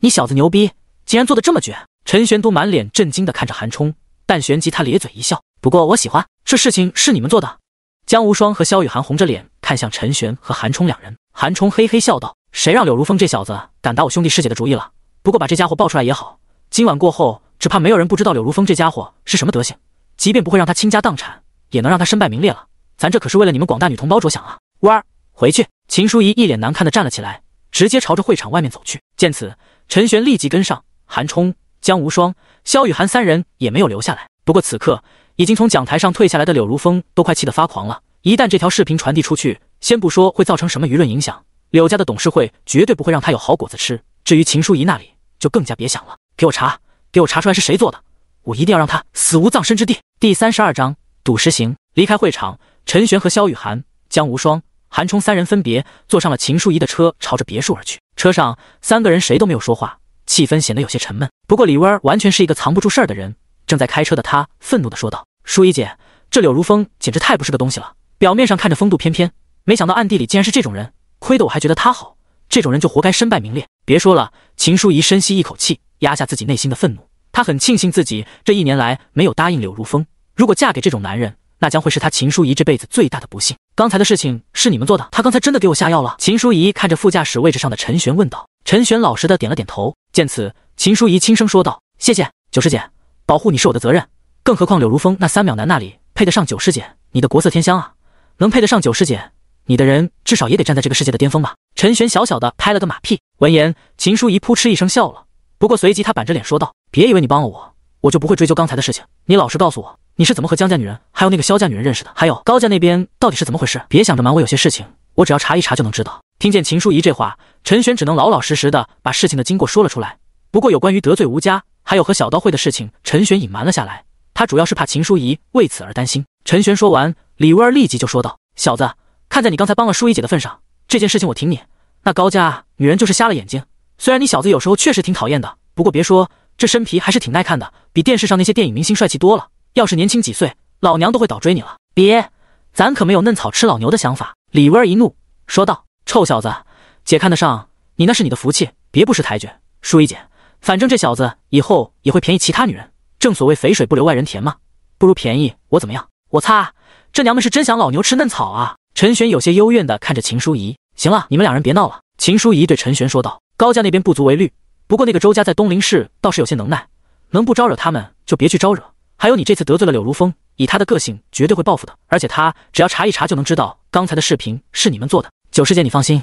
你小子牛逼，竟然做的这么绝！陈玄都满脸震惊的看着韩冲，但旋即他咧嘴一笑。不过我喜欢这事情是你们做的。江无双和萧雨涵红着脸看向陈玄和韩冲两人。韩冲嘿嘿笑道：“谁让柳如风这小子敢打我兄弟师姐的主意了？不过把这家伙爆出来也好，今晚过后，只怕没有人不知道柳如风这家伙是什么德行，即便不会让他倾家荡产。”也能让他身败名裂了，咱这可是为了你们广大女同胞着想啊！弯儿，回去！秦淑仪一脸难看的站了起来，直接朝着会场外面走去。见此，陈玄立即跟上，韩冲、江无双、萧雨涵三人也没有留下来。不过此刻，已经从讲台上退下来的柳如风都快气得发狂了。一旦这条视频传递出去，先不说会造成什么舆论影响，柳家的董事会绝对不会让他有好果子吃。至于秦淑仪那里，就更加别想了。给我查，给我查出来是谁做的，我一定要让他死无葬身之地。第三十二章。赌石行离开会场，陈玄和萧雨涵、江无双、韩冲三人分别坐上了秦淑仪的车，朝着别墅而去。车上三个人谁都没有说话，气氛显得有些沉闷。不过李薇儿完全是一个藏不住事儿的人，正在开车的他愤怒的说道：“淑仪姐，这柳如风简直太不是个东西了！表面上看着风度翩翩，没想到暗地里竟然是这种人，亏得我还觉得他好，这种人就活该身败名裂！”别说了，秦淑仪深吸一口气，压下自己内心的愤怒。他很庆幸自己这一年来没有答应柳如风。如果嫁给这种男人，那将会是他秦书仪这辈子最大的不幸。刚才的事情是你们做的，他刚才真的给我下药了。秦书仪看着副驾驶位置上的陈玄问道。陈玄老实的点了点头。见此，秦书仪轻声说道：“谢谢九师姐，保护你是我的责任。更何况柳如风那三秒男那里配得上九师姐你的国色天香啊，能配得上九师姐你的人，至少也得站在这个世界的巅峰吧？”陈玄小小的拍了个马屁。闻言，秦书仪扑哧一声笑了。不过随即他板着脸说道：“别以为你帮了我，我就不会追究刚才的事情。你老实告诉我。”你是怎么和江家女人，还有那个萧家女人认识的？还有高家那边到底是怎么回事？别想着瞒我，有些事情我只要查一查就能知道。听见秦淑仪这话，陈玄只能老老实实的把事情的经过说了出来。不过有关于得罪吴家，还有和小刀会的事情，陈玄隐瞒了下来。他主要是怕秦淑仪为此而担心。陈玄说完，李薇儿立即就说道：“小子，看在你刚才帮了淑仪姐的份上，这件事情我挺你。那高家女人就是瞎了眼睛，虽然你小子有时候确实挺讨厌的，不过别说这身皮还是挺耐看的，比电视上那些电影明星帅气多了。”要是年轻几岁，老娘都会倒追你了。别，咱可没有嫩草吃老牛的想法。李薇儿一怒说道：“臭小子，姐看得上你那是你的福气，别不识抬举。”淑仪姐，反正这小子以后也会便宜其他女人。正所谓肥水不流外人田嘛，不如便宜我怎么样？我擦，这娘们是真想老牛吃嫩草啊！陈玄有些幽怨的看着秦淑仪。行了，你们两人别闹了。秦淑仪对陈玄说道：“高家那边不足为虑，不过那个周家在东林市倒是有些能耐，能不招惹他们就别去招惹。”还有，你这次得罪了柳如风，以他的个性，绝对会报复的。而且他只要查一查，就能知道刚才的视频是你们做的。九师姐，你放心，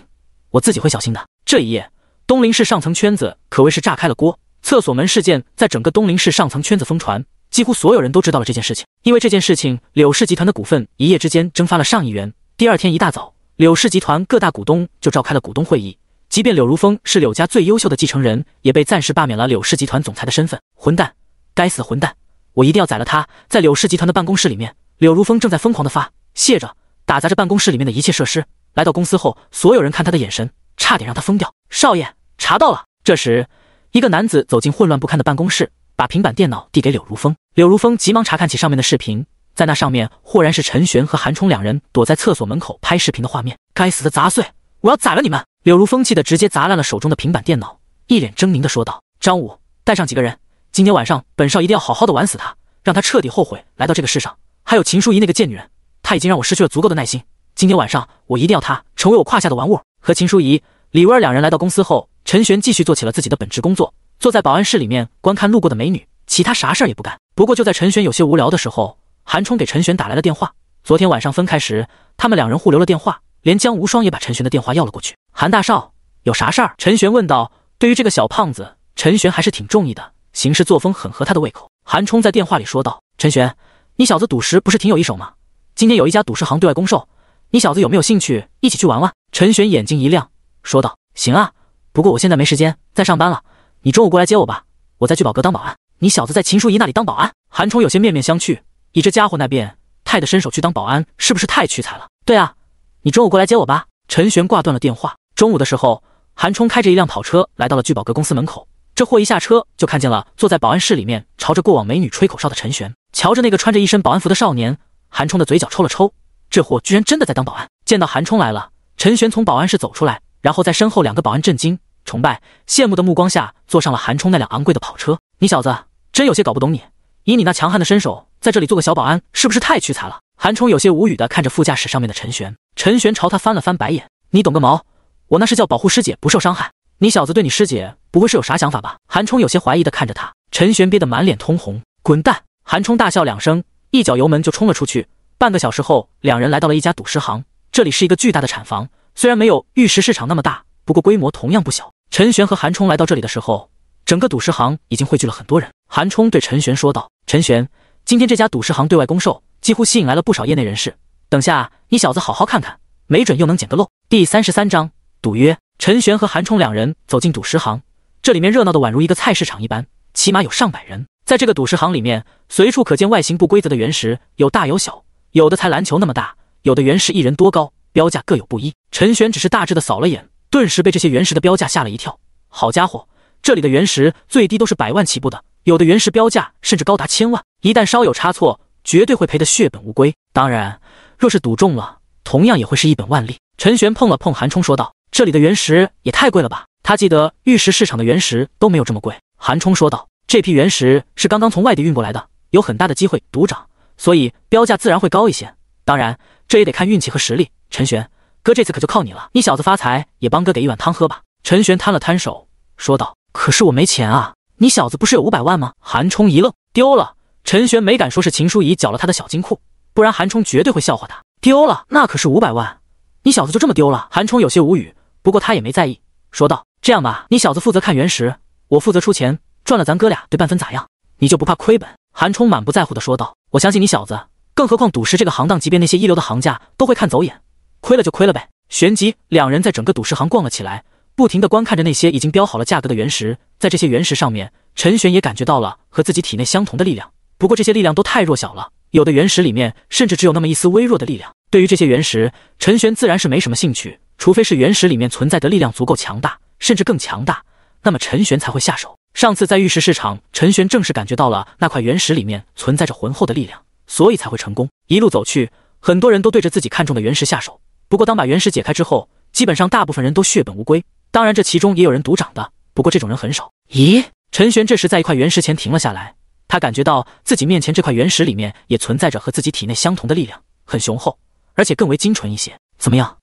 我自己会小心的。这一夜，东林市上层圈子可谓是炸开了锅。厕所门事件在整个东林市上层圈子疯传，几乎所有人都知道了这件事情。因为这件事情，柳氏集团的股份一夜之间蒸发了上亿元。第二天一大早，柳氏集团各大股东就召开了股东会议。即便柳如风是柳家最优秀的继承人，也被暂时罢免了柳氏集团总裁的身份。混蛋！该死，混蛋！我一定要宰了他！在柳氏集团的办公室里面，柳如风正在疯狂的发泄着，打砸着办公室里面的一切设施。来到公司后，所有人看他的眼神差点让他疯掉。少爷，查到了！这时，一个男子走进混乱不堪的办公室，把平板电脑递给柳如风。柳如风急忙查看起上面的视频，在那上面，豁然是陈玄和韩冲两人躲在厕所门口拍视频的画面。该死的杂碎，我要宰了你们！柳如风气得直接砸烂了手中的平板电脑，一脸狰狞的说道：“张武，带上几个人。”今天晚上，本少一定要好好的玩死他，让他彻底后悔来到这个世上。还有秦淑仪那个贱女人，她已经让我失去了足够的耐心。今天晚上，我一定要她成为我胯下的玩物。和秦淑仪、李威儿两人来到公司后，陈玄继续做起了自己的本职工作，坐在保安室里面观看路过的美女，其他啥事儿也不干。不过就在陈玄有些无聊的时候，韩冲给陈玄打来了电话。昨天晚上分开时，他们两人互留了电话，连江无双也把陈玄的电话要了过去。韩大少有啥事儿？陈玄问道。对于这个小胖子，陈玄还是挺中意的。行事作风很合他的胃口。韩冲在电话里说道：“陈玄，你小子赌石不是挺有一手吗？今天有一家赌石行对外公售，你小子有没有兴趣一起去玩玩？”陈玄眼睛一亮，说道：“行啊，不过我现在没时间，在上班了。你中午过来接我吧，我在聚宝阁当保安。你小子在秦淑仪那里当保安？”韩冲有些面面相觑，以这家伙那变态的身手去当保安，是不是太屈才了？对啊，你中午过来接我吧。陈玄挂断了电话。中午的时候，韩冲开着一辆跑车来到了聚宝阁公司门口。这货一下车就看见了坐在保安室里面朝着过往美女吹口哨的陈玄，瞧着那个穿着一身保安服的少年，韩冲的嘴角抽了抽，这货居然真的在当保安。见到韩冲来了，陈玄从保安室走出来，然后在身后两个保安震惊、崇拜、羡慕的目光下，坐上了韩冲那辆昂贵的跑车。你小子真有些搞不懂你，以你那强悍的身手，在这里做个小保安，是不是太屈才了？韩冲有些无语的看着副驾驶上面的陈玄，陈玄朝他翻了翻白眼，你懂个毛，我那是叫保护师姐不受伤害。你小子对你师姐。不会是有啥想法吧？韩冲有些怀疑的看着他。陈玄憋得满脸通红，滚蛋！韩冲大笑两声，一脚油门就冲了出去。半个小时后，两人来到了一家赌石行。这里是一个巨大的产房，虽然没有玉石市场那么大，不过规模同样不小。陈玄和韩冲来到这里的时候，整个赌石行已经汇聚了很多人。韩冲对陈玄说道：“陈玄，今天这家赌石行对外公售，几乎吸引来了不少业内人士。等下你小子好好看看，没准又能捡个漏。”第三十三章赌约。陈玄和韩冲两人走进赌石行。这里面热闹的宛如一个菜市场一般，起码有上百人。在这个赌石行里面，随处可见外形不规则的原石，有大有小，有的才篮球那么大，有的原石一人多高，标价各有不一。陈玄只是大致的扫了眼，顿时被这些原石的标价吓了一跳。好家伙，这里的原石最低都是百万起步的，有的原石标价甚至高达千万。一旦稍有差错，绝对会赔得血本无归。当然，若是赌中了，同样也会是一本万利。陈玄碰了碰韩冲，说道：“这里的原石也太贵了吧。”他记得玉石市场的原石都没有这么贵，韩冲说道：“这批原石是刚刚从外地运过来的，有很大的机会独涨，所以标价自然会高一些。当然，这也得看运气和实力。”陈玄哥这次可就靠你了，你小子发财也帮哥给一碗汤喝吧。”陈玄摊了摊手，说道：“可是我没钱啊！你小子不是有五百万吗？”韩冲一愣，丢了。陈玄没敢说是秦书仪缴了他的小金库，不然韩冲绝对会笑话他丢了那可是五百万，你小子就这么丢了？韩冲有些无语，不过他也没在意，说道。这样吧，你小子负责看原石，我负责出钱，赚了咱哥俩对半分，咋样？你就不怕亏本？韩冲满不在乎的说道：“我相信你小子，更何况赌石这个行当，即便那些一流的行家都会看走眼，亏了就亏了呗。”旋即，两人在整个赌石行逛了起来，不停的观看着那些已经标好了价格的原石。在这些原石上面，陈玄也感觉到了和自己体内相同的力量，不过这些力量都太弱小了，有的原石里面甚至只有那么一丝微弱的力量。对于这些原石，陈玄自然是没什么兴趣，除非是原石里面存在的力量足够强大。甚至更强大，那么陈玄才会下手。上次在玉石市场，陈玄正是感觉到了那块原石里面存在着浑厚的力量，所以才会成功。一路走去，很多人都对着自己看中的原石下手。不过，当把原石解开之后，基本上大部分人都血本无归。当然，这其中也有人独掌的，不过这种人很少。咦？陈玄这时在一块原石前停了下来，他感觉到自己面前这块原石里面也存在着和自己体内相同的力量，很雄厚，而且更为精纯一些。怎么样，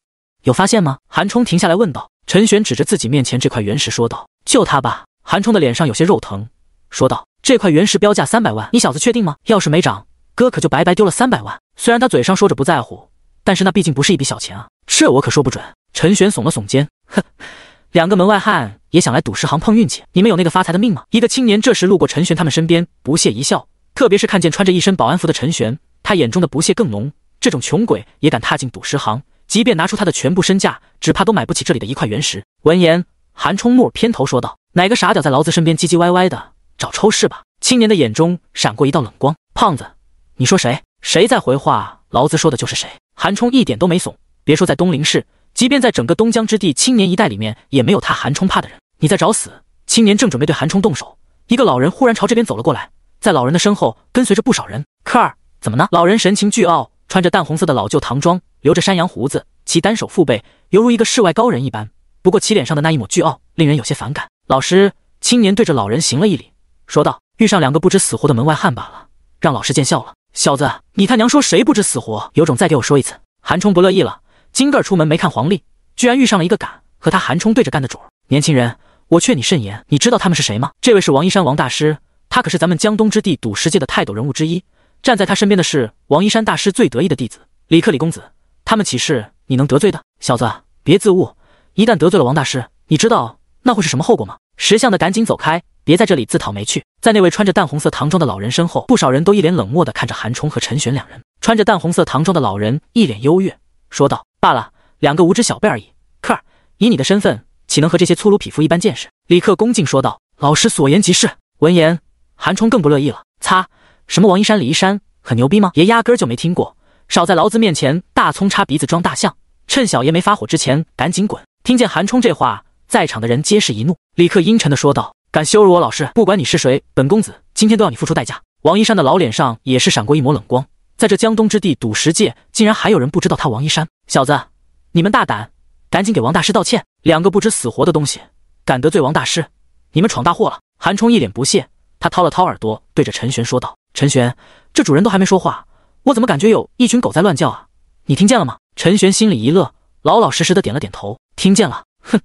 有发现吗？韩冲停下来问道。陈玄指着自己面前这块原石说道：“就他吧。”韩冲的脸上有些肉疼，说道：“这块原石标价三百万，你小子确定吗？要是没涨，哥可就白白丢了三百万。”虽然他嘴上说着不在乎，但是那毕竟不是一笔小钱啊。这我可说不准。陈玄耸了耸肩，哼，两个门外汉也想来赌石行碰运气？你们有那个发财的命吗？一个青年这时路过陈玄他们身边，不屑一笑。特别是看见穿着一身保安服的陈玄，他眼中的不屑更浓。这种穷鬼也敢踏进赌石行？即便拿出他的全部身价，只怕都买不起这里的一块原石。闻言，韩冲木偏头说道：“哪个傻屌在劳子身边唧唧歪歪的，找抽是吧？”青年的眼中闪过一道冷光：“胖子，你说谁？谁在回话，劳子说的就是谁。”韩冲一点都没怂，别说在东林市，即便在整个东江之地青年一代里面，也没有他韩冲怕的人。你在找死！青年正准备对韩冲动手，一个老人忽然朝这边走了过来，在老人的身后跟随着不少人。克儿，怎么了？老人神情倨傲，穿着淡红色的老旧唐装。留着山羊胡子，其单手负背，犹如一个世外高人一般。不过其脸上的那一抹倨傲，令人有些反感。老师，青年对着老人行了一礼，说道：“遇上两个不知死活的门外汉罢了，让老师见笑了。”小子，你他娘说谁不知死活？有种再给我说一次！韩冲不乐意了，金个儿出门没看黄历，居然遇上了一个敢和他韩冲对着干的主儿。年轻人，我劝你慎言。你知道他们是谁吗？这位是王一山王大师，他可是咱们江东之地赌石界的泰斗人物之一。站在他身边的是王一山大师最得意的弟子李克李公子。他们岂是你能得罪的？小子，别自误！一旦得罪了王大师，你知道那会是什么后果吗？识相的，赶紧走开，别在这里自讨没趣。在那位穿着淡红色唐装的老人身后，不少人都一脸冷漠的看着韩冲和陈玄两人。穿着淡红色唐装的老人一脸优越，说道：“罢了，两个无知小辈而已。克尔，以你的身份，岂能和这些粗鲁匹夫一般见识？”李克恭敬说道：“老师所言极是。”闻言，韩冲更不乐意了：“擦，什么王一山、李一山，很牛逼吗？爷压根就没听过。”少在劳子面前大葱插鼻子装大象，趁小爷没发火之前赶紧滚！听见韩冲这话，在场的人皆是一怒。立刻阴沉的说道：“敢羞辱我老师，不管你是谁，本公子今天都要你付出代价！”王一山的老脸上也是闪过一抹冷光，在这江东之地赌石界，竟然还有人不知道他王一山！小子，你们大胆，赶紧给王大师道歉！两个不知死活的东西，敢得罪王大师，你们闯大祸了！韩冲一脸不屑，他掏了掏耳朵，对着陈玄说道：“陈玄，这主人都还没说话。”我怎么感觉有一群狗在乱叫啊？你听见了吗？陈玄心里一乐，老老实实的点了点头，听见了。哼，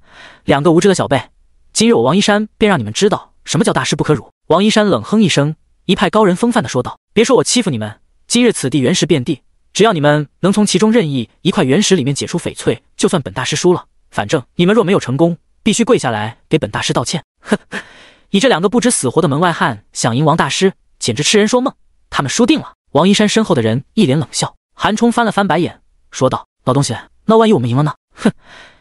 两个无知的小辈，今日我王一山便让你们知道什么叫大师不可辱。王一山冷哼一声，一派高人风范的说道：“别说我欺负你们，今日此地原石遍地，只要你们能从其中任意一块原石里面解出翡翠，就算本大师输了。反正你们若没有成功，必须跪下来给本大师道歉。哼，你这两个不知死活的门外汉想赢王大师，简直痴人说梦，他们输定了。”王一山身后的人一脸冷笑，韩冲翻了翻白眼，说道：“老东西，那万一我们赢了呢？哼，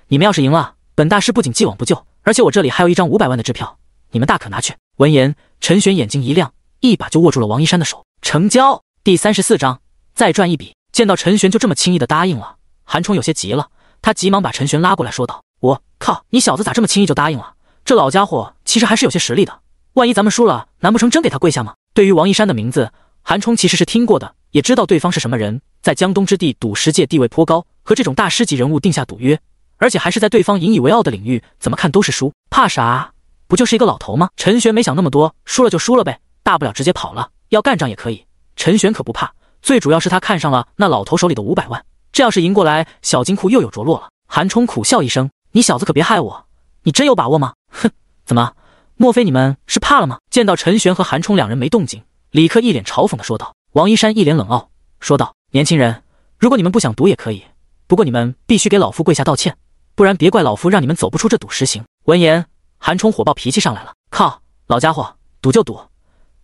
你们要是赢了，本大师不仅既往不咎，而且我这里还有一张五百万的支票，你们大可拿去。”闻言，陈玄眼睛一亮，一把就握住了王一山的手：“成交！”第三十四章，再赚一笔。见到陈玄就这么轻易的答应了，韩冲有些急了，他急忙把陈玄拉过来说道：“我靠，你小子咋这么轻易就答应了？这老家伙其实还是有些实力的，万一咱们输了，难不成真给他跪下吗？”对于王一山的名字。韩冲其实是听过的，也知道对方是什么人，在江东之地赌石界地位颇高，和这种大师级人物定下赌约，而且还是在对方引以为傲的领域，怎么看都是输。怕啥？不就是一个老头吗？陈玄没想那么多，输了就输了呗，大不了直接跑了。要干仗也可以，陈玄可不怕。最主要是他看上了那老头手里的五百万，这要是赢过来，小金库又有着落了。韩冲苦笑一声：“你小子可别害我，你真有把握吗？”哼，怎么？莫非你们是怕了吗？见到陈玄和韩冲两人没动静。李克一脸嘲讽的说道，王一山一脸冷傲说道：“年轻人，如果你们不想赌也可以，不过你们必须给老夫跪下道歉，不然别怪老夫让你们走不出这赌石行。”闻言，韩冲火爆脾气上来了，靠，老家伙，赌就赌，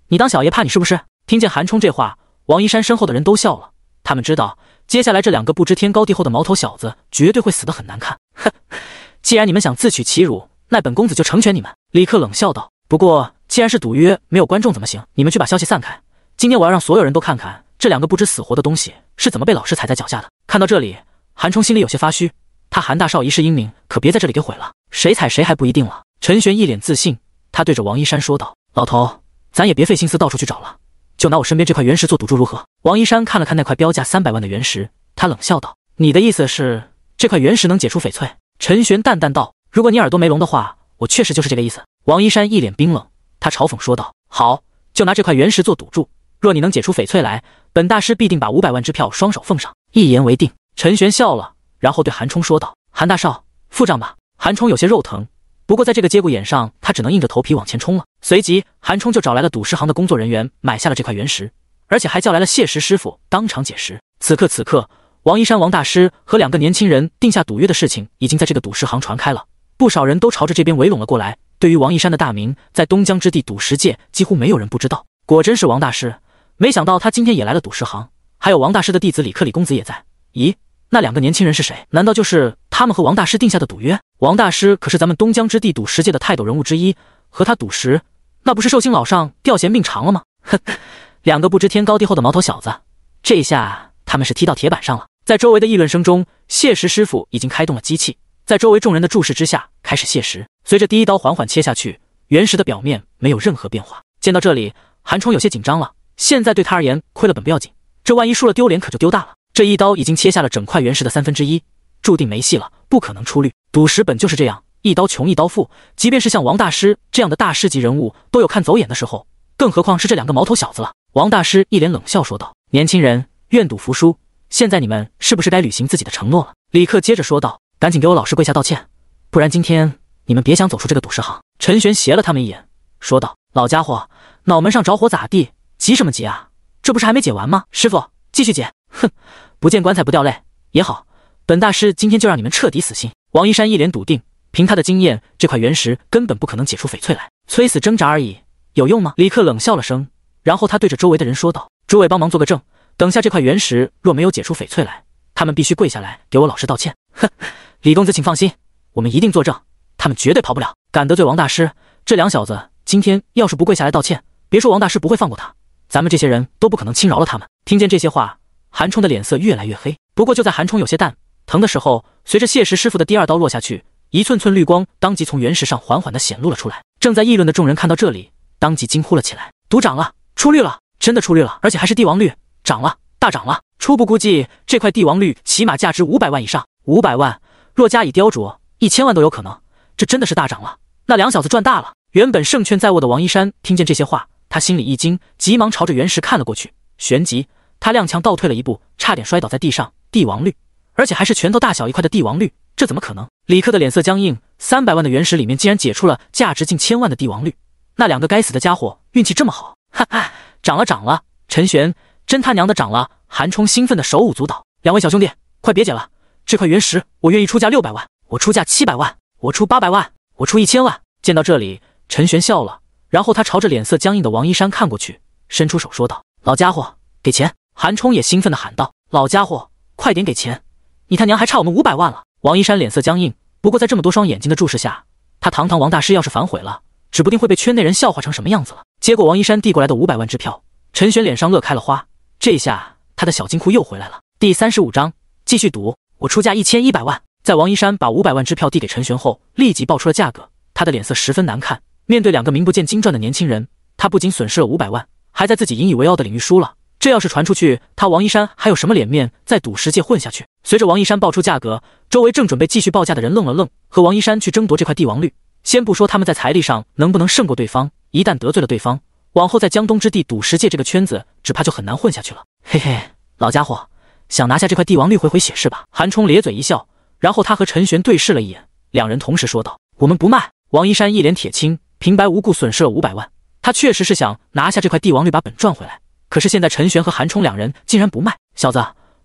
你当小爷怕你是不是？听见韩冲这话，王一山身后的人都笑了，他们知道接下来这两个不知天高地厚的毛头小子绝对会死得很难看。哼，既然你们想自取其辱，那本公子就成全你们。”李克冷笑道，不过。既然是赌约，没有观众怎么行？你们去把消息散开。今天我要让所有人都看看这两个不知死活的东西是怎么被老师踩在脚下的。看到这里，韩冲心里有些发虚。他韩大少一世英名，可别在这里给毁了。谁踩谁还不一定了。陈玄一脸自信，他对着王一山说道：“老头，咱也别费心思到处去找了，就拿我身边这块原石做赌注，如何？”王一山看了看那块标价三百万的原石，他冷笑道：“你的意思是这块原石能解除翡翠？”陈玄淡淡道：“如果你耳朵没聋的话，我确实就是这个意思。”王一山一脸冰冷。他嘲讽说道：“好，就拿这块原石做赌注，若你能解出翡翠来，本大师必定把五百万支票双手奉上。一言为定。”陈玄笑了，然后对韩冲说道：“韩大少，付账吧。”韩冲有些肉疼，不过在这个节骨眼上，他只能硬着头皮往前冲了。随即，韩冲就找来了赌石行的工作人员，买下了这块原石，而且还叫来了谢石师傅当场解石。此刻此刻，王一山、王大师和两个年轻人定下赌约的事情，已经在这个赌石行传开了，不少人都朝着这边围拢了过来。对于王一山的大名，在东江之地赌石界几乎没有人不知道。果真是王大师，没想到他今天也来了赌石行。还有王大师的弟子李克李公子也在。咦，那两个年轻人是谁？难道就是他们和王大师定下的赌约？王大师可是咱们东江之地赌石界的泰斗人物之一，和他赌石，那不是寿星老上吊嫌命长了吗？呵呵，两个不知天高地厚的毛头小子，这一下他们是踢到铁板上了。在周围的议论声中，谢石师傅已经开动了机器。在周围众人的注视之下，开始泄石。随着第一刀缓缓切下去，原石的表面没有任何变化。见到这里，韩冲有些紧张了。现在对他而言，亏了本不要紧，这万一输了丢脸可就丢大了。这一刀已经切下了整块原石的三分之一，注定没戏了，不可能出绿。赌石本就是这样，一刀穷，一刀富。即便是像王大师这样的大师级人物，都有看走眼的时候，更何况是这两个毛头小子了。王大师一脸冷笑说道：“年轻人，愿赌服输。现在你们是不是该履行自己的承诺了？”李克接着说道。赶紧给我老师跪下道歉，不然今天你们别想走出这个赌石行。陈玄斜了他们一眼，说道：“老家伙，脑门上着火咋地？急什么急啊？这不是还没解完吗？”师傅，继续解。哼，不见棺材不掉泪，也好，本大师今天就让你们彻底死心。王一山一脸笃定，凭他的经验，这块原石根本不可能解出翡翠来，催死挣扎而已，有用吗？李克冷笑了声，然后他对着周围的人说道：“诸位帮忙做个证，等下这块原石若没有解出翡翠来，他们必须跪下来给我老师道歉。”哼。李公子，请放心，我们一定作证，他们绝对跑不了。敢得罪王大师，这两小子今天要是不跪下来道歉，别说王大师不会放过他，咱们这些人都不可能轻饶了他们。听见这些话，韩冲的脸色越来越黑。不过就在韩冲有些蛋疼的时候，随着谢石师傅的第二刀落下去，一寸寸绿光当即从原石上缓缓的显露了出来。正在议论的众人看到这里，当即惊呼了起来：赌涨了，出绿了，真的出绿了，而且还是帝王绿，涨了，大涨了。初步估计，这块帝王绿起码价值五百万以上，五百万。若加以雕琢，一千万都有可能。这真的是大涨了，那两小子赚大了。原本胜券在握的王一山听见这些话，他心里一惊，急忙朝着原石看了过去。旋即，他踉跄倒退了一步，差点摔倒在地上。帝王绿，而且还是拳头大小一块的帝王绿，这怎么可能？李克的脸色僵硬，三百万的原石里面竟然解出了价值近千万的帝王绿，那两个该死的家伙运气这么好？哈哈，涨了涨了，陈玄真他娘的涨了！韩冲兴奋的手舞足蹈，两位小兄弟，快别解了。这块原石，我愿意出价六百万。我出价七百万。我出八百万。我出一千万。见到这里，陈玄笑了，然后他朝着脸色僵硬的王一山看过去，伸出手说道：“老家伙，给钱！”韩冲也兴奋地喊道：“老家伙，快点给钱！你他娘还差我们五百万了！”王一山脸色僵硬，不过在这么多双眼睛的注视下，他堂堂王大师要是反悔了，指不定会被圈内人笑话成什么样子了。接过王一山递过来的五百万支票，陈玄脸上乐开了花，这下他的小金库又回来了。第三十五章，继续赌。我出价一千一百万，在王一山把五百万支票递给陈玄后，立即报出了价格。他的脸色十分难看，面对两个名不见经传的年轻人，他不仅损失了五百万，还在自己引以为傲的领域输了。这要是传出去，他王一山还有什么脸面在赌石界混下去？随着王一山报出价格，周围正准备继续报价的人愣了愣，和王一山去争夺这块帝王绿。先不说他们在财力上能不能胜过对方，一旦得罪了对方，往后在江东之地赌石界这个圈子，只怕就很难混下去了。嘿嘿，老家伙。想拿下这块帝王绿回回血是吧？韩冲咧嘴一笑，然后他和陈玄对视了一眼，两人同时说道：“我们不卖。”王一山一脸铁青，平白无故损失了五百万，他确实是想拿下这块帝王绿把本赚回来，可是现在陈玄和韩冲两人竟然不卖。小子，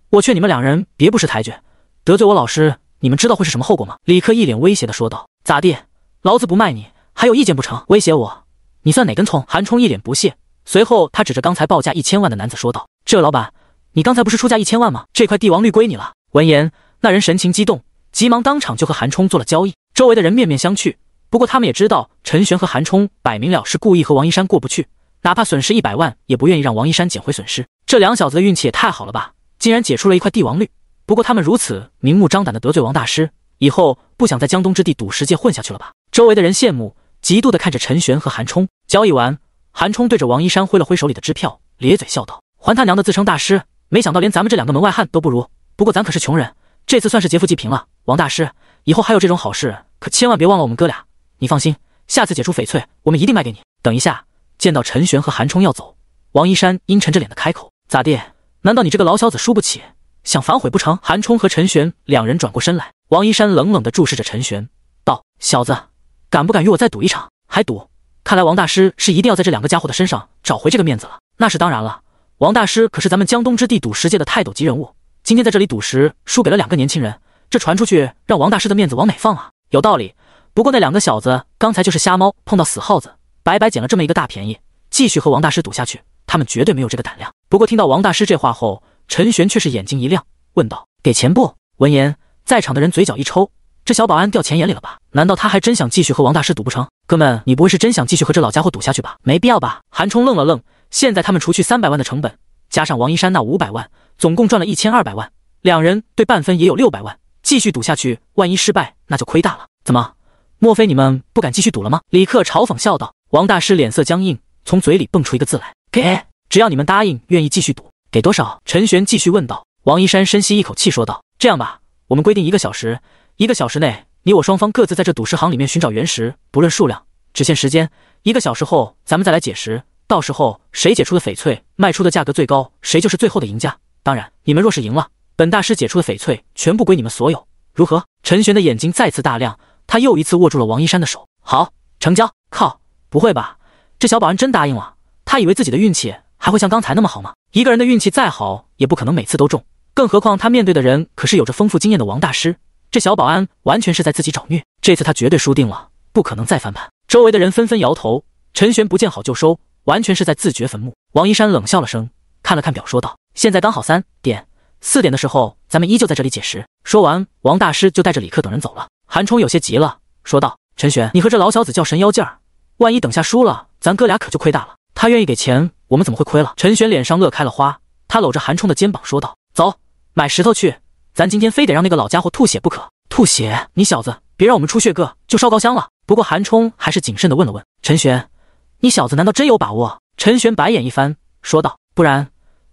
我劝你们两人别不识抬举，得罪我老师，你们知道会是什么后果吗？李克一脸威胁的说道：“咋地？老子不卖你还有意见不成？”威胁我？你算哪根葱？韩冲一脸不屑，随后他指着刚才报价一千万的男子说道：“这老板。”你刚才不是出价一千万吗？这块帝王绿归你了。闻言，那人神情激动，急忙当场就和韩冲做了交易。周围的人面面相觑，不过他们也知道陈玄和韩冲摆明了是故意和王一山过不去，哪怕损失一百万，也不愿意让王一山捡回损失。这两小子的运气也太好了吧，竟然解出了一块帝王绿。不过他们如此明目张胆的得罪王大师，以后不想在江东之地赌石界混下去了吧？周围的人羡慕、嫉妒的看着陈玄和韩冲。交易完，韩冲对着王一山挥了挥手里的支票，咧嘴笑道：“还他娘的自称大师！”没想到连咱们这两个门外汉都不如，不过咱可是穷人，这次算是劫富济贫了。王大师，以后还有这种好事，可千万别忘了我们哥俩。你放心，下次解除翡翠，我们一定卖给你。等一下，见到陈玄和韩冲要走，王一山阴沉着脸的开口：“咋地？难道你这个老小子输不起，想反悔不成？”韩冲和陈玄两人转过身来，王一山冷冷的注视着陈玄，道：“小子，敢不敢与我再赌一场？还赌？看来王大师是一定要在这两个家伙的身上找回这个面子了。”那是当然了。王大师可是咱们江东之地赌石界的泰斗级人物，今天在这里赌石输给了两个年轻人，这传出去让王大师的面子往哪放啊？有道理。不过那两个小子刚才就是瞎猫碰到死耗子，白白捡了这么一个大便宜，继续和王大师赌下去，他们绝对没有这个胆量。不过听到王大师这话后，陈玄却是眼睛一亮，问道：“给钱不？”闻言，在场的人嘴角一抽，这小保安掉钱眼里了吧？难道他还真想继续和王大师赌不成？哥们，你不会是真想继续和这老家伙赌下去吧？没必要吧？韩冲愣了愣。现在他们除去三百万的成本，加上王一山那五百万，总共赚了一千二百万。两人对半分也有六百万，继续赌下去，万一失败，那就亏大了。怎么？莫非你们不敢继续赌了吗？李克嘲讽笑道。王大师脸色僵硬，从嘴里蹦出一个字来：“给。”只要你们答应，愿意继续赌，给多少？陈玄继续问道。王一山深吸一口气说道：“这样吧，我们规定一个小时，一个小时内，你我双方各自在这赌石行里面寻找原石，不论数量，只限时间。一个小时后，咱们再来解石。”到时候谁解出的翡翠卖出的价格最高，谁就是最后的赢家。当然，你们若是赢了，本大师解出的翡翠全部归你们所有，如何？陈玄的眼睛再次大亮，他又一次握住了王一山的手。好，成交！靠，不会吧？这小保安真答应了？他以为自己的运气还会像刚才那么好吗？一个人的运气再好，也不可能每次都中，更何况他面对的人可是有着丰富经验的王大师。这小保安完全是在自己找虐，这次他绝对输定了，不可能再翻盘。周围的人纷纷摇头。陈玄不见好就收。完全是在自掘坟墓。王一山冷笑了声，看了看表，说道：“现在刚好三点，四点的时候，咱们依旧在这里解石。”说完，王大师就带着李克等人走了。韩冲有些急了，说道：“陈玄，你和这老小子较神妖劲儿，万一等下输了，咱哥俩可就亏大了。他愿意给钱，我们怎么会亏了？”陈玄脸上乐开了花，他搂着韩冲的肩膀说道：“走，买石头去，咱今天非得让那个老家伙吐血不可！吐血，你小子别让我们出血个就烧高香了。”不过韩冲还是谨慎的问了问陈玄。你小子难道真有把握？陈玄白眼一翻，说道：“不然，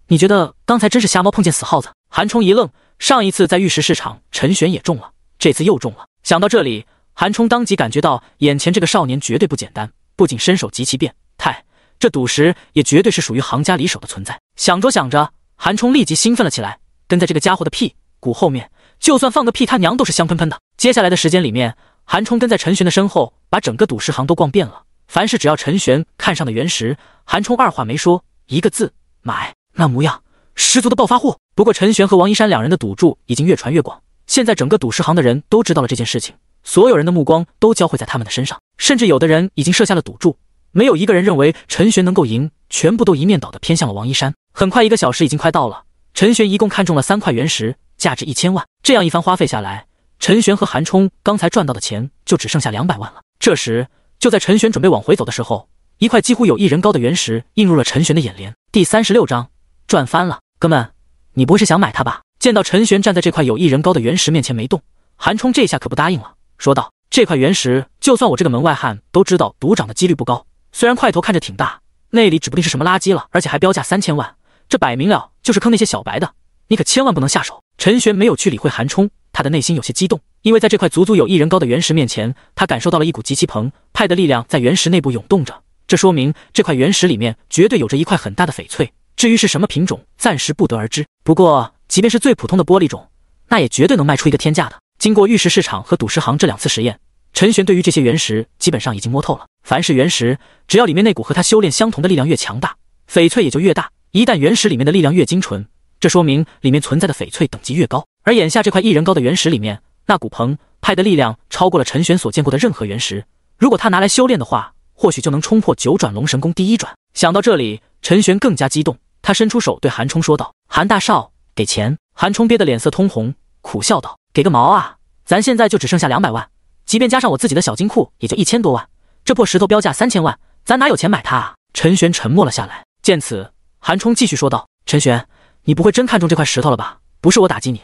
你觉得刚才真是瞎猫碰见死耗子？”韩冲一愣，上一次在玉石市场，陈玄也中了，这次又中了。想到这里，韩冲当即感觉到眼前这个少年绝对不简单，不仅身手极其变态，这赌石也绝对是属于行家里手的存在。想着想着，韩冲立即兴奋了起来，跟在这个家伙的屁股后面，就算放个屁，他娘都是香喷喷的。接下来的时间里面，韩冲跟在陈玄的身后，把整个赌石行都逛遍了。凡是只要陈玄看上的原石，韩冲二话没说，一个字买。那模样十足的暴发户。不过陈玄和王一山两人的赌注已经越传越广，现在整个赌石行的人都知道了这件事情，所有人的目光都交汇在他们的身上，甚至有的人已经设下了赌注，没有一个人认为陈玄能够赢，全部都一面倒的偏向了王一山。很快，一个小时已经快到了，陈玄一共看中了三块原石，价值一千万。这样一番花费下来，陈玄和韩冲刚才赚到的钱就只剩下两百万了。这时。就在陈玄准备往回走的时候，一块几乎有一人高的原石映入了陈玄的眼帘。第三十六章，赚翻了，哥们，你不会是想买它吧？见到陈玄站在这块有一人高的原石面前没动，韩冲这下可不答应了，说道：“这块原石，就算我这个门外汉都知道，赌涨的几率不高。虽然块头看着挺大，内里指不定是什么垃圾了，而且还标价三千万，这摆明了就是坑那些小白的。你可千万不能下手。”陈玄没有去理会韩冲。他的内心有些激动，因为在这块足足有一人高的原石面前，他感受到了一股极其澎湃的力量在原石内部涌动着。这说明这块原石里面绝对有着一块很大的翡翠，至于是什么品种，暂时不得而知。不过，即便是最普通的玻璃种，那也绝对能卖出一个天价的。经过玉石市场和赌石行这两次实验，陈玄对于这些原石基本上已经摸透了。凡是原石，只要里面那股和他修炼相同的力量越强大，翡翠也就越大。一旦原石里面的力量越精纯，这说明里面存在的翡翠等级越高。而眼下这块一人高的原石里面，那古鹏派的力量超过了陈玄所见过的任何原石。如果他拿来修炼的话，或许就能冲破九转龙神功第一转。想到这里，陈玄更加激动，他伸出手对韩冲说道：“韩大少，给钱！”韩冲憋得脸色通红，苦笑道：“给个毛啊！咱现在就只剩下两百万，即便加上我自己的小金库，也就一千多万。这破石头标价三千万，咱哪有钱买它？”啊？”陈玄沉默了下来。见此，韩冲继续说道：“陈玄，你不会真看中这块石头了吧？不是我打击你。”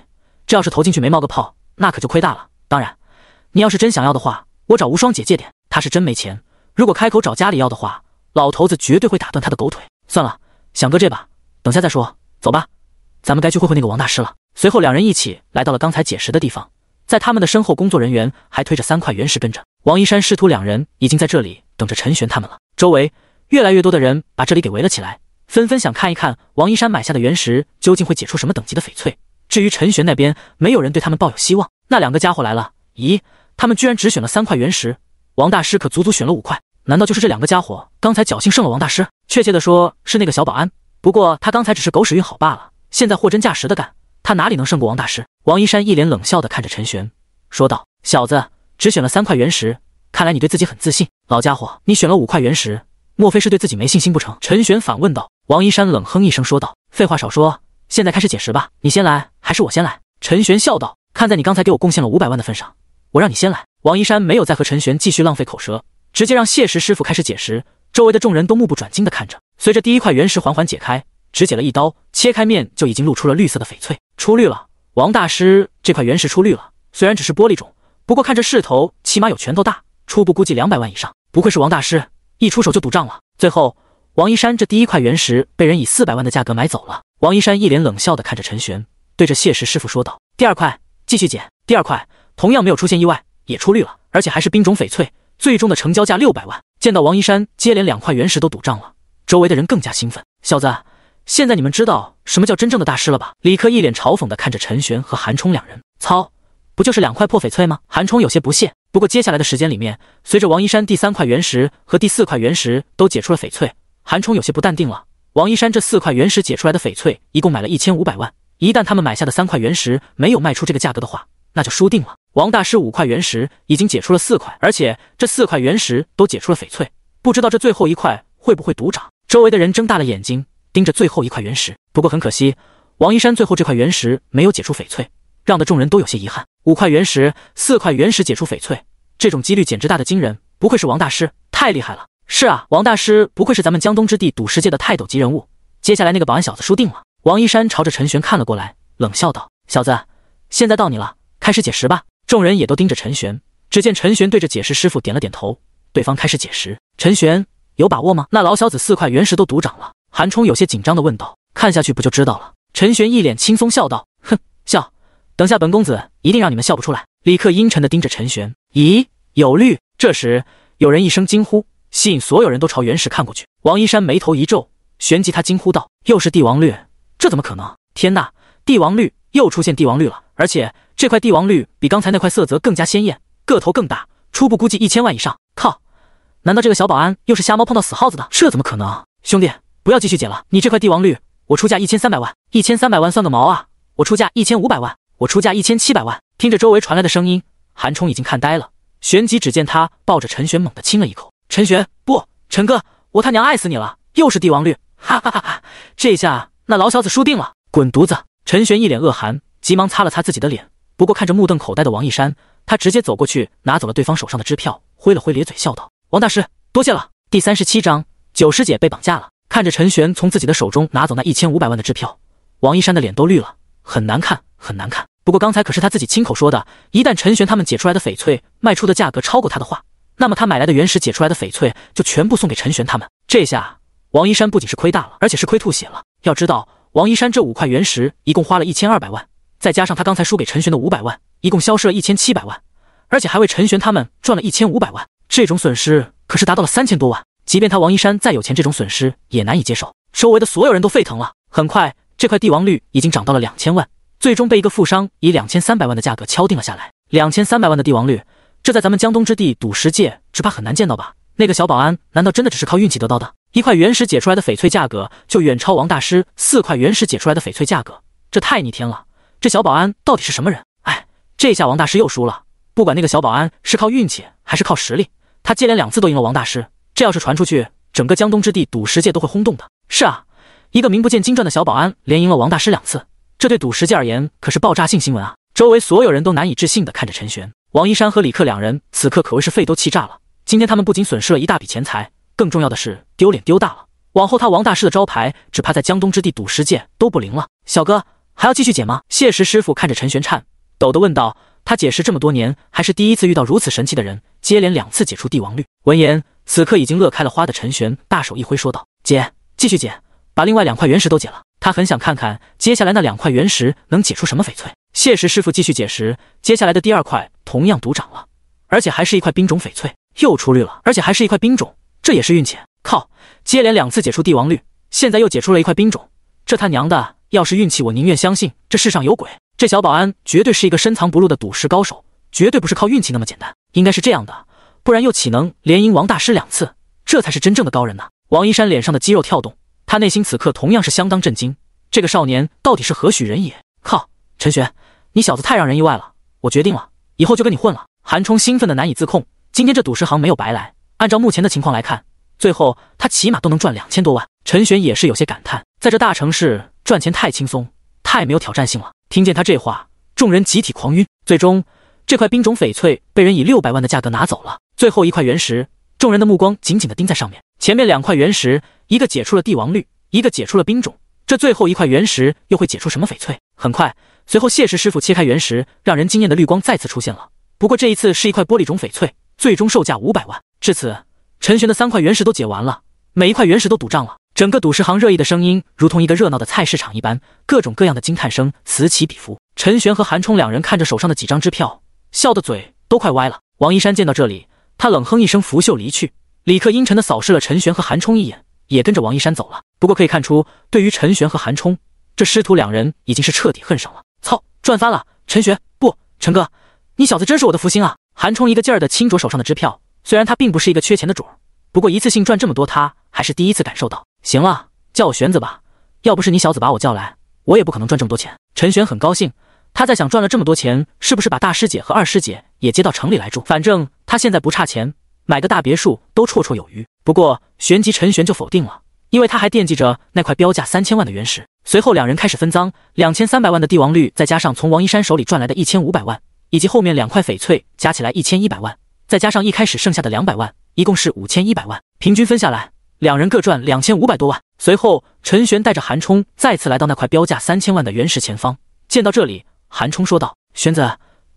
这要是投进去没冒个泡，那可就亏大了。当然，你要是真想要的话，我找无双姐借点，她是真没钱。如果开口找家里要的话，老头子绝对会打断他的狗腿。算了，想搁这吧，等下再说。走吧，咱们该去会会那个王大师了。随后，两人一起来到了刚才解石的地方，在他们的身后，工作人员还推着三块原石跟着。王一山师徒两人已经在这里等着陈玄他们了。周围越来越多的人把这里给围了起来，纷纷想看一看王一山买下的原石究竟会解出什么等级的翡翠。至于陈玄那边，没有人对他们抱有希望。那两个家伙来了，咦，他们居然只选了三块原石，王大师可足足选了五块。难道就是这两个家伙刚才侥幸胜了王大师？确切的说，是那个小保安。不过他刚才只是狗屎运好罢了。现在货真价实的干，他哪里能胜过王大师？王一山一脸冷笑的看着陈玄，说道：“小子，只选了三块原石，看来你对自己很自信。老家伙，你选了五块原石，莫非是对自己没信心不成？”陈玄反问道。王一山冷哼一声说道：“废话少说。”现在开始解石吧，你先来还是我先来？陈玄笑道：“看在你刚才给我贡献了五百万的份上，我让你先来。”王一山没有再和陈玄继续浪费口舌，直接让谢石师傅开始解石。周围的众人都目不转睛地看着。随着第一块原石缓缓解开，只解了一刀，切开面就已经露出了绿色的翡翠，出绿了！王大师这块原石出绿了，虽然只是玻璃种，不过看这势头，起码有拳头大，初步估计两百万以上。不愧是王大师，一出手就赌账了。最后。王一山这第一块原石被人以四百万的价格买走了。王一山一脸冷笑的看着陈玄，对着谢石师傅说道：“第二块继续捡，第二块同样没有出现意外，也出绿了，而且还是冰种翡翠，最终的成交价六百万。”见到王一山接连两块原石都赌账了，周围的人更加兴奋。小子，现在你们知道什么叫真正的大师了吧？李克一脸嘲讽的看着陈玄和韩冲两人。操，不就是两块破翡翠吗？韩冲有些不屑。不过接下来的时间里面，随着王一山第三块原石和第四块原石都解出了翡翠。韩冲有些不淡定了。王一山这四块原石解出来的翡翠，一共买了一千五百万。一旦他们买下的三块原石没有卖出这个价格的话，那就输定了。王大师五块原石已经解出了四块，而且这四块原石都解出了翡翠，不知道这最后一块会不会独涨？周围的人睁大了眼睛，盯着最后一块原石。不过很可惜，王一山最后这块原石没有解出翡翠，让得众人都有些遗憾。五块原石，四块原石解出翡翠，这种几率简直大的惊人。不愧是王大师，太厉害了！是啊，王大师不愧是咱们江东之地赌石界的泰斗级人物。接下来那个保安小子输定了。王一山朝着陈玄看了过来，冷笑道：“小子，现在到你了，开始解石吧。”众人也都盯着陈玄。只见陈玄对着解释师傅点了点头，对方开始解石。陈玄有把握吗？那老小子四块原石都赌涨了。韩冲有些紧张的问道：“看下去不就知道了？”陈玄一脸轻松笑道：“哼，笑，等下本公子一定让你们笑不出来。”李克阴沉的盯着陈玄：“咦，有绿。”这时有人一声惊呼。吸引所有人都朝原石看过去。王一山眉头一皱，旋即他惊呼道：“又是帝王绿，这怎么可能？天呐，帝王绿又出现帝王绿了！而且这块帝王绿比刚才那块色泽更加鲜艳，个头更大。初步估计一千万以上。靠，难道这个小保安又是瞎猫碰到死耗子的？这怎么可能？兄弟，不要继续解了，你这块帝王绿我出价一千三百万！一千三百万算个毛啊！我出价一千五百万！我出价一千七百万！听着周围传来的声音，韩冲已经看呆了。旋即，只见他抱着陈玄猛地亲了一口。陈玄不，陈哥，我他娘爱死你了！又是帝王绿，哈哈哈哈！这下那老小子输定了，滚犊子！陈玄一脸恶寒，急忙擦了擦自己的脸。不过看着目瞪口呆的王一山，他直接走过去拿走了对方手上的支票，挥了挥，咧嘴笑道：“王大师，多谢了。”第三十七章，九师姐被绑架了。看着陈玄从自己的手中拿走那一千五百万的支票，王一山的脸都绿了，很难看，很难看。不过刚才可是他自己亲口说的，一旦陈玄他们解出来的翡翠卖出的价格超过他的话，那么他买来的原石解出来的翡翠就全部送给陈玄他们。这下王一山不仅是亏大了，而且是亏吐血了。要知道王一山这五块原石一共花了一千二百万，再加上他刚才输给陈玄的五百万，一共消失了一千七百万，而且还为陈玄他们赚了一千五百万。这种损失可是达到了三千多万。即便他王一山再有钱，这种损失也难以接受。周围的所有人都沸腾了。很快这块帝王绿已经涨到了两千万，最终被一个富商以两千三百万的价格敲定了下来。两千三百万的帝王绿。这在咱们江东之地赌石界，只怕很难见到吧？那个小保安难道真的只是靠运气得到的？一块原石解出来的翡翠价格，就远超王大师四块原石解出来的翡翠价格，这太逆天了！这小保安到底是什么人？哎，这下王大师又输了。不管那个小保安是靠运气还是靠实力，他接连两次都赢了王大师。这要是传出去，整个江东之地赌石界都会轰动的。是啊，一个名不见经传的小保安，连赢了王大师两次，这对赌石界而言可是爆炸性新闻啊！周围所有人都难以置信的看着陈玄。王一山和李克两人此刻可谓是肺都气炸了。今天他们不仅损失了一大笔钱财，更重要的是丢脸丢大了。往后他王大师的招牌只怕在江东之地赌石界都不灵了。小哥，还要继续解吗？谢石师傅看着陈玄颤抖的问道。他解释这么多年，还是第一次遇到如此神奇的人，接连两次解除帝王绿。闻言，此刻已经乐开了花的陈玄大手一挥说道：“解，继续解，把另外两块原石都解了。他很想看看接下来那两块原石能解出什么翡翠。”谢石师傅继续解释，接下来的第二块同样独涨了，而且还是一块冰种翡翠，又出绿了，而且还是一块冰种，这也是运气。靠！接连两次解除帝王绿，现在又解除了一块冰种，这他娘的，要是运气，我宁愿相信这世上有鬼。这小保安绝对是一个深藏不露的赌石高手，绝对不是靠运气那么简单，应该是这样的，不然又岂能连赢王大师两次？这才是真正的高人呢！王一山脸上的肌肉跳动，他内心此刻同样是相当震惊，这个少年到底是何许人也？靠！陈玄。你小子太让人意外了！我决定了，以后就跟你混了。韩冲兴奋的难以自控，今天这赌石行没有白来。按照目前的情况来看，最后他起码都能赚两千多万。陈玄也是有些感叹，在这大城市赚钱太轻松，太没有挑战性了。听见他这话，众人集体狂晕。最终，这块冰种翡翠被人以六百万的价格拿走了。最后一块原石，众人的目光紧紧的盯在上面。前面两块原石，一个解出了帝王绿，一个解出了冰种，这最后一块原石又会解出什么翡翠？很快，随后谢石师傅切开原石，让人惊艳的绿光再次出现了。不过这一次是一块玻璃种翡翠，最终售价五百万。至此，陈玄的三块原石都解完了，每一块原石都赌账了。整个赌石行热议的声音如同一个热闹的菜市场一般，各种各样的惊叹声此起彼伏。陈玄和韩冲两人看着手上的几张支票，笑得嘴都快歪了。王一山见到这里，他冷哼一声，拂袖离去。李克阴沉的扫视了陈玄和韩冲一眼，也跟着王一山走了。不过可以看出，对于陈玄和韩冲。这师徒两人已经是彻底恨上了。操，赚翻了！陈玄不，陈哥，你小子真是我的福星啊！韩冲一个劲儿的轻着手上的支票，虽然他并不是一个缺钱的主儿，不过一次性赚这么多，他还是第一次感受到。行了，叫我玄子吧。要不是你小子把我叫来，我也不可能赚这么多钱。陈玄很高兴，他在想赚了这么多钱，是不是把大师姐和二师姐也接到城里来住？反正他现在不差钱，买个大别墅都绰绰有余。不过，旋即陈玄就否定了。因为他还惦记着那块标价三千万的原石，随后两人开始分赃，两千三百万的帝王绿，再加上从王一山手里赚来的一千五百万，以及后面两块翡翠加起来一千一百万，再加上一开始剩下的两百万，一共是五千一百万，平均分下来，两人各赚两千五百多万。随后，陈玄带着韩冲再次来到那块标价三千万的原石前方，见到这里，韩冲说道：“玄子，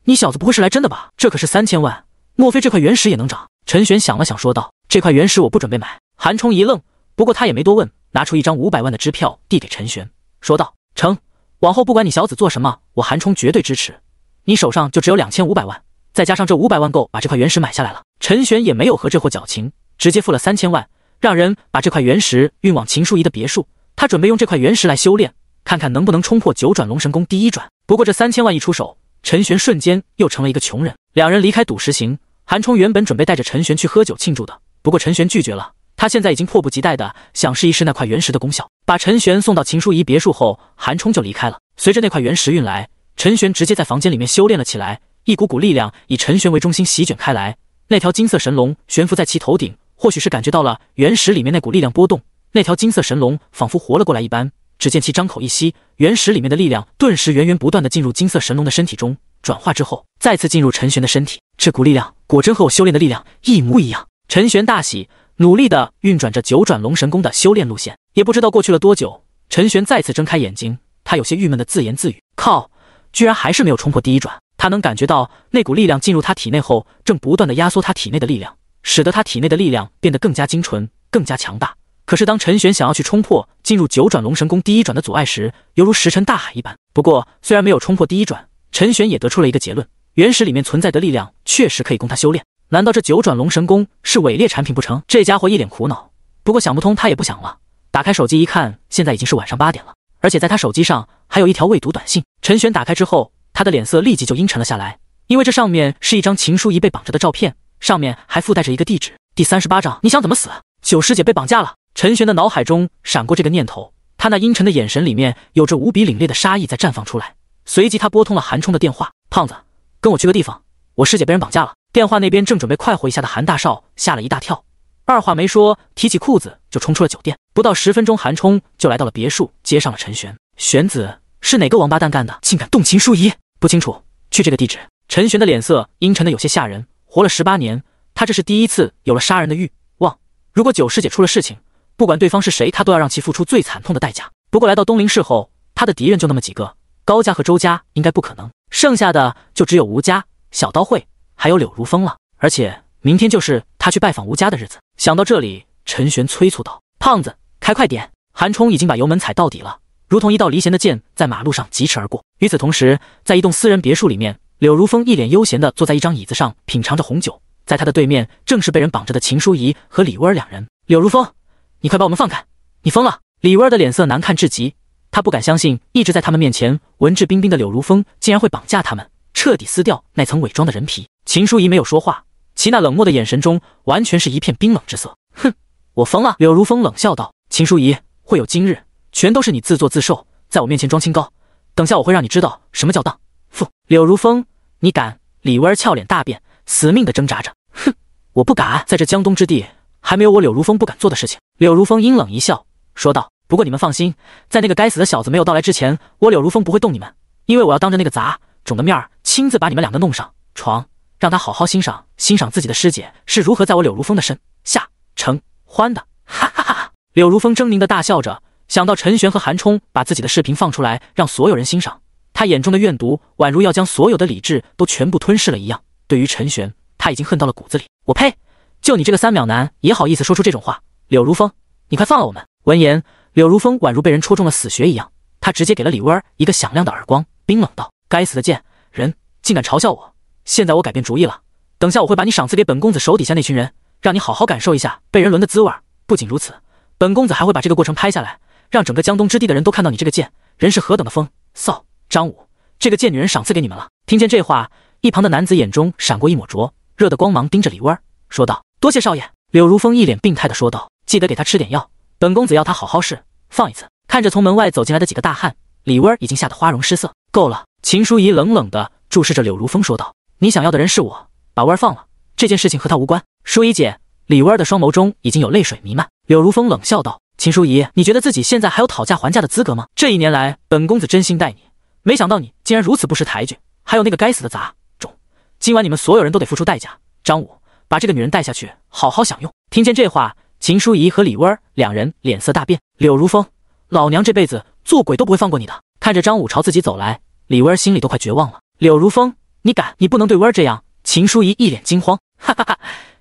你小子不会是来真的吧？这可是三千万，莫非这块原石也能涨？”陈玄想了想，说道：“这块原石我不准备买。”韩冲一愣。不过他也没多问，拿出一张五百万的支票递给陈玄，说道：“成，往后不管你小子做什么，我韩冲绝对支持。你手上就只有两千五百万，再加上这五百万够把这块原石买下来了。”陈玄也没有和这货矫情，直接付了三千万，让人把这块原石运往秦书仪的别墅。他准备用这块原石来修炼，看看能不能冲破九转龙神功第一转。不过这三千万一出手，陈玄瞬间又成了一个穷人。两人离开赌石行，韩冲原本准备带着陈玄去喝酒庆祝的，不过陈玄拒绝了。他现在已经迫不及待的想试一试那块原石的功效。把陈玄送到秦书仪别墅后，韩冲就离开了。随着那块原石运来，陈玄直接在房间里面修炼了起来。一股股力量以陈玄为中心席卷开来，那条金色神龙悬浮在其头顶。或许是感觉到了原石里面那股力量波动，那条金色神龙仿佛活了过来一般。只见其张口一吸，原石里面的力量顿时源源不断的进入金色神龙的身体中，转化之后再次进入陈玄的身体。这股力量果真和我修炼的力量一模一样。陈玄大喜。努力的运转着九转龙神功的修炼路线，也不知道过去了多久，陈玄再次睁开眼睛，他有些郁闷的自言自语：“靠，居然还是没有冲破第一转。”他能感觉到那股力量进入他体内后，正不断的压缩他体内的力量，使得他体内的力量变得更加精纯，更加强大。可是当陈玄想要去冲破进入九转龙神功第一转的阻碍时，犹如石沉大海一般。不过，虽然没有冲破第一转，陈玄也得出了一个结论：原始里面存在的力量确实可以供他修炼。难道这九转龙神功是伪劣产品不成？这家伙一脸苦恼，不过想不通，他也不想了。打开手机一看，现在已经是晚上八点了，而且在他手机上还有一条未读短信。陈玄打开之后，他的脸色立即就阴沉了下来，因为这上面是一张秦书仪被绑着的照片，上面还附带着一个地址。第三十八章，你想怎么死？九师姐被绑架了！陈玄的脑海中闪过这个念头，他那阴沉的眼神里面有着无比凛冽的杀意在绽放出来。随即，他拨通了韩冲的电话：“胖子，跟我去个地方，我师姐被人绑架了。”电话那边正准备快活一下的韩大少吓了一大跳，二话没说，提起裤子就冲出了酒店。不到十分钟，韩冲就来到了别墅，接上了陈玄。玄子是哪个王八蛋干的？竟敢动秦淑仪？不清楚，去这个地址。陈玄的脸色阴沉的有些吓人。活了十八年，他这是第一次有了杀人的欲望。如果九师姐出了事情，不管对方是谁，他都要让其付出最惨痛的代价。不过来到东林市后，他的敌人就那么几个，高家和周家应该不可能，剩下的就只有吴家、小刀会。还有柳如风了，而且明天就是他去拜访吴家的日子。想到这里，陈玄催促道：“胖子，开快点！”韩冲已经把油门踩到底了，如同一道离弦的箭在马路上疾驰而过。与此同时，在一栋私人别墅里面，柳如风一脸悠闲地坐在一张椅子上，品尝着红酒。在他的对面，正是被人绑着的秦书仪和李威儿两人。柳如风，你快把我们放开！你疯了！李威儿的脸色难看至极，他不敢相信，一直在他们面前文质彬彬的柳如风竟然会绑架他们。彻底撕掉那层伪装的人皮。秦淑仪没有说话，其那冷漠的眼神中完全是一片冰冷之色。哼，我疯了！柳如风冷笑道：“秦淑仪会有今日，全都是你自作自受，在我面前装清高。等下我会让你知道什么叫荡。”负。”柳如风，你敢！李薇儿俏脸大变，死命的挣扎着。哼，我不敢。在这江东之地，还没有我柳如风不敢做的事情。柳如风阴冷一笑，说道：“不过你们放心，在那个该死的小子没有到来之前，我柳如风不会动你们，因为我要当着那个杂种的面儿。”亲自把你们两个弄上床，让他好好欣赏欣赏自己的师姐是如何在我柳如风的身下成欢的！哈哈哈哈！柳如风狰狞的大笑着，想到陈玄和韩冲把自己的视频放出来让所有人欣赏，他眼中的怨毒宛如要将所有的理智都全部吞噬了一样。对于陈玄，他已经恨到了骨子里。我呸！就你这个三秒男，也好意思说出这种话！柳如风，你快放了我们！闻言，柳如风宛如被人戳中了死穴一样，他直接给了李威儿一个响亮的耳光，冰冷道：“该死的贱人！”竟敢嘲笑我！现在我改变主意了，等下我会把你赏赐给本公子手底下那群人，让你好好感受一下被人轮的滋味。不仅如此，本公子还会把这个过程拍下来，让整个江东之地的人都看到你这个贱人是何等的风骚。张武，这个贱女人赏赐给你们了。听见这话，一旁的男子眼中闪过一抹灼热的光芒，盯着李温儿说道：“多谢少爷。”柳如风一脸病态的说道：“记得给他吃点药，本公子要他好好试放一次。”看着从门外走进来的几个大汉，李温儿已经吓得花容失色。够了！秦淑仪冷冷的。注视着柳如风说道：“你想要的人是我，把温儿放了。这件事情和他无关。”淑仪姐，李温儿的双眸中已经有泪水弥漫。柳如风冷笑道：“秦淑仪，你觉得自己现在还有讨价还价的资格吗？这一年来，本公子真心待你，没想到你竟然如此不识抬举。还有那个该死的杂种，今晚你们所有人都得付出代价。”张武，把这个女人带下去，好好享用。听见这话，秦淑仪和李温儿两人脸色大变。柳如风，老娘这辈子做鬼都不会放过你的！看着张武朝自己走来，李温儿心里都快绝望了。柳如风，你敢，你不能对温儿这样！秦淑仪一脸惊慌，哈哈哈！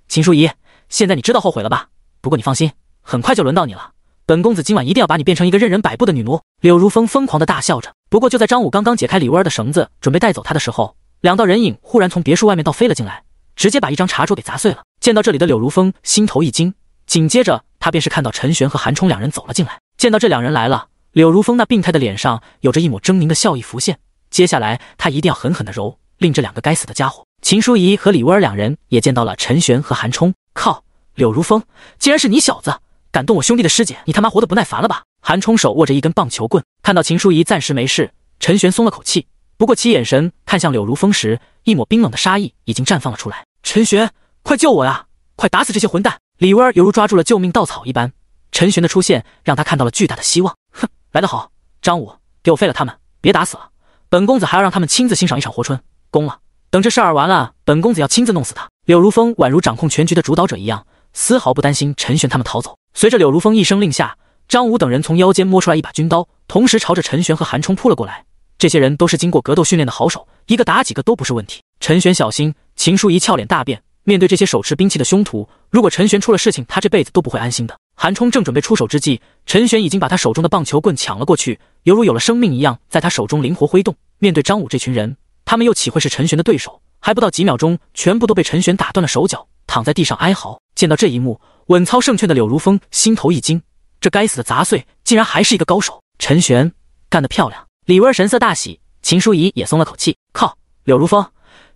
秦淑仪，现在你知道后悔了吧？不过你放心，很快就轮到你了。本公子今晚一定要把你变成一个任人摆布的女奴！柳如风疯狂的大笑着。不过就在张武刚刚解开李温儿的绳子，准备带走他的时候，两道人影忽然从别墅外面倒飞了进来，直接把一张茶桌给砸碎了。见到这里的柳如风心头一惊，紧接着他便是看到陈玄和韩冲两人走了进来。见到这两人来了，柳如风那病态的脸上有着一抹狰狞的笑意浮现。接下来他一定要狠狠的揉，令这两个该死的家伙。秦书仪和李威尔两人也见到了陈玄和韩冲。靠，柳如风，竟然是你小子！敢动我兄弟的师姐，你他妈活得不耐烦了吧？韩冲手握着一根棒球棍，看到秦书仪暂时没事，陈玄松了口气。不过其眼神看向柳如风时，一抹冰冷的杀意已经绽放了出来。陈玄，快救我呀！快打死这些混蛋！李威尔犹如抓住了救命稻草一般，陈玄的出现让他看到了巨大的希望。哼，来得好，张武，给我废了他们，别打死了。本公子还要让他们亲自欣赏一场活春宫了。等这事儿完了，本公子要亲自弄死他。柳如风宛如掌控全局的主导者一样，丝毫不担心陈玄他们逃走。随着柳如风一声令下，张武等人从腰间摸出来一把军刀，同时朝着陈玄和韩冲扑了过来。这些人都是经过格斗训练的好手，一个打几个都不是问题。陈玄小心！秦书仪俏脸大变，面对这些手持兵器的凶徒，如果陈玄出了事情，他这辈子都不会安心的。韩冲正准备出手之际，陈玄已经把他手中的棒球棍抢了过去，犹如有了生命一样，在他手中灵活挥动。面对张武这群人，他们又岂会是陈玄的对手？还不到几秒钟，全部都被陈玄打断了手脚，躺在地上哀嚎。见到这一幕，稳操胜券的柳如风心头一惊：这该死的杂碎，竟然还是一个高手！陈玄干得漂亮！李威神色大喜，秦淑仪也松了口气。靠！柳如风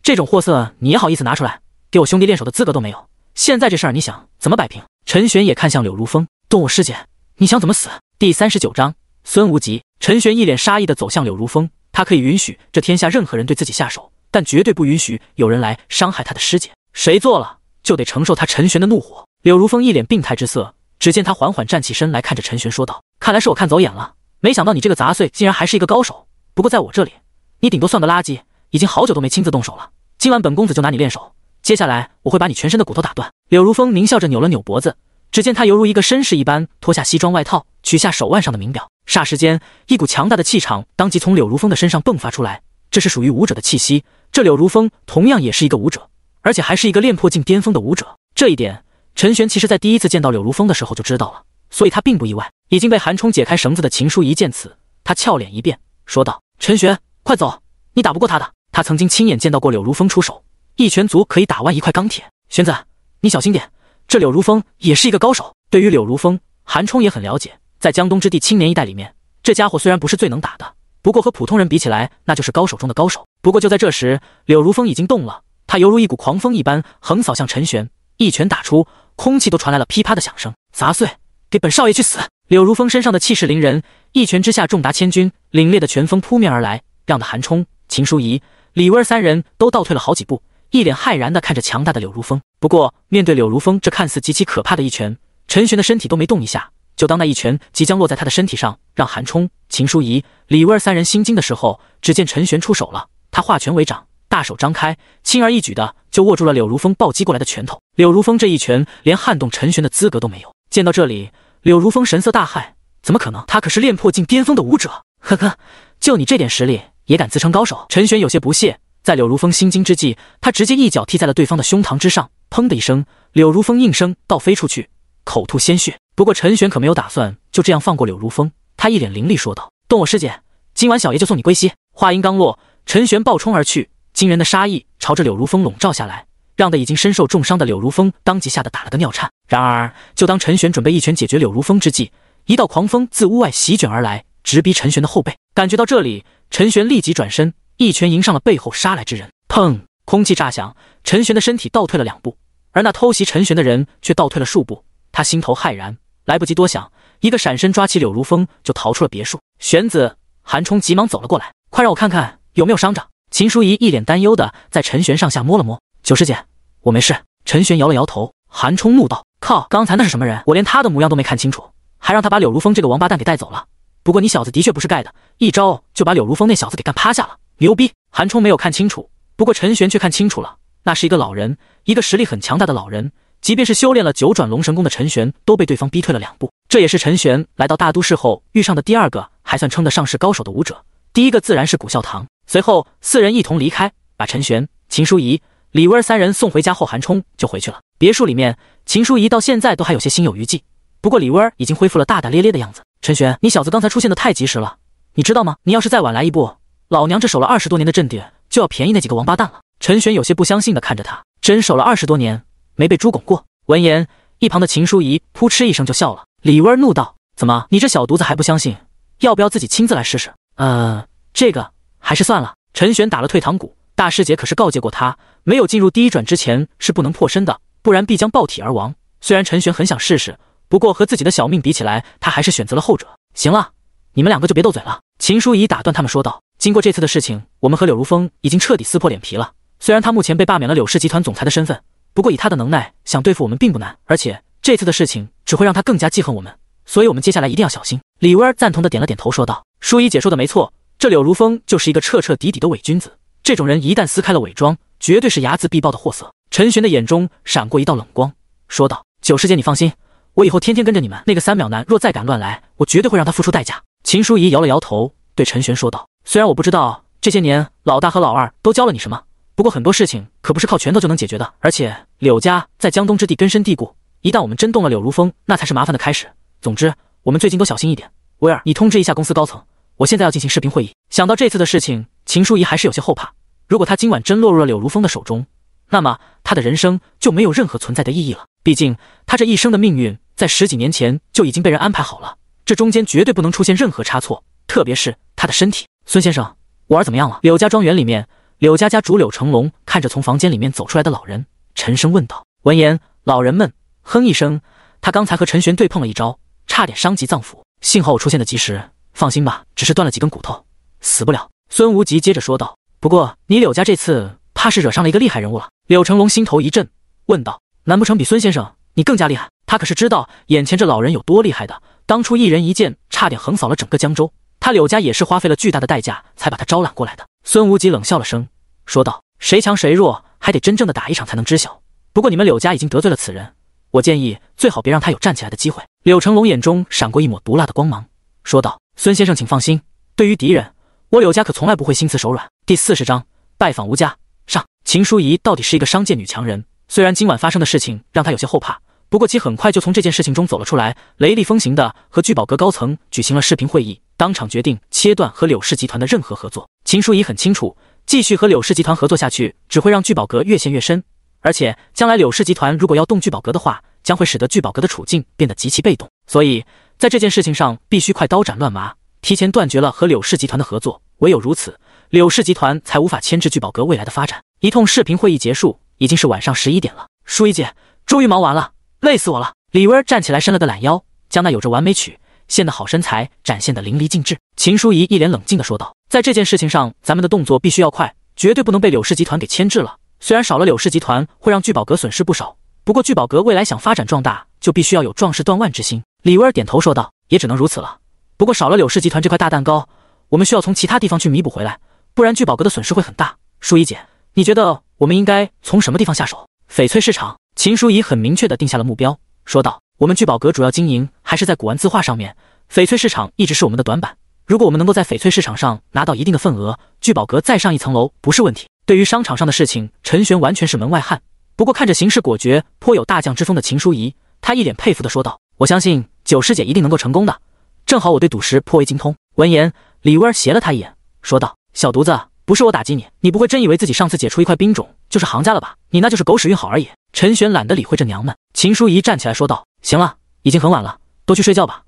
这种货色，你也好意思拿出来？给我兄弟练手的资格都没有。现在这事儿，你想怎么摆平？陈玄也看向柳如风，动我师姐，你想怎么死？第三十九章孙无极。陈玄一脸杀意的走向柳如风，他可以允许这天下任何人对自己下手，但绝对不允许有人来伤害他的师姐，谁做了就得承受他陈玄的怒火。柳如风一脸病态之色，只见他缓缓站起身来，看着陈玄说道：“看来是我看走眼了，没想到你这个杂碎竟然还是一个高手。不过在我这里，你顶多算个垃圾，已经好久都没亲自动手了。今晚本公子就拿你练手。”接下来我会把你全身的骨头打断。柳如风狞笑着扭了扭脖子，只见他犹如一个绅士一般，脱下西装外套，取下手腕上的名表。霎时间，一股强大的气场当即从柳如风的身上迸发出来。这是属于武者的气息。这柳如风同样也是一个武者，而且还是一个练魄境巅峰的武者。这一点，陈玄其实在第一次见到柳如风的时候就知道了，所以他并不意外。已经被韩冲解开绳子的秦书一见此，他俏脸一变，说道：“陈玄，快走！你打不过他的。他曾经亲眼见到过柳如风出手。”一拳足可以打弯一块钢铁。玄子，你小心点。这柳如风也是一个高手。对于柳如风，韩冲也很了解。在江东之地青年一代里面，这家伙虽然不是最能打的，不过和普通人比起来，那就是高手中的高手。不过就在这时，柳如风已经动了。他犹如一股狂风一般横扫向陈玄，一拳打出，空气都传来了噼啪的响声。砸碎，给本少爷去死！柳如风身上的气势凌人，一拳之下重达千钧，凛冽的拳风扑面而来，让得韩冲、秦淑仪、李威儿三人都倒退了好几步。一脸骇然的看着强大的柳如风，不过面对柳如风这看似极其可怕的一拳，陈玄的身体都没动一下。就当那一拳即将落在他的身体上，让韩冲、秦淑仪、李威儿三人心惊的时候，只见陈玄出手了，他化拳为掌，大手张开，轻而易举的就握住了柳如风暴击过来的拳头。柳如风这一拳连撼动陈玄的资格都没有。见到这里，柳如风神色大骇，怎么可能？他可是练魄境巅峰的武者。呵呵，就你这点实力也敢自称高手？陈玄有些不屑。在柳如风心惊之际，他直接一脚踢在了对方的胸膛之上，砰的一声，柳如风应声倒飞出去，口吐鲜血。不过陈玄可没有打算就这样放过柳如风，他一脸凌厉说道：“动我师姐，今晚小爷就送你归西。”话音刚落，陈玄暴冲而去，惊人的杀意朝着柳如风笼罩下来，让得已经身受重伤的柳如风当即吓得打了个尿颤。然而，就当陈玄准备一拳解决柳如风之际，一道狂风自屋外席卷而来，直逼陈玄的后背。感觉到这里，陈玄立即转身。一拳迎上了背后杀来之人，砰！空气炸响，陈玄的身体倒退了两步，而那偷袭陈玄的人却倒退了数步。他心头骇然，来不及多想，一个闪身抓起柳如风就逃出了别墅。玄子，韩冲急忙走了过来，快让我看看有没有伤着。秦淑仪一脸担忧的在陈玄上下摸了摸。九师姐，我没事。陈玄摇了摇头。韩冲怒道：“靠！刚才那是什么人？我连他的模样都没看清楚，还让他把柳如风这个王八蛋给带走了。不过你小子的确不是盖的，一招就把柳如风那小子给干趴下了。”牛逼！韩冲没有看清楚，不过陈玄却看清楚了，那是一个老人，一个实力很强大的老人。即便是修炼了九转龙神功的陈玄，都被对方逼退了两步。这也是陈玄来到大都市后遇上的第二个还算称得上是高手的武者，第一个自然是古孝堂。随后四人一同离开，把陈玄、秦淑仪、李威儿三人送回家后，韩冲就回去了。别墅里面，秦书仪到现在都还有些心有余悸，不过李威儿已经恢复了大大咧咧的样子。陈玄，你小子刚才出现的太及时了，你知道吗？你要是再晚来一步。老娘这守了二十多年的阵点就要便宜那几个王八蛋了。陈玄有些不相信的看着他，真守了二十多年没被猪拱过。闻言，一旁的秦淑仪扑哧一声就笑了。李儿怒道：“怎么，你这小犊子还不相信？要不要自己亲自来试试？”呃，这个还是算了。陈玄打了退堂鼓。大师姐可是告诫过他，没有进入第一转之前是不能破身的，不然必将爆体而亡。虽然陈玄很想试试，不过和自己的小命比起来，他还是选择了后者。行了，你们两个就别斗嘴了。秦淑仪打断他们说道。经过这次的事情，我们和柳如风已经彻底撕破脸皮了。虽然他目前被罢免了柳氏集团总裁的身份，不过以他的能耐，想对付我们并不难。而且这次的事情只会让他更加记恨我们，所以我们接下来一定要小心。李薇儿赞同的点了点头，说道：“淑仪姐说的没错，这柳如风就是一个彻彻底底的伪君子。这种人一旦撕开了伪装，绝对是睚眦必报的货色。”陈玄的眼中闪过一道冷光，说道：“九师姐，你放心，我以后天天跟着你们。那个三秒男若再敢乱来，我绝对会让他付出代价。”秦淑仪摇了摇头，对陈玄说道。虽然我不知道这些年老大和老二都教了你什么，不过很多事情可不是靠拳头就能解决的。而且柳家在江东之地根深蒂固，一旦我们真动了柳如风，那才是麻烦的开始。总之，我们最近都小心一点。威尔，你通知一下公司高层，我现在要进行视频会议。想到这次的事情，秦书仪还是有些后怕。如果他今晚真落入了柳如风的手中，那么他的人生就没有任何存在的意义了。毕竟他这一生的命运在十几年前就已经被人安排好了，这中间绝对不能出现任何差错，特别是他的身体。孙先生，我儿怎么样了？柳家庄园里面，柳家家主柳成龙看着从房间里面走出来的老人，沉声问道。闻言，老人们哼一声，他刚才和陈玄对碰了一招，差点伤及脏腑，幸好我出现的及时。放心吧，只是断了几根骨头，死不了。孙无极接着说道。不过你柳家这次怕是惹上了一个厉害人物了。柳成龙心头一震，问道：难不成比孙先生你更加厉害？他可是知道眼前这老人有多厉害的，当初一人一剑差点横扫了整个江州。他柳家也是花费了巨大的代价才把他招揽过来的。孙无极冷笑了声，说道：“谁强谁弱，还得真正的打一场才能知晓。不过你们柳家已经得罪了此人，我建议最好别让他有站起来的机会。”柳成龙眼中闪过一抹毒辣的光芒，说道：“孙先生请放心，对于敌人，我柳家可从来不会心慈手软。”第四十章拜访吴家上。秦淑仪到底是一个商界女强人，虽然今晚发生的事情让她有些后怕。不过，其很快就从这件事情中走了出来，雷厉风行的和聚宝阁高层举行了视频会议，当场决定切断和柳氏集团的任何合作。秦书仪很清楚，继续和柳氏集团合作下去，只会让聚宝阁越陷越深，而且将来柳氏集团如果要动聚宝阁的话，将会使得聚宝阁的处境变得极其被动。所以在这件事情上，必须快刀斩乱麻，提前断绝了和柳氏集团的合作。唯有如此，柳氏集团才无法牵制聚宝阁未来的发展。一通视频会议结束，已经是晚上十一点了。淑仪姐，终于忙完了。累死我了！李威儿站起来，伸了个懒腰，将那有着完美曲线的好身材展现的淋漓尽致。秦淑仪一脸冷静地说道：“在这件事情上，咱们的动作必须要快，绝对不能被柳氏集团给牵制了。虽然少了柳氏集团，会让聚宝阁损失不少，不过聚宝阁未来想发展壮大，就必须要有壮士断腕之心。”李威儿点头说道：“也只能如此了。不过少了柳氏集团这块大蛋糕，我们需要从其他地方去弥补回来，不然聚宝阁的损失会很大。淑仪姐，你觉得我们应该从什么地方下手？翡翠市场。”秦书仪很明确地定下了目标，说道：“我们聚宝阁主要经营还是在古玩字画上面，翡翠市场一直是我们的短板。如果我们能够在翡翠市场上拿到一定的份额，聚宝阁再上一层楼不是问题。”对于商场上的事情，陈玄完全是门外汉。不过看着行事果决、颇有大将之风的秦书仪，他一脸佩服地说道：“我相信九师姐一定能够成功的。正好我对赌石颇为精通。”闻言，李威儿斜了他一眼，说道：“小犊子。”不是我打击你，你不会真以为自己上次解除一块冰种就是行家了吧？你那就是狗屎运好而已。陈玄懒得理会这娘们。秦淑仪站起来说道：“行了，已经很晚了，都去睡觉吧。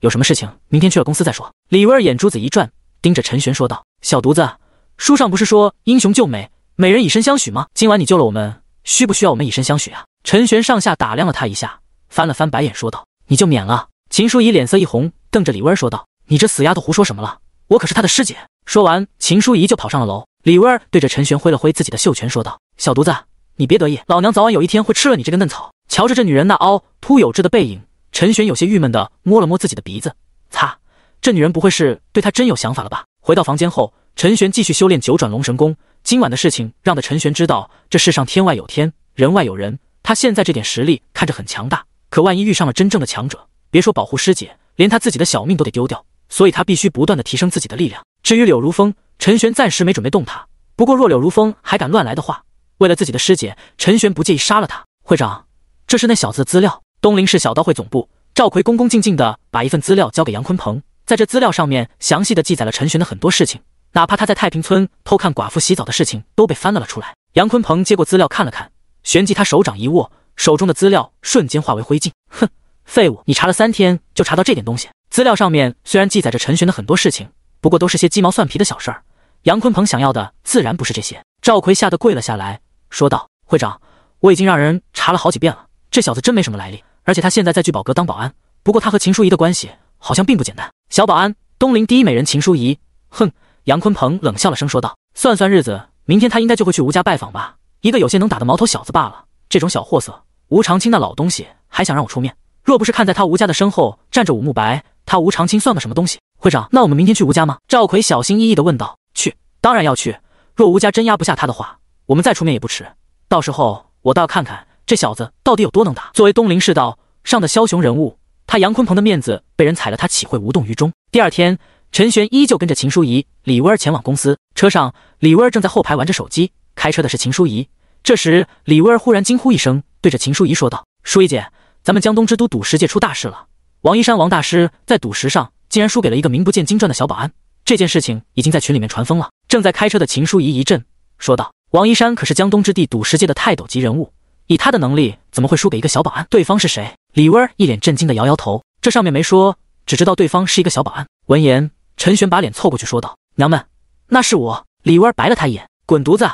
有什么事情，明天去了公司再说。”李薇儿眼珠子一转，盯着陈玄说道：“小犊子，书上不是说英雄救美，美人以身相许吗？今晚你救了我们，需不需要我们以身相许啊？”陈玄上下打量了他一下，翻了翻白眼说道：“你就免了。”秦淑仪脸色一红，瞪着李薇儿说道：“你这死丫头胡说什么了？我可是她的师姐。”说完，秦书仪就跑上了楼。李薇儿对着陈玄挥了挥自己的袖拳，说道：“小犊子，你别得意，老娘早晚有一天会吃了你这个嫩草。”瞧着这女人那凹凸有致的背影，陈玄有些郁闷的摸了摸自己的鼻子，擦，这女人不会是对他真有想法了吧？回到房间后，陈玄继续修炼九转龙神功。今晚的事情让的陈玄知道，这世上天外有天，人外有人。他现在这点实力看着很强大，可万一遇上了真正的强者，别说保护师姐，连他自己的小命都得丢掉。所以他必须不断的提升自己的力量。至于柳如风，陈玄暂时没准备动他。不过，若柳如风还敢乱来的话，为了自己的师姐，陈玄不介意杀了他。会长，这是那小子的资料。东林市小刀会总部，赵奎恭恭敬敬的把一份资料交给杨坤鹏。在这资料上面，详细的记载了陈玄的很多事情，哪怕他在太平村偷看寡妇洗澡的事情都被翻了出来。杨坤鹏接过资料看了看，旋即他手掌一握，手中的资料瞬间化为灰烬。哼，废物，你查了三天就查到这点东西？资料上面虽然记载着陈玄的很多事情。不过都是些鸡毛蒜皮的小事儿，杨坤鹏想要的自然不是这些。赵奎吓得跪了下来，说道：“会长，我已经让人查了好几遍了，这小子真没什么来历。而且他现在在聚宝阁当保安，不过他和秦淑仪的关系好像并不简单。小保安，东陵第一美人秦淑仪。”哼，杨坤鹏冷笑了声，说道：“算算日子，明天他应该就会去吴家拜访吧？一个有些能打的毛头小子罢了，这种小货色，吴长青那老东西还想让我出面？若不是看在他吴家的身后站着武慕白，他吴长青算个什么东西？”会长，那我们明天去吴家吗？赵奎小心翼翼地问道。去，当然要去。若吴家真压不下他的话，我们再出面也不迟。到时候我倒要看看这小子到底有多能打。作为东林世道上的枭雄人物，他杨坤鹏的面子被人踩了，他岂会无动于衷？第二天，陈玄依旧跟着秦书仪、李威儿前往公司。车上，李威儿正在后排玩着手机，开车的是秦书仪。这时，李威儿忽然惊呼一声，对着秦书仪说道：“书仪姐，咱们江东之都赌石界出大事了！王一山、王大师在赌石上……”竟然输给了一个名不见经传的小保安，这件事情已经在群里面传疯了。正在开车的秦书仪一阵说道：“王一山可是江东之地赌石界的泰斗级人物，以他的能力，怎么会输给一个小保安？对方是谁？”李薇儿一脸震惊的摇摇头：“这上面没说，只知道对方是一个小保安。”闻言，陈玄把脸凑过去说道：“娘们，那是我。”李薇儿白了他一眼：“滚犊子，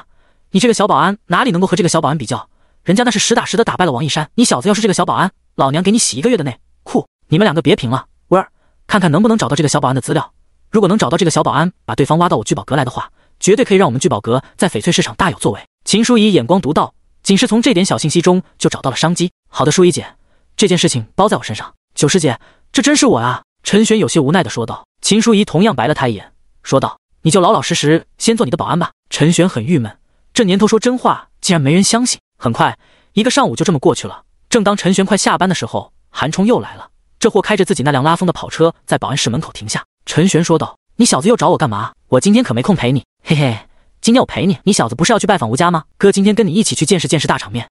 你这个小保安哪里能够和这个小保安比较？人家那是实打实的打败了王一山。你小子要是这个小保安，老娘给你洗一个月的内裤。”你们两个别贫了。看看能不能找到这个小保安的资料，如果能找到这个小保安，把对方挖到我聚宝阁来的话，绝对可以让我们聚宝阁在翡翠市场大有作为。秦淑仪眼光独到，仅是从这点小信息中就找到了商机。好的，淑仪姐，这件事情包在我身上。九师姐，这真是我啊！陈玄有些无奈的说道。秦淑仪同样白了他一眼，说道：“你就老老实实先做你的保安吧。”陈玄很郁闷，这年头说真话竟然没人相信。很快，一个上午就这么过去了。正当陈玄快下班的时候，韩冲又来了。这货开着自己那辆拉风的跑车，在保安室门口停下。陈玄说道：“你小子又找我干嘛？我今天可没空陪你。嘿嘿，今天我陪你。你小子不是要去拜访吴家吗？哥今天跟你一起去见识见识大场面。”